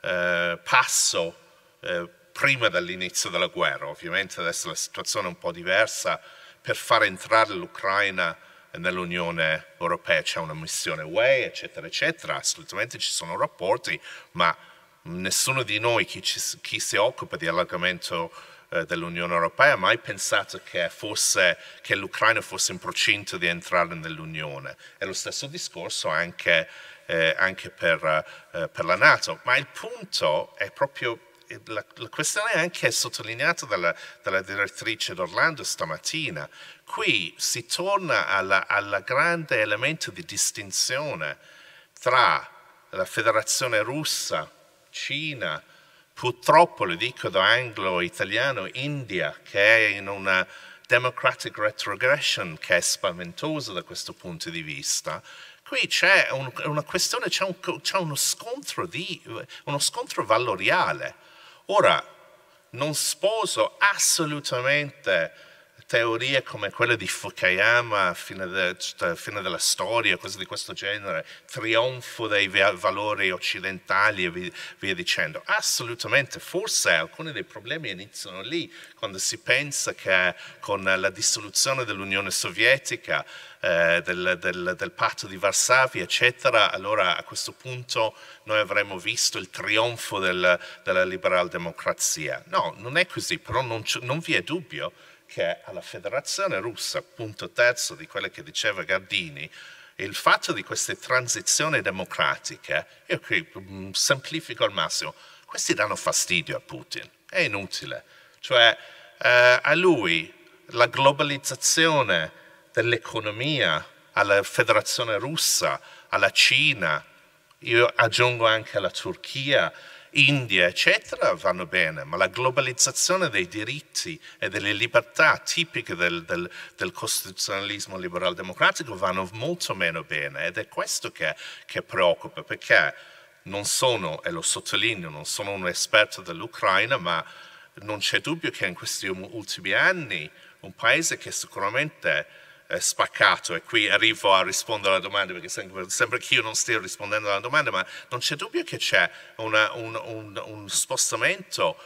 eh, passo eh, prima dell'inizio della guerra. Ovviamente adesso la situazione è un po' diversa, per far entrare l'Ucraina nell'Unione Europea c'è una missione UE, eccetera, eccetera, assolutamente ci sono rapporti, ma nessuno di noi chi, ci, chi si occupa di allargamento eh, dell'Unione Europea ha mai pensato che, fosse, che l'Ucraina fosse in procinto di entrare nell'Unione. È lo stesso discorso anche, eh, anche per, eh, per la Nato, ma il punto è proprio la, la, questione anche sottolineata dalla, dalla direttrice d'Orlando stamattina. Qui si torna al grande elemento di distinzione tra la federazione russa, Cina, purtroppo lo dico da anglo-italiano, India, che è in una democratic retrogression che è spaventosa da questo punto di vista, qui c'è un, una questione, c'è, un, uno, scontro di, uno scontro valoriale Ora, non sposo assolutamente teorie come quelle di Fukuyama, fine, de, cioè, fine, della storia, cose di questo genere, trionfo dei valori occidentali e via, via dicendo. Assolutamente, forse alcuni dei problemi iniziano lì, quando si pensa che con la dissoluzione dell'Unione Sovietica eh, del, del, del, patto di Varsavia, eccetera, allora a questo punto noi avremmo visto il trionfo del, della liberal democrazia. No, non è così, però non, non vi è dubbio che alla federazione russa, punto terzo di quello che diceva Gardini, il fatto di queste transizioni democratiche, io qui mm, semplifico al massimo, questi danno fastidio a Putin, è inutile. Cioè eh, a lui la globalizzazione dell'economia, alla federazione russa, alla Cina, io aggiungo anche alla Turchia, India, eccetera, vanno bene, ma la globalizzazione dei diritti e delle libertà tipiche del, del, del costituzionalismo liberal-democratico vanno molto meno bene ed è questo che, che preoccupa, perché non sono, e lo sottolineo, non sono un esperto dell'Ucraina, ma non c'è dubbio che in questi ultimi anni un paese che sicuramente eh, spaccato e qui arrivo a rispondere alla domanda perché sembra, che io non stia rispondendo alla domanda, ma non c'è dubbio che c'è un, un, un, spostamento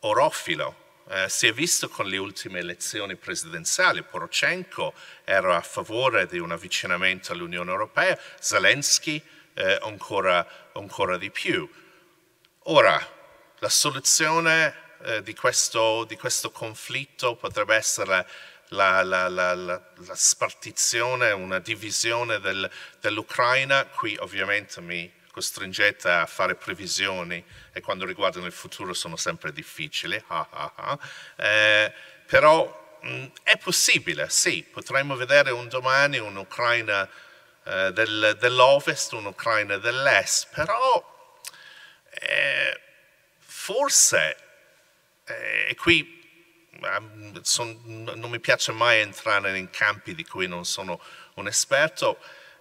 orofilo. Eh, si è visto con le ultime elezioni presidenziali, Poroshenko era a favore di un avvicinamento all'Unione Europea, Zelensky eh, ancora, ancora di più. Ora, la soluzione eh, di, questo, di, questo, conflitto potrebbe essere la, la, la, la spartizione, una divisione del, dell'Ucraina, qui ovviamente mi costringete a fare previsioni e quando riguardano il futuro sono sempre difficili, [LAUGHS] ah, ah, ah. Eh, però mh, mm, è possibile, sì, potremmo vedere un domani un'Ucraina eh, del, dell'ovest, un'Ucraina dell'est, però eh, forse, eh, e qui Ah, son, non mi piace mai entrare in campi di cui non sono un esperto.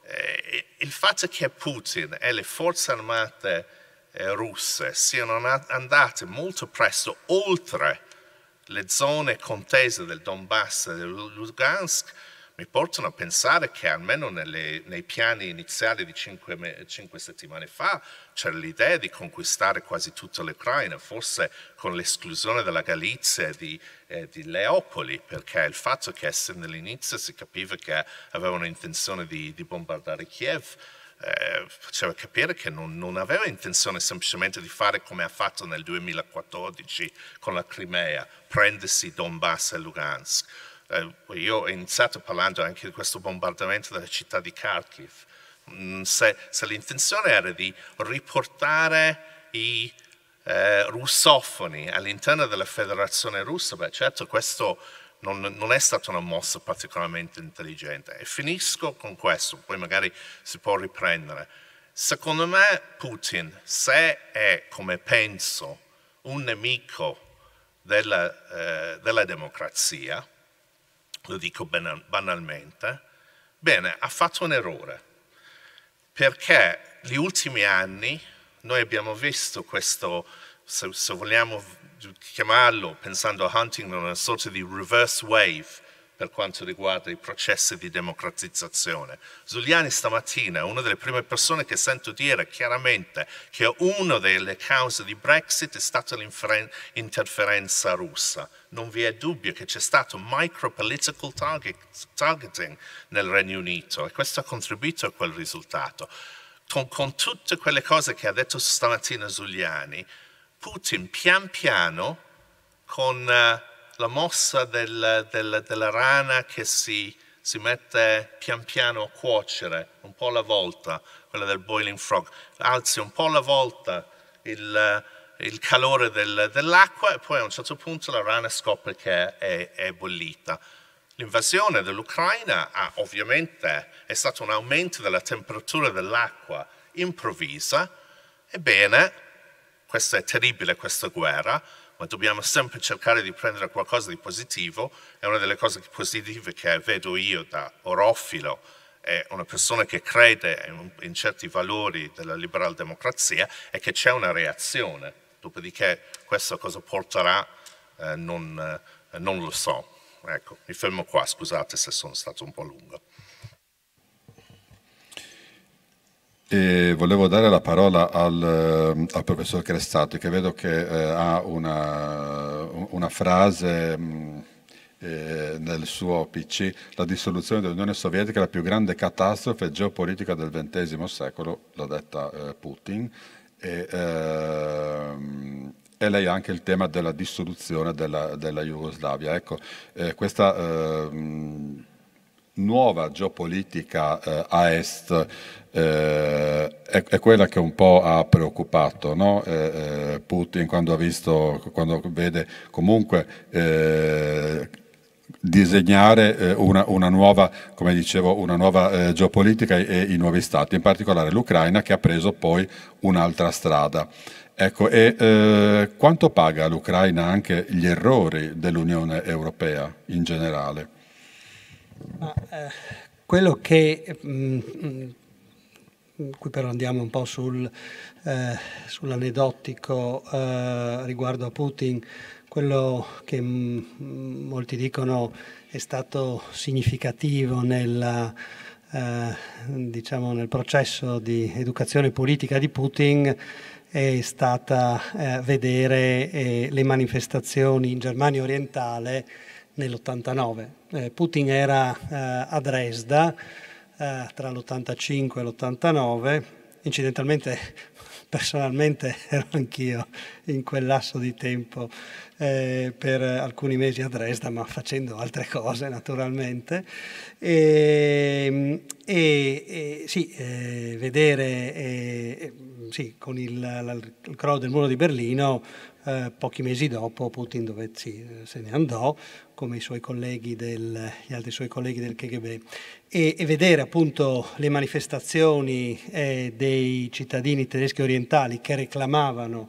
Eh, il fatto che Putin e le forze armate eh, russe siano andate molto presto oltre le zone contese del Donbass e del Lugansk mi portano a pensare che almeno nelle, nei piani iniziali di cinque, cinque settimane fa c'era l'idea di conquistare quasi tutta l'Ucraina, forse con l'esclusione della Galizia e di, eh, di, Leopoli, perché il fatto che essendo all'inizio si capiva che avevano intenzione di, di bombardare Kiev, eh, faceva capire che non, non, aveva intenzione semplicemente di fare come ha fatto nel 2014 con la Crimea, prendersi Donbass e Lugansk eh, io ho iniziato parlando anche di questo bombardamento della città di Kharkiv. Mm, se, se l'intenzione era di riportare i eh, russofoni all'interno della federazione russa, beh certo questo non, non, è stata una mossa particolarmente intelligente. E finisco con questo, poi magari si può riprendere. Secondo me Putin, se è, come penso, un nemico della, eh, della democrazia, lo dico banalmente, bene, ha fatto un errore, perché negli ultimi anni noi abbiamo visto questo, se, se vogliamo chiamarlo, pensando a Huntington, una sorta di reverse wave, per quanto riguarda i processi di democratizzazione. Zuliani stamattina è una delle prime persone che sento dire chiaramente che una delle cause di Brexit è stata l'interferenza russa. Non vi è dubbio che c'è stato micro-political target, targeting nel Regno Unito e questo ha contribuito a quel risultato. Con, con tutte quelle cose che ha detto stamattina Zuliani, Putin pian piano con... Uh, la mossa del, del, della rana che si, si mette pian piano a cuocere, un po' alla volta, quella del boiling frog, alzi un po' alla volta il, il calore del, dell'acqua e poi a un certo punto la rana scopre che è, è bollita. L'invasione dell'Ucraina ha ovviamente è stato un aumento della temperatura dell'acqua improvvisa, ebbene, questa è terribile questa guerra, ma dobbiamo sempre cercare di prendere qualcosa di positivo e una delle cose positive che vedo io da orofilo è una persona che crede in, in certi valori della liberal democrazia è che c'è una reazione, dopodiché questo cosa porterà eh, non, eh, non, lo so. Ecco, mi fermo qua, scusate se sono stato un po' lungo. E volevo dare la parola al, eh, al professor Crestati, che vedo che eh, ha una, una frase mh, mm, eh, nel suo PC, la dissoluzione dell'Unione Sovietica è la più grande catastrofe geopolitica del XX secolo, l'ha detta eh, Putin, e, ehm, e lei ha anche il tema della dissoluzione della, della Jugoslavia. Ecco, eh, questa ehm, nuova geopolitica eh, a est eh, è, è, quella che un po' ha preoccupato no? eh, eh Putin quando ha visto, quando vede comunque eh, disegnare eh, una, una, nuova, come dicevo, una nuova eh, geopolitica e, i nuovi stati, in particolare l'Ucraina che ha preso poi un'altra strada. Ecco, e quanto paga l'Ucraina anche gli errori dell'Unione Europea in generale? Ma, quello che mh, mm, qui però andiamo un po' sul, eh, sull'aneddotico eh, riguardo a Putin, quello che mm, molti dicono è stato significativo nella, eh, diciamo nel processo di educazione politica di Putin è stata eh, vedere eh, le manifestazioni in Germania orientale nell'89. Eh, Putin era a Dresda eh, tra l'85 e l'89, incidentalmente [LAUGHS] personalmente [LAUGHS] ero anch'io in quel lasso di tempo eh, per alcuni mesi a Dresda, ma facendo altre cose naturalmente. E, ehm, e, e sì, eh, vedere eh, sì, con il, il crollo del muro di Berlino eh, pochi mesi dopo Putin dovetti, eh, se ne andò, come del, gli altri suoi colleghi del KGB, e, e vedere appunto le manifestazioni eh, dei cittadini tedeschi orientali che reclamavano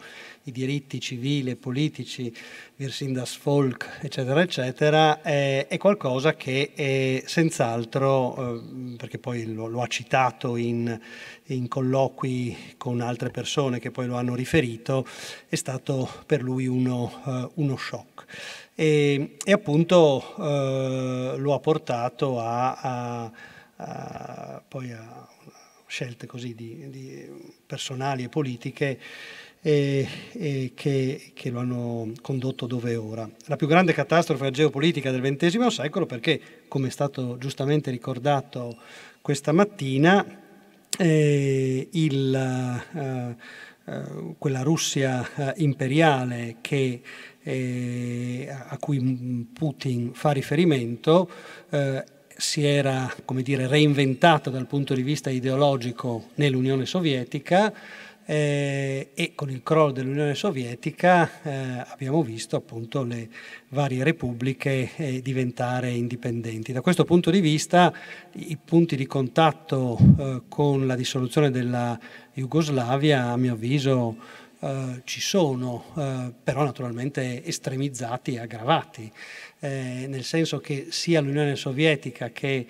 i diritti civili e politici, Virsin das Volk, eccetera, eccetera, è, è qualcosa che è senz'altro, eh, perché poi lo, lo, ha citato in, in colloqui con altre persone che poi lo hanno riferito, è stato per lui uno, eh, uno shock. E, e appunto eh, lo ha portato a, a, a, poi a scelte così di, di personali e politiche e, e che, che, lo hanno condotto dove ora. La più grande catastrofe geopolitica del XX secolo perché, come è stato giustamente ricordato questa mattina, eh, il, eh, eh, quella Russia eh, imperiale che eh, a cui Putin fa riferimento eh, si era dire, reinventata dal punto di vista ideologico nell'Unione Sovietica eh, e con il crollo dell'Unione Sovietica eh, abbiamo visto appunto le varie repubbliche eh, diventare indipendenti. Da questo punto di vista i punti di contatto eh, con la dissoluzione della Jugoslavia a mio avviso eh, ci sono, eh, però naturalmente estremizzati e aggravati, nel senso che sia l'Unione Sovietica che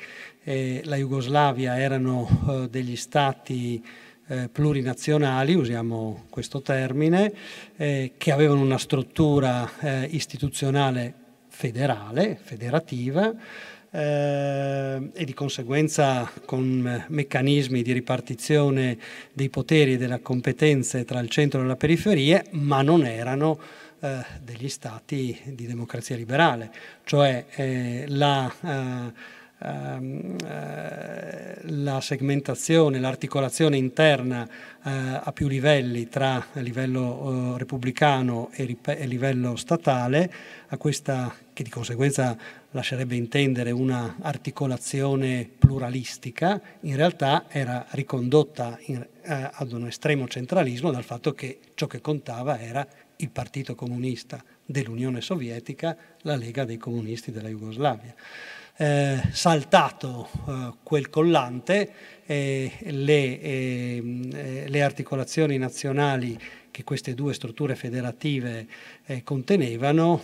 la Jugoslavia erano degli stati eh, plurinazionali, usiamo questo termine, eh, che avevano una struttura eh, istituzionale federale, federativa, eh, e di conseguenza con meccanismi di ripartizione dei poteri e delle competenze tra il centro e la periferia, ma non erano eh, degli stati di democrazia liberale, cioè la ehm, eh, la segmentazione, l'articolazione interna eh, a più livelli tra livello eh, repubblicano e, e, livello statale, a questa che di conseguenza lascerebbe intendere una articolazione pluralistica, in realtà era ricondotta in, eh, ad un estremo centralismo dal fatto che ciò che contava era il Partito Comunista dell'Unione Sovietica, la Lega dei Comunisti della Jugoslavia. Eh, saltato eh, quel collante, eh, le, ehm, eh, le, articolazioni nazionali che queste due strutture federative eh, contenevano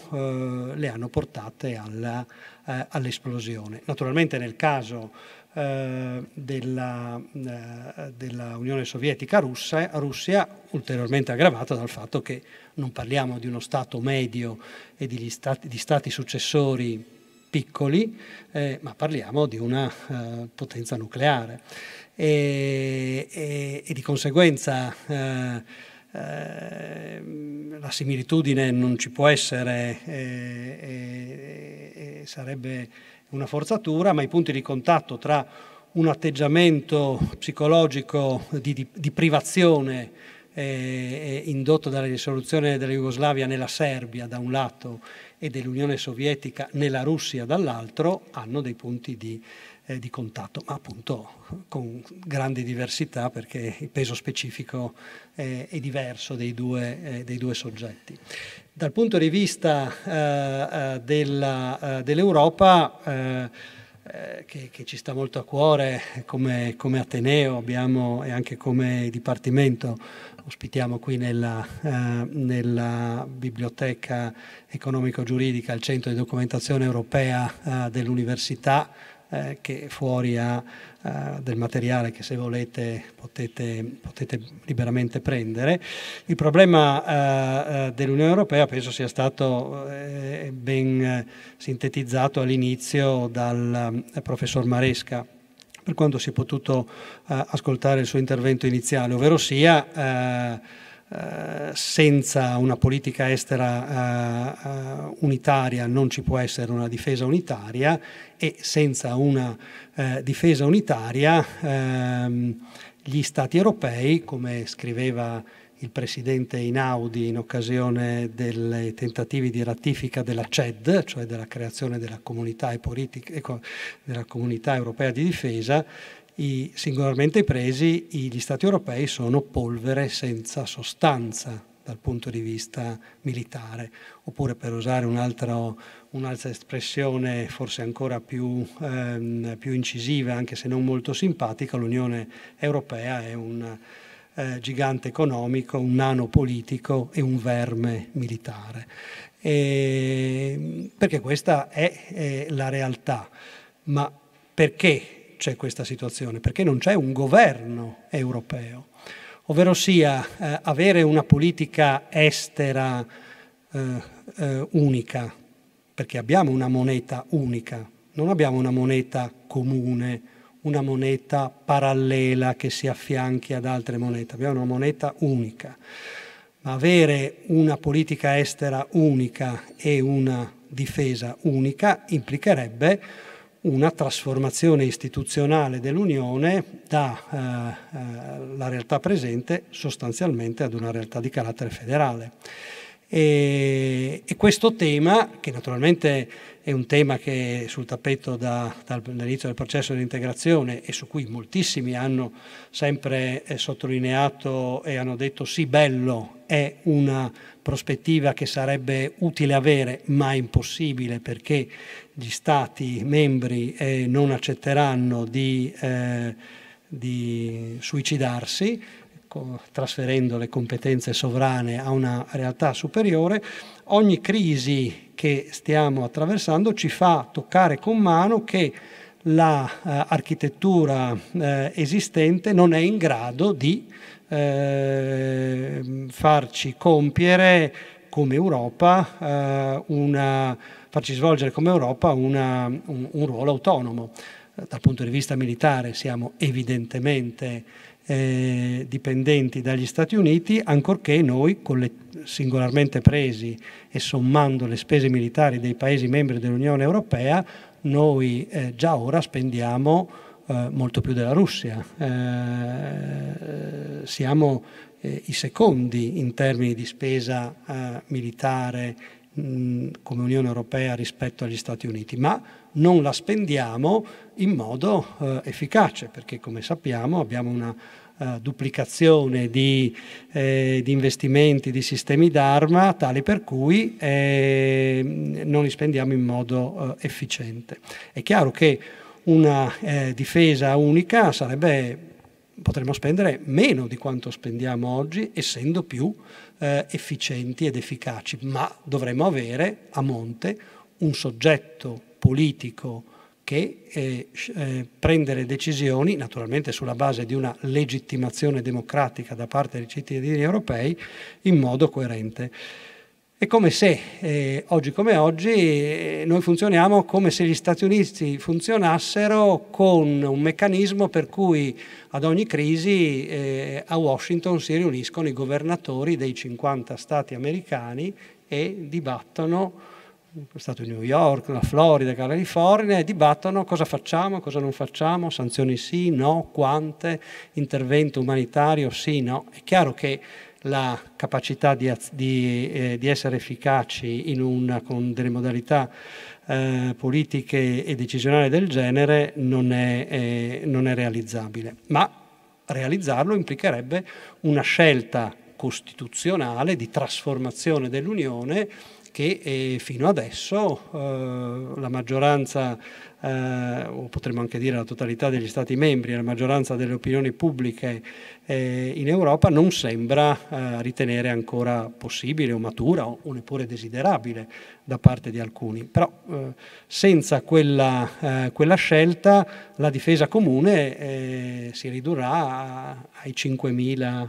eh, le hanno portate all'esplosione. Naturalmente nel caso eh, della, eh, della, Unione Sovietica russa, Russia, ulteriormente aggravata dal fatto che non parliamo di uno Stato medio e di stati, di stati successori piccoli, eh, ma parliamo di una eh, potenza nucleare. E, e, e di conseguenza la similitudine non ci può essere e, sarebbe una forzatura, ma i punti di contatto tra un atteggiamento psicologico di, di, di privazione eh, eh, indotto dalla risoluzione della Jugoslavia nella Serbia da un lato e dell'Unione Sovietica nella Russia dall'altro, hanno dei punti di, eh, di contatto, ma appunto con grandi diversità perché il peso specifico eh, è diverso dei due, eh, dei due soggetti. Dal punto di vista eh, eh, eh dell'Europa, eh, eh, che, che, ci sta molto a cuore come, come Ateneo abbiamo, e anche come Dipartimento, ospitiamo qui nella, eh, nella biblioteca economico-giuridica, il centro di documentazione europea dell'Università, che fuori ha eh, del materiale che se volete potete, potete liberamente prendere. Il problema uh, dell'Unione Europea penso sia stato ben sintetizzato all'inizio dal professor Maresca per quanto si è potuto ascoltare il suo intervento iniziale, ovvero sia eh, senza una politica estera eh, eh, unitaria non ci può essere una difesa unitaria e senza una difesa unitaria ehm, gli stati europei, come scriveva il presidente Inaudi in occasione dei tentativi di ratifica della CED, cioè della creazione della comunità, politica, ecco, della comunità europea di difesa, i, singolarmente presi gli Stati europei sono polvere senza sostanza dal punto di vista militare, oppure per usare un'altra un espressione forse ancora più, ehm, più, incisiva, anche se non molto simpatica, l'Unione Europea è un eh, gigante economico, un nano politico e un verme militare, e, ehm, perché questa è, è la realtà, ma perché c'è questa situazione? Perché non c'è un governo europeo, ovvero sia eh, avere una politica estera eh, eh, unica, perché abbiamo una moneta unica, non abbiamo una moneta comune, una moneta parallela che si affianchi ad altre monete, abbiamo una moneta unica. Ma avere una politica estera unica e una difesa unica implicherebbe una trasformazione istituzionale dell'Unione dalla eh, eh realtà presente sostanzialmente ad una realtà di carattere federale. E, e, questo tema, che naturalmente è un tema che è sul tappeto da, dall'inizio del processo di integrazione e su cui moltissimi hanno sempre eh, sottolineato e hanno detto sì, bello, è una prospettiva che sarebbe utile avere, ma impossibile perché gli Stati membri eh, non accetteranno di, eh, di suicidarsi, trasferendo le competenze sovrane a una realtà superiore, ogni crisi che stiamo attraversando ci fa toccare con mano che l'architettura la, eh, eh, esistente non è in grado di eh, farci compiere come Europa eh, una farci svolgere come Europa una, un, un, ruolo autonomo. Dal punto di vista militare siamo evidentemente eh, dipendenti dagli Stati Uniti, ancorché noi, le, singolarmente presi e sommando le spese militari dei Paesi membri dell'Unione Europea, noi eh, già ora spendiamo eh, molto più della Russia. Eh, siamo eh, i secondi in termini di spesa eh, militare come Unione Europea rispetto agli Stati Uniti, ma non la spendiamo in modo eh, efficace, perché come sappiamo abbiamo una Uh, duplicazione di, eh, di, investimenti, di sistemi d'arma, tali per cui eh, non li spendiamo in modo eh, efficiente. È chiaro che una eh, difesa unica sarebbe, potremmo spendere meno di quanto spendiamo oggi, essendo più eh, efficienti ed efficaci, ma dovremmo avere a monte un soggetto politico che eh, eh, prendere decisioni, naturalmente sulla base di una legittimazione democratica da parte dei cittadini europei, in modo coerente. È come se, eh, oggi come oggi, eh, noi funzioniamo come se gli Stati Uniti funzionassero con un meccanismo per cui ad ogni crisi eh, a Washington si riuniscono i governatori dei 50 Stati americani e dibattono, lo Stato di New York, la Florida, la California, e dibattono cosa facciamo, cosa non facciamo, sanzioni sì, no, quante, intervento umanitario sì, no. È chiaro che la capacità di, di, eh, di essere efficaci un, con delle modalità eh, politiche e decisionali del genere non è, eh, non è realizzabile. Ma realizzarlo implicherebbe una scelta costituzionale di trasformazione dell'Unione che eh, fino adesso eh, la maggioranza, eh, o potremmo anche dire la totalità degli Stati membri, la maggioranza delle opinioni pubbliche in Europa non sembra ritenere ancora possibile o matura o neppure desiderabile da parte di alcuni. Però senza quella, quella scelta la difesa comune si ridurrà ai 5.000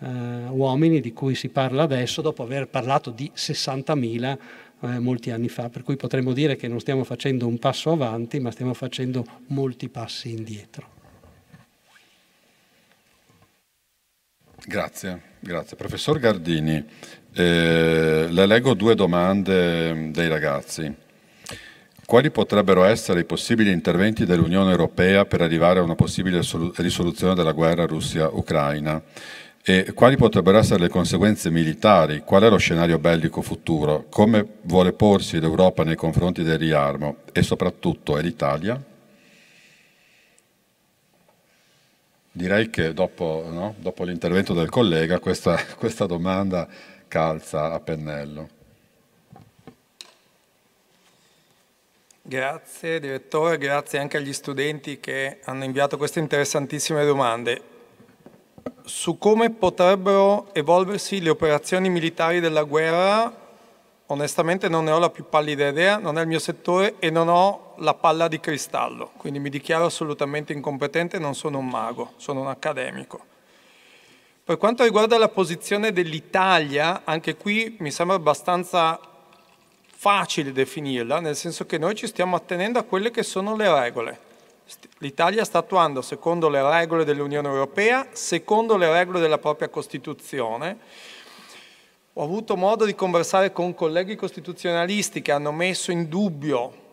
eh, uomini di cui si parla adesso dopo aver parlato di 60.000 eh, molti anni fa, per cui potremmo dire che non stiamo facendo un passo avanti, ma stiamo facendo molti passi indietro. Grazie, grazie. Professor Gardini, eh, le leggo due domande dei ragazzi. Quali potrebbero essere i possibili interventi dell'Unione Europea per arrivare a una possibile risoluzione della guerra Russia-Ucraina? E quali potrebbero essere le conseguenze militari? Qual è lo scenario bellico futuro? Come vuole porsi l'Europa nei confronti del riarmo? E soprattutto è l'Italia? Direi che dopo, no? dopo l'intervento del collega questa, [LAUGHS] questa domanda calza a pennello. Grazie direttore, grazie anche agli studenti che hanno inviato queste interessantissime domande su come potrebbero evolversi le operazioni militari della guerra, onestamente non ne ho la più pallida idea, non è il mio settore e non ho la palla di cristallo, quindi mi dichiaro assolutamente incompetente, non sono un mago, sono un accademico. Per quanto riguarda la posizione dell'Italia, anche qui mi sembra abbastanza facile definirla, nel senso che noi ci stiamo attenendo a quelle che sono le regole. L'Italia sta attuando secondo le regole dell'Unione Europea, secondo le regole della propria Costituzione. Ho avuto modo di conversare con colleghi costituzionalisti che hanno messo in dubbio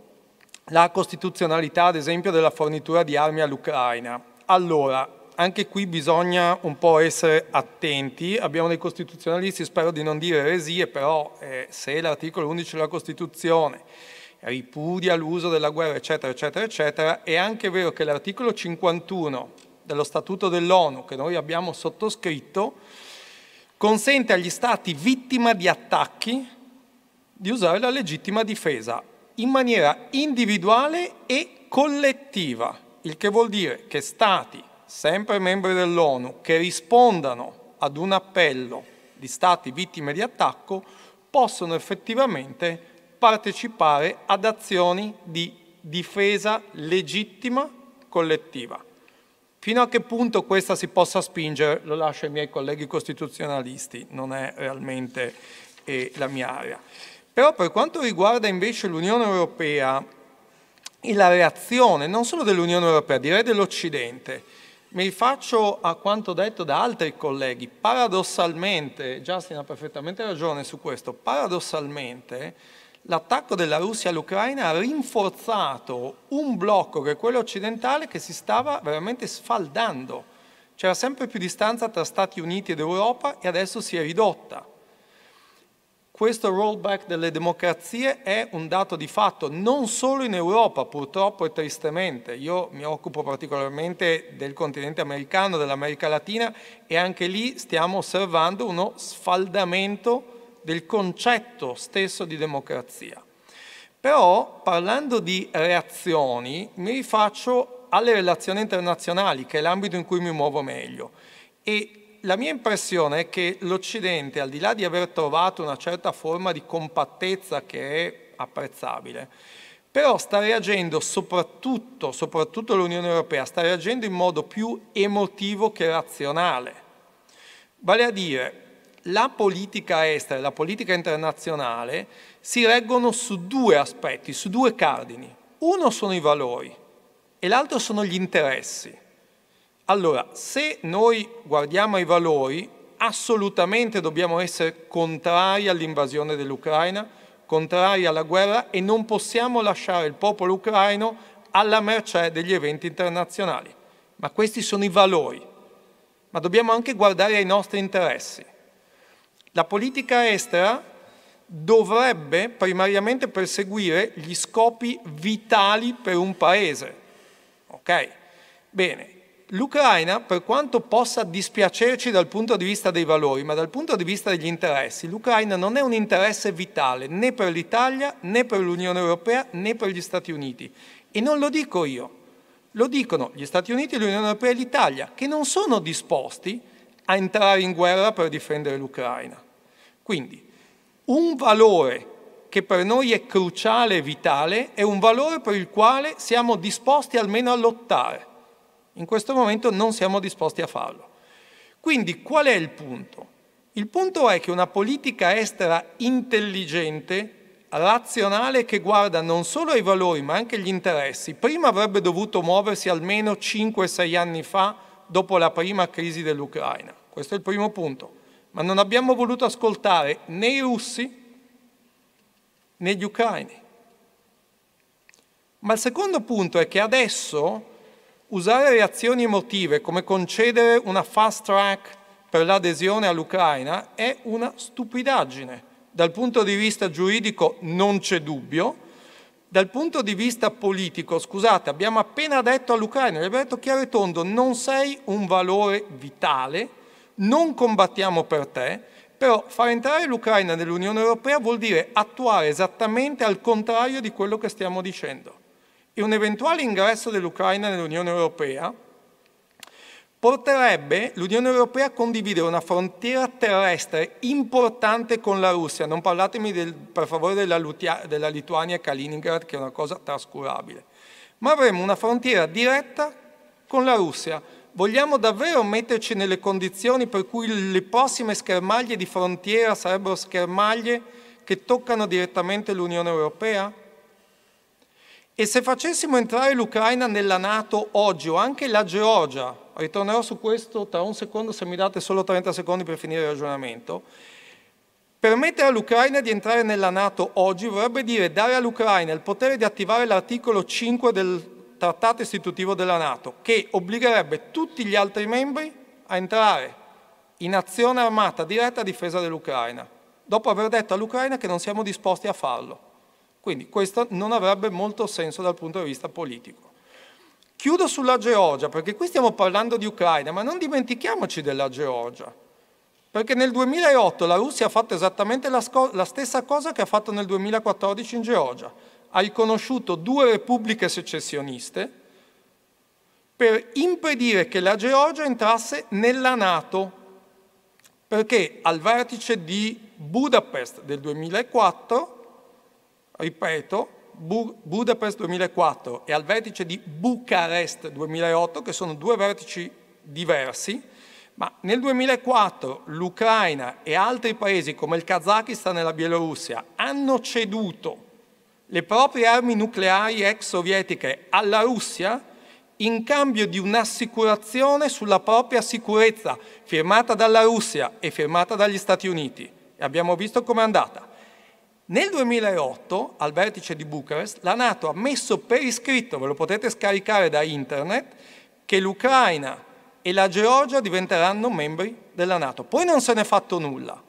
la costituzionalità, ad esempio, della fornitura di armi all'Ucraina. Allora, anche qui bisogna un po' essere attenti, abbiamo dei costituzionalisti, spero di non dire eresie, però eh, se l'articolo 11 della Costituzione ripudia l'uso della guerra, eccetera, eccetera, eccetera, è anche vero che l'articolo 51 dello Statuto dell'ONU, che noi abbiamo sottoscritto, consente agli Stati vittima di attacchi di usare la legittima difesa in maniera individuale e collettiva, il che vuol dire che Stati, sempre membri dell'ONU, che rispondano ad un appello di Stati vittime di attacco, possono effettivamente partecipare ad azioni di difesa legittima collettiva. Fino a che punto questa si possa spingere lo lascio ai miei colleghi costituzionalisti, non è realmente eh, la mia area. Però per quanto riguarda invece l'Unione Europea e la reazione non solo dell'Unione Europea, direi dell'Occidente, mi rifaccio a quanto detto da altri colleghi, paradossalmente, Justin ha perfettamente ragione su questo, paradossalmente l'attacco della Russia all'Ucraina ha rinforzato un blocco che è quello occidentale che si stava veramente sfaldando. C'era sempre più distanza tra Stati Uniti ed Europa e adesso si è ridotta. Questo rollback delle democrazie è un dato di fatto, non solo in Europa, purtroppo e tristemente. Io mi occupo particolarmente del continente americano, dell'America Latina e anche lì stiamo osservando uno sfaldamento del concetto stesso di democrazia. Però parlando di reazioni mi rifaccio alle relazioni internazionali, che è l'ambito in cui mi muovo meglio. E la mia impressione è che l'Occidente, al di là di aver trovato una certa forma di compattezza che è apprezzabile, però sta reagendo soprattutto, soprattutto l'Unione Europea, sta reagendo in modo più emotivo che razionale. Vale a dire, la politica estera e la politica internazionale si reggono su due aspetti, su due cardini. Uno sono i valori e l'altro sono gli interessi. Allora, se noi guardiamo ai valori, assolutamente dobbiamo essere contrari all'invasione dell'Ucraina, contrari alla guerra e non possiamo lasciare il popolo ucraino alla mercé degli eventi internazionali. Ma questi sono i valori. Ma dobbiamo anche guardare ai nostri interessi. La politica estera dovrebbe primariamente perseguire gli scopi vitali per un paese. Ok? Bene, l'Ucraina, per quanto possa dispiacerci dal punto di vista dei valori, ma dal punto di vista degli interessi, l'Ucraina non è un interesse vitale né per l'Italia, né per l'Unione Europea, né per gli Stati Uniti. E non lo dico io, lo dicono gli Stati Uniti, l'Unione Europea e l'Italia, che non sono disposti a entrare in guerra per difendere l'Ucraina. Quindi un valore che per noi è cruciale e vitale è un valore per il quale siamo disposti almeno a lottare. In questo momento non siamo disposti a farlo. Quindi qual è il punto? Il punto è che una politica estera intelligente razionale che guarda non solo ai valori ma anche agli interessi, prima avrebbe dovuto muoversi almeno 5-6 anni fa dopo la prima crisi dell'Ucraina. Questo è il primo punto ma non abbiamo voluto ascoltare né i russi né gli ucraini. Ma il secondo punto è che adesso usare reazioni emotive come concedere una fast track per l'adesione all'Ucraina è una stupidaggine. Dal punto di vista giuridico non c'è dubbio, dal punto di vista politico, scusate, abbiamo appena detto all'Ucraina, gli abbiamo detto chiaro e tondo, non sei un valore vitale, non combattiamo per te, però far entrare l'Ucraina nell'Unione Europea vuol dire attuare esattamente al contrario di quello che stiamo dicendo. E un eventuale ingresso dell'Ucraina nell'Unione Europea porterebbe l'Unione Europea a condividere una frontiera terrestre importante con la Russia. Non parlatemi del, per favore della, Lutia, della, Lituania e Kaliningrad, che è una cosa trascurabile. Ma avremo una frontiera diretta con la Russia. Vogliamo davvero metterci nelle condizioni per cui le prossime schermaglie di frontiera sarebbero schermaglie che toccano direttamente l'Unione Europea? E se facessimo entrare l'Ucraina nella Nato oggi o anche la Georgia, ritornerò su questo tra un secondo se mi date solo 30 secondi per finire il ragionamento, Permettere all'Ucraina di entrare nella Nato oggi vorrebbe dire dare all'Ucraina il potere di attivare l'articolo 5 del trattato istitutivo della Nato, che obbligherebbe tutti gli altri membri a entrare in azione armata diretta a difesa dell'Ucraina, dopo aver detto all'Ucraina che non siamo disposti a farlo. Quindi questo non avrebbe molto senso dal punto di vista politico. Chiudo sulla Georgia, perché qui stiamo parlando di Ucraina, ma non dimentichiamoci della Georgia, perché nel 2008 la Russia ha fatto esattamente la, la stessa cosa che ha fatto nel 2014 in Georgia hai conosciuto due repubbliche secessioniste per impedire che la Georgia entrasse nella Nato, perché al vertice di Budapest del 2004, ripeto, Bu- Budapest 2004 e al vertice di Bucarest 2008, che sono due vertici diversi, ma nel 2004 l'Ucraina e altri paesi come il Kazakistan e la Bielorussia hanno ceduto le proprie armi nucleari ex sovietiche alla Russia in cambio di un'assicurazione sulla propria sicurezza firmata dalla Russia e firmata dagli Stati Uniti. E abbiamo visto com'è andata. Nel 2008, al vertice di Bucharest, la Nato ha messo per iscritto, ve lo potete scaricare da internet, che l'Ucraina e la Georgia diventeranno membri della Nato. Poi non se n'è fatto nulla.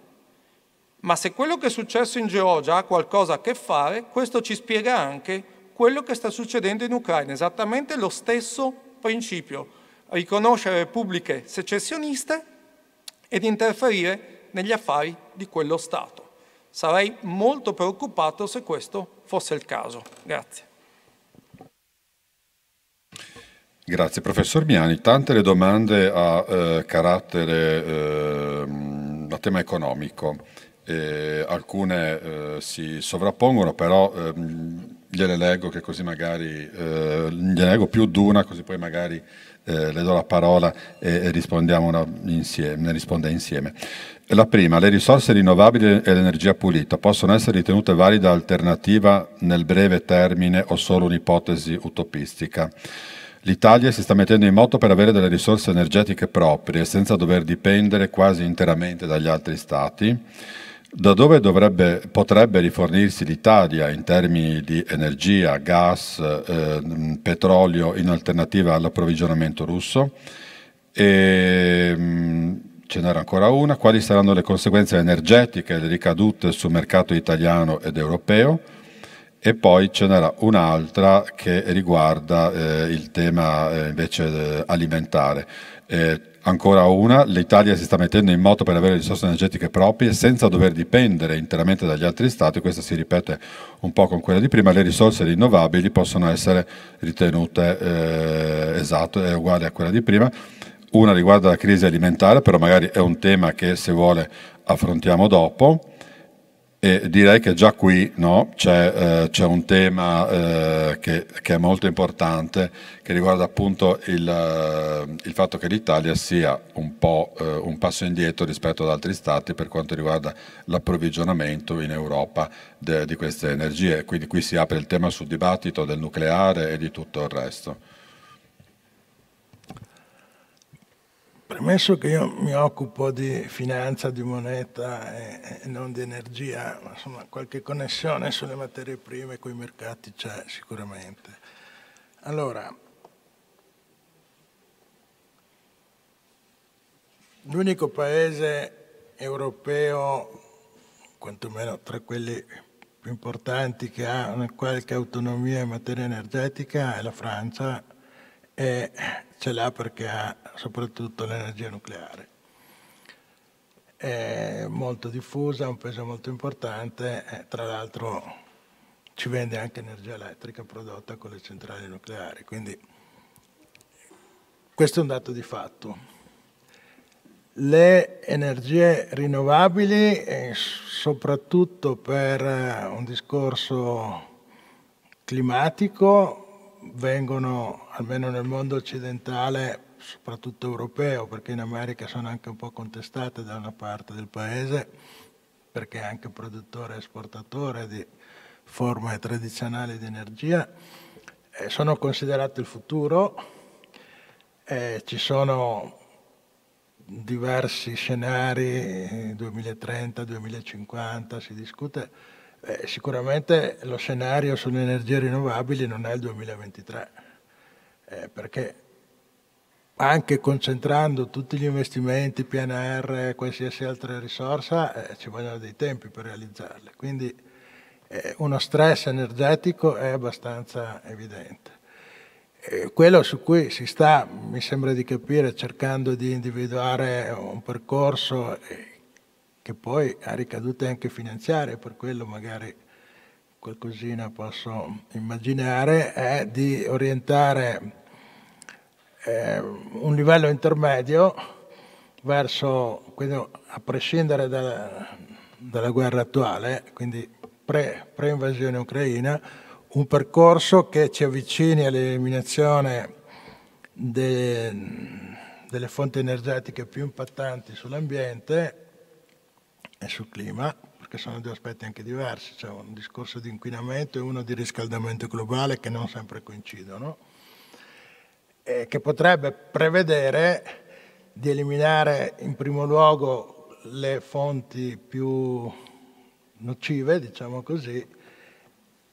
Ma se quello che è successo in Georgia ha qualcosa a che fare, questo ci spiega anche quello che sta succedendo in Ucraina, esattamente lo stesso principio, riconoscere repubbliche secessioniste ed interferire negli affari di quello Stato. Sarei molto preoccupato se questo fosse il caso. Grazie. Grazie professor Miani. Tante le domande a eh, carattere, eh, a tema economico eh, alcune eh, si sovrappongono, però ehm, gliele leggo che così magari eh, gliene leggo più d'una, così poi magari eh, le do la parola e, e rispondiamo una insieme, ne risponde insieme. La prima, le risorse rinnovabili e l'energia pulita possono essere ritenute valida alternativa nel breve termine o solo un'ipotesi utopistica? L'Italia si sta mettendo in moto per avere delle risorse energetiche proprie, senza dover dipendere quasi interamente dagli altri stati. Da dove dovrebbe, potrebbe rifornirsi l'Italia in termini di energia, gas, eh, mm, petrolio in alternativa all'approvvigionamento russo? E, mh, mm, ce n'era ancora una. Quali saranno le conseguenze energetiche e le ricadute sul mercato italiano ed europeo? E poi ce n'era un'altra che riguarda eh, il tema eh, invece eh, alimentare eh, Ancora una, l'Italia si sta mettendo in moto per avere risorse energetiche proprie senza dover dipendere interamente dagli altri stati, questo si ripete un po' con quella di prima, le risorse rinnovabili possono essere ritenute, eh, esatto, è uguale a quella di prima, una riguarda la crisi alimentare, però magari è un tema che se vuole affrontiamo dopo. E direi che già qui no, c'è, eh, c'è, un tema eh, che, che, è molto importante, che riguarda appunto il, eh, il fatto che l'Italia sia un po' eh, un passo indietro rispetto ad altri stati per quanto riguarda l'approvvigionamento in Europa de, di queste energie. Quindi qui si apre il tema sul dibattito del nucleare e di tutto il resto. Premesso che io mi occupo di finanza, di moneta e, e non di energia, insomma qualche connessione sulle materie prime con i mercati c'è sicuramente. Allora, l'unico paese europeo, quantomeno tra quelli più importanti, che ha una qualche autonomia in materia energetica è la Francia e ce l'ha perché ha soprattutto l'energia nucleare. È molto diffusa, ha un peso molto importante, eh, tra l'altro ci vende anche energia elettrica prodotta con le centrali nucleari, quindi questo è un dato di fatto. Le energie rinnovabili, eh, soprattutto per eh, un discorso climatico, vengono, almeno nel mondo occidentale, soprattutto europeo, perché in America sono anche un po' contestate da una parte del paese, perché è anche produttore e esportatore di forme tradizionali di energia, eh, sono considerate il futuro, eh, ci sono diversi scenari, 2030, 2050, si discute. Eh, sicuramente lo scenario sulle energie rinnovabili non è il 2023, eh, perché anche concentrando tutti gli investimenti, PNR, qualsiasi altra risorsa, eh, ci vogliono dei tempi per realizzarle. Quindi eh, uno stress energetico è abbastanza evidente. Eh, quello su cui si sta, mi sembra di capire, cercando di individuare un percorso eh, che poi ha ricadute anche finanziarie, per quello magari qualcosina posso immaginare, è di orientare eh, un livello intermedio verso, quindi a prescindere da, dalla guerra attuale, quindi pre, pre-invasione ucraina, un percorso che ci avvicini all'eliminazione de, delle fonti energetiche più impattanti sull'ambiente e sul clima, perché sono due aspetti anche diversi, cioè un discorso di inquinamento e uno di riscaldamento globale che non sempre coincidono eh, che potrebbe prevedere di eliminare in primo luogo le fonti più nocive, diciamo così,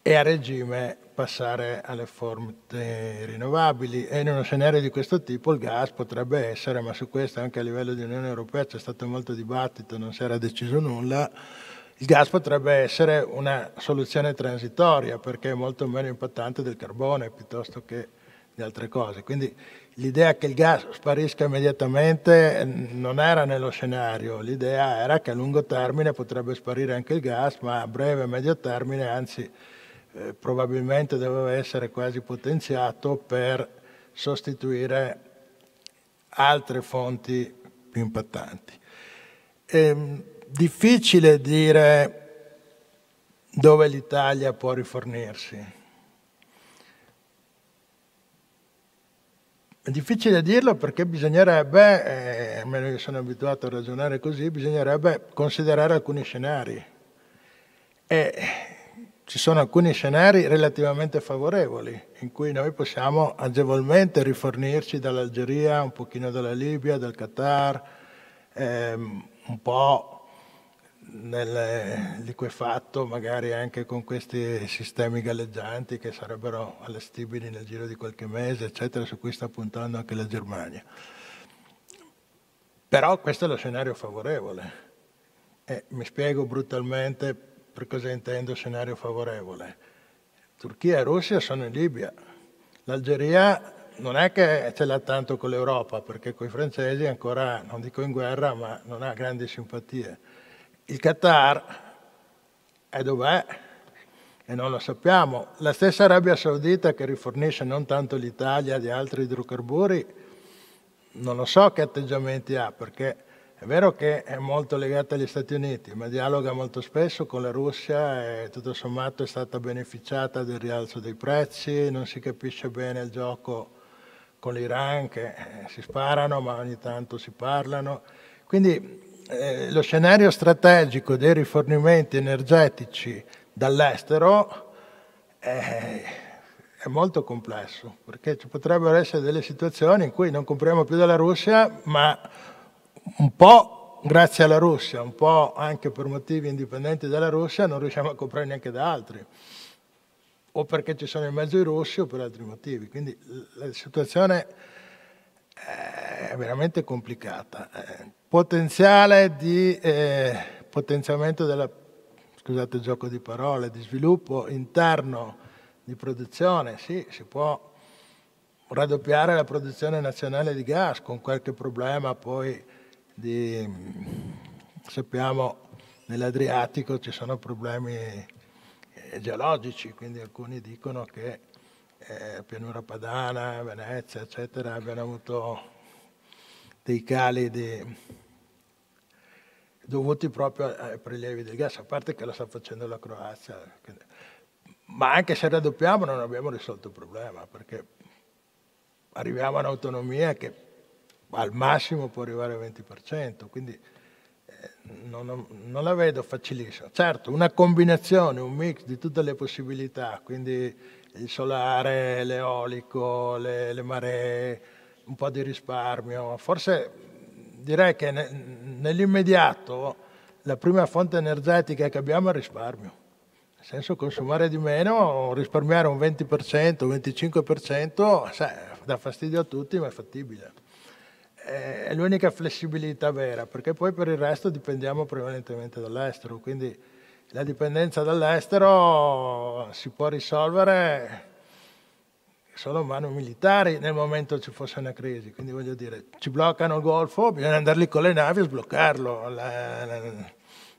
e a regime passare alle fonti rinnovabili. E in uno scenario di questo tipo il gas potrebbe essere, ma su questo anche a livello di Unione Europea c'è stato molto dibattito, non si era deciso nulla, il gas potrebbe essere una soluzione transitoria perché è molto meno impattante del carbone piuttosto che di altre cose. Quindi l'idea che il gas sparisca immediatamente mm, non era nello scenario, l'idea era che a lungo termine potrebbe sparire anche il gas, ma a breve e medio termine, anzi eh, probabilmente doveva essere quasi potenziato per sostituire altre fonti più impattanti. È ehm, difficile dire dove l'Italia può rifornirsi È difficile dirlo perché bisognerebbe, eh, a meno che sono abituato a ragionare così, bisognerebbe considerare alcuni scenari. E ci sono alcuni scenari relativamente favorevoli in cui noi possiamo agevolmente rifornirci dall'Algeria, un pochino dalla Libia, dal Qatar, ehm, un po' nel eh, liquefatto, magari anche con questi sistemi galleggianti che sarebbero allestibili nel giro di qualche mese, eccetera, su cui sta puntando anche la Germania. Però questo è lo scenario favorevole. E mi spiego brutalmente per cosa intendo scenario favorevole. Turchia e Russia sono in Libia. L'Algeria non è che ce l'ha tanto con l'Europa, perché con i francesi ancora, non dico in guerra, ma non ha grandi simpatie il Qatar è dov'è e non lo sappiamo. La stessa Arabia Saudita che rifornisce non tanto l'Italia di altri idrocarburi, non lo so che atteggiamenti ha, perché è vero che è molto legata agli Stati Uniti, ma dialoga molto spesso con la Russia e tutto sommato è stata beneficiata del rialzo dei prezzi, non si capisce bene il gioco con l'Iran che si sparano ma ogni tanto si parlano. Quindi eh, lo scenario strategico dei rifornimenti energetici dall'estero è, eh, è, molto complesso, perché ci potrebbero essere delle situazioni in cui non compriamo più dalla Russia, ma un po' grazie alla Russia, un po' anche per motivi indipendenti dalla Russia, non riusciamo a comprare neanche da altri, o perché ci sono in mezzo i russi o per altri motivi. Quindi la situazione è veramente complicata. Eh potenziale di eh, potenziamento della, scusate il gioco di parole, di sviluppo interno di produzione, sì, si può raddoppiare la produzione nazionale di gas con qualche problema poi di, sappiamo nell'Adriatico ci sono problemi eh, geologici, quindi alcuni dicono che eh, pianura padana, Venezia, eccetera, abbiano avuto dei cali di dovuti proprio ai prelievi del gas, a parte che la sta facendo la Croazia. Ma anche se raddoppiamo non abbiamo risolto il problema, perché arriviamo a un'autonomia che al massimo può arrivare al 20%, quindi eh, non, non, la vedo facilissima. Certo, una combinazione, un mix di tutte le possibilità, quindi il solare, l'eolico, le, le maree, un po' di risparmio, forse direi che nell'immediato la prima fonte energetica che abbiamo è il risparmio. Nel senso consumare di meno, risparmiare un 20%, un 25%, sai, dà fastidio a tutti, ma è fattibile. È l'unica flessibilità vera, perché poi per il resto dipendiamo prevalentemente dall'estero, quindi la dipendenza dall'estero si può risolvere solo mano militari nel momento ci fosse una crisi, quindi voglio dire, ci bloccano il Golfo, bisogna andare lì con le navi a sbloccarlo. La, la,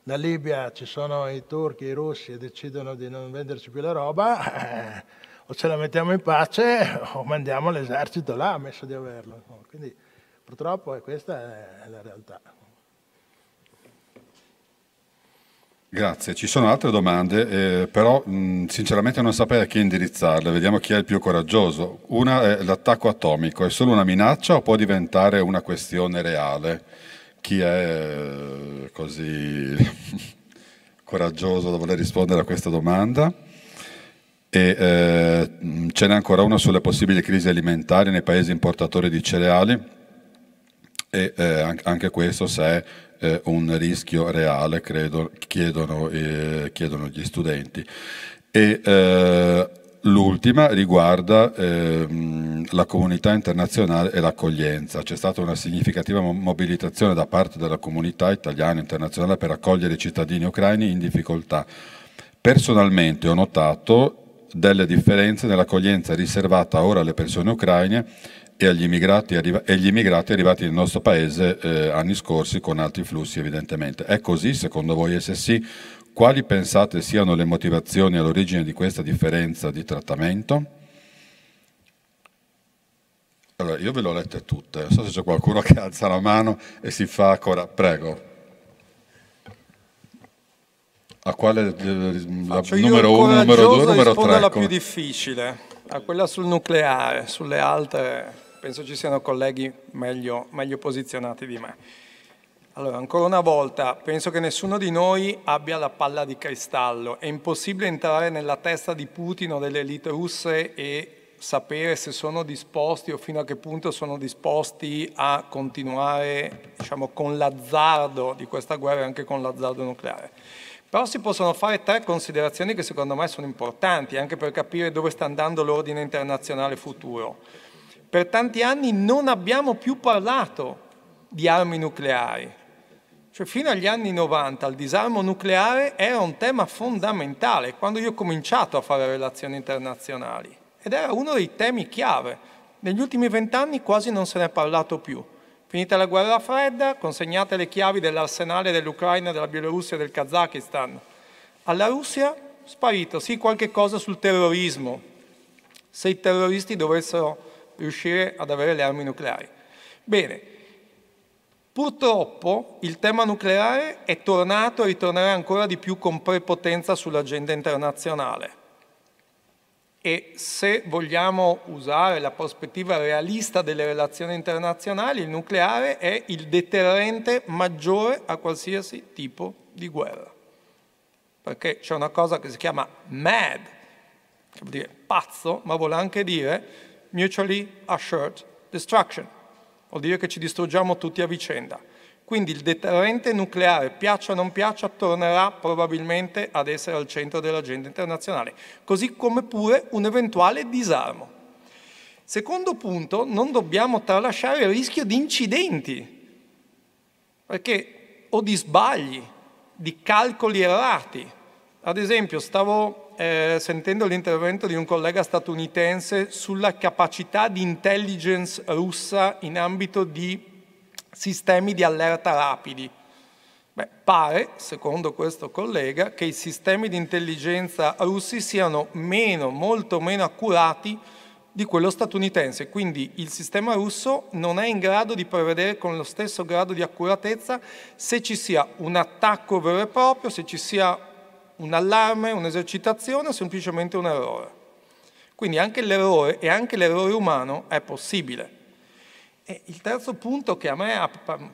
la Libia ci sono i turchi, i russi e decidono di non venderci più la roba, eh, o ce la mettiamo in pace o mandiamo l'esercito là, ammesso di averlo. Quindi purtroppo questa è la realtà. Grazie, ci sono altre domande, eh, però mh, sinceramente non saprei a chi indirizzarle, vediamo chi è il più coraggioso. Una è l'attacco atomico, è solo una minaccia o può diventare una questione reale? Chi è eh, così [LAUGHS] coraggioso da voler rispondere a questa domanda? E eh, ce n'è ancora una sulle possibili crisi alimentari nei paesi importatori di cereali e eh, anche questo se è eh, un rischio reale, credo, chiedono, eh, chiedono gli studenti. E, eh, L'ultima riguarda ehm, la comunità internazionale e l'accoglienza. C'è stata una significativa mobilitazione da parte della comunità italiana e internazionale per accogliere i cittadini ucraini in difficoltà. Personalmente ho notato delle differenze nell'accoglienza riservata ora alle persone ucraine e, gli immigrati, e gli immigrati arrivati nel nostro paese eh, anni scorsi con altri flussi evidentemente. È così secondo voi e se sì, quali pensate siano le motivazioni all'origine di questa differenza di trattamento? Allora, io ve le ho lette tutte, non so se c'è qualcuno che alza la mano e si fa ancora. Prego. A quale eh, la, numero uno, numero due, numero tre? Rispondo alla più difficile, a quella sul nucleare, sulle altre penso ci siano colleghi meglio, meglio posizionati di me. Allora, ancora una volta, penso che nessuno di noi abbia la palla di cristallo. È impossibile entrare nella testa di Putin o delle elite russe e sapere se sono disposti o fino a che punto sono disposti a continuare diciamo, con l'azzardo di questa guerra e anche con l'azzardo nucleare. Però si possono fare tre considerazioni che secondo me sono importanti anche per capire dove sta andando l'ordine internazionale futuro. Per tanti anni non abbiamo più parlato di armi nucleari. Cioè fino agli anni 90 il disarmo nucleare era un tema fondamentale quando io ho cominciato a fare relazioni internazionali ed era uno dei temi chiave. Negli ultimi vent'anni quasi non se ne è parlato più. Finita la guerra fredda, consegnate le chiavi dell'arsenale dell'Ucraina, della Bielorussia e del Kazakistan. Alla Russia sparito, sì, qualche cosa sul terrorismo. Se i terroristi dovessero riuscire ad avere le armi nucleari. Bene, purtroppo il tema nucleare è tornato e ritornerà ancora di più con prepotenza sull'agenda internazionale e se vogliamo usare la prospettiva realista delle relazioni internazionali, il nucleare è il deterrente maggiore a qualsiasi tipo di guerra. Perché c'è una cosa che si chiama mad, che vuol dire pazzo, ma vuole anche dire mutually assured destruction, vuol dire che ci distruggiamo tutti a vicenda. Quindi il deterrente nucleare, piaccia o non piaccia, tornerà probabilmente ad essere al centro dell'agenda internazionale, così come pure un eventuale disarmo. Secondo punto, non dobbiamo tralasciare il rischio di incidenti, perché, o di sbagli, di calcoli errati. Ad esempio, stavo eh, sentendo l'intervento di un collega statunitense sulla capacità di intelligence russa in ambito di sistemi di allerta rapidi. Beh, pare, secondo questo collega, che i sistemi di intelligenza russi siano meno, molto meno accurati di quello statunitense, quindi il sistema russo non è in grado di prevedere con lo stesso grado di accuratezza se ci sia un attacco vero e proprio, se ci sia un allarme, un'esercitazione o semplicemente un errore. Quindi anche l'errore e anche l'errore umano è possibile. E il terzo punto che a me ha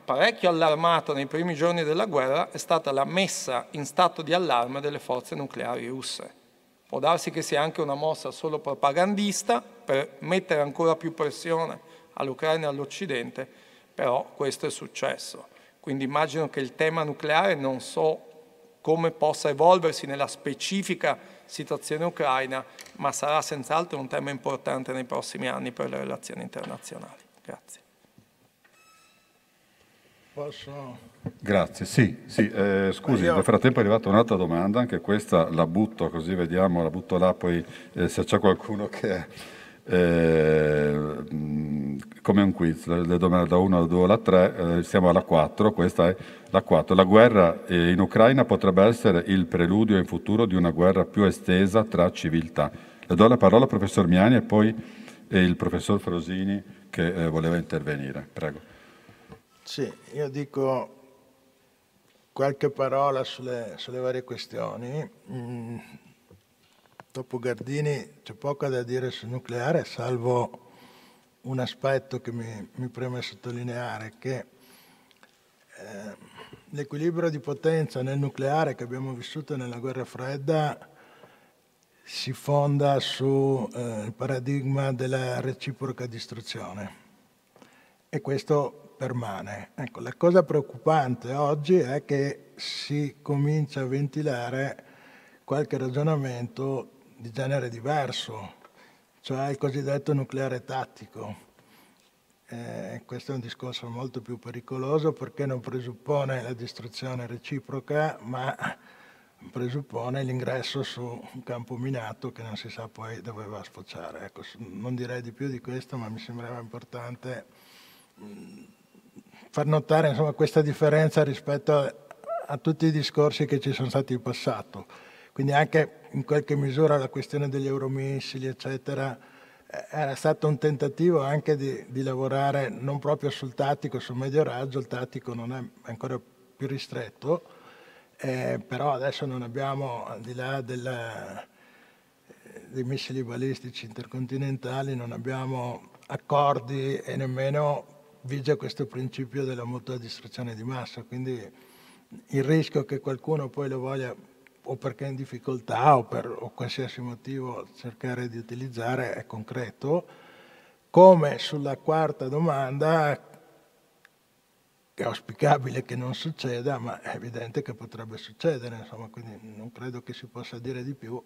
parecchio allarmato nei primi giorni della guerra è stata la messa in stato di allarme delle forze nucleari russe. Può darsi che sia anche una mossa solo propagandista per mettere ancora più pressione all'Ucraina e all'Occidente, però questo è successo. Quindi immagino che il tema nucleare non so come possa evolversi nella specifica situazione ucraina, ma sarà senz'altro un tema importante nei prossimi anni per le relazioni internazionali. Grazie. Posso... Grazie, sì, sì. Eh, scusi, io... nel frattempo è arrivata un'altra domanda, anche questa la butto così vediamo, la butto là poi eh, se c'è qualcuno che eh, come un quiz, le domande da 1 alla 2 alla 3, eh, siamo alla 4, questa è la 4. La guerra eh, in Ucraina potrebbe essere il preludio in futuro di una guerra più estesa tra civiltà. Le do la parola al professor Miani e poi eh, il professor Frosini che voleva intervenire. Prego. Sì, io dico qualche parola sulle, sulle varie questioni. Mm, Dopo Gardini c'è poco da dire sul nucleare, salvo un aspetto che mi, mi preme sottolineare, che eh, l'equilibrio di potenza nel nucleare che abbiamo vissuto nella guerra fredda si fonda sul eh, paradigma della reciproca distruzione e questo permane. Ecco, la cosa preoccupante oggi è che si comincia a ventilare qualche ragionamento di genere diverso, cioè il cosiddetto nucleare tattico. Eh, questo è un discorso molto più pericoloso perché non presuppone la distruzione reciproca, ma presuppone l'ingresso su un campo minato che non si sa poi dove va a sfociare. Ecco, non direi di più di questo, ma mi sembrava importante mm, far notare insomma, questa differenza rispetto a, a tutti i discorsi che ci sono stati in passato. Quindi anche in qualche misura la questione degli euromissili, eccetera, eh, era stato un tentativo anche di, di lavorare non proprio sul tattico, sul medio raggio, il tattico non è ancora più ristretto, eh, però adesso non abbiamo, al di là della, eh, dei missili balistici intercontinentali, non abbiamo accordi e nemmeno vige questo principio della mutua distruzione di massa, quindi il rischio che qualcuno poi lo voglia o perché è in difficoltà o per o qualsiasi motivo cercare di utilizzare è concreto, come sulla quarta domanda, è auspicabile che non succeda, ma è evidente che potrebbe succedere, insomma, quindi non credo che si possa dire di più.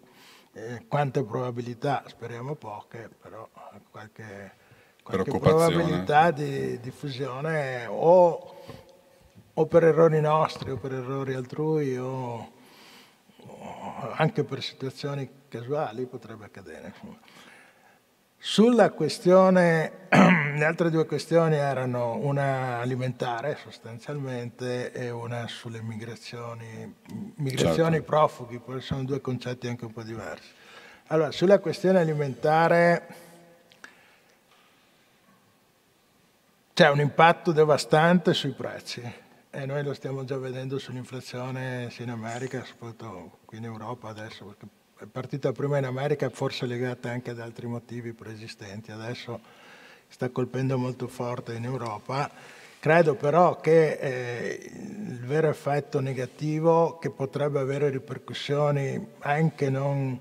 Eh, quante probabilità, speriamo poche, però qualche, qualche probabilità di diffusione o, o per errori nostri o per errori altrui o anche per situazioni casuali potrebbe accadere. Sulla questione, [CLEARS THROAT] le altre due questioni erano una alimentare sostanzialmente e una sulle migrazioni, migrazioni certo. profughi, poi sono due concetti anche un po' diversi. Allora, sulla questione alimentare c'è un impatto devastante sui prezzi e eh, noi lo stiamo già vedendo sull'inflazione sia in America, soprattutto qui in Europa adesso, perché è partita prima in America e forse legata anche ad altri motivi preesistenti. Adesso sta colpendo molto forte in Europa. Credo però che eh, il vero effetto negativo che potrebbe avere ripercussioni anche non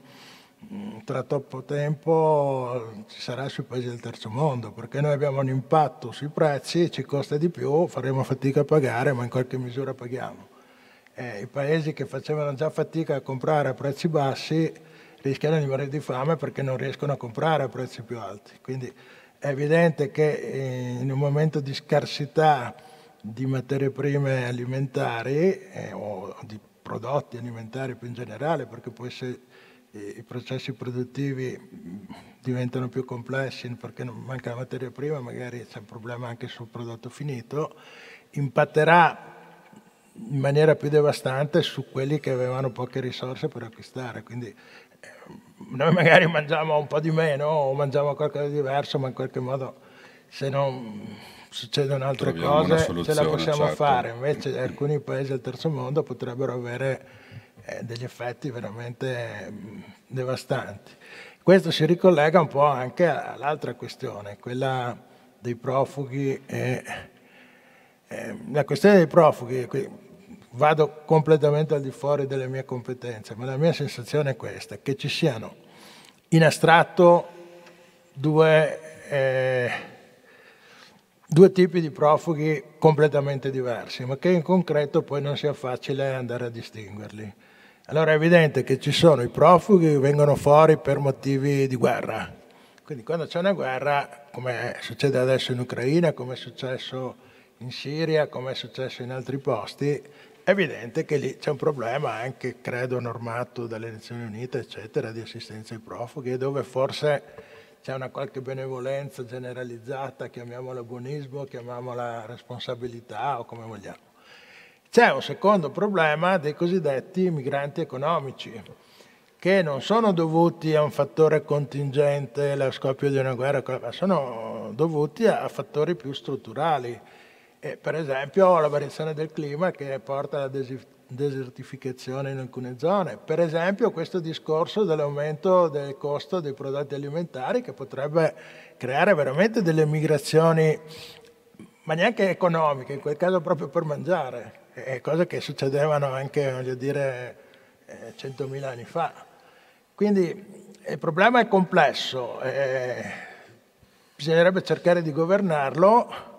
Mm, tra troppo tempo ci sarà sui paesi del terzo mondo, perché noi abbiamo un impatto sui prezzi, ci costa di più, faremo fatica a pagare, ma in qualche misura paghiamo. Eh, I paesi che facevano già fatica a comprare a prezzi bassi rischiano di morire di fame perché non riescono a comprare a prezzi più alti. Quindi è evidente che eh, in un momento di scarsità di materie prime alimentari eh, o di prodotti alimentari più in generale, perché può essere i processi produttivi mm, diventano più complessi perché manca la materia prima, magari c'è un problema anche sul prodotto finito, impatterà in maniera più devastante su quelli che avevano poche risorse per acquistare. Quindi eh, noi magari mangiamo un po' di meno o mangiamo qualcosa di diverso, ma in qualche modo se non succedono altre Troviamo cose ce la possiamo certo. fare. Invece alcuni paesi del terzo mondo potrebbero avere degli effetti veramente mm, devastanti. Questo si ricollega un po' anche all'altra questione, quella dei profughi. E, e, eh, la questione dei profughi, qui vado completamente al di fuori delle mie competenze, ma la mia sensazione è questa, che ci siano in astratto due, eh, due tipi di profughi completamente diversi, ma che in concreto poi non sia facile andare a distinguerli. Allora è evidente che ci sono i profughi che vengono fuori per motivi di guerra. Quindi quando c'è una guerra, come succede adesso in Ucraina, come è successo in Siria, come è successo in altri posti, è evidente che lì c'è un problema anche, credo, normato dalle Nazioni Unite, eccetera, di assistenza ai profughi, dove forse c'è una qualche benevolenza generalizzata, chiamiamola buonismo, chiamiamola responsabilità o come vogliamo. C'è un secondo problema dei cosiddetti migranti economici, che non sono dovuti a un fattore contingente, lo scoppio di una guerra, ma sono dovuti a fattori più strutturali. E per esempio la variazione del clima che porta alla desertificazione in alcune zone. Per esempio questo discorso dell'aumento del costo dei prodotti alimentari che potrebbe creare veramente delle migrazioni, ma neanche economiche, in quel caso proprio per mangiare. Eh, eh, cose che succedevano anche, voglio dire, eh, centomila anni fa. Quindi il problema è complesso, eh, bisognerebbe cercare di governarlo,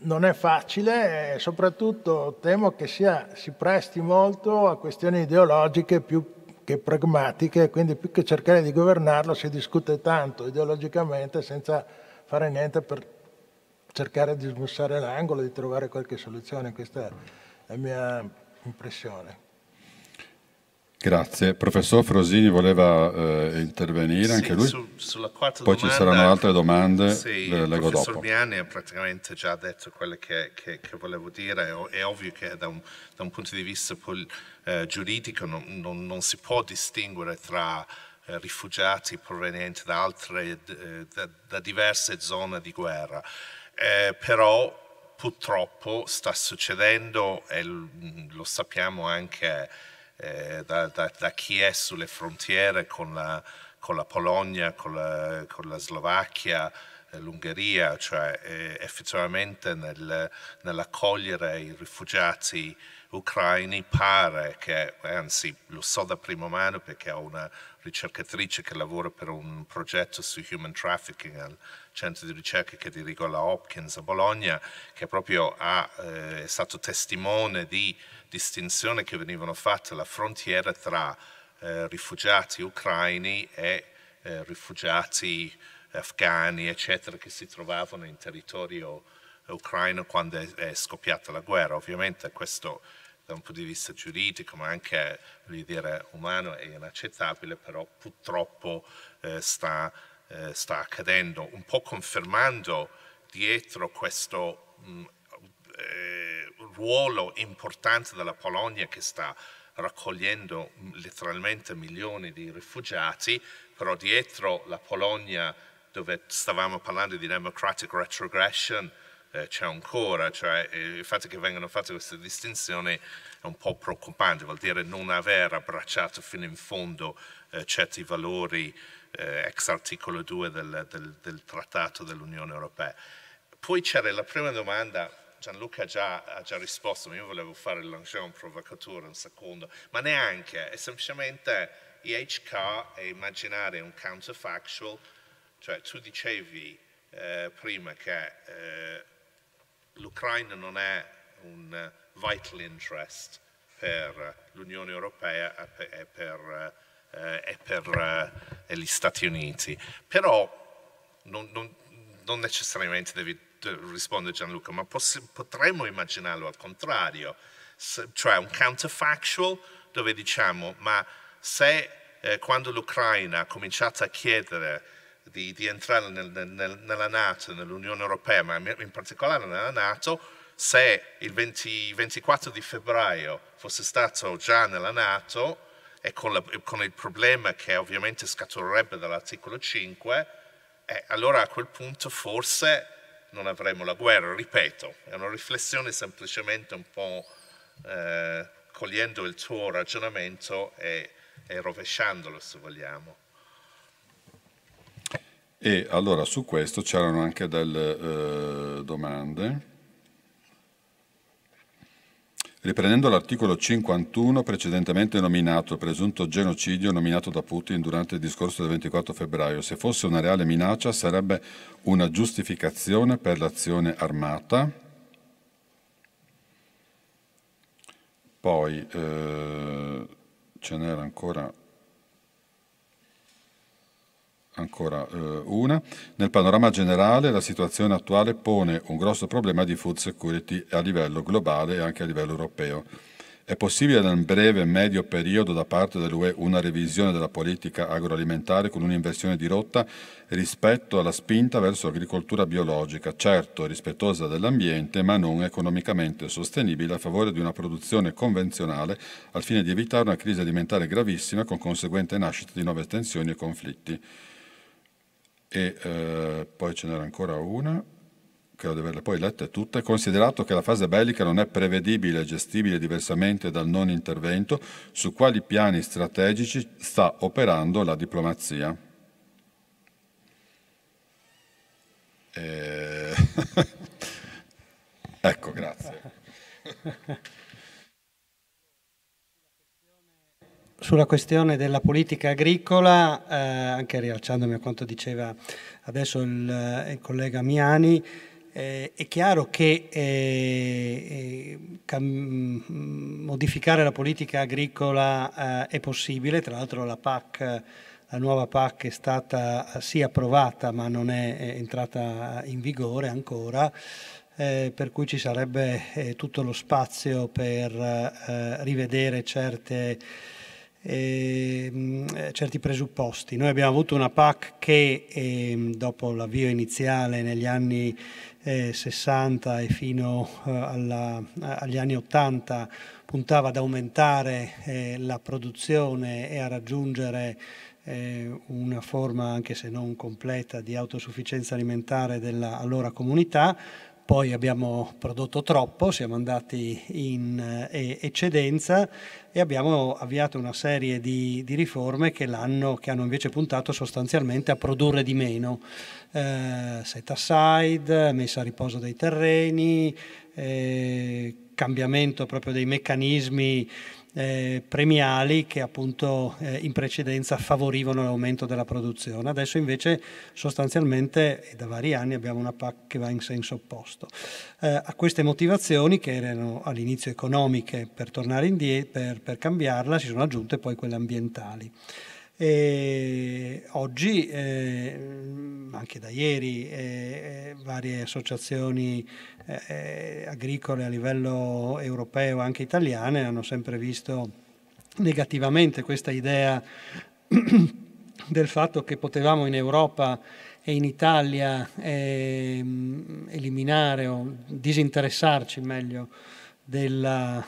non è facile e eh, soprattutto temo che sia, si presti molto a questioni ideologiche più che pragmatiche, quindi più che cercare di governarlo si discute tanto ideologicamente senza fare niente per cercare di smussare l'angolo, di trovare qualche soluzione, questa è la mia impressione. Grazie. Professor Frosini voleva eh, intervenire sì, anche lui. Su, sulla quarta Poi domanda, ci saranno altre domande. Sì, le, il professor Biani ha praticamente già detto quello che, che, che volevo dire. È, è ovvio che da un, da un, punto di vista pol, eh, giuridico non, non, non, si può distinguere tra eh, rifugiati provenienti da, altre, eh, eh, da, da diverse zone di guerra eh, però purtroppo sta succedendo e lo sappiamo anche eh, da, da, da, chi è sulle frontiere con la, con la Polonia, con la, con la Slovacchia, eh, l'Ungheria, cioè eh, effettivamente nel, nell'accogliere i rifugiati ucraini pare che, eh, anzi lo so da prima mano perché ho una ricercatrice che lavora per un progetto su human trafficking al, centro di ricerca che dirigo la Hopkins a Bologna, che proprio ha, eh, è stato testimone di distinzione che venivano fatte alla frontiera tra eh, rifugiati ucraini e eh, rifugiati afghani, eccetera, che si trovavano in territorio ucraino quando è, è scoppiata la guerra. Ovviamente questo da un punto di vista giuridico ma anche eh, dire, umano è inaccettabile, però purtroppo eh, sta eh, sta accadendo, un po' confermando dietro questo mh, mm, eh, ruolo importante della Polonia che sta raccogliendo mm, letteralmente milioni di rifugiati, però dietro la Polonia dove stavamo parlando di democratic retrogression eh, c'è ancora, cioè eh, il fatto che vengano fatte queste distinzioni è un po' preoccupante, vuol dire non aver abbracciato fino in fondo eh, certi valori eh, ex articolo 2 del, del, del trattato dell'Unione Europea. Poi c'era la prima domanda, Gianluca già, ha già risposto, ma io volevo fare il Langevin provocatore, un secondo, ma neanche, è semplicemente IHK e immaginare un counterfactual, cioè tu dicevi eh, prima che eh, l'Ucraina non è un vital interest per l'Unione Europea e per, e per eh, e, eh, per, e eh, gli Stati Uniti. Però non, non, non necessariamente devi rispondere Gianluca, ma potremmo immaginarlo al contrario, se, cioè un counterfactual dove diciamo ma se eh, quando l'Ucraina ha cominciato a chiedere di, di entrare nel, nel, nella Nato, nell'Unione Europea, ma in particolare nella Nato, se il 20, 24 di febbraio fosse stato già nella Nato, e con, la, con il problema che ovviamente scaturerebbe dall'articolo 5, eh, allora a quel punto forse non avremo la guerra. Ripeto, è una riflessione semplicemente un po' eh, cogliendo il tuo ragionamento e, e rovesciandolo, se vogliamo. E allora su questo c'erano anche delle eh, domande riprendendo l'articolo 51 precedentemente nominato presunto genocidio nominato da Putin durante il discorso del 24 febbraio. Se fosse una reale minaccia sarebbe una giustificazione per l'azione armata. Poi eh, ce n'era ancora Ancora eh, una. Nel panorama generale la situazione attuale pone un grosso problema di food security a livello globale e anche a livello europeo. È possibile nel breve e medio periodo da parte dell'UE una revisione della politica agroalimentare con un'inversione di rotta rispetto alla spinta verso agricoltura biologica, certo rispettosa dell'ambiente, ma non economicamente sostenibile a favore di una produzione convenzionale al fine di evitare una crisi alimentare gravissima con conseguente nascita di nuove tensioni e conflitti e eh, poi ce n'era ancora una, credo di averle poi lette tutte, considerato che la fase bellica non è prevedibile e gestibile diversamente dal non intervento, su quali piani strategici sta operando la diplomazia? E... Eh, [LAUGHS] ecco, grazie. [LAUGHS] Sulla questione della politica agricola, eh, anche rialciandomi a quanto diceva adesso il, eh, il collega Miani, eh, è chiaro che eh, eh mm, modificare la politica agricola eh, è possibile, tra l'altro la PAC la nuova PAC è stata sì approvata ma non è entrata in vigore ancora, eh, per cui ci sarebbe eh, tutto lo spazio per eh, rivedere certe Ehm, eh, certi presupposti. Noi abbiamo avuto una PAC che eh, dopo l'avvio iniziale negli anni eh, 60 e fino eh, alla, eh, agli anni 80 puntava ad aumentare eh, la produzione e a raggiungere una forma, anche se non completa, di autosufficienza alimentare dell'allora comunità, poi abbiamo prodotto troppo, siamo andati in eh, eccedenza e abbiamo avviato una serie di, di riforme che, che, hanno invece puntato sostanzialmente a produrre di meno. Eh, set aside, messa a riposo dei terreni, eh, cambiamento proprio dei meccanismi eh, premiali che appunto eh, in precedenza favorivano l'aumento della produzione. Adesso invece sostanzialmente e da vari anni abbiamo una PAC che va in senso opposto. Eh, a queste motivazioni che erano all'inizio economiche per tornare indietro, per, per cambiarla, si sono aggiunte poi quelle ambientali. E oggi, eh, anche da ieri, eh, eh varie associazioni eh, eh, agricole a livello europeo anche italiane hanno sempre visto negativamente questa idea [CLEARS THROAT] del fatto che potevamo in Europa e in Italia ehm, eliminare o disinteressarci meglio della,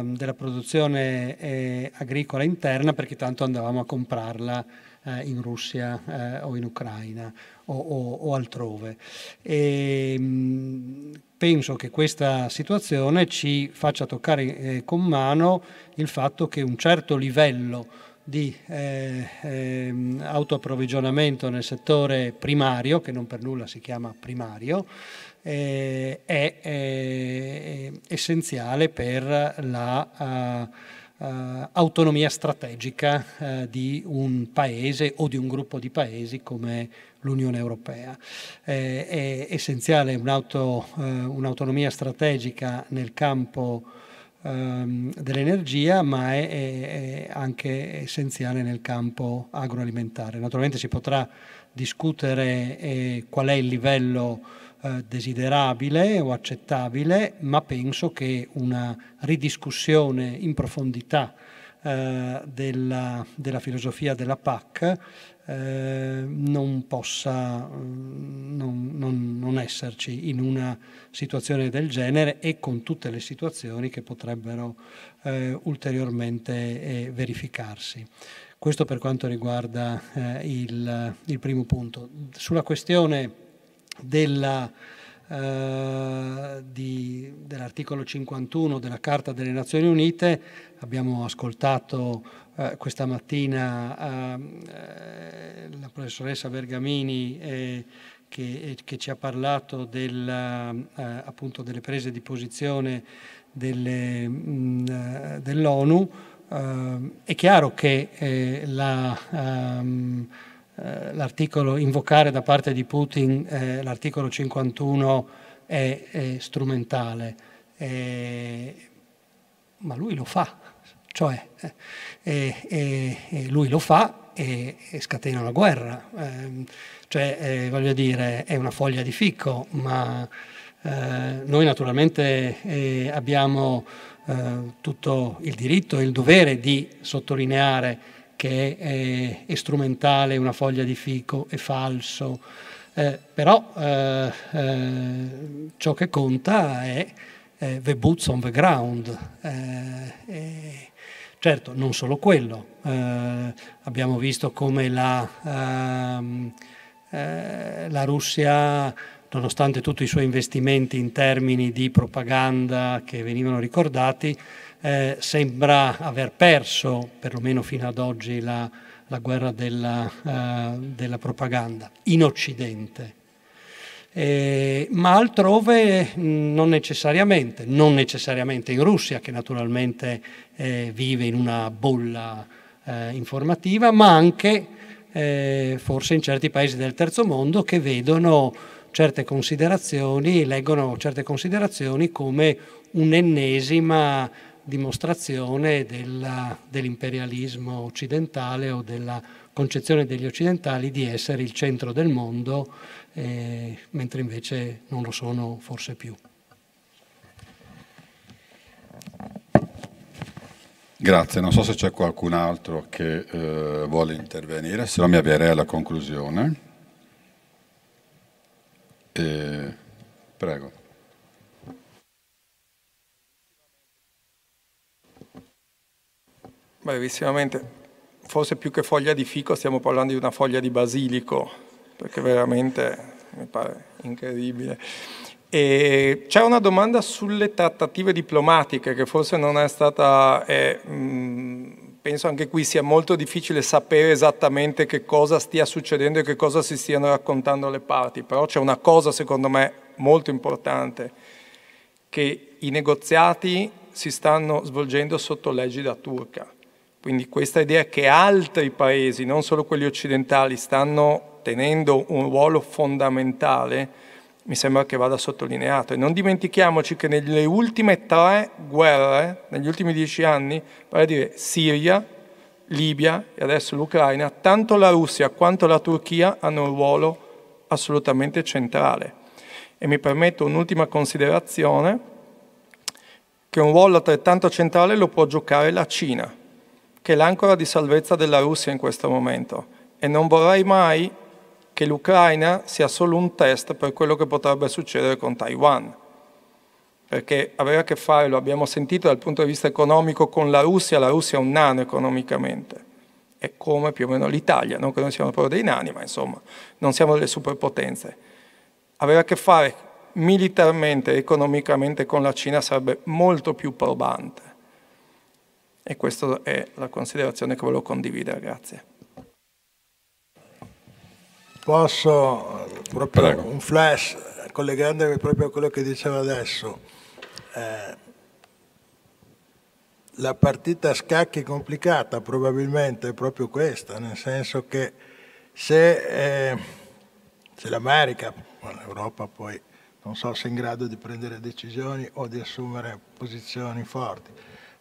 eh, della produzione eh, agricola interna perché tanto andavamo a comprarla eh, in Russia eh, o in Ucraina o, o, o altrove. E, ehm, mh, penso che questa situazione ci faccia toccare eh, con mano il fatto che un certo livello di eh, eh, autoapprovvigionamento nel settore primario, che non per nulla si chiama primario, eh, è, è, eh, essenziale per la... Uh, Uh, strategica uh, di un paese o di un gruppo di paesi come l'Unione Europea. Eh, è essenziale un'auto, uh, un'autonomia strategica nel campo ehm, dell'energia ma è, è, anche essenziale nel campo agroalimentare. Naturalmente si potrà discutere eh, qual è il livello eh, desiderabile o accettabile, ma penso che una ridiscussione in profondità eh, della, della, filosofia della PAC eh, non possa mm, non, non, non esserci in una situazione del genere e con tutte le situazioni che potrebbero eh, ulteriormente eh, verificarsi. Questo per quanto riguarda eh, il, il primo punto. Sulla questione eh, dell'articolo eh, dell 51 della Carta delle Nazioni Unite, abbiamo ascoltato eh, questa mattina ehm, eh, la professoressa Bergamini eh, che, che, ci ha parlato del, appunto delle prese di posizione dell'ONU. Dell ehm, è chiaro che la, um, eh, l'articolo, invocare da parte di Putin eh, l'articolo 51 è, è strumentale, eh, ma lui lo fa, cioè eh, eh, eh lui lo fa e, e scatena la guerra, ehm, cioè voglio dire è una foglia di ficco, ma noi naturalmente abbiamo tutto il diritto e il dovere di sottolineare che è, è strumentale, una foglia di fico, è falso, eh, però eh, eh, ciò che conta è the boots on the ground. Eh, certo, non solo quello, eh, abbiamo visto come la, ehm, eh, la Russia nonostante tutti i suoi investimenti in termini di propaganda che venivano ricordati, eh, sembra aver perso, perlomeno fino ad oggi, la, la guerra della, eh, della, propaganda in Occidente. Eh, ma altrove non necessariamente, non necessariamente in Russia, che naturalmente eh, vive in una bolla eh, informativa, ma anche eh, forse in certi paesi del terzo mondo che vedono certe considerazioni, leggono certe considerazioni come un'ennesima dimostrazione dell'imperialismo occidentale o della concezione degli occidentali di essere il centro del mondo, eh, mentre invece non lo sono forse più. Grazie, non so se c'è qualcun altro che eh, vuole intervenire, se no mi avvierei alla conclusione. E... Eh, prego. brevissimamente, forse più che foglia di fico stiamo parlando di una foglia di basilico, perché veramente mi pare incredibile. E c'è una domanda sulle trattative diplomatiche che forse non è stata... Eh, mh, penso anche qui sia molto difficile sapere esattamente che cosa stia succedendo e che cosa si stiano raccontando le parti, però c'è una cosa secondo me molto importante, che i negoziati si stanno svolgendo sotto l'egida turca. Quindi questa idea che altri paesi, non solo quelli occidentali, stanno tenendo un ruolo fondamentale, mi sembra che vada sottolineato. E non dimentichiamoci che nelle ultime tre guerre, negli ultimi dieci anni, vale a dire Siria, Libia e adesso l'Ucraina, tanto la Russia quanto la Turchia hanno un ruolo assolutamente centrale. E mi permetto un'ultima considerazione, che un ruolo altrettanto centrale lo può giocare la Cina che è l'ancora di salvezza della Russia in questo momento e non vorrei mai che l'Ucraina sia solo un test per quello che potrebbe succedere con Taiwan, perché avere a che fare, lo abbiamo sentito dal punto di vista economico, con la Russia, la Russia è un nano economicamente, è come più o meno l'Italia, non che noi siamo proprio dei nani, ma insomma, non siamo delle superpotenze. Avere a che fare militarmente economicamente con la Cina sarebbe molto più probante. E questa è la considerazione che volevo condividere, grazie. Posso proprio Prego. un flash collegandomi proprio a quello che diceva adesso. Eh, la partita a scacchi complicata probabilmente è proprio questa, nel senso che se, eh, se l'America, l'Europa poi non so se è in grado di prendere decisioni o di assumere posizioni forti,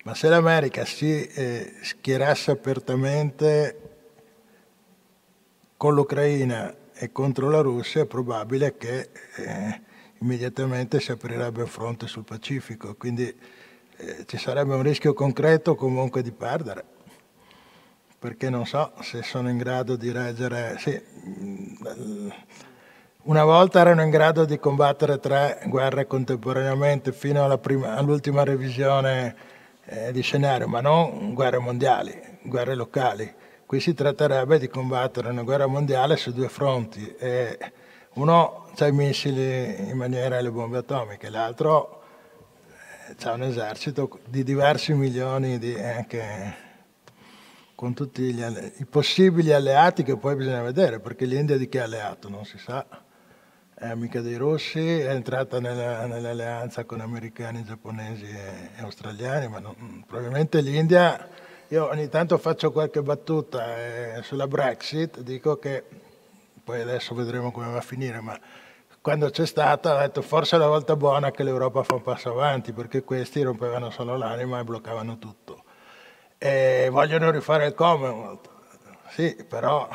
ma se l'America si eh, schierasse apertamente con l'Ucraina e contro la Russia, è probabile che eh, immediatamente si aprirebbe un fronte sul Pacifico, quindi eh, ci sarebbe un rischio concreto comunque di perdere, perché non so se sono in grado di reggere... Sì, mm, una volta erano in grado di combattere tre guerre contemporaneamente fino all'ultima revisione eh, di scenario, ma non guerre mondiali, guerre locali. Qui si tratterebbe di combattere una guerra mondiale su due fronti. Eh, uno ha i missili in maniera alle bombe atomiche, l'altro eh, ha un esercito di diversi milioni di anche con tutti gli, i possibili alleati che poi bisogna vedere, perché l'India di chi è alleato non si sa è amica dei rossi, è entrata nella, nell'alleanza con americani, giapponesi e, e australiani, ma non, probabilmente l'India, io ogni tanto faccio qualche battuta eh, sulla Brexit, dico che poi adesso vedremo come va a finire, ma quando c'è stata ho detto forse è la volta buona che l'Europa fa un passo avanti, perché questi rompevano solo l'anima e bloccavano tutto. E vogliono rifare il Commonwealth, sì, però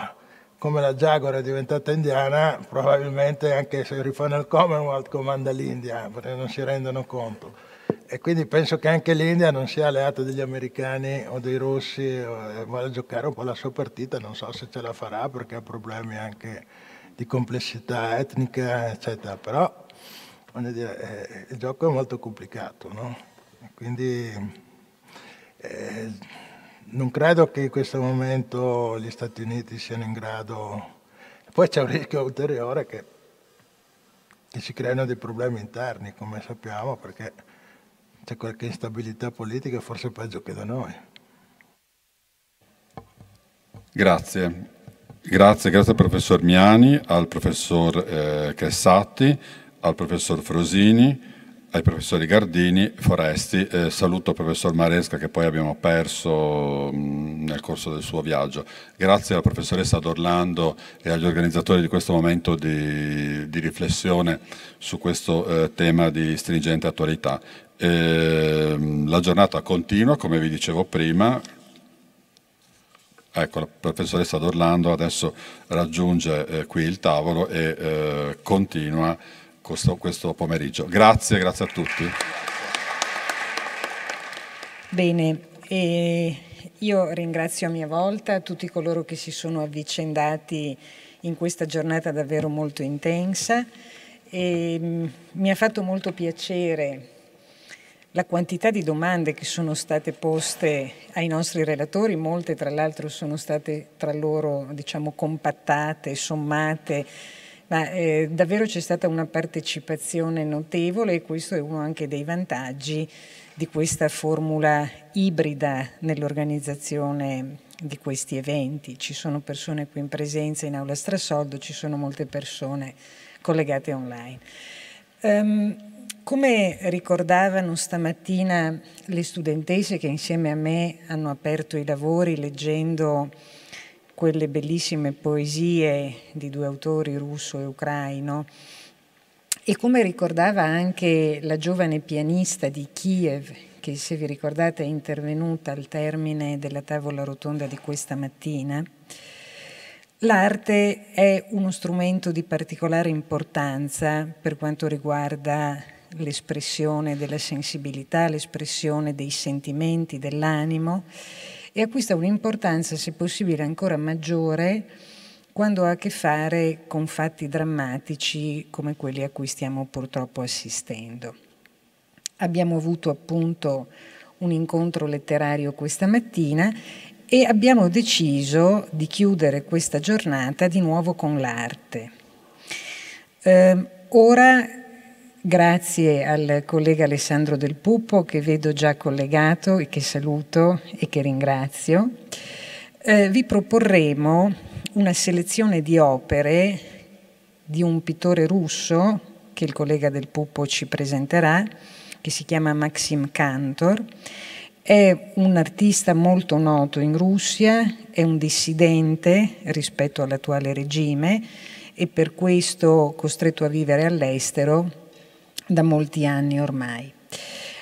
come la Jaguar è diventata indiana, probabilmente anche se rifanno il Commonwealth comanda l'India, perché non si rendono conto. E quindi penso che anche l'India non sia alleata degli americani o dei russi, eh, vuole giocare un po' la sua partita, non so se ce la farà perché ha problemi anche di complessità etnica, eccetera. Però dire, eh, il gioco è molto complicato, no? Quindi eh, non credo che in questo momento gli Stati Uniti siano in grado... Poi c'è un rischio ulteriore che, che si creino dei problemi interni, come sappiamo, perché c'è qualche instabilità politica forse peggio che da noi. Grazie. Grazie, grazie al professor Miani, al professor eh, Cressatti, al professor Frosini, ai professori Gardini, Foresti, eh, saluto il professor Maresca che poi abbiamo perso mh, mm, nel corso del suo viaggio. Grazie alla professoressa D'Orlando e agli organizzatori di questo momento di, di riflessione su questo eh, tema di stringente attualità. E, ehm, mh, la giornata continua, come vi dicevo prima, Ecco, la professoressa D'Orlando adesso raggiunge eh, qui il tavolo e eh, continua questo, questo pomeriggio. Grazie, grazie a tutti. Bene, io ringrazio a mia volta tutti coloro che si sono avvicendati in questa giornata davvero molto intensa. E mm, mi ha fatto molto piacere la quantità di domande che sono state poste ai nostri relatori, molte tra l'altro sono state tra loro diciamo, compattate, sommate, ma eh, davvero c'è stata una partecipazione notevole e questo è uno anche dei vantaggi di questa formula ibrida nell'organizzazione di questi eventi. Ci sono persone qui in presenza in aula Strasoldo, ci sono molte persone collegate online. Um, come ricordavano stamattina le studentesse che insieme a me hanno aperto i lavori leggendo quelle bellissime poesie di due autori russo e ucraino. E come ricordava anche la giovane pianista di Kiev, che se vi ricordate è intervenuta al termine della tavola rotonda di questa mattina, l'arte è uno strumento di particolare importanza per quanto riguarda l'espressione della sensibilità, l'espressione dei sentimenti, dell'animo e acquista un'importanza, se possibile, ancora maggiore quando ha a che fare con fatti drammatici come quelli a cui stiamo purtroppo assistendo. Abbiamo avuto appunto un incontro letterario questa mattina e abbiamo deciso di chiudere questa giornata di nuovo con l'arte. Eh, ora Grazie al collega Alessandro Del Puppo che vedo già collegato e che saluto e che ringrazio. Eh, vi proporremo una selezione di opere di un pittore russo che il collega Del Puppo ci presenterà, che si chiama Maxim Kantor. È un artista molto noto in Russia, è un dissidente rispetto all'attuale regime e per questo costretto a vivere all'estero da molti anni ormai.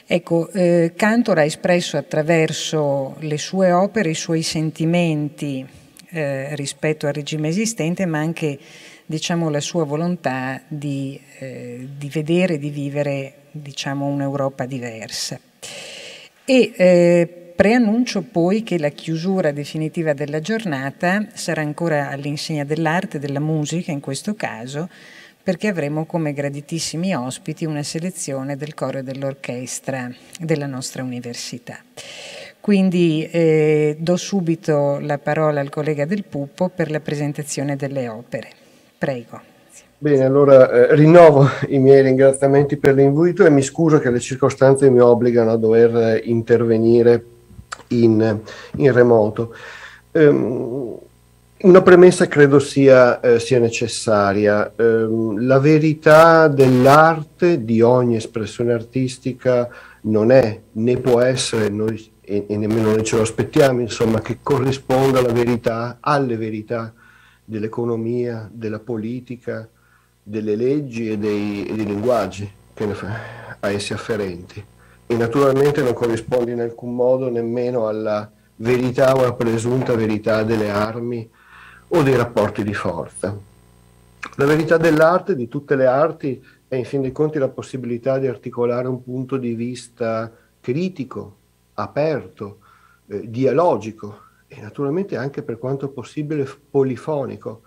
Ecco, eh, Cantor ha espresso attraverso le sue opere i suoi sentimenti eh, rispetto al regime esistente, ma anche diciamo, la sua volontà di, eh, di vedere, di vivere diciamo, un'Europa diversa. E eh, preannuncio poi che la chiusura definitiva della giornata sarà ancora all'insegna dell'arte, della musica in questo caso, perché avremo come graditissimi ospiti una selezione del coro e dell'orchestra della nostra università. Quindi eh, do subito la parola al collega Del Puppo per la presentazione delle opere. Prego. Bene, allora eh, rinnovo i miei ringraziamenti per l'invito e mi scuso che le circostanze mi obbligano a dover eh, intervenire in, in remoto. Ehm, una premessa credo sia, eh, sia necessaria. Eh, la verità dell'arte, di ogni espressione artistica, non è né può essere, noi, e, e nemmeno noi ce lo aspettiamo, insomma, che corrisponda alla verità, alle verità dell'economia, della politica, delle leggi e dei, e dei linguaggi a essi afferenti. E naturalmente non corrisponde in alcun modo nemmeno alla verità o alla presunta verità delle armi o dei rapporti di forza. La verità dell'arte, di tutte le arti, è in fin dei conti la possibilità di articolare un punto di vista critico, aperto, eh, dialogico e naturalmente anche per quanto possibile polifonico,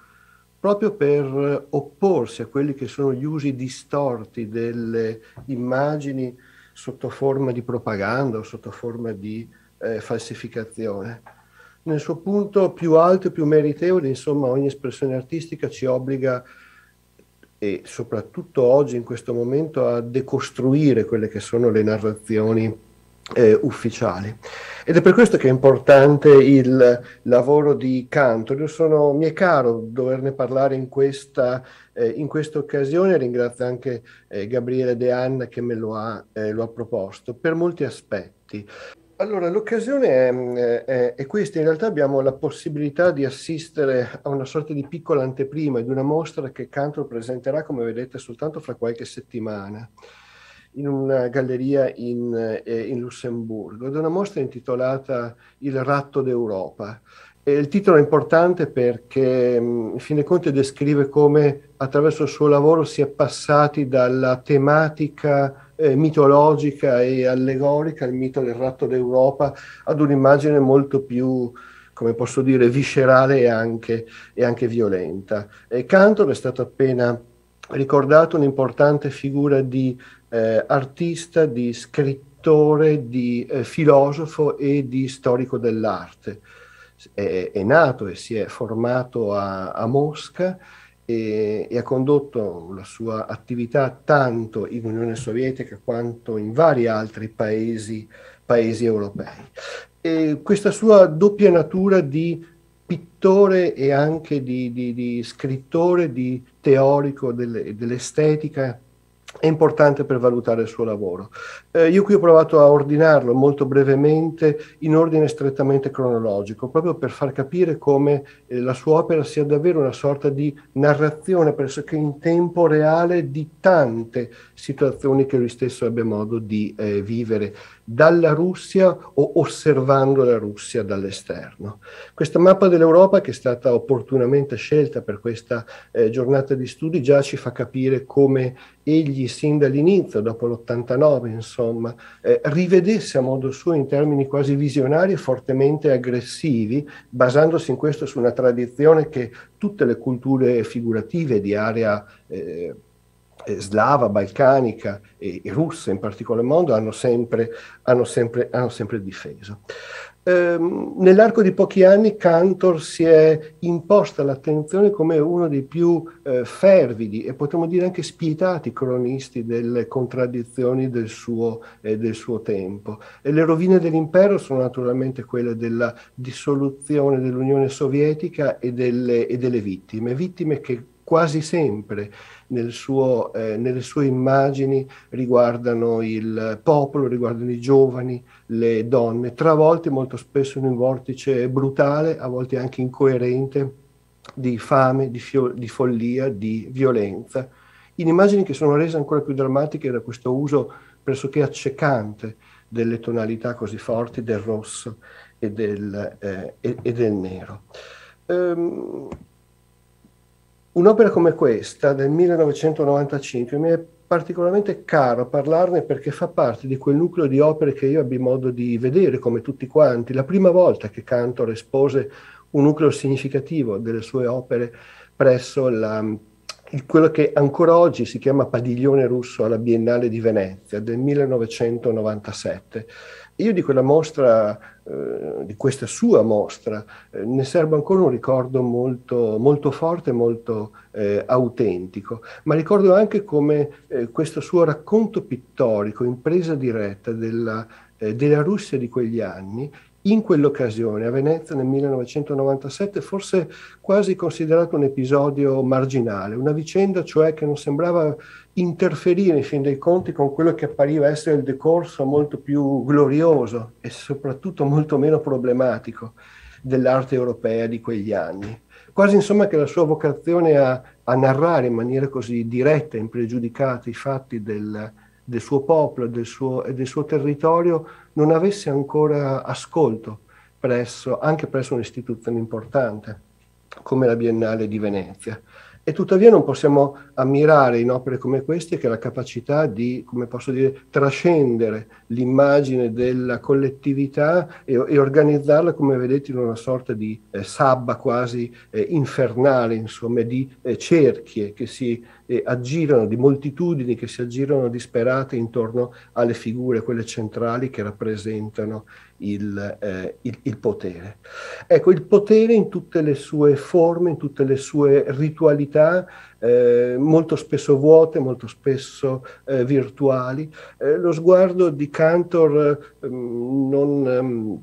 proprio per opporsi a quelli che sono gli usi distorti delle immagini sotto forma di propaganda o sotto forma di eh, falsificazione nel suo punto più alto e più meritevole, insomma ogni espressione artistica ci obbliga e soprattutto oggi in questo momento a decostruire quelle che sono le narrazioni eh, ufficiali. Ed è per questo che è importante il lavoro di Canto. Io sono, mi è caro doverne parlare in questa, eh, in questa occasione, ringrazio anche eh, Gabriele De Anna che me lo ha, eh, lo ha proposto, per molti aspetti. Allora, l'occasione è, è, è, questa. In realtà abbiamo la possibilità di assistere a una sorta di piccola anteprima di una mostra che Cantor presenterà, come vedete, soltanto fra qualche settimana in una galleria in, eh, in Lussemburgo. Ed è una mostra intitolata Il ratto d'Europa. E il titolo è importante perché, mm, in fine conti, descrive come attraverso il suo lavoro si è passati dalla tematica eh, mitologica e allegorica, il mito del ratto d'Europa, ad un'immagine molto più come posso dire, viscerale e anche, e anche violenta. E Cantor è stato appena ricordato un'importante figura di eh, artista, di scrittore, di eh, filosofo e di storico dell'arte. È, è, nato e si è formato a, a Mosca, e, e ha condotto la sua attività tanto in Unione Sovietica quanto in vari altri paesi, paesi europei. E questa sua doppia natura di pittore e anche di, di, di scrittore, di teorico delle, dell'estetica è importante per valutare il suo lavoro. Eh, io qui ho provato a ordinarlo molto brevemente in ordine strettamente cronologico, proprio per far capire come eh, la sua opera sia davvero una sorta di narrazione pressoché in tempo reale di tante situazioni che lui stesso ebbe modo di eh, vivere dalla Russia o osservando la Russia dall'esterno. Questa mappa dell'Europa che è stata opportunamente scelta per questa eh, giornata di studi già ci fa capire come egli sin dall'inizio, dopo l'89 insomma, eh, rivedesse a modo suo in termini quasi visionari e fortemente aggressivi, basandosi in questo su una tradizione che tutte le culture figurative di area eh, eh, slava, balcanica e, e, russa in particolar modo hanno sempre, hanno sempre, hanno sempre difeso. Ehm, nell'arco di pochi anni Cantor si è imposta l'attenzione come uno dei più eh, fervidi e potremmo dire anche spietati cronisti delle contraddizioni del suo, eh, del suo tempo. E le rovine dell'impero sono naturalmente quelle della dissoluzione dell'Unione Sovietica e delle, e delle vittime, vittime che quasi sempre suo, eh, nelle sue immagini riguardano il popolo, riguardano i giovani, le donne, travolti molto spesso in un vortice brutale, a volte anche incoerente, di fame, di, fio- di follia, di violenza, in immagini che sono rese ancora più drammatiche da questo uso pressoché accecante delle tonalità così forti del rosso e del, eh, e, e del nero. Ehm, Un'opera come questa del 1995 mi è particolarmente caro parlarne perché fa parte di quel nucleo di opere che io abbi modo di vedere come tutti quanti. La prima volta che Cantor espose un nucleo significativo delle sue opere presso la, quello che ancora oggi si chiama Padiglione Russo alla Biennale di Venezia del 1997. Io di quella mostra eh, di questa sua mostra eh, ne serve ancora un ricordo molto, molto forte, molto eh, autentico, ma ricordo anche come eh, questo suo racconto pittorico impresa diretta della, eh, della Russia di quegli anni in quell'occasione a Venezia nel 1997, forse quasi considerato un episodio marginale, una vicenda cioè che non sembrava interferire in fin dei conti con quello che appariva essere il decorso molto più glorioso e soprattutto molto meno problematico dell'arte europea di quegli anni. Quasi insomma che la sua vocazione a, a narrare in maniera così diretta e impregiudicata i fatti del, del suo popolo e del, del suo territorio non avesse ancora ascolto presso, anche presso un'istituzione importante come la Biennale di Venezia e tuttavia non possiamo ammirare in opere come queste che la capacità di, come posso dire, trascendere l'immagine della collettività e, e organizzarla, come vedete, in una sorta di eh, sabba quasi eh, infernale, insomma, di eh, cerchie che si eh, aggirano, di moltitudini che si aggirano disperate intorno alle figure, quelle centrali che rappresentano il, eh, il, il, potere. Ecco, il potere in tutte le sue forme, in tutte le sue ritualità, eh, molto spesso vuote, molto spesso eh, virtuali. Eh, lo sguardo di Cantor ehm, non... Ehm,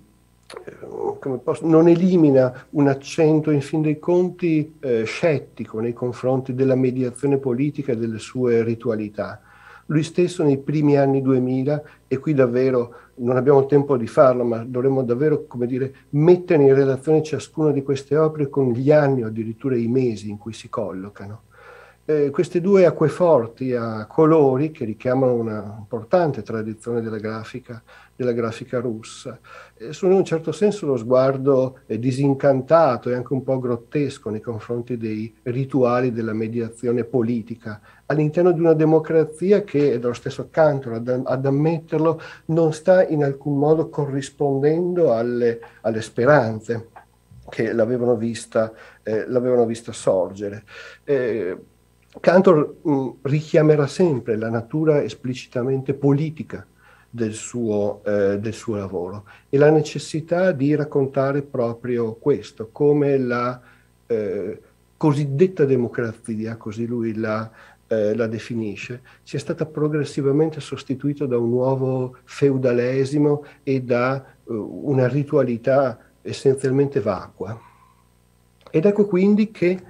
eh, posso, non elimina un accento in fin dei conti eh, scettico nei confronti della mediazione politica e delle sue ritualità. Lui stesso nei primi anni 2000, e qui davvero non abbiamo tempo di farlo, ma dovremmo davvero, come dire, mettere in relazione ciascuna di queste opere con gli anni o addirittura i mesi in cui si collocano. Eh, queste due acqueforti a colori che richiamano una importante tradizione della grafica della grafica russa. Eh, sono in un certo senso lo sguardo eh, disincantato e anche un po' grottesco nei confronti dei rituali della mediazione politica all'interno di una democrazia che, è dallo stesso canto ad, ad, ammetterlo, non sta in alcun modo corrispondendo alle, alle speranze che l'avevano vista, eh, l'avevano vista sorgere. Cantor mh, mm, richiamerà sempre la natura esplicitamente politica del suo, eh, del suo lavoro e la necessità di raccontare proprio questo, come la eh, cosiddetta democrazia, così lui la, eh, la definisce, sia stata progressivamente sostituita da un nuovo feudalesimo e da eh, una ritualità essenzialmente vacua. Ed ecco quindi che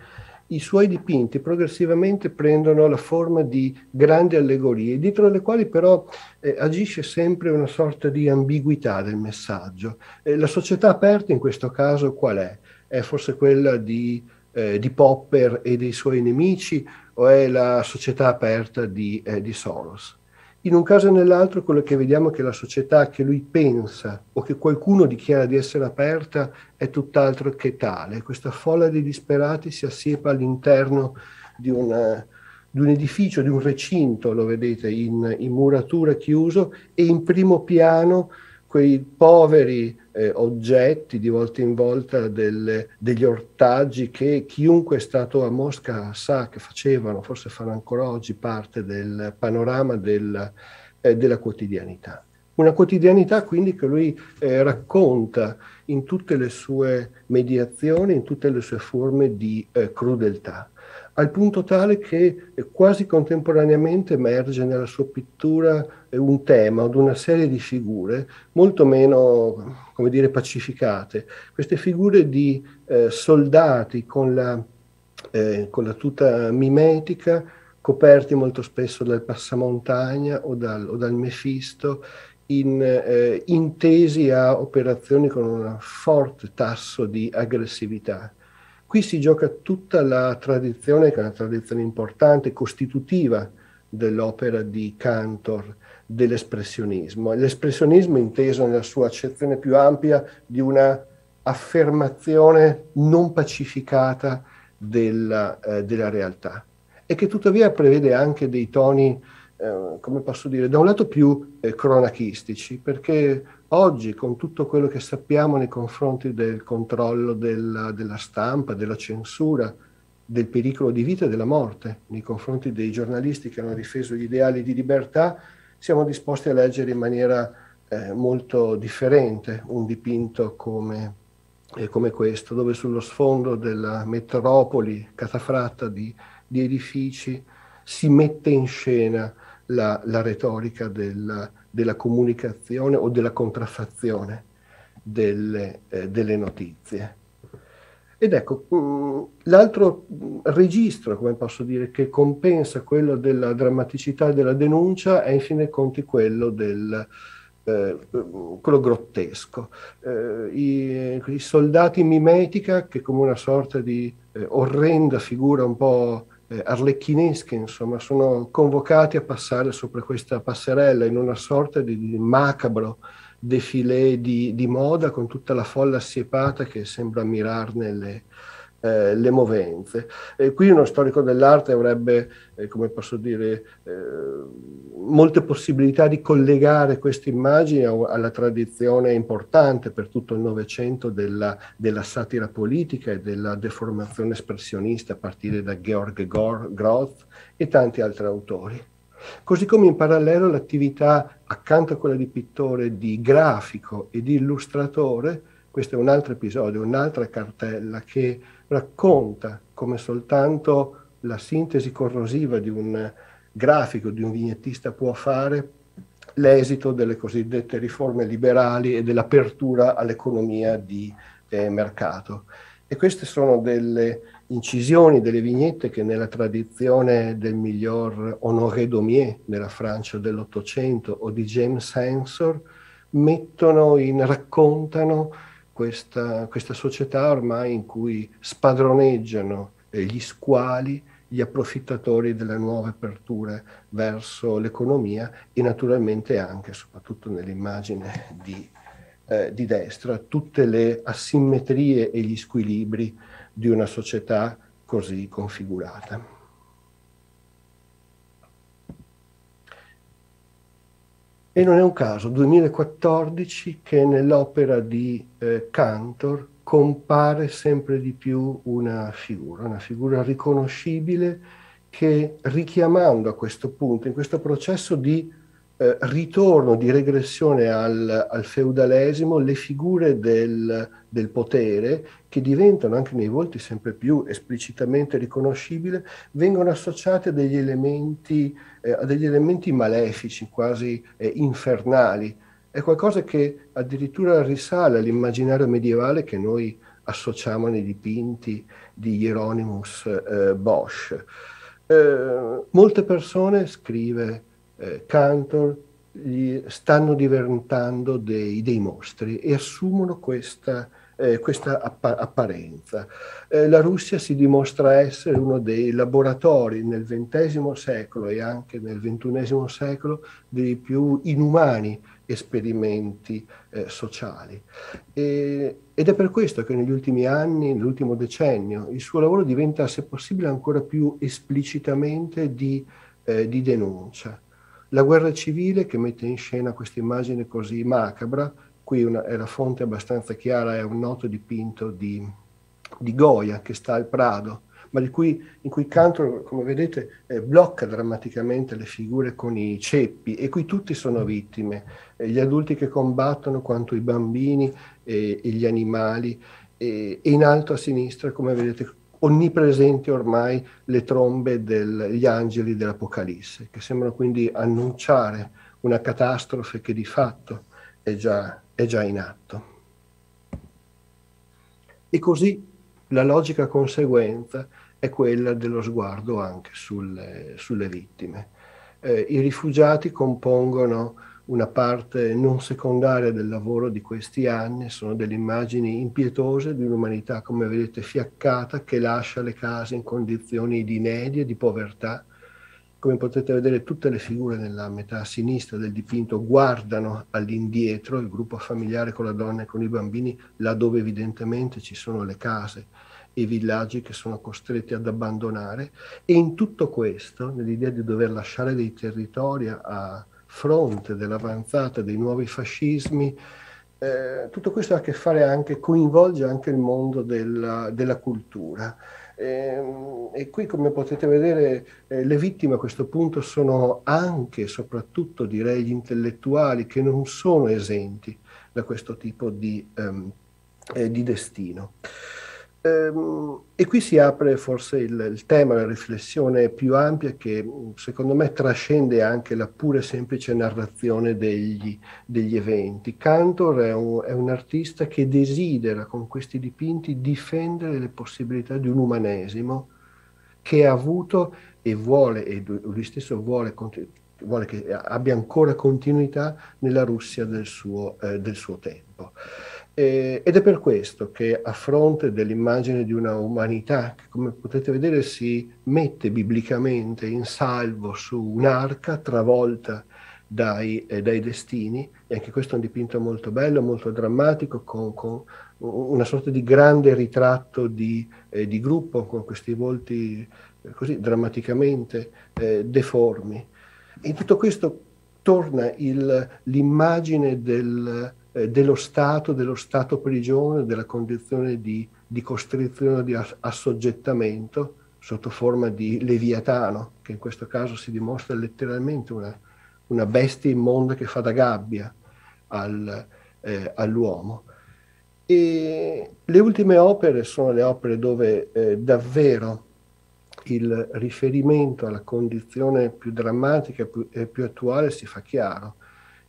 i suoi dipinti progressivamente prendono la forma di grandi allegorie, dietro le quali però eh, agisce sempre una sorta di ambiguità del messaggio. Eh, la società aperta in questo caso qual è? È forse quella di, eh, di, Popper e dei suoi nemici o è la società aperta di, eh, di Soros? In un caso e nell'altro quello che vediamo è che la società che lui pensa o che qualcuno dichiara di essere aperta è tutt'altro che tale. Questa folla di disperati si assiepa all'interno di, una, di un edificio, di un recinto, lo vedete, in, in muratura chiuso e in primo piano quei poveri eh, oggetti di volta in volta del, degli ortaggi che chiunque è stato a Mosca sa che facevano, forse fanno ancora oggi parte del panorama del, eh, della quotidianità. Una quotidianità quindi che lui eh, racconta in tutte le sue mediazioni, in tutte le sue forme di eh, crudeltà al punto tale che quasi contemporaneamente emerge nella sua pittura eh, un tema o una serie di figure molto meno, come dire, pacificate. Queste figure di eh, soldati con la, eh, con la, tuta mimetica, coperti molto spesso dal passamontagna o dal, o dal mefisto, in, eh, intesi a operazioni con un forte tasso di aggressività. Qui si gioca tutta la tradizione, che è una tradizione importante, costitutiva dell'opera di Cantor, dell'espressionismo. L'espressionismo inteso nella sua accezione più ampia di una affermazione non pacificata della, eh, della realtà e che tuttavia prevede anche dei toni eh, come posso dire, da un lato più eh, cronachistici, perché oggi con tutto quello che sappiamo nei confronti del controllo della, della stampa, della censura, del pericolo di vita e della morte nei confronti dei giornalisti che hanno difeso gli ideali di libertà, siamo disposti a leggere in maniera eh, molto differente un dipinto come, eh, come, questo, dove sullo sfondo della metropoli catafratta di, di edifici si mette in scena la, la retorica del, della comunicazione o della contraffazione delle, eh, delle notizie. Ed ecco, mm, l'altro registro, come posso dire, che compensa quello della drammaticità della denuncia è in fin dei conti quello del, eh, mm, quello grottesco. Eh, i, i, soldati mimetica, che come una sorta di eh, orrenda figura un po' eh, arlecchinesche, insomma, sono convocati a passare sopra questa passerella in una sorta di, di macabro defilé di, di, moda con tutta la folla assiepata che sembra ammirarne le, eh, le movenze. E qui uno storico dell'arte avrebbe, eh, come posso dire, eh, molte possibilità di collegare queste immagini alla tradizione importante per tutto il Novecento della, della, satira politica e della deformazione espressionista a partire da Georg Groth e tanti altri autori. Così come in parallelo l'attività accanto a quella di pittore, di grafico e di illustratore, questo è un altro episodio, un'altra cartella che racconta come soltanto la sintesi corrosiva di un grafico, di un vignettista può fare l'esito delle cosiddette riforme liberali e dell'apertura all'economia di eh, mercato. E queste sono delle incisioni, delle vignette che nella tradizione del miglior Honoré Daumier nella Francia dell'Ottocento o di James Hensor mettono in, raccontano questa, questa società ormai in cui spadroneggiano gli squali, gli approfittatori delle nuove aperture verso l'economia e naturalmente anche, soprattutto nell'immagine di, eh, di destra, tutte le asimmetrie e gli squilibri di una società così configurata. E non è un caso, 2014, che nell'opera di eh, Cantor compare sempre di più una figura, una figura riconoscibile che richiamando a questo punto, in questo processo di eh, ritorno di regressione al, al feudalesimo, le figure del, del, potere, che diventano anche nei volti sempre più esplicitamente riconoscibili, vengono associate a degli elementi, eh, a degli elementi malefici, quasi eh, infernali. È qualcosa che addirittura risale all'immaginario medievale che noi associamo nei dipinti di Hieronymus eh, Bosch. Eh, molte persone, scrive eh, Cantor stanno diventando dei, dei, mostri e assumono questa, eh, questa appa- apparenza. Eh, la Russia si dimostra essere uno dei laboratori nel XX secolo e anche nel XXI secolo dei più inumani esperimenti eh, sociali. E, ed è per questo che negli ultimi anni, nell'ultimo decennio, il suo lavoro diventa, se possibile, ancora più esplicitamente di, eh, di denuncia. La guerra civile che mette in scena questa immagine così macabra, qui una, è la fonte abbastanza chiara, è un noto dipinto di, di Goya che sta al Prado, ma di cui, in cui Cantor, come vedete, eh, blocca drammaticamente le figure con i ceppi e qui tutti sono vittime, eh, gli adulti che combattono quanto i bambini eh, e gli animali e in alto a sinistra, come vedete, onnipresenti ormai le trombe degli angeli dell'Apocalisse, che sembrano quindi annunciare una catastrofe che di fatto è già, è già in atto. E così la logica conseguenza è quella dello sguardo anche sulle, sulle vittime. Eh, I rifugiati compongono una parte non secondaria del lavoro di questi anni, sono delle immagini impietose di un'umanità, come vedete, fiaccata, che lascia le case in condizioni di inedia, di povertà. Come potete vedere, tutte le figure nella metà sinistra del dipinto guardano all'indietro, il gruppo familiare con la donna e con i bambini, laddove evidentemente ci sono le case e i villaggi che sono costretti ad abbandonare. E in tutto questo, nell'idea di dover lasciare dei territori a fronte dell'avanzata dei nuovi fascismi, eh, tutto questo ha a che fare anche, coinvolge anche il mondo della, della cultura. E, ehm, e qui, come potete vedere, eh, le vittime a questo punto sono anche e soprattutto, direi, gli intellettuali che non sono esenti da questo tipo di, ehm, eh, di destino. Ehm, e qui si apre forse il, il, tema, la riflessione più ampia che secondo me trascende anche la pura e semplice narrazione degli, degli eventi. Cantor è un, è un, artista che desidera con questi dipinti difendere le possibilità di un umanesimo che ha avuto e vuole, e lui stesso vuole, vuole che abbia ancora continuità nella Russia del suo, eh, del suo tempo. Eh, ed è per questo che a fronte dell'immagine di una umanità che come potete vedere si mette biblicamente in salvo su un'arca travolta dai, eh, dai, destini, e anche questo è un dipinto molto bello, molto drammatico, con, con una sorta di grande ritratto di, eh, di gruppo, con questi volti eh, così drammaticamente eh, deformi. In tutto questo torna il, l'immagine del, eh, dello Stato, dello Stato prigione, della condizione di, di costrizione, di assoggettamento sotto forma di leviatano, che in questo caso si dimostra letteralmente una, una bestia immonda che fa da gabbia al, eh, all'uomo. E le ultime opere sono le opere dove eh, davvero il riferimento alla condizione più drammatica e più, più attuale si fa chiaro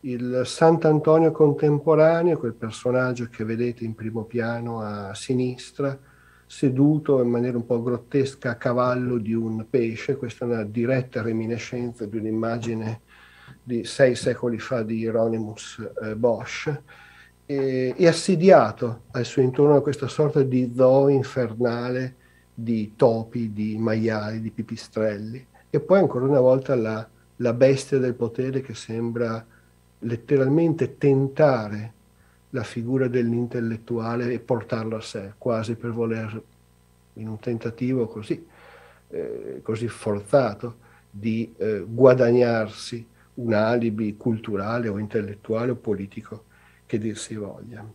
il Sant'Antonio contemporaneo, quel personaggio che vedete in primo piano a sinistra, seduto in maniera un po' grottesca a cavallo di un pesce, questa è una diretta reminiscenza di un'immagine di sei secoli fa di Hieronymus eh, Bosch, e, e, assediato al suo intorno da questa sorta di zoo infernale di topi, di maiali, di pipistrelli, e poi ancora una volta la, la bestia del potere che sembra letteralmente tentare la figura dell'intellettuale e portarlo a sé, quasi per voler, in un tentativo così, eh, così forzato, di eh, guadagnarsi un alibi culturale o intellettuale o politico che dir si voglia.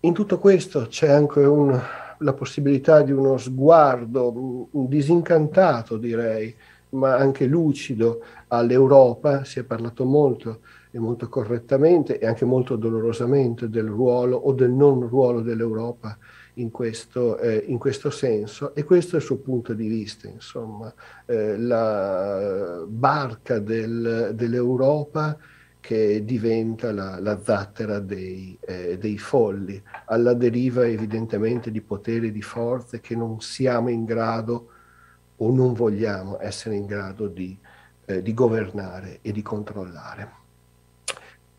In tutto questo c'è anche un, la possibilità di uno sguardo un disincantato, direi, ma anche lucido all'Europa, si è parlato molto e molto correttamente e anche molto dolorosamente del ruolo o del non ruolo dell'Europa in questo, eh, in questo senso e questo è il suo punto di vista, insomma, eh, la barca del, dell'Europa che diventa la, la zattera dei, eh, dei, folli, alla deriva evidentemente di potere e di forze che non siamo in grado di o non vogliamo essere in grado di, eh, di governare e di controllare.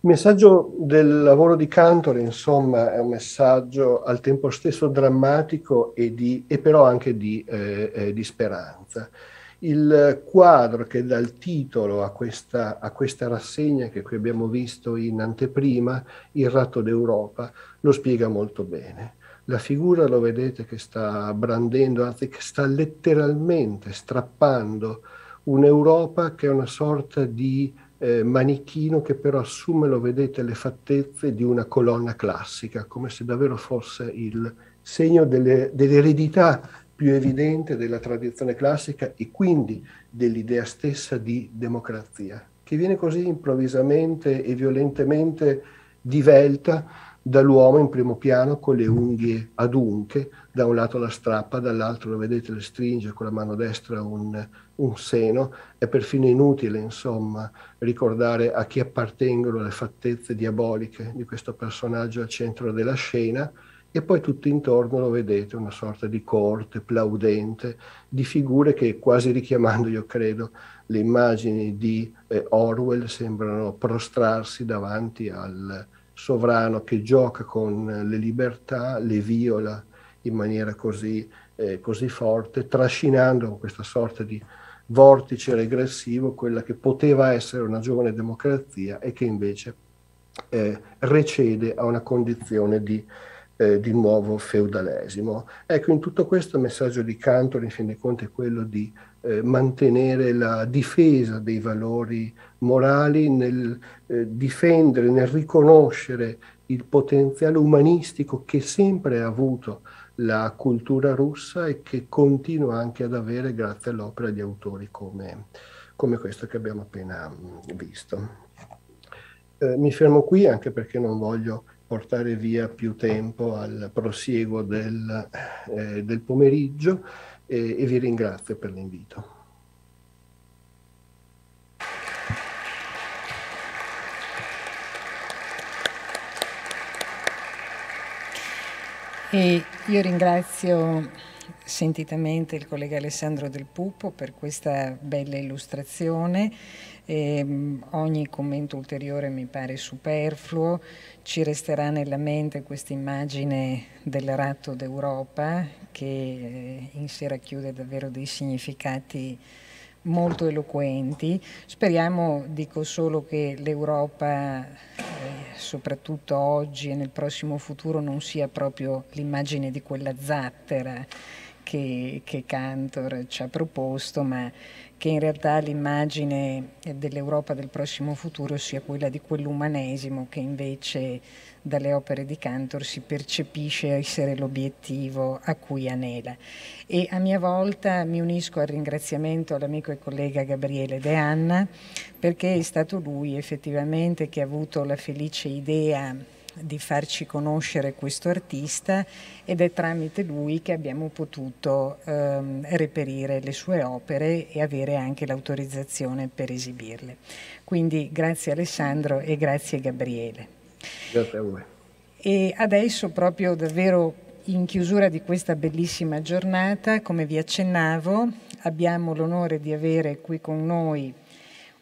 Il messaggio del lavoro di Cantor, insomma, è un messaggio al tempo stesso drammatico e, di, e però anche di, eh, eh, di, speranza. Il quadro che dà il titolo a questa, a questa rassegna che qui abbiamo visto in anteprima, Il ratto d'Europa, lo spiega molto bene la figura lo vedete che sta brandendo, anzi che sta letteralmente strappando un'Europa che è una sorta di eh, manichino che però assume, lo vedete, le fattezze di una colonna classica, come se davvero fosse il segno delle, dell'eredità più evidente della tradizione classica e quindi dell'idea stessa di democrazia, che viene così improvvisamente e violentemente divelta dall'uomo in primo piano con le unghie adunche, da un lato la strappa, dall'altro lo vedete le stringe con la mano destra un, un seno, è perfino inutile insomma ricordare a chi appartengono le fattezze diaboliche di questo personaggio al centro della scena e poi tutto intorno lo vedete una sorta di corte plaudente di figure che quasi richiamando io credo le immagini di eh, Orwell sembrano prostrarsi davanti al sovrano che gioca con eh, le libertà, le viola in maniera così, eh, così forte, trascinando con questa sorta di vortice regressivo quella che poteva essere una giovane democrazia e che invece eh, recede a una condizione di, eh, di, nuovo feudalesimo. Ecco, in tutto questo il messaggio di Cantor in fin dei conti è quello di eh, mantenere la difesa dei valori morali nel eh, difendere, nel riconoscere il potenziale umanistico che sempre ha avuto la cultura russa e che continua anche ad avere grazie all'opera di autori come, come questo che abbiamo appena mm, visto. Eh, mi fermo qui anche perché non voglio portare via più tempo al prosieguo del, eh, del pomeriggio e, eh, e vi ringrazio per l'invito. E io ringrazio sentitamente il collega Alessandro Del Pupo per questa bella illustrazione. E ehm, ogni commento ulteriore mi pare superfluo. Ci resterà nella mente questa immagine del ratto d'Europa che eh, in sé racchiude davvero dei significati molto eloquenti. Speriamo, dico solo, che l'Europa, eh, soprattutto oggi e nel prossimo futuro, non sia proprio l'immagine di quella zattera che, che Cantor ci ha proposto, ma che in realtà l'immagine dell'Europa del prossimo futuro sia quella di quell'umanesimo che invece dalle opere di Cantor si percepisce essere l'obiettivo a cui anela. E a mia volta mi unisco al ringraziamento all'amico e collega Gabriele De Anna perché è stato lui effettivamente che ha avuto la felice idea di farci conoscere questo artista ed è tramite lui che abbiamo potuto ehm, reperire le sue opere e avere anche l'autorizzazione per esibirle. Quindi grazie Alessandro e grazie Gabriele. E adesso proprio davvero in chiusura di questa bellissima giornata, come vi accennavo, abbiamo l'onore di avere qui con noi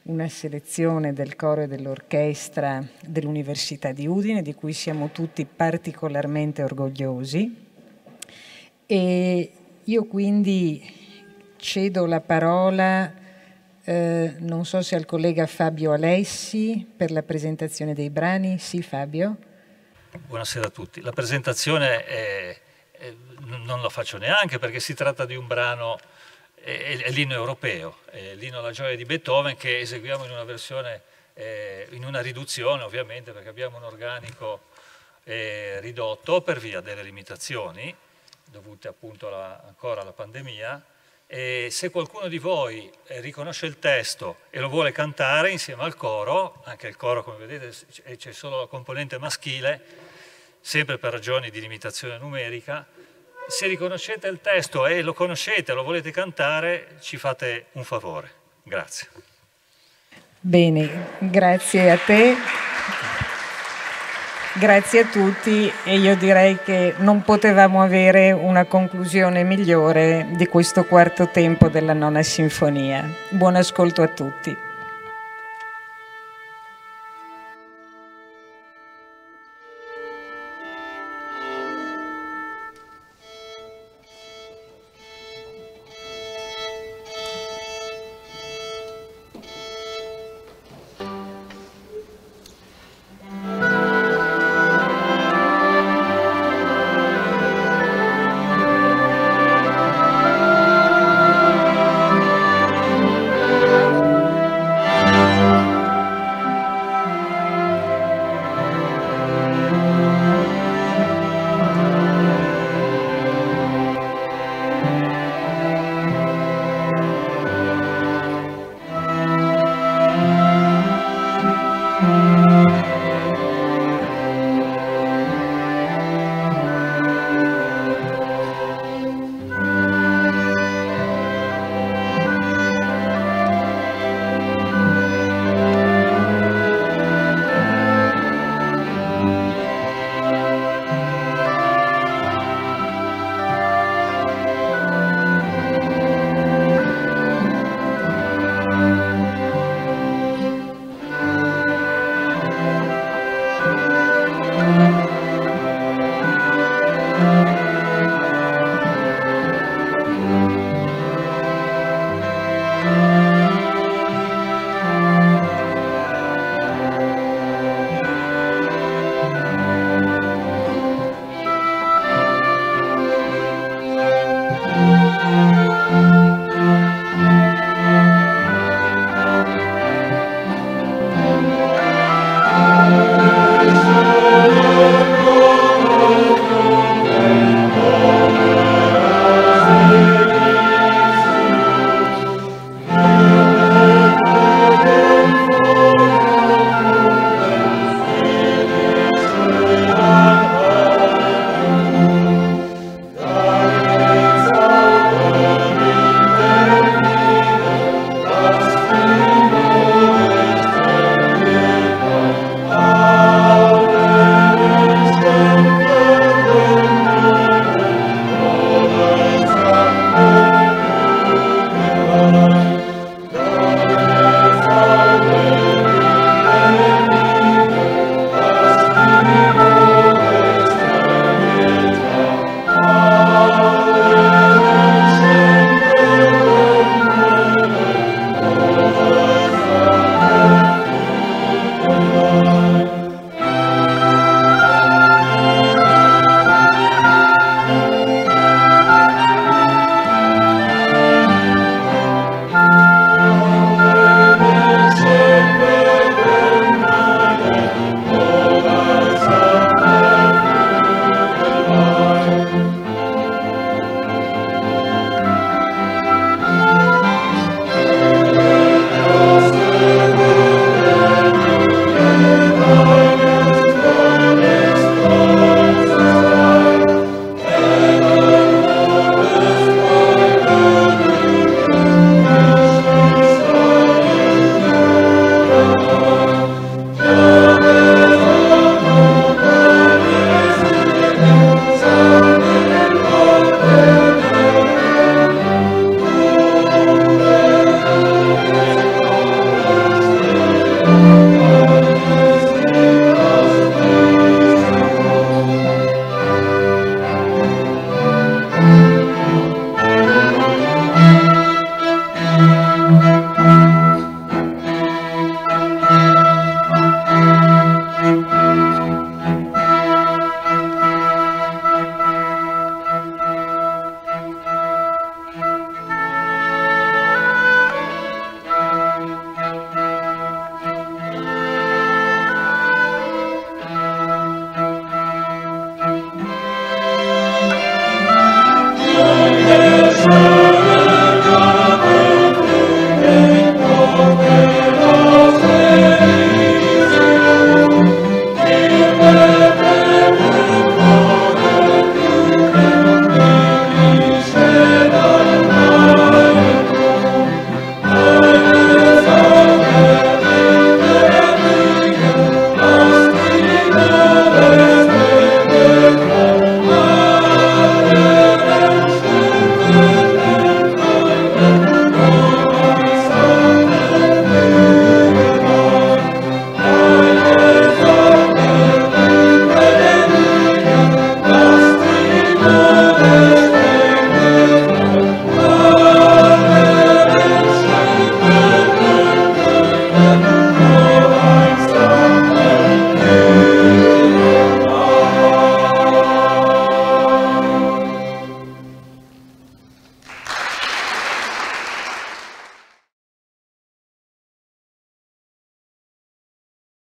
una selezione del coro e dell'orchestra dell'Università di Udine, di cui siamo tutti particolarmente orgogliosi. E io quindi cedo la parola a. Eh, non so se al collega Fabio Alessi per la presentazione dei brani. Sì, Fabio. Buonasera a tutti. La presentazione è, è, non la faccio neanche perché si tratta di un brano, è, è l'inno europeo, è l'inno alla gioia di Beethoven che eseguiamo in una versione, eh, in una riduzione ovviamente perché abbiamo un organico eh, ridotto per via delle limitazioni dovute appunto alla, ancora alla pandemia e se qualcuno di voi eh, riconosce il testo e lo vuole cantare insieme al coro, anche il coro come vedete c'è solo la componente maschile, sempre per ragioni di limitazione numerica, se riconoscete il testo e lo conoscete, lo volete cantare, ci fate un favore. Grazie. Bene, grazie a te. Grazie a tutti e io direi che non potevamo avere una conclusione migliore di questo quarto tempo della nona sinfonia. Buon ascolto a tutti.